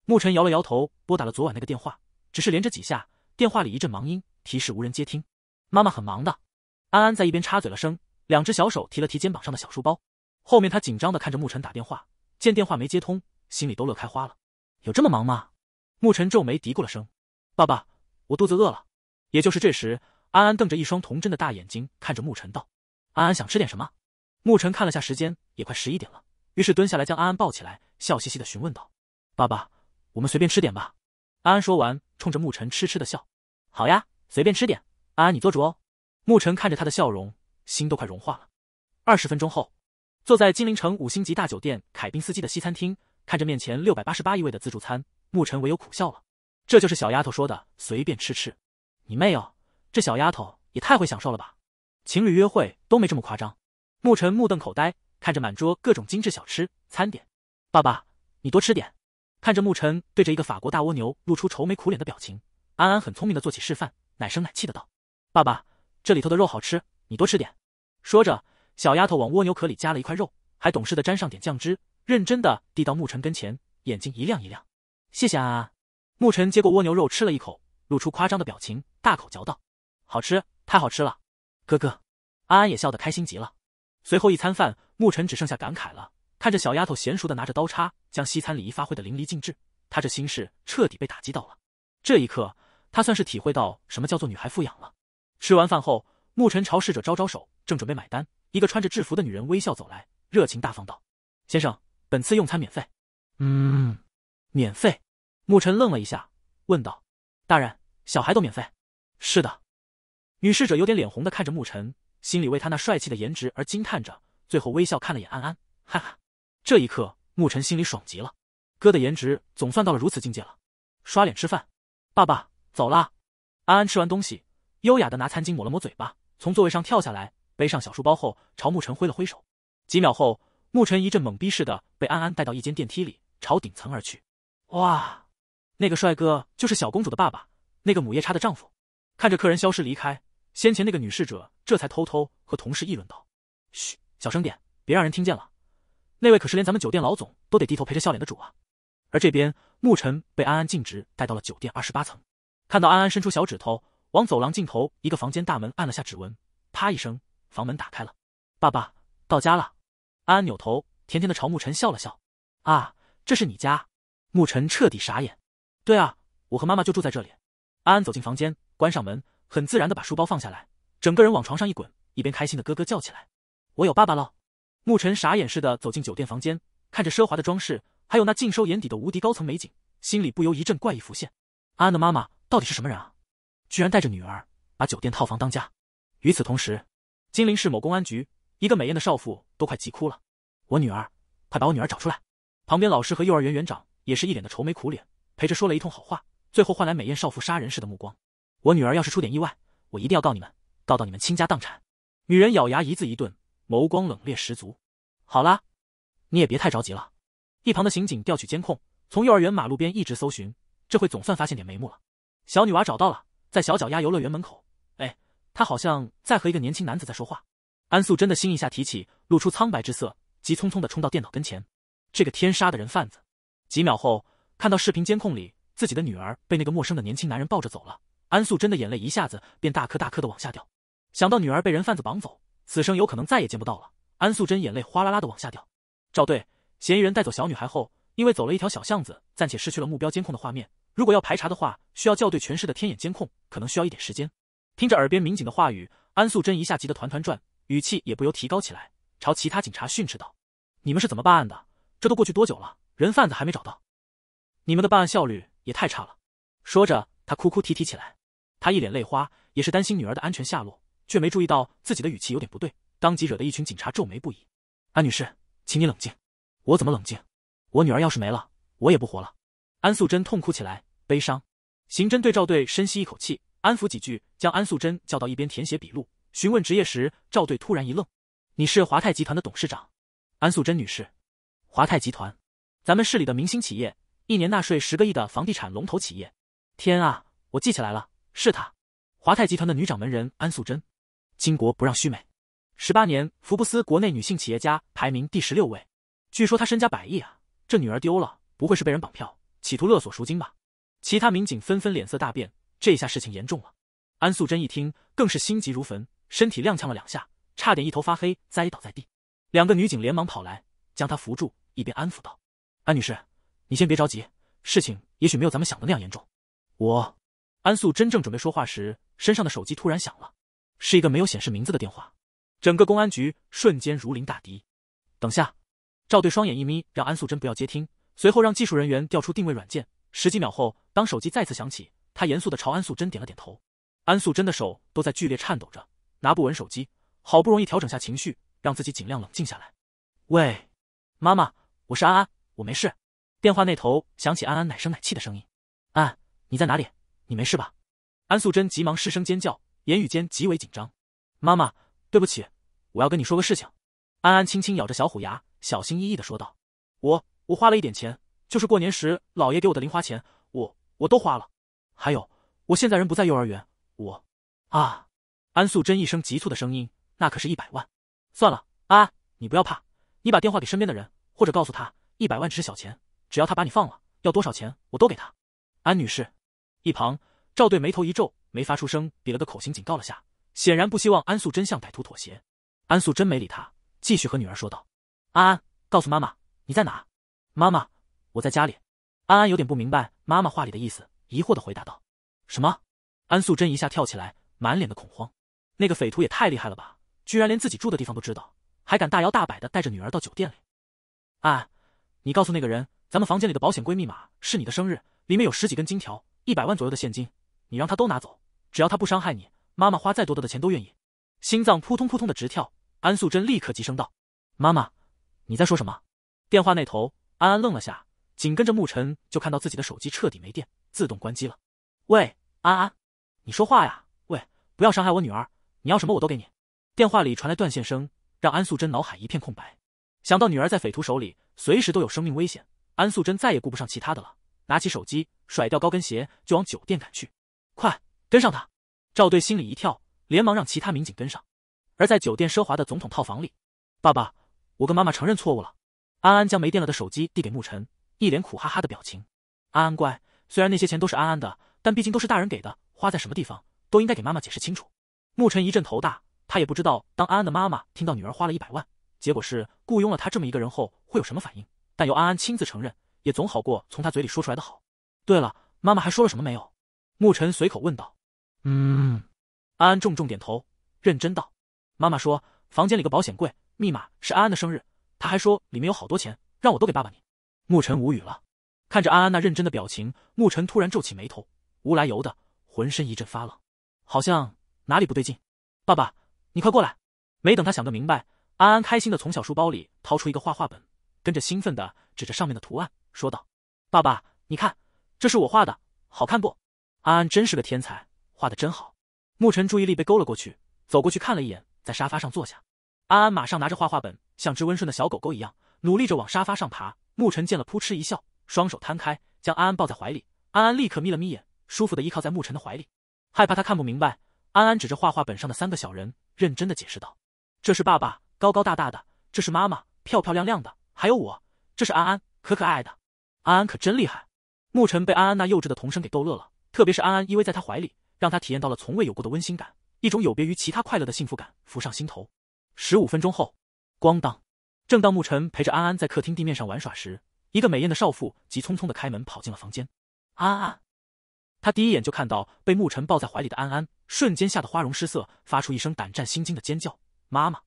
A: 牧尘摇了摇头，拨打了昨晚那个电话，只是连着几下，电话里一阵忙音，提示无人接听。妈妈很忙的。安安在一边插嘴了声，两只小手提了提肩膀上的小书包。后面他紧张的看着牧尘打电话，见电话没接通，心里都乐开花了。有这么忙吗？牧尘皱眉嘀咕了声。爸爸，我肚子饿了。也就是这时，安安瞪着一双童真的大眼睛看着牧尘道：“安安想吃点什么？”牧尘看了下时间，也快十一点了，于是蹲下来将安安抱起来，笑嘻嘻的询问道：“爸爸。”我们随便吃点吧，安安说完，冲着沐晨痴痴的笑。好呀，随便吃点，安安你做主哦。沐晨看着她的笑容，心都快融化了。二十分钟后，坐在金陵城五星级大酒店凯宾斯基的西餐厅，看着面前六百八十八一位的自助餐，沐晨唯有苦笑了。这就是小丫头说的随便吃吃，你妹哦，这小丫头也太会享受了吧？情侣约会都没这么夸张。沐晨目瞪口呆，看着满桌各种精致小吃餐点。爸爸，你多吃点。看着牧尘对着一个法国大蜗牛露出愁眉苦脸的表情，安安很聪明的做起示范，奶声奶气的道：“爸爸，这里头的肉好吃，你多吃点。”说着，小丫头往蜗牛壳里夹了一块肉，还懂事的沾上点酱汁，认真的递到牧尘跟前，眼睛一亮一亮。“谢谢安安。”牧尘接过蜗牛肉吃了一口，露出夸张的表情，大口嚼道：“好吃，太好吃了。”哥哥，安安也笑得开心极了。随后一餐饭，牧尘只剩下感慨了。看着小丫头娴熟的拿着刀叉，将西餐礼仪发挥的淋漓尽致，他这心事彻底被打击到了。这一刻，他算是体会到什么叫做女孩富养了。吃完饭后，沐晨朝侍者招招手，正准备买单，一个穿着制服的女人微笑走来，热情大方道：“先生，本次用餐免费。”“
B: 嗯，免
A: 费。”沐晨愣了一下，问道：“大人，小孩都免费？”“是的。”女侍者有点脸红的看着沐晨，心里为他那帅气的颜值而惊叹着，最后微笑看了眼安安，哈哈。这一刻，牧尘心里爽极了，哥的颜值总算到了如此境界了。刷脸吃饭，爸爸走啦。安安吃完东西，优雅的拿餐巾抹了抹嘴巴，从座位上跳下来，背上小书包后，朝牧尘挥了挥手。几秒后，牧尘一阵懵逼似的被安安带到一间电梯里，朝顶层而去。哇，那个帅哥就是小公主的爸爸，那个母夜叉的丈夫。看着客人消失离开，先前那个女侍者这才偷偷和同事议论道：“嘘，小声点，别让人听见了。”那位可是连咱们酒店老总都得低头陪着笑脸的主啊！而这边，牧尘被安安径直带到了酒店二十八层。看到安安伸出小指头往走廊尽头一个房间大门按了下指纹，啪一声，房门打开了。爸爸，到家了！安安扭头，甜甜的朝牧尘笑了笑。啊，这是你家？牧尘彻底傻眼。对啊，我和妈妈就住在这里。安安走进房间，关上门，很自然的把书包放下来，整个人往床上一滚，一边开心的咯咯叫起来：“我有爸爸了！”牧尘傻眼似的走进酒店房间，看着奢华的装饰，还有那尽收眼底的无敌高层美景，心里不由一阵怪异浮现。安的妈妈到底是什么人啊？居然带着女儿把酒店套房当家。与此同时，金陵市某公安局一个美艳的少妇都快急哭了：“我女儿，快把我女儿找出来！”旁边老师和幼儿园园长也是一脸的愁眉苦脸，陪着说了一通好话，最后换来美艳少妇杀人似的目光：“我女儿要是出点意外，我一定要告你们，告到你们倾家荡产！”女人咬牙一字一顿。眸光冷冽十足。好啦，你也别太着急了。一旁的刑警调取监控，从幼儿园马路边一直搜寻，这会总算发现点眉目了。小女娃找到了，在小脚丫游乐园门口。哎，她好像在和一个年轻男子在说话。安素贞的心一下提起，露出苍白之色，急匆匆的冲到电脑跟前。这个天杀的人贩子！几秒后，看到视频监控里自己的女儿被那个陌生的年轻男人抱着走了，安素贞的眼泪一下子便大颗大颗的往下掉。想到女儿被人贩子绑走，此生有可能再也见不到了。安素贞眼泪哗啦啦的往下掉。赵队，嫌疑人带走小女孩后，因为走了一条小巷子，暂且失去了目标监控的画面。如果要排查的话，需要校对全市的天眼监控，可能需要一点时间。听着耳边民警的话语，安素贞一下急得团团转，语气也不由提高起来，朝其他警察训斥道：“你们是怎么办案的？这都过去多久了？人贩子还没找到，你们的办案效率也太差了！”说着，她哭哭啼啼起来。她一脸泪花，也是担心女儿的安全下落。却没注意到自己的语气有点不对，当即惹得一群警察皱眉不已。安女士，请你冷静。我怎么冷静？我女儿要是没了，我也不活了。安素贞痛哭起来，悲伤。刑侦队赵队深吸一口气，安抚几句，将安素贞叫到一边填写笔录。询问职业时，赵队突然一愣：“你是华泰集团的董事长，安素贞女士？华泰集团，咱们市里的明星企业，一年纳税十个亿的房地产龙头企业。天啊，我记起来了，是她，华泰集团的女掌门人安素贞。”巾帼不让须眉，十八年福布斯国内女性企业家排名第十六位。据说她身家百亿啊！这女儿丢了，不会是被人绑票，企图勒索赎金吧？其他民警纷纷脸色大变，这下事情严重了。安素贞一听，更是心急如焚，身体踉跄了两下，差点一头发黑栽倒在地。两个女警连忙跑来，将她扶住，一边安抚道：“安女士，你先别着急，事情也许没有咱们想的那样严重。”我，安素真正准备说话时，身上的手机突然响了。是一个没有显示名字的电话，整个公安局瞬间如临大敌。等下，赵队双眼一眯，让安素贞不要接听，随后让技术人员调出定位软件。十几秒后，当手机再次响起，他严肃地朝安素贞点了点头。安素贞的手都在剧烈颤抖着，拿不稳手机，好不容易调整下情绪，让自己尽量冷静下来。喂，妈妈，我是安安，我没事。电话那头响起安安奶声奶气的声音：“安，你在哪里？你没事吧？”安素贞急忙失声尖叫。言语间极为紧张，妈妈，对不起，我要跟你说个事情。安安轻轻咬着小虎牙，小心翼翼的说道：“我我花了一点钱，就是过年时老爷给我的零花钱，我我都花了。还有，我现在人不在幼儿园，我……啊！”安素贞一声急促的声音，那可是一百万。算了，安安，你不要怕，你把电话给身边的人，或者告诉他，一百万只是小钱，只要他把你放了，要多少钱我都给他。安女士，一旁赵队眉头一皱。没发出声，比了个口型警告了下，显然不希望安素贞向歹徒妥协。安素贞没理他，继续和女儿说道：“安安，告诉妈妈你在哪？”“妈妈，我在家里。”安安有点不明白妈妈话里的意思，疑惑的回答道：“什么？”安素贞一下跳起来，满脸的恐慌：“那个匪徒也太厉害了吧！居然连自己住的地方都知道，还敢大摇大摆的带着女儿到酒店里。”“安，你告诉那个人，咱们房间里的保险柜密码是你的生日，里面有十几根金条，一百万左右的现金，你让他都拿走。”只要他不伤害你，妈妈花再多的钱都愿意。心脏扑通扑通的直跳，安素贞立刻急声道：“妈妈，你在说什么？”电话那头，安安愣了下，紧跟着牧尘就看到自己的手机彻底没电，自动关机了。“喂，安安，你说话呀！”“喂，不要伤害我女儿，你要什么我都给你。”电话里传来断线声，让安素贞脑海一片空白。想到女儿在匪徒手里，随时都有生命危险，安素贞再也顾不上其他的了，拿起手机，甩掉高跟鞋就往酒店赶去。快！跟上他，赵队心里一跳，连忙让其他民警跟上。而在酒店奢华的总统套房里，爸爸，我跟妈妈承认错误了。安安将没电了的手机递给牧尘，一脸苦哈哈的表情。安安乖，虽然那些钱都是安安的，但毕竟都是大人给的，花在什么地方都应该给妈妈解释清楚。牧尘一阵头大，他也不知道当安安的妈妈听到女儿花了一百万，结果是雇佣了他这么一个人后会有什么反应。但由安安亲自承认，也总好过从他嘴里说出来的好。对了，妈妈还说了什么没有？牧尘随口问道。嗯，安安重重点头，认真道：“妈妈说房间里个保险柜，密码是安安的生日。她还说里面有好多钱，让我都给爸爸。”你，牧尘无语了，看着安安那认真的表情，牧尘突然皱起眉头，无来由的浑身一阵发冷，好像哪里不对劲。爸爸，你快过来！没等他想得明白，安安开心的从小书包里掏出一个画画本，跟着兴奋的指着上面的图案说道：“爸爸，你看，这是我画的，好看不？”安安真是个天才。画的真好，牧尘注意力被勾了过去，走过去看了一眼，在沙发上坐下。安安马上拿着画画本，像只温顺的小狗狗一样，努力着往沙发上爬。牧尘见了，扑哧一笑，双手摊开，将安安抱在怀里。安安立刻眯了眯眼，舒服的依靠在牧尘的怀里，害怕他看不明白，安安指着画画本上的三个小人，认真的解释道：“这是爸爸，高高大大的；这是妈妈，漂漂亮亮的；还有我，这是安安，可可爱爱的。”安安可真厉害！牧尘被安安那幼稚的童声给逗乐了，特别是安安依偎在他怀里。让他体验到了从未有过的温馨感，一种有别于其他快乐的幸福感浮上心头。十五分钟后，咣当！正当牧尘陪着安安在客厅地面上玩耍时，一个美艳的少妇急匆匆的开门跑进了房间。安安，她第一眼就看到被牧尘抱在怀里的安安，瞬间吓得花容失色，发出一声胆战心惊的尖叫。妈妈！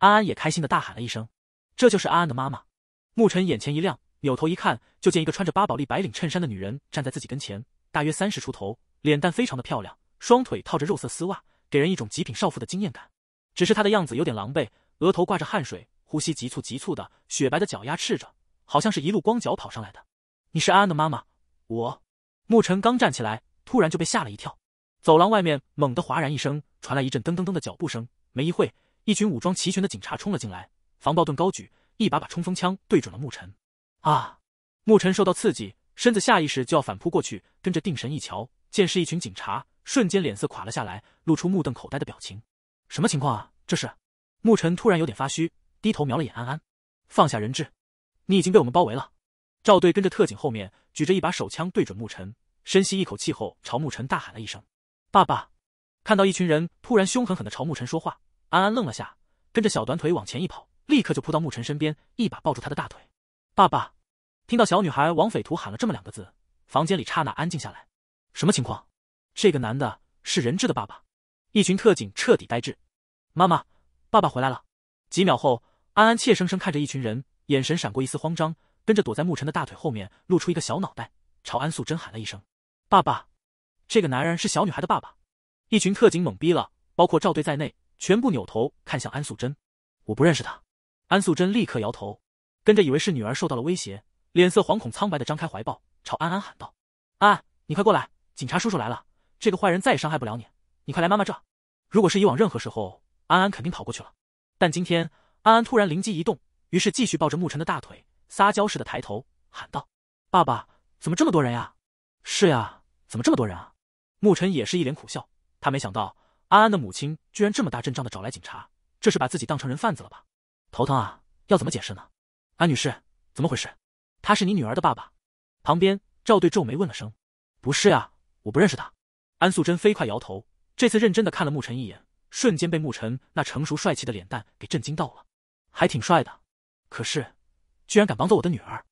A: 安安也开心的大喊了一声。这就是安安的妈妈。牧尘眼前一亮，扭头一看，就见一个穿着巴宝莉白领衬衫的女人站在自己跟前，大约三十出头，脸蛋非常的漂亮。双腿套着肉色丝袜，给人一种极品少妇的惊艳感。只是她的样子有点狼狈，额头挂着汗水，呼吸急促急促的，雪白的脚丫赤着，好像是一路光脚跑上来的。你是安安的妈妈？我，牧尘刚站起来，突然就被吓了一跳。走廊外面猛地哗然一声，传来一阵噔噔噔的脚步声。没一会，一群武装齐全的警察冲了进来，防暴盾高举，一把把冲锋枪对准了牧尘。啊！牧尘受到刺激，身子下意识就要反扑过去，跟着定神一瞧，见是一群警察。瞬间脸色垮了下来，露出目瞪口呆的表情。什么情况啊？这是？牧尘突然有点发虚，低头瞄了眼安安，放下人质。你已经被我们包围了。赵队跟着特警后面，举着一把手枪对准牧尘，深吸一口气后朝牧尘大喊了一声：“爸爸！”看到一群人突然凶狠狠的朝牧尘说话，安安愣了下，跟着小短腿往前一跑，立刻就扑到牧尘身边，一把抱住他的大腿。爸爸！听到小女孩往匪徒喊了这么两个字，房间里刹那安静下来。什么情况？这个男的是人质的爸爸，一群特警彻底呆滞。妈妈，爸爸回来了。几秒后，安安怯生生看着一群人，眼神闪过一丝慌张，跟着躲在牧尘的大腿后面，露出一个小脑袋，朝安素贞喊了一声：“爸爸！”这个男人是小女孩的爸爸。一群特警懵逼了，包括赵队在内，全部扭头看向安素贞。我不认识他。安素贞立刻摇头，跟着以为是女儿受到了威胁，脸色惶恐苍白的张开怀抱，朝安安喊道：“安安，你快过来，警察叔叔来了。”这个坏人再也伤害不了你，你快来妈妈这。如果是以往任何时候，安安肯定跑过去了，但今天安安突然灵机一动，于是继续抱着牧尘的大腿，撒娇似的抬头喊道：“爸爸，怎么这么多人呀？”“是呀，怎么这么多人啊？”牧尘也是一脸苦笑，他没想到安安的母亲居然这么大阵仗的找来警察，这是把自己当成人贩子了吧？头疼啊，要怎么解释呢？安女士，怎么回事？他是你女儿的爸爸？旁边赵队皱眉问了声：“不是呀，我不认识他。”安素贞飞快摇头，这次认真的看了牧尘一眼，瞬间被牧尘那成熟帅气的脸蛋给震惊到了，还挺帅的。可是，居然敢绑走我的女儿！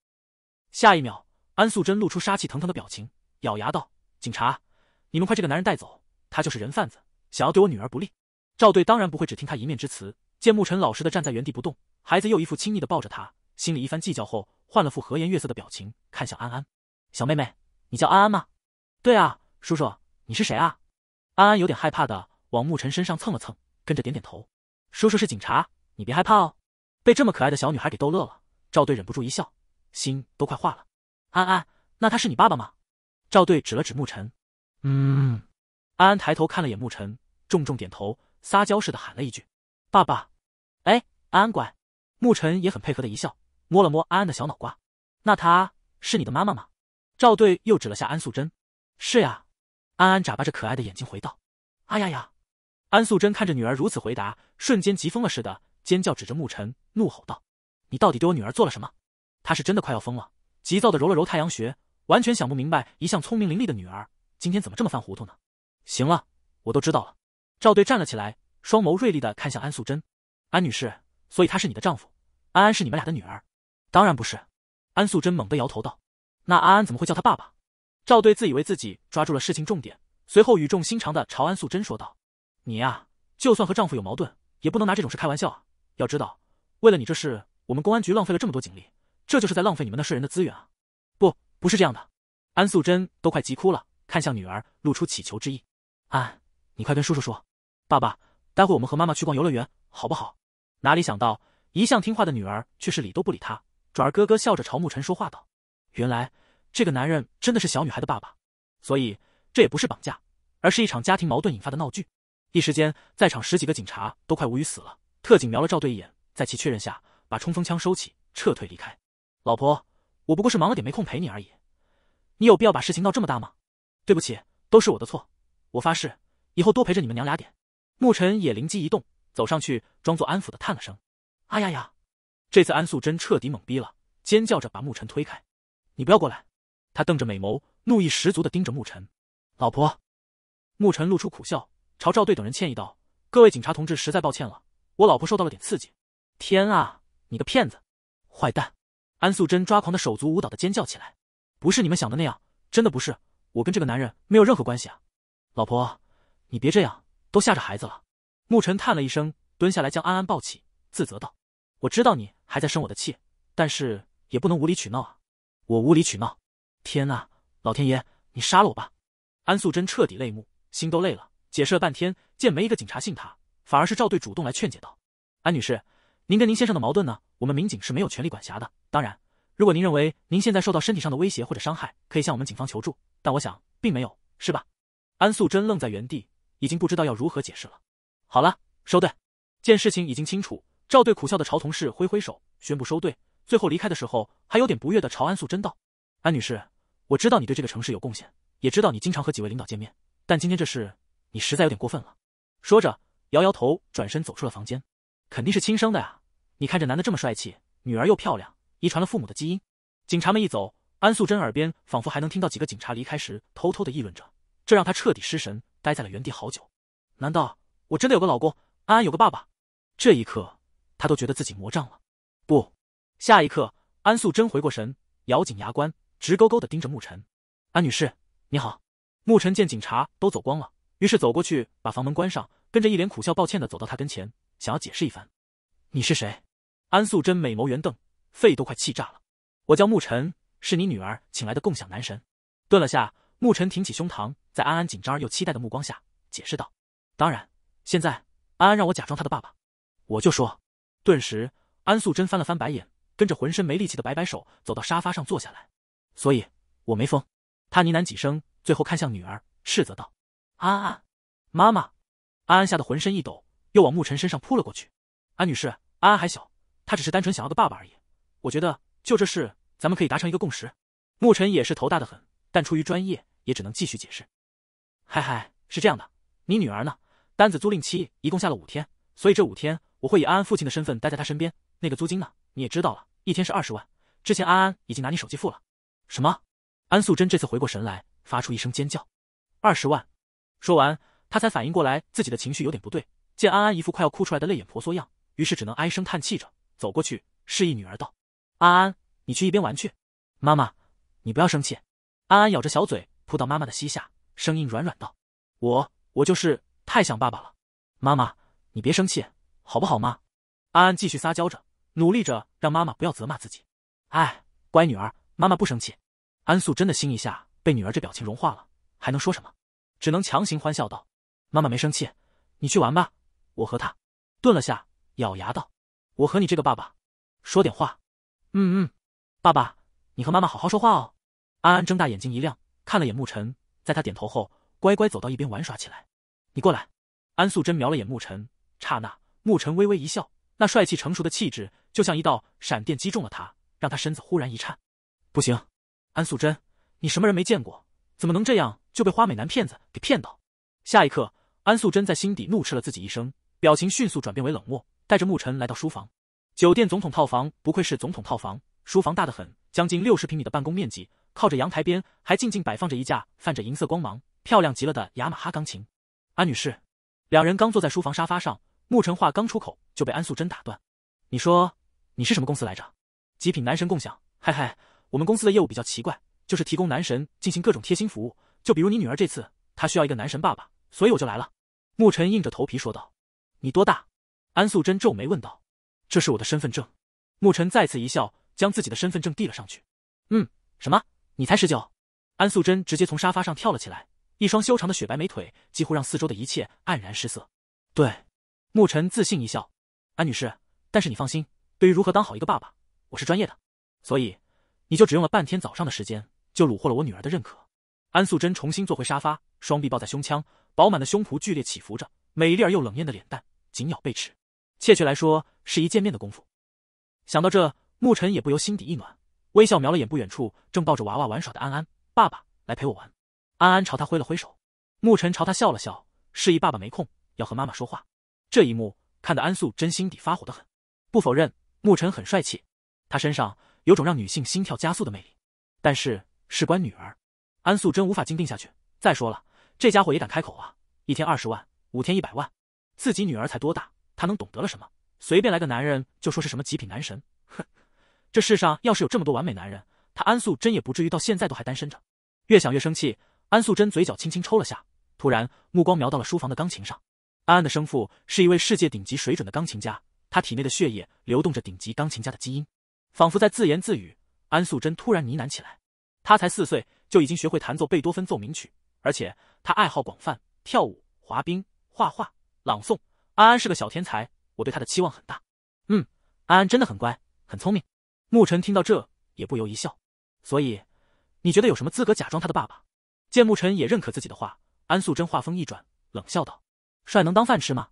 A: 下一秒，安素贞露出杀气腾腾的表情，咬牙道：“警察，你们快这个男人带走，他就是人贩子，想要对我女儿不利。”赵队当然不会只听他一面之词，见牧尘老实的站在原地不动，孩子又一副亲昵的抱着他，心里一番计较后，换了副和颜悦色的表情看向安安：“小妹妹，你叫安安吗？”“对啊，叔叔。”你是谁啊？安安有点害怕的往牧尘身上蹭了蹭，跟着点点头。叔叔是警察，你别害怕哦。被这么可爱的小女孩给逗乐了，赵队忍不住一笑，心都快化了。安安，那他是你爸爸吗？赵队指了指牧尘。嗯。安安抬头看了眼牧尘，重重点头，撒娇似的喊了一句：“爸爸。”哎，安安乖。牧尘也很配合的一笑，摸了摸安安的小脑瓜。那他是你的妈妈吗？赵队又指了下安素贞。是呀。安安眨巴着可爱的眼睛回道：“啊呀呀！”安素贞看着女儿如此回答，瞬间急疯了似的，尖叫指着牧尘，怒吼道：“你到底对我女儿做了什么？她是真的快要疯了！”急躁的揉了揉太阳穴，完全想不明白，一向聪明伶俐的女儿今天怎么这么犯糊涂呢？行了，我都知道了。赵队站了起来，双眸锐利的看向安素贞：“安女士，所以他是你的丈夫，安安是你们俩的女儿？”“当然不是。”安素贞猛地摇头道：“那安安怎么会叫他爸爸？”赵队自以为自己抓住了事情重点，随后语重心长的朝安素贞说道：“你呀，就算和丈夫有矛盾，也不能拿这种事开玩笑啊！要知道，为了你这事，我们公安局浪费了这么多警力，这就是在浪费你们纳税人的资源啊！”不，不是这样的，安素贞都快急哭了，看向女儿，露出乞求之意：“啊，你快跟叔叔说，爸爸，待会我们和妈妈去逛游乐园，好不好？”哪里想到，一向听话的女儿却是理都不理他，转而咯咯笑着朝牧尘说话道：“原来。”这个男人真的是小女孩的爸爸，所以这也不是绑架，而是一场家庭矛盾引发的闹剧。一时间，在场十几个警察都快无语死了。特警瞄了赵队一眼，在其确认下，把冲锋枪收起，撤退离开。老婆，我不过是忙了点，没空陪你而已。你有必要把事情闹这么大吗？对不起，都是我的错。我发誓，以后多陪着你们娘俩点。牧尘也灵机一动，走上去，装作安抚的叹了声：“哎呀呀！”这次安素贞彻底懵逼了，尖叫着把牧尘推开：“你不要过来！”他瞪着美眸，怒意十足的盯着牧尘。老婆，牧尘露出苦笑，朝赵队等人歉意道：“各位警察同志，实在抱歉了，我老婆受到了点刺激。”天啊，你个骗子，坏蛋！安素贞抓狂的手足舞蹈的尖叫起来：“不是你们想的那样，真的不是，我跟这个男人没有任何关系啊！”老婆，你别这样，都吓着孩子了。牧尘叹了一声，蹲下来将安安抱起，自责道：“我知道你还在生我的气，但是也不能无理取闹啊，我无理取闹。”天呐，老天爷，你杀了我吧！安素贞彻底泪目，心都累了。解释了半天，见没一个警察信他，反而是赵队主动来劝解道：“安女士，您跟您先生的矛盾呢，我们民警是没有权利管辖的。当然，如果您认为您现在受到身体上的威胁或者伤害，可以向我们警方求助。但我想，并没有，是吧？”安素贞愣在原地，已经不知道要如何解释了。好了，收队。见事情已经清楚，赵队苦笑的朝同事挥挥手，宣布收队。最后离开的时候，还有点不悦的朝安素贞道。安女士，我知道你对这个城市有贡献，也知道你经常和几位领导见面，但今天这事你实在有点过分了。说着，摇摇头，转身走出了房间。肯定是亲生的呀！你看这男的这么帅气，女儿又漂亮，遗传了父母的基因。警察们一走，安素贞耳边仿佛还能听到几个警察离开时偷偷的议论着，这让她彻底失神，呆在了原地好久。难道我真的有个老公？安安有个爸爸？这一刻，她都觉得自己魔障了。不，下一刻，安素贞回过神，咬紧牙关。直勾勾的盯着沐晨，安女士你好。沐晨见警察都走光了，于是走过去把房门关上，跟着一脸苦笑抱歉的走到他跟前，想要解释一番。你是谁？安素贞美眸圆瞪，肺都快气炸了。我叫沐晨，是你女儿请来的共享男神。顿了下，沐晨挺起胸膛，在安安紧张而又期待的目光下，解释道：“当然，现在安安让我假装她的爸爸，我就说。”顿时，安素贞翻了翻白眼，跟着浑身没力气的摆摆手，走到沙发上坐下来。所以我没疯，他呢喃几声，最后看向女儿，斥责道：“安安，妈妈！”安安吓得浑身一抖，又往牧尘身上扑了过去。安女士，安安还小，她只是单纯想要个爸爸而已。我觉得就这事，咱们可以达成一个共识。牧尘也是头大的很，但出于专业，也只能继续解释。嗨嗨，是这样的，你女儿呢？单子租赁期一共下了五天，所以这五天我会以安安父亲的身份待在她身边。那个租金呢？你也知道了，一天是二十万，之前安安已经拿你手机付了。什么？安素贞这次回过神来，发出一声尖叫：“二十万！”说完，她才反应过来自己的情绪有点不对。见安安一副快要哭出来的泪眼婆娑样，于是只能唉声叹气着走过去，示意女儿道：“安安，你去一边玩去。妈妈，你不要生气。”安安咬着小嘴，扑到妈妈的膝下，声音软软道：“我……我就是太想爸爸了。妈妈，你别生气，好不好吗？”安安继续撒娇着，努力着让妈妈不要责骂自己。哎，乖女儿。妈妈不生气，安素贞的心一下被女儿这表情融化了，还能说什么？只能强行欢笑道：“妈妈没生气，你去玩吧，我和他。”顿了下，咬牙道：“我和你这个爸爸说点话。”“
B: 嗯嗯，
A: 爸爸，你和妈妈好好说话哦。”安安睁大眼睛一亮，看了眼牧尘，在他点头后，乖乖走到一边玩耍起来。“你过来。”安素贞瞄了眼牧尘，刹那，牧尘微微一笑，那帅气成熟的气质就像一道闪电击中了他，让他身子忽然一颤。不行，安素贞，你什么人没见过？怎么能这样就被花美男骗子给骗到？下一刻，安素贞在心底怒斥了自己一声，表情迅速转变为冷漠，带着沐尘来到书房。酒店总统套房不愧是总统套房，书房大得很，将近六十平米的办公面积，靠着阳台边还静静摆放着一架泛着银色光芒、漂亮极了的雅马哈钢琴。安女士，两人刚坐在书房沙发上，沐尘话刚出口就被安素贞打断：“你说你是什么公司来着？极品男神共享，嗨嗨，我们公司的业务比较奇怪，就是提供男神进行各种贴心服务。就比如你女儿这次，她需要一个男神爸爸，所以我就来了。牧尘硬着头皮说道：“你多大？”安素贞皱眉问道：“这是我的身份证。”牧尘再次一笑，将自己的身份证递了上去。“嗯，什么？你才十九？”安素贞直接从沙发上跳了起来，一双修长的雪白美腿几乎让四周的一切黯然失色。对，牧尘自信一笑：“安女士，但是你放心，对于如何当好一个爸爸，我是专业的，所以。”你就只用了半天早上的时间，就虏获了我女儿的认可。安素贞重新坐回沙发，双臂抱在胸腔，饱满的胸脯剧烈起伏着，美丽而又冷艳的脸蛋紧咬贝齿。确切来说，是一见面的功夫。想到这，牧尘也不由心底一暖，微笑瞄了眼不远处正抱着娃娃玩耍的安安，爸爸来陪我玩。安安朝他挥了挥手，牧尘朝他笑了笑，示意爸爸没空，要和妈妈说话。这一幕看得安素贞心底发火的很，不否认牧尘很帅气，他身上。有种让女性心跳加速的魅力，但是事关女儿，安素贞无法静定下去。再说了，这家伙也敢开口啊！一天二十万，五天一百万，自己女儿才多大，他能懂得了什么？随便来个男人就说是什么极品男神，哼！这世上要是有这么多完美男人，他安素贞也不至于到现在都还单身着。越想越生气，安素贞嘴角轻轻抽了下，突然目光瞄到了书房的钢琴上。安安的生父是一位世界顶级水准的钢琴家，他体内的血液流动着顶级钢琴家的基因。仿佛在自言自语，安素贞突然呢喃起来：“她才四岁就已经学会弹奏贝多芬奏鸣曲，而且她爱好广泛，跳舞、滑冰、画画、朗诵。安安是个小天才，我对她的期望很大。”嗯，安安真的很乖，很聪明。牧尘听到这也不由一笑：“所以你觉得有什么资格假装他的爸爸？”见牧尘也认可自己的话，安素贞话锋一转，冷笑道：“帅能当饭吃吗？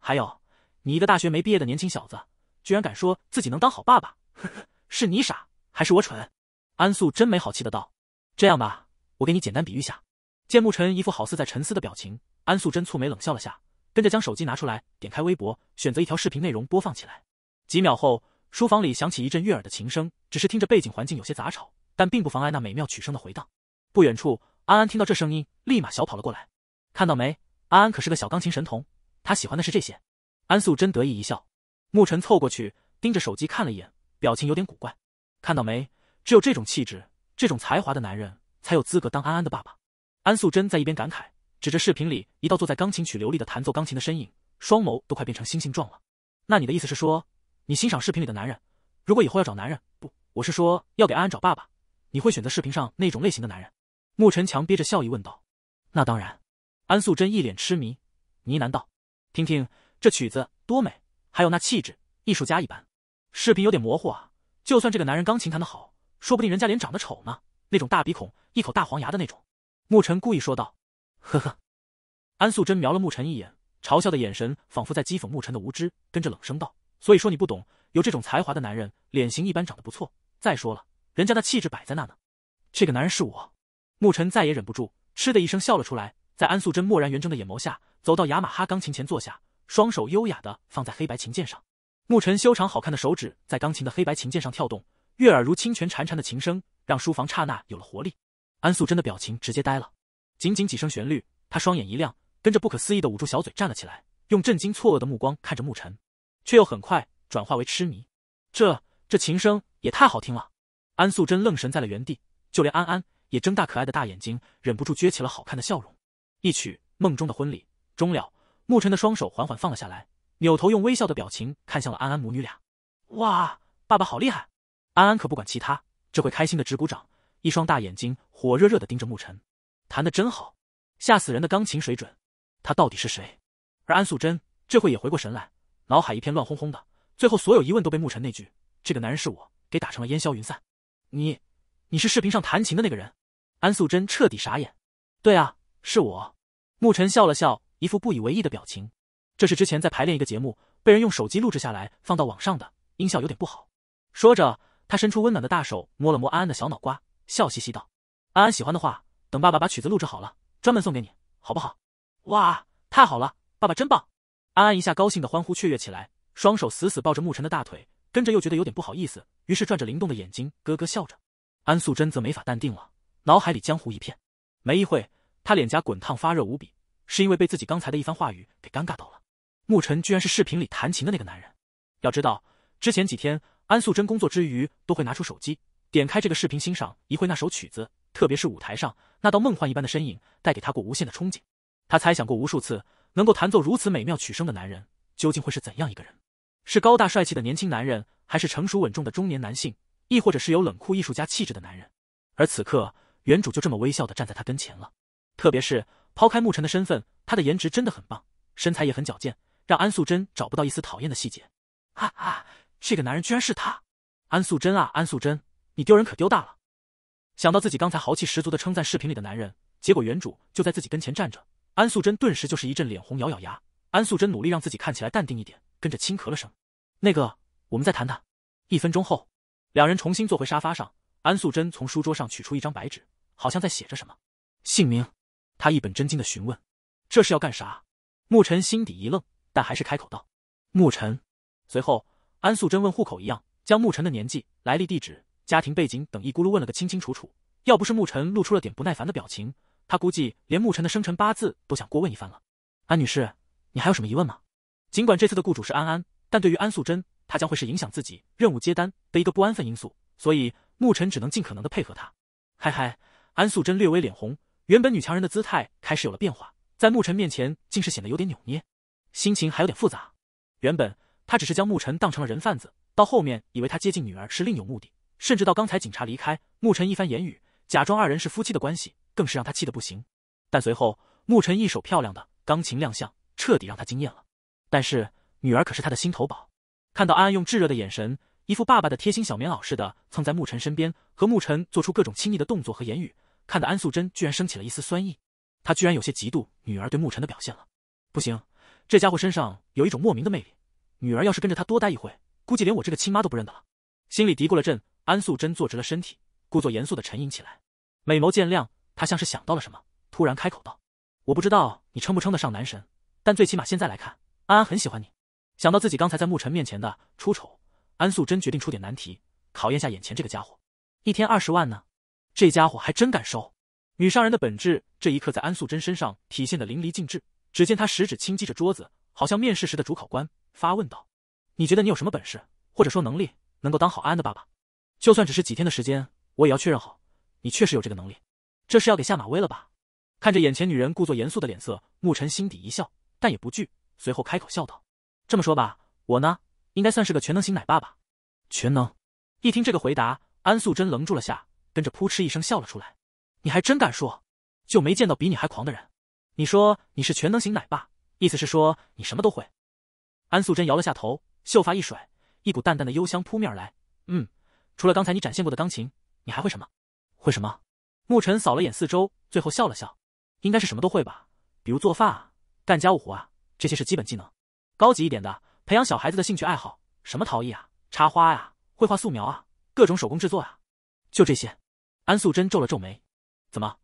A: 还有，你一个大学没毕业的年轻小子，居然敢说自己能当好爸爸？” 是你傻还是我蠢？安素贞没好气的道：“这样吧，我给你简单比喻下。”见牧尘一副好似在沉思的表情，安素贞蹙眉冷笑了下，跟着将手机拿出来，点开微博，选择一条视频内容播放起来。几秒后，书房里响起一阵悦耳的琴声，只是听着背景环境有些杂吵，但并不妨碍那美妙曲声的回荡。不远处，安安听到这声音，立马小跑了过来。看到没？安安可是个小钢琴神童，他喜欢的是这些。安素贞得意一笑，牧尘凑过去，盯着手机看了一眼。表情有点古怪，看到没？只有这种气质、这种才华的男人才有资格当安安的爸爸。安素贞在一边感慨，指着视频里一道坐在钢琴曲流利的弹奏钢琴的身影，双眸都快变成星星状了。那你的意思是说，你欣赏视频里的男人？如果以后要找男人，不，我是说要给安安找爸爸，你会选择视频上那种类型的男人？穆晨强憋着笑意问道。那当然，安素贞一脸痴迷，呢喃道：“听听这曲子多美，还有那气质，艺术家一般。”视频有点模糊啊！就算这个男人钢琴弹得好，说不定人家脸长得丑呢，那种大鼻孔、一口大黄牙的那种。牧尘故意说道：“呵呵。”安素贞瞄了牧尘一眼，嘲笑的眼神仿佛在讥讽牧尘的无知，跟着冷声道：“所以说你不懂，有这种才华的男人，脸型一般长得不错。再说了，人家那气质摆在那呢。”这个男人是我。牧尘再也忍不住，嗤的一声笑了出来，在安素贞漠然圆睁的眼眸下，走到雅马哈钢琴前坐下，双手优雅的放在黑白琴键上。牧尘修长好看的手指在钢琴的黑白琴键上跳动，悦耳如清泉潺潺的琴声，让书房刹那有了活力。安素贞的表情直接呆了，仅仅几声旋律，她双眼一亮，跟着不可思议的捂住小嘴站了起来，用震惊错愕的目光看着牧尘，却又很快转化为痴迷。这这琴声也太好听了！安素贞愣神在了原地，就连安安也睁大可爱的大眼睛，忍不住撅起了好看的笑容。一曲梦中的婚礼终了，牧尘的双手缓缓放了下来。扭头用微笑的表情看向了安安母女俩，哇，爸爸好厉害！安安可不管其他，这会开心的直鼓掌，一双大眼睛火热热的盯着牧尘，弹的真好，吓死人的钢琴水准！他到底是谁？而安素贞这会也回过神来，脑海一片乱哄哄的，最后所有疑问都被牧尘那句“这个男人是我”给打成了烟消云散。你，你是视频上弹琴的那个人？安素贞彻底傻眼。对啊，是我。牧尘笑了笑，一副不以为意的表情。这是之前在排练一个节目，被人用手机录制下来放到网上的，音效有点不好。说着，他伸出温暖的大手摸了摸安安的小脑瓜，笑嘻嘻道：“安安喜欢的话，等爸爸把曲子录制好了，专门送给你，好不好？”哇，太好了，爸爸真棒！安安一下高兴的欢呼雀跃起来，双手死死抱着牧尘的大腿，跟着又觉得有点不好意思，于是转着灵动的眼睛咯咯笑着。安素贞则没法淡定了，脑海里江湖一片。没一会，她脸颊滚烫发热无比，是因为被自己刚才的一番话语给尴尬到了。牧尘居然是视频里弹琴的那个男人。要知道，之前几天，安素贞工作之余都会拿出手机，点开这个视频欣赏一会那首曲子，特别是舞台上那道梦幻一般的身影，带给他过无限的憧憬。他猜想过无数次，能够弹奏如此美妙曲声的男人，究竟会是怎样一个人？是高大帅气的年轻男人，还是成熟稳重的中年男性，亦或者是有冷酷艺术家气质的男人？而此刻，原主就这么微笑的站在他跟前了。特别是抛开牧尘的身份，他的颜值真的很棒，身材也很矫健。让安素贞找不到一丝讨厌的细节，哈哈！这个男人居然是他，安素贞啊，安素贞，你丢人可丢大了！想到自己刚才豪气十足的称赞视频里的男人，结果原主就在自己跟前站着，安素贞顿时就是一阵脸红，咬咬牙。安素贞努力让自己看起来淡定一点，跟着轻咳了声：“那个，我们再谈谈。”一分钟后，两人重新坐回沙发上。安素贞从书桌上取出一张白纸，好像在写着什么。姓名？他一本正经的询问：“这是要干啥？”牧尘心底一愣。但还是开口道：“沐尘。”随后，安素贞问户口一样，将沐尘的年纪、来历、地址、家庭背景等一咕噜问了个清清楚楚。要不是沐尘露出了点不耐烦的表情，他估计连沐尘的生辰八字都想过问一番了。安女士，你还有什么疑问吗？尽管这次的雇主是安安，但对于安素贞，她将会是影响自己任务接单的一个不安分因素，所以沐尘只能尽可能的配合她。嗨嗨，安素贞略微脸红，原本女强人的姿态开始有了变化，在沐尘面前竟是显得有点扭捏。心情还有点复杂，原本他只是将牧尘当成了人贩子，到后面以为他接近女儿是另有目的，甚至到刚才警察离开，牧尘一番言语，假装二人是夫妻的关系，更是让他气得不行。但随后牧尘一手漂亮的钢琴亮相，彻底让他惊艳了。但是女儿可是他的心头宝，看到安安用炙热的眼神，一副爸爸的贴心小棉袄似的蹭在牧尘身边，和牧尘做出各种亲密的动作和言语，看得安素贞居然升起了一丝酸意，她居然有些嫉妒女儿对牧尘的表现了，不行。这家伙身上有一种莫名的魅力，女儿要是跟着他多待一会，估计连我这个亲妈都不认得了。心里嘀咕了阵，安素贞坐直了身体，故作严肃的沉吟起来。美眸见亮，她像是想到了什么，突然开口道：“我不知道你称不称得上男神，但最起码现在来看，安安很喜欢你。”想到自己刚才在沐尘面前的出丑，安素贞决定出点难题，考验下眼前这个家伙。一天二十万呢，这家伙还真敢收。女商人的本质，这一刻在安素贞身上体现的淋漓尽致。只见他食指轻击着桌子，好像面试时的主考官，发问道：“你觉得你有什么本事，或者说能力，能够当好安安的爸爸？就算只是几天的时间，我也要确认好，你确实有这个能力。”这是要给下马威了吧？看着眼前女人故作严肃的脸色，牧尘心底一笑，但也不惧，随后开口笑道：“这么说吧，我呢，应该算是个全能型奶爸吧？”全能！一听这个回答，安素贞愣住了下，跟着扑哧一声笑了出来：“你还真敢说，就没见到比你还狂的人。”你说你是全能型奶爸，意思是说你什么都会？安素贞摇了下头，秀发一甩，一股淡淡的幽香扑面而来。嗯，除了刚才你展现过的钢琴，你还会什么？会什么？牧尘扫了眼四周，最后笑了笑，应该是什么都会吧？比如做饭啊，干家务活啊，这些是基本技能。高级一点的，培养小孩子的兴趣爱好，什么陶艺啊，插花呀，绘画素描啊，各种手工制作啊，就这些。安素贞皱了皱眉，怎么？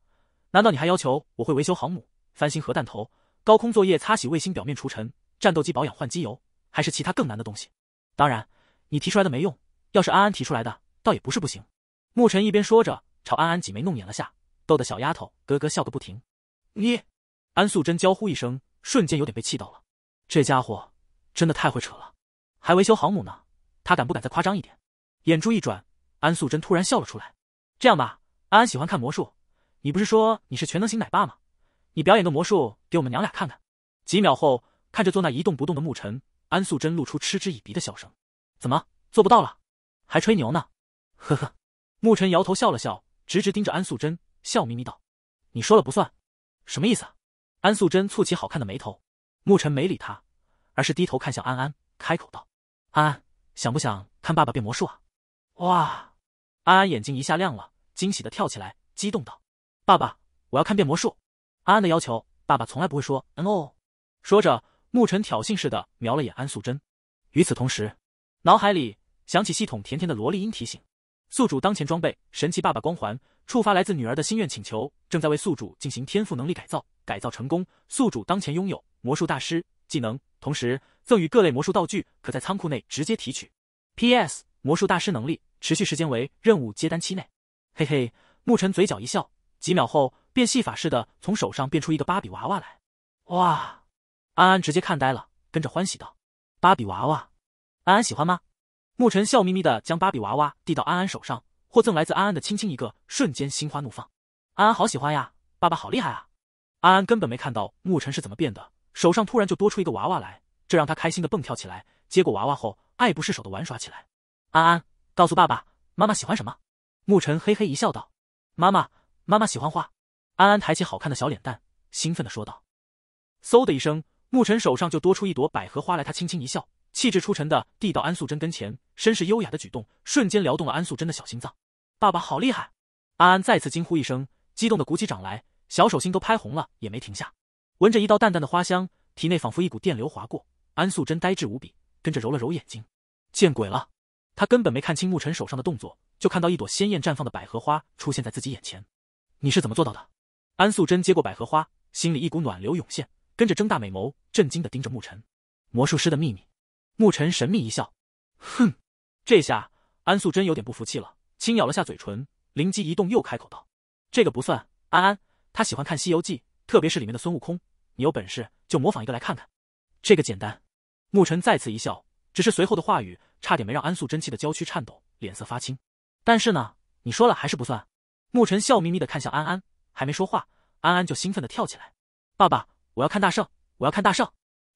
A: 难道你还要求我会维修航母？翻新核弹头，高空作业擦洗卫星表面除尘，战斗机保养换机油，还是其他更难的东西？当然，你提出来的没用。要是安安提出来的，倒也不是不行。牧尘一边说着，朝安安挤眉弄眼了下，逗得小丫头咯咯笑个不停。你，安素贞娇呼一声，瞬间有点被气到了。这家伙真的太会扯了，还维修航母呢？他敢不敢再夸张一点？眼珠一转，安素贞突然笑了出来。这样吧，安安喜欢看魔术，你不是说你是全能型奶爸吗？你表演个魔术给我们娘俩看看。几秒后，看着坐那一动不动的牧尘，安素贞露出嗤之以鼻的笑声：“怎么做不到了？还吹牛呢？”呵呵，牧尘摇头笑了笑，直直盯着安素贞，笑眯眯道：“你说了不算，什么意思？”安素贞蹙起好看的眉头，牧尘没理他，而是低头看向安安，开口道：“安安，想不想看爸爸变魔术啊？”哇！安安眼睛一下亮了，惊喜的跳起来，激动道：“爸爸，我要看变魔术！”安安的要求，爸爸从来不会说“ no。说着，牧尘挑衅似的瞄了眼安素贞。与此同时，脑海里响起系统甜甜的萝莉音提醒：“宿主当前装备神奇爸爸光环，触发来自女儿的心愿请求，正在为宿主进行天赋能力改造，改造成功。宿主当前拥有魔术大师技能，同时赠予各类魔术道具，可在仓库内直接提取。P.S. 魔术大师能力持续时间为任务接单期内。”嘿嘿，牧尘嘴角一笑，几秒后。变戏法似的从手上变出一个芭比娃娃来，哇！安安直接看呆了，跟着欢喜道：“芭比娃娃，安安喜欢吗？”牧尘笑眯眯的将芭比娃娃递到安安手上，获赠来自安安的亲亲一个，瞬间心花怒放。安安好喜欢呀，爸爸好厉害啊！安安根本没看到牧尘是怎么变的，手上突然就多出一个娃娃来，这让他开心的蹦跳起来。接过娃娃后，爱不释手的玩耍起来。安安，告诉爸爸，妈妈喜欢什么？牧尘嘿嘿一笑道：“妈妈，妈妈喜欢画。”安安抬起好看的小脸蛋，兴奋的说道：“嗖”的一声，沐晨手上就多出一朵百合花来。他轻轻一笑，气质出尘的递到安素贞跟前，绅士优雅的举动瞬间撩动了安素贞的小心脏。爸爸好厉害！安安再次惊呼一声，激动的鼓起掌来，小手心都拍红了也没停下。闻着一道淡淡的花香，体内仿佛一股电流划过。安素贞呆滞无比，跟着揉了揉眼睛，见鬼了！他根本没看清沐晨手上的动作，就看到一朵鲜艳绽放的百合花出现在自己眼前。你是怎么做到的？安素贞接过百合花，心里一股暖流涌现，跟着睁大美眸，震惊的盯着牧尘。魔术师的秘密。牧尘神秘一笑，哼。这下安素贞有点不服气了，轻咬了下嘴唇，灵机一动，又开口道：“这个不算，安安，他喜欢看《西游记》，特别是里面的孙悟空。你有本事就模仿一个来看看。”这个简单。牧尘再次一笑，只是随后的话语差点没让安素贞气得娇躯颤抖，脸色发青。但是呢，你说了还是不算。牧尘笑眯眯的看向安安。还没说话，安安就兴奋的跳起来：“爸爸，我要看大圣，我要看大圣！”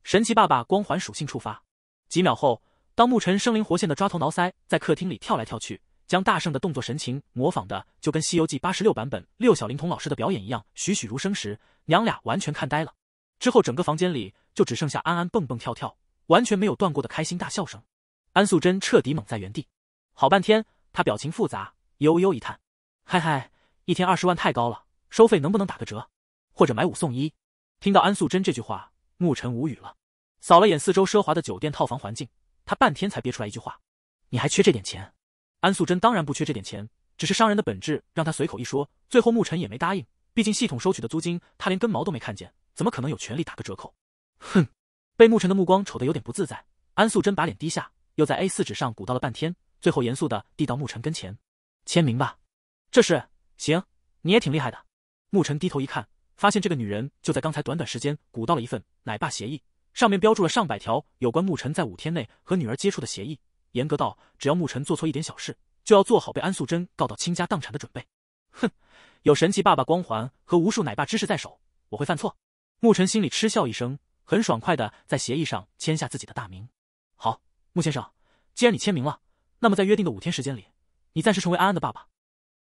A: 神奇爸爸光环属性触发，几秒后，当牧尘生灵活现的抓头挠腮，在客厅里跳来跳去，将大圣的动作神情模仿的就跟《西游记》八十六版本六小龄童老师的表演一样栩栩如生时，娘俩完全看呆了。之后整个房间里就只剩下安安蹦蹦跳跳，完全没有断过的开心大笑声。安素贞彻底懵在原地，好半天，她表情复杂，悠悠一叹：“嗨嗨，一天二十万太高了。”收费能不能打个折，或者买五送一？听到安素贞这句话，牧尘无语了。扫了眼四周奢华的酒店套房环境，他半天才憋出来一句话：“你还缺这点钱？”安素贞当然不缺这点钱，只是商人的本质让他随口一说。最后牧尘也没答应，毕竟系统收取的租金他连根毛都没看见，怎么可能有权利打个折扣？哼！被牧尘的目光瞅得有点不自在，安素贞把脸低下，又在 A 四纸上鼓捣了半天，最后严肃的递到牧尘跟前：“签名吧，这是行，你也挺厉害的。”牧尘低头一看，发现这个女人就在刚才短短时间，鼓到了一份奶爸协议，上面标注了上百条有关牧尘在五天内和女儿接触的协议，严格到只要牧尘做错一点小事，就要做好被安素贞告到倾家荡产的准备。哼，有神奇爸爸光环和无数奶爸知识在手，我会犯错？牧尘心里嗤笑一声，很爽快的在协议上签下自己的大名。好，穆先生，既然你签名了，那么在约定的五天时间里，你暂时成为安安的爸爸。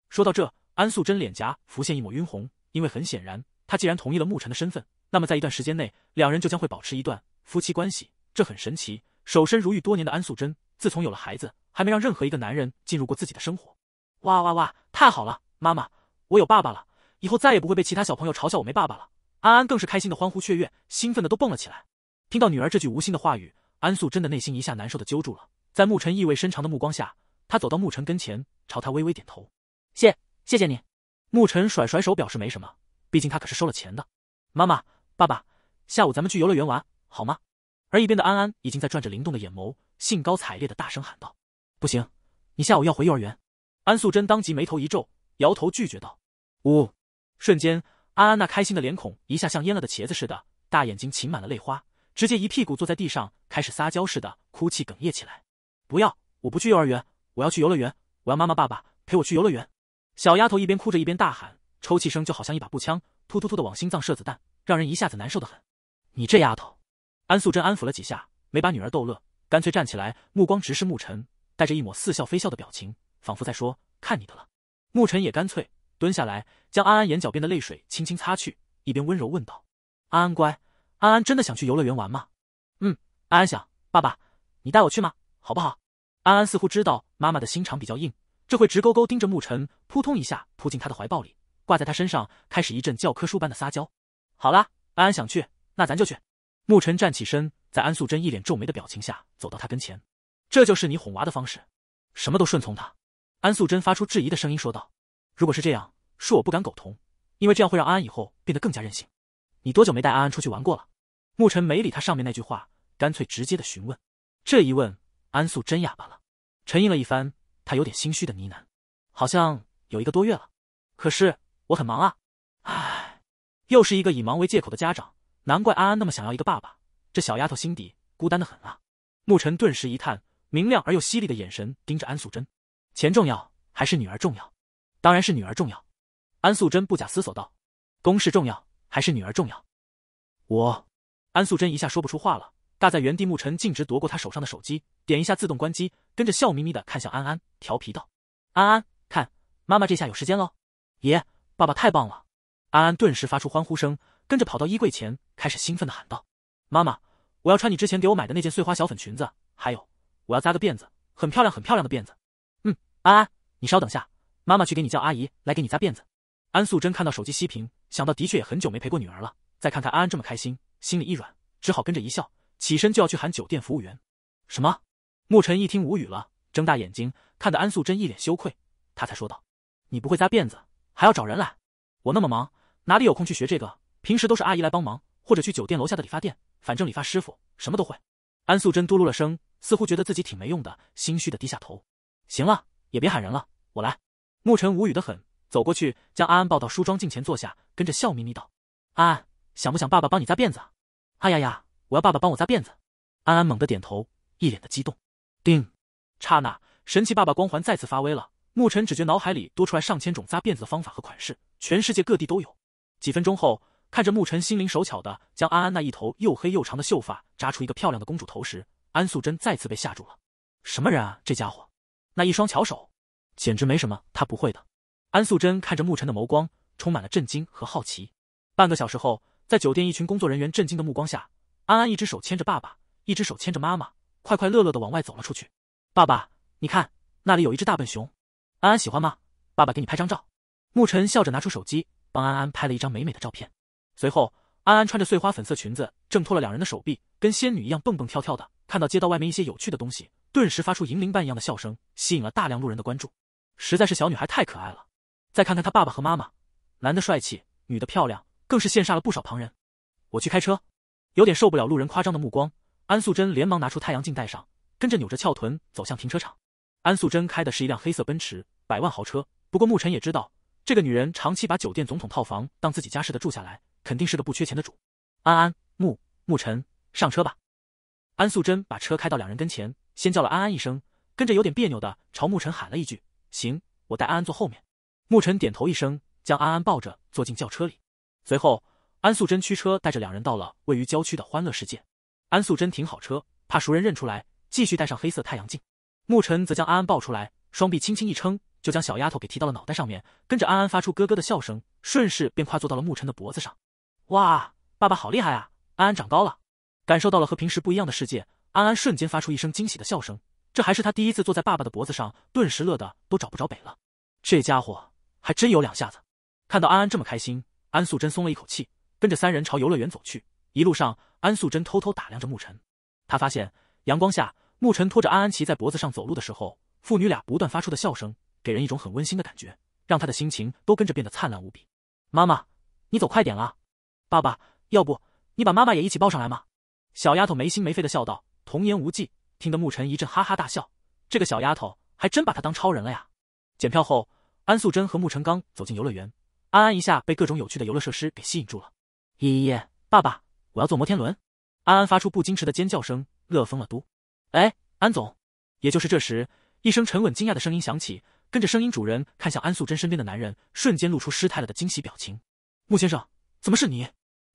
A: 说到这。安素贞脸颊浮现一抹晕红，因为很显然，她既然同意了牧尘的身份，那么在一段时间内，两人就将会保持一段夫妻关系。这很神奇，守身如玉多年的安素贞，自从有了孩子，还没让任何一个男人进入过自己的生活。哇哇哇！太好了，妈妈，我有爸爸了，以后再也不会被其他小朋友嘲笑我没爸爸了。安安更是开心的欢呼雀跃，兴奋的都蹦了起来。听到女儿这句无心的话语，安素贞的内心一下难受的揪住了。在牧尘意味深长的目光下，她走到牧尘跟前，朝他微微点头，谢。谢谢你，牧尘甩甩手表示没什么，毕竟他可是收了钱的。妈妈、爸爸，下午咱们去游乐园玩，好吗？而一边的安安已经在转着灵动的眼眸，兴高采烈的大声喊道：“不行，你下午要回幼儿园。”安素贞当即眉头一皱，摇头拒绝道：“呜。瞬间，安安那开心的脸孔一下像腌了的茄子似的，大眼睛噙满了泪花，直接一屁股坐在地上，开始撒娇似的哭泣哽咽起来：“不要，我不去幼儿园，我要去游乐园，我要妈妈、爸爸陪我去游乐园。”小丫头一边哭着一边大喊，抽泣声就好像一把步枪，突突突的往心脏射子弹，让人一下子难受的很。你这丫头，安素贞安抚了几下，没把女儿逗乐，干脆站起来，目光直视牧尘，带着一抹似笑非笑的表情，仿佛在说：“看你的了。”牧尘也干脆蹲下来，将安安眼角边的泪水轻轻擦去，一边温柔问道：“安安乖，安安真的想去游乐园玩吗？”“嗯，安安想，爸爸，你带我去吗？好不好？”安安似乎知道妈妈的心肠比较硬。这会直勾勾盯着牧尘，扑通一下扑进他的怀抱里，挂在他身上，开始一阵教科书般的撒娇。好啦，安安想去，那咱就去。牧尘站起身，在安素贞一脸皱眉的表情下，走到他跟前。这就是你哄娃的方式？什么都顺从他？安素贞发出质疑的声音说道。如果是这样，恕我不敢苟同，因为这样会让安安以后变得更加任性。你多久没带安安出去玩过了？牧尘没理他上面那句话，干脆直接的询问。这一问，安素贞哑巴了，沉吟了一番。他有点心虚的呢喃，好像有一个多月了，可是我很忙啊，唉，又是一个以忙为借口的家长，难怪安安那么想要一个爸爸，这小丫头心底孤单的很啊。牧尘顿时一叹，明亮而又犀利的眼神盯着安素贞，钱重要还是女儿重要？当然是女儿重要。安素贞不假思索道，公事重要还是女儿重要？我，安素贞一下说不出话了。尬在原地，沐尘径直夺过他手上的手机，点一下自动关机，跟着笑眯眯的看向安安，调皮道：“安安，看妈妈这下有时间喽！”“爷，爸爸太棒了！”安安顿时发出欢呼声，跟着跑到衣柜前，开始兴奋的喊道：“妈妈，我要穿你之前给我买的那件碎花小粉裙子，还有，我要扎个辫子，很漂亮，很漂亮的辫子。”“嗯，安安，你稍等下，妈妈去给你叫阿姨来给你扎辫子。”安素贞看到手机熄屏，想到的确也很久没陪过女儿了，再看看安安这么开心，心里一软，只好跟着一笑。起身就要去喊酒店服务员。什么？牧尘一听无语了，睁大眼睛，看得安素贞一脸羞愧。他才说道：“你不会扎辫子，还要找人来？我那么忙，哪里有空去学这个？平时都是阿姨来帮忙，或者去酒店楼下的理发店，反正理发师傅什么都会。”安素贞嘟噜了声，似乎觉得自己挺没用的，心虚的低下头。行了，也别喊人了，我来。牧尘无语的很，走过去将安安抱到梳妆镜前坐下，跟着笑眯眯道：“安安，想不想爸爸帮你扎辫子？”哎呀呀！我要爸爸帮我扎辫子，安安猛地点头，一脸的激动。叮，刹那，神奇爸爸光环再次发威了。牧尘只觉脑海里多出来上千种扎辫子的方法和款式，全世界各地都有。几分钟后，看着牧尘心灵手巧的将安安那一头又黑又长的秀发扎出一个漂亮的公主头时，安素贞再次被吓住了。什么人啊，这家伙，那一双巧手，简直没什么他不会的。安素贞看着牧尘的眸光，充满了震惊和好奇。半个小时后，在酒店一群工作人员震惊的目光下。安安一只手牵着爸爸，一只手牵着妈妈，快快乐乐的往外走了出去。爸爸，你看那里有一只大笨熊，安安喜欢吗？爸爸给你拍张照。牧尘笑着拿出手机，帮安安拍了一张美美的照片。随后，安安穿着碎花粉色裙子，挣脱了两人的手臂，跟仙女一样蹦蹦跳跳的，看到街道外面一些有趣的东西，顿时发出银铃般一样的笑声，吸引了大量路人的关注。实在是小女孩太可爱了。再看看他爸爸和妈妈，男的帅气，女的漂亮，更是羡煞了不少旁人。我去开车。有点受不了路人夸张的目光，安素贞连忙拿出太阳镜戴上，跟着扭着翘臀走向停车场。安素贞开的是一辆黑色奔驰，百万豪车。不过牧尘也知道，这个女人长期把酒店总统套房当自己家似的住下来，肯定是个不缺钱的主。安安，牧牧尘，上车吧。安素贞把车开到两人跟前，先叫了安安一声，跟着有点别扭的朝牧尘喊了一句：“行，我带安安坐后面。”牧尘点头一声，将安安抱着坐进轿车里，随后。安素贞驱车带着两人到了位于郊区的欢乐世界。安素贞停好车，怕熟人认出来，继续戴上黑色太阳镜。牧尘则将安安抱出来，双臂轻轻一撑，就将小丫头给提到了脑袋上面。跟着安安发出咯咯的笑声，顺势便跨坐到了牧尘的脖子上。哇，爸爸好厉害啊！安安长高了，感受到了和平时不一样的世界，安安瞬间发出一声惊喜的笑声。这还是他第一次坐在爸爸的脖子上，顿时乐得都找不着北了。这家伙还真有两下子。看到安安这么开心，安素贞松了一口气。跟着三人朝游乐园走去，一路上，安素贞偷偷打量着牧尘。她发现，阳光下，牧尘拖着安安琪在脖子上走路的时候，父女俩不断发出的笑声，给人一种很温馨的感觉，让她的心情都跟着变得灿烂无比。妈妈，你走快点啊！爸爸，要不你把妈妈也一起抱上来吗？小丫头没心没肺的笑道，童言无忌，听得牧尘一阵哈哈大笑。这个小丫头还真把她当超人了呀！检票后，安素贞和牧尘刚走进游乐园，安安一下被各种有趣的游乐设施给吸引住了。爷爷，爸爸，我要坐摩天轮！安安发出不矜持的尖叫声，乐疯了都。哎，安总，也就是这时，一声沉稳惊讶的声音响起，跟着声音主人看向安素贞身边的男人，瞬间露出失态了的惊喜表情。穆先生，怎么是你？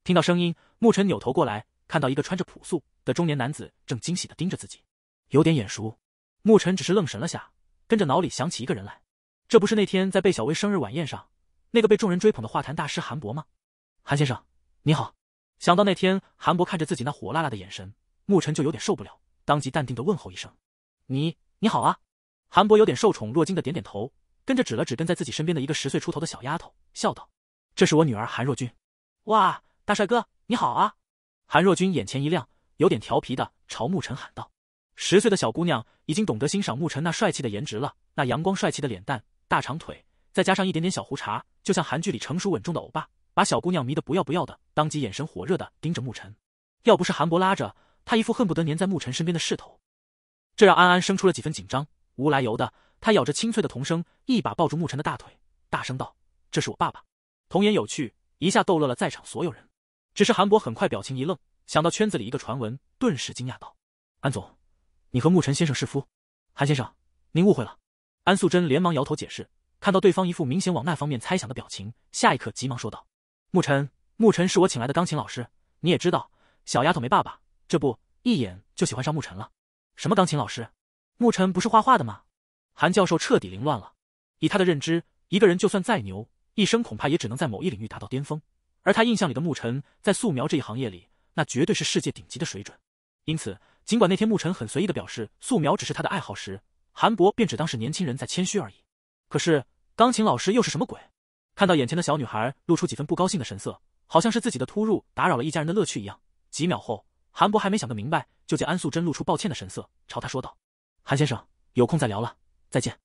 A: 听到声音，沐尘扭头过来，看到一个穿着朴素的中年男子，正惊喜的盯着自己，有点眼熟。沐尘只是愣神了下，跟着脑里想起一个人来，这不是那天在贝小薇生日晚宴上，那个被众人追捧的画坛大师韩博吗？韩先生。你好，想到那天韩博看着自己那火辣辣的眼神，牧尘就有点受不了，当即淡定的问候一声：“你你好啊。”韩博有点受宠若惊的点点头，跟着指了指跟在自己身边的一个十岁出头的小丫头，笑道：“这是我女儿韩若君。”哇，大帅哥你好啊！韩若君眼前一亮，有点调皮的朝牧尘喊道：“十岁的小姑娘已经懂得欣赏牧尘那帅气的颜值了，那阳光帅气的脸蛋、大长腿，再加上一点点小胡茬，就像韩剧里成熟稳重的欧巴。”把小姑娘迷得不要不要的，当即眼神火热的盯着牧尘。要不是韩博拉着，他一副恨不得粘在牧尘身边的势头，这让安安生出了几分紧张。无来由的，他咬着清脆的童声，一把抱住牧尘的大腿，大声道：“这是我爸爸。”童言有趣，一下逗乐了在场所有人。只是韩博很快表情一愣，想到圈子里一个传闻，顿时惊讶道：“安总，你和牧尘先生是夫？”韩先生，您误会了。”安素贞连忙摇头解释，看到对方一副明显往那方面猜想的表情，下一刻急忙说道。牧尘，牧尘是我请来的钢琴老师，你也知道，小丫头没爸爸，这不一眼就喜欢上牧尘了。什么钢琴老师？牧尘不是画画的吗？韩教授彻底凌乱了。以他的认知，一个人就算再牛，一生恐怕也只能在某一领域达到巅峰。而他印象里的牧尘，在素描这一行业里，那绝对是世界顶级的水准。因此，尽管那天牧尘很随意的表示素描只是他的爱好时，韩博便只当是年轻人在谦虚而已。可是，钢琴老师又是什么鬼？看到眼前的小女孩露出几分不高兴的神色，好像是自己的突入打扰了一家人的乐趣一样。几秒后，韩博还没想个明白，就见安素贞露出抱歉的神色，朝他说道：“韩先生，有空再聊了，再见。”“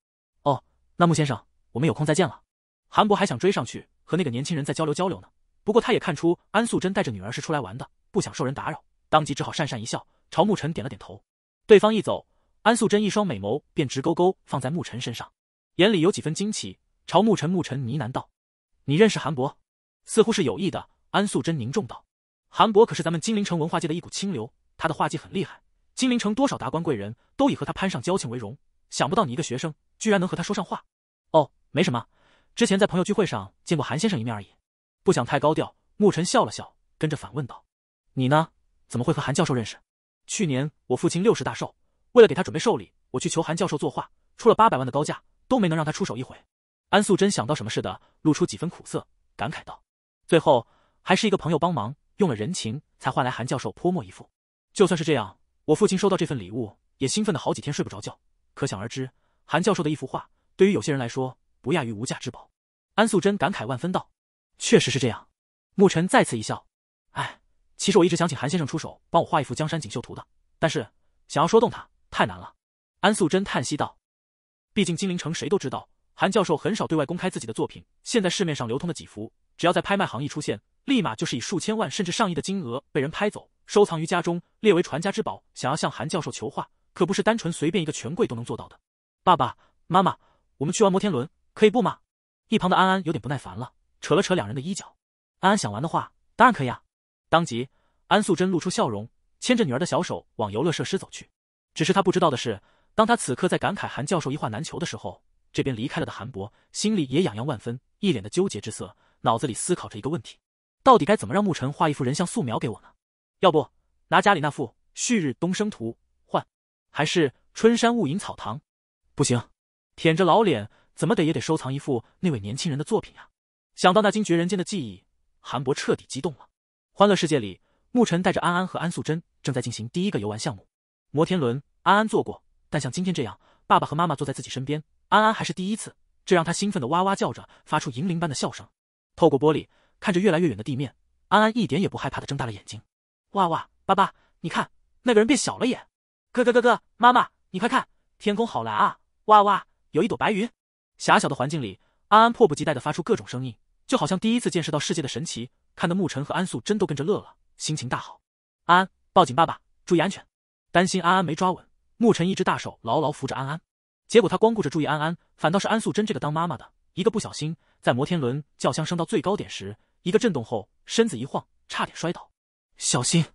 A: 哦，那穆先生，我们有空再见了。”韩博还想追上去和那个年轻人再交流交流呢，不过他也看出安素贞带着女儿是出来玩的，不想受人打扰，当即只好讪讪一笑，朝沐尘点了点头。对方一走，安素贞一双美眸便直勾勾放在沐尘身上，眼里有几分惊奇，朝沐尘沐尘呢喃道。你认识韩博，似乎是有意的。安素贞凝重道：“韩博可是咱们金陵城文化界的一股清流，他的画技很厉害。金陵城多少达官贵人都以和他攀上交情为荣。想不到你一个学生，居然能和他说上话。”“哦，没什么，之前在朋友聚会上见过韩先生一面而已，不想太高调。”牧尘笑了笑，跟着反问道：“你呢？怎么会和韩教授认识？”“去年我父亲六十大寿，为了给他准备寿礼，我去求韩教授作画，出了八百万的高价，都没能让他出手一回。”安素贞想到什么似的，露出几分苦涩，感慨道：“最后还是一个朋友帮忙，用了人情才换来韩教授泼墨一副。就算是这样，我父亲收到这份礼物，也兴奋的好几天睡不着觉。可想而知，韩教授的一幅画，对于有些人来说，不亚于无价之宝。”安素贞感慨万分道：“确实是这样。”牧尘再次一笑：“哎，其实我一直想请韩先生出手帮我画一幅江山锦绣图的，但是想要说动他，太难了。”安素贞叹息道：“毕竟金陵城谁都知道。”韩教授很少对外公开自己的作品，现在市面上流通的几幅，只要在拍卖行一出现，立马就是以数千万甚至上亿的金额被人拍走，收藏于家中，列为传家之宝。想要向韩教授求画，可不是单纯随便一个权贵都能做到的。爸爸妈妈，我们去玩摩天轮，可以不吗？一旁的安安有点不耐烦了，扯了扯两人的衣角。安安想玩的话，当然可以啊。当即，安素贞露出笑容，牵着女儿的小手往游乐设施走去。只是她不知道的是，当她此刻在感慨韩教授一画难求的时候，这边离开了的韩博心里也痒痒万分，一脸的纠结之色，脑子里思考着一个问题：到底该怎么让牧尘画一幅人像素描给我呢？要不拿家里那幅《旭日东升图》换，还是《春山雾隐草堂》？不行，舔着老脸，怎么得也得收藏一幅那位年轻人的作品啊！想到那惊绝人间的记忆，韩博彻底激动了。欢乐世界里，牧尘带着安安和安素贞正在进行第一个游玩项目——摩天轮。安安坐过，但像今天这样，爸爸和妈妈坐在自己身边。安安还是第一次，这让他兴奋的哇哇叫着，发出银铃般的笑声。透过玻璃看着越来越远的地面，安安一点也不害怕的睁大了眼睛。哇哇，爸爸，你看那个人变小了眼。咯咯咯咯，妈妈，你快看，天空好蓝啊！哇哇，有一朵白云。狭小的环境里，安安迫不及待的发出各种声音，就好像第一次见识到世界的神奇，看得牧尘和安素真都跟着乐了，心情大好。安安，抱紧爸爸，注意安全。担心安安没抓稳，牧尘一只大手牢牢扶着安安。结果他光顾着注意安安，反倒是安素贞这个当妈妈的一个不小心，在摩天轮轿厢升到最高点时，一个震动后身子一晃，差点摔倒。小心！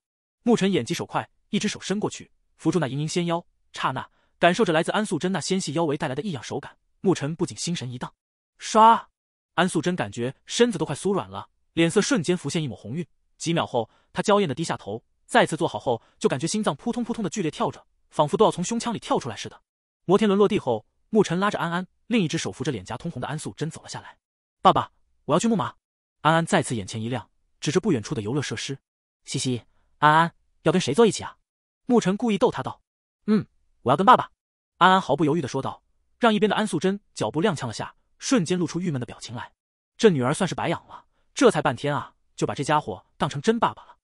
A: 牧尘眼疾手快，一只手伸过去扶住那盈盈纤腰，刹那感受着来自安素贞那纤细腰围带来的异样手感，牧尘不仅心神一荡。唰！安素贞感觉身子都快酥软了，脸色瞬间浮现一抹红晕。几秒后，她娇艳的低下头，再次坐好后，就感觉心脏扑通扑通的剧烈跳着，仿佛都要从胸腔里跳出来似的。摩天轮落地后，牧尘拉着安安，另一只手扶着脸颊通红的安素贞走了下来。爸爸，我要去木马。安安再次眼前一亮，指着不远处的游乐设施。嘻嘻，安安要跟谁坐一起啊？牧尘故意逗他道。嗯，我要跟爸爸。安安毫不犹豫的说道，让一边的安素贞脚步踉跄了下，瞬间露出郁闷的表情来。这女儿算是白养了，这才半天啊，就把这家伙当成真爸爸了。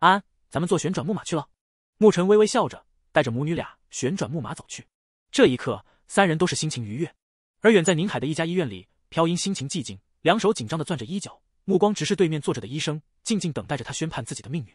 A: 安，咱们坐旋转木马去了。牧尘微微笑着，带着母女俩旋转木马走去。这一刻，三人都是心情愉悦，而远在宁海的一家医院里，飘音心情寂静，两手紧张的攥着衣角，目光直视对面坐着的医生，静静等待着他宣判自己的命运。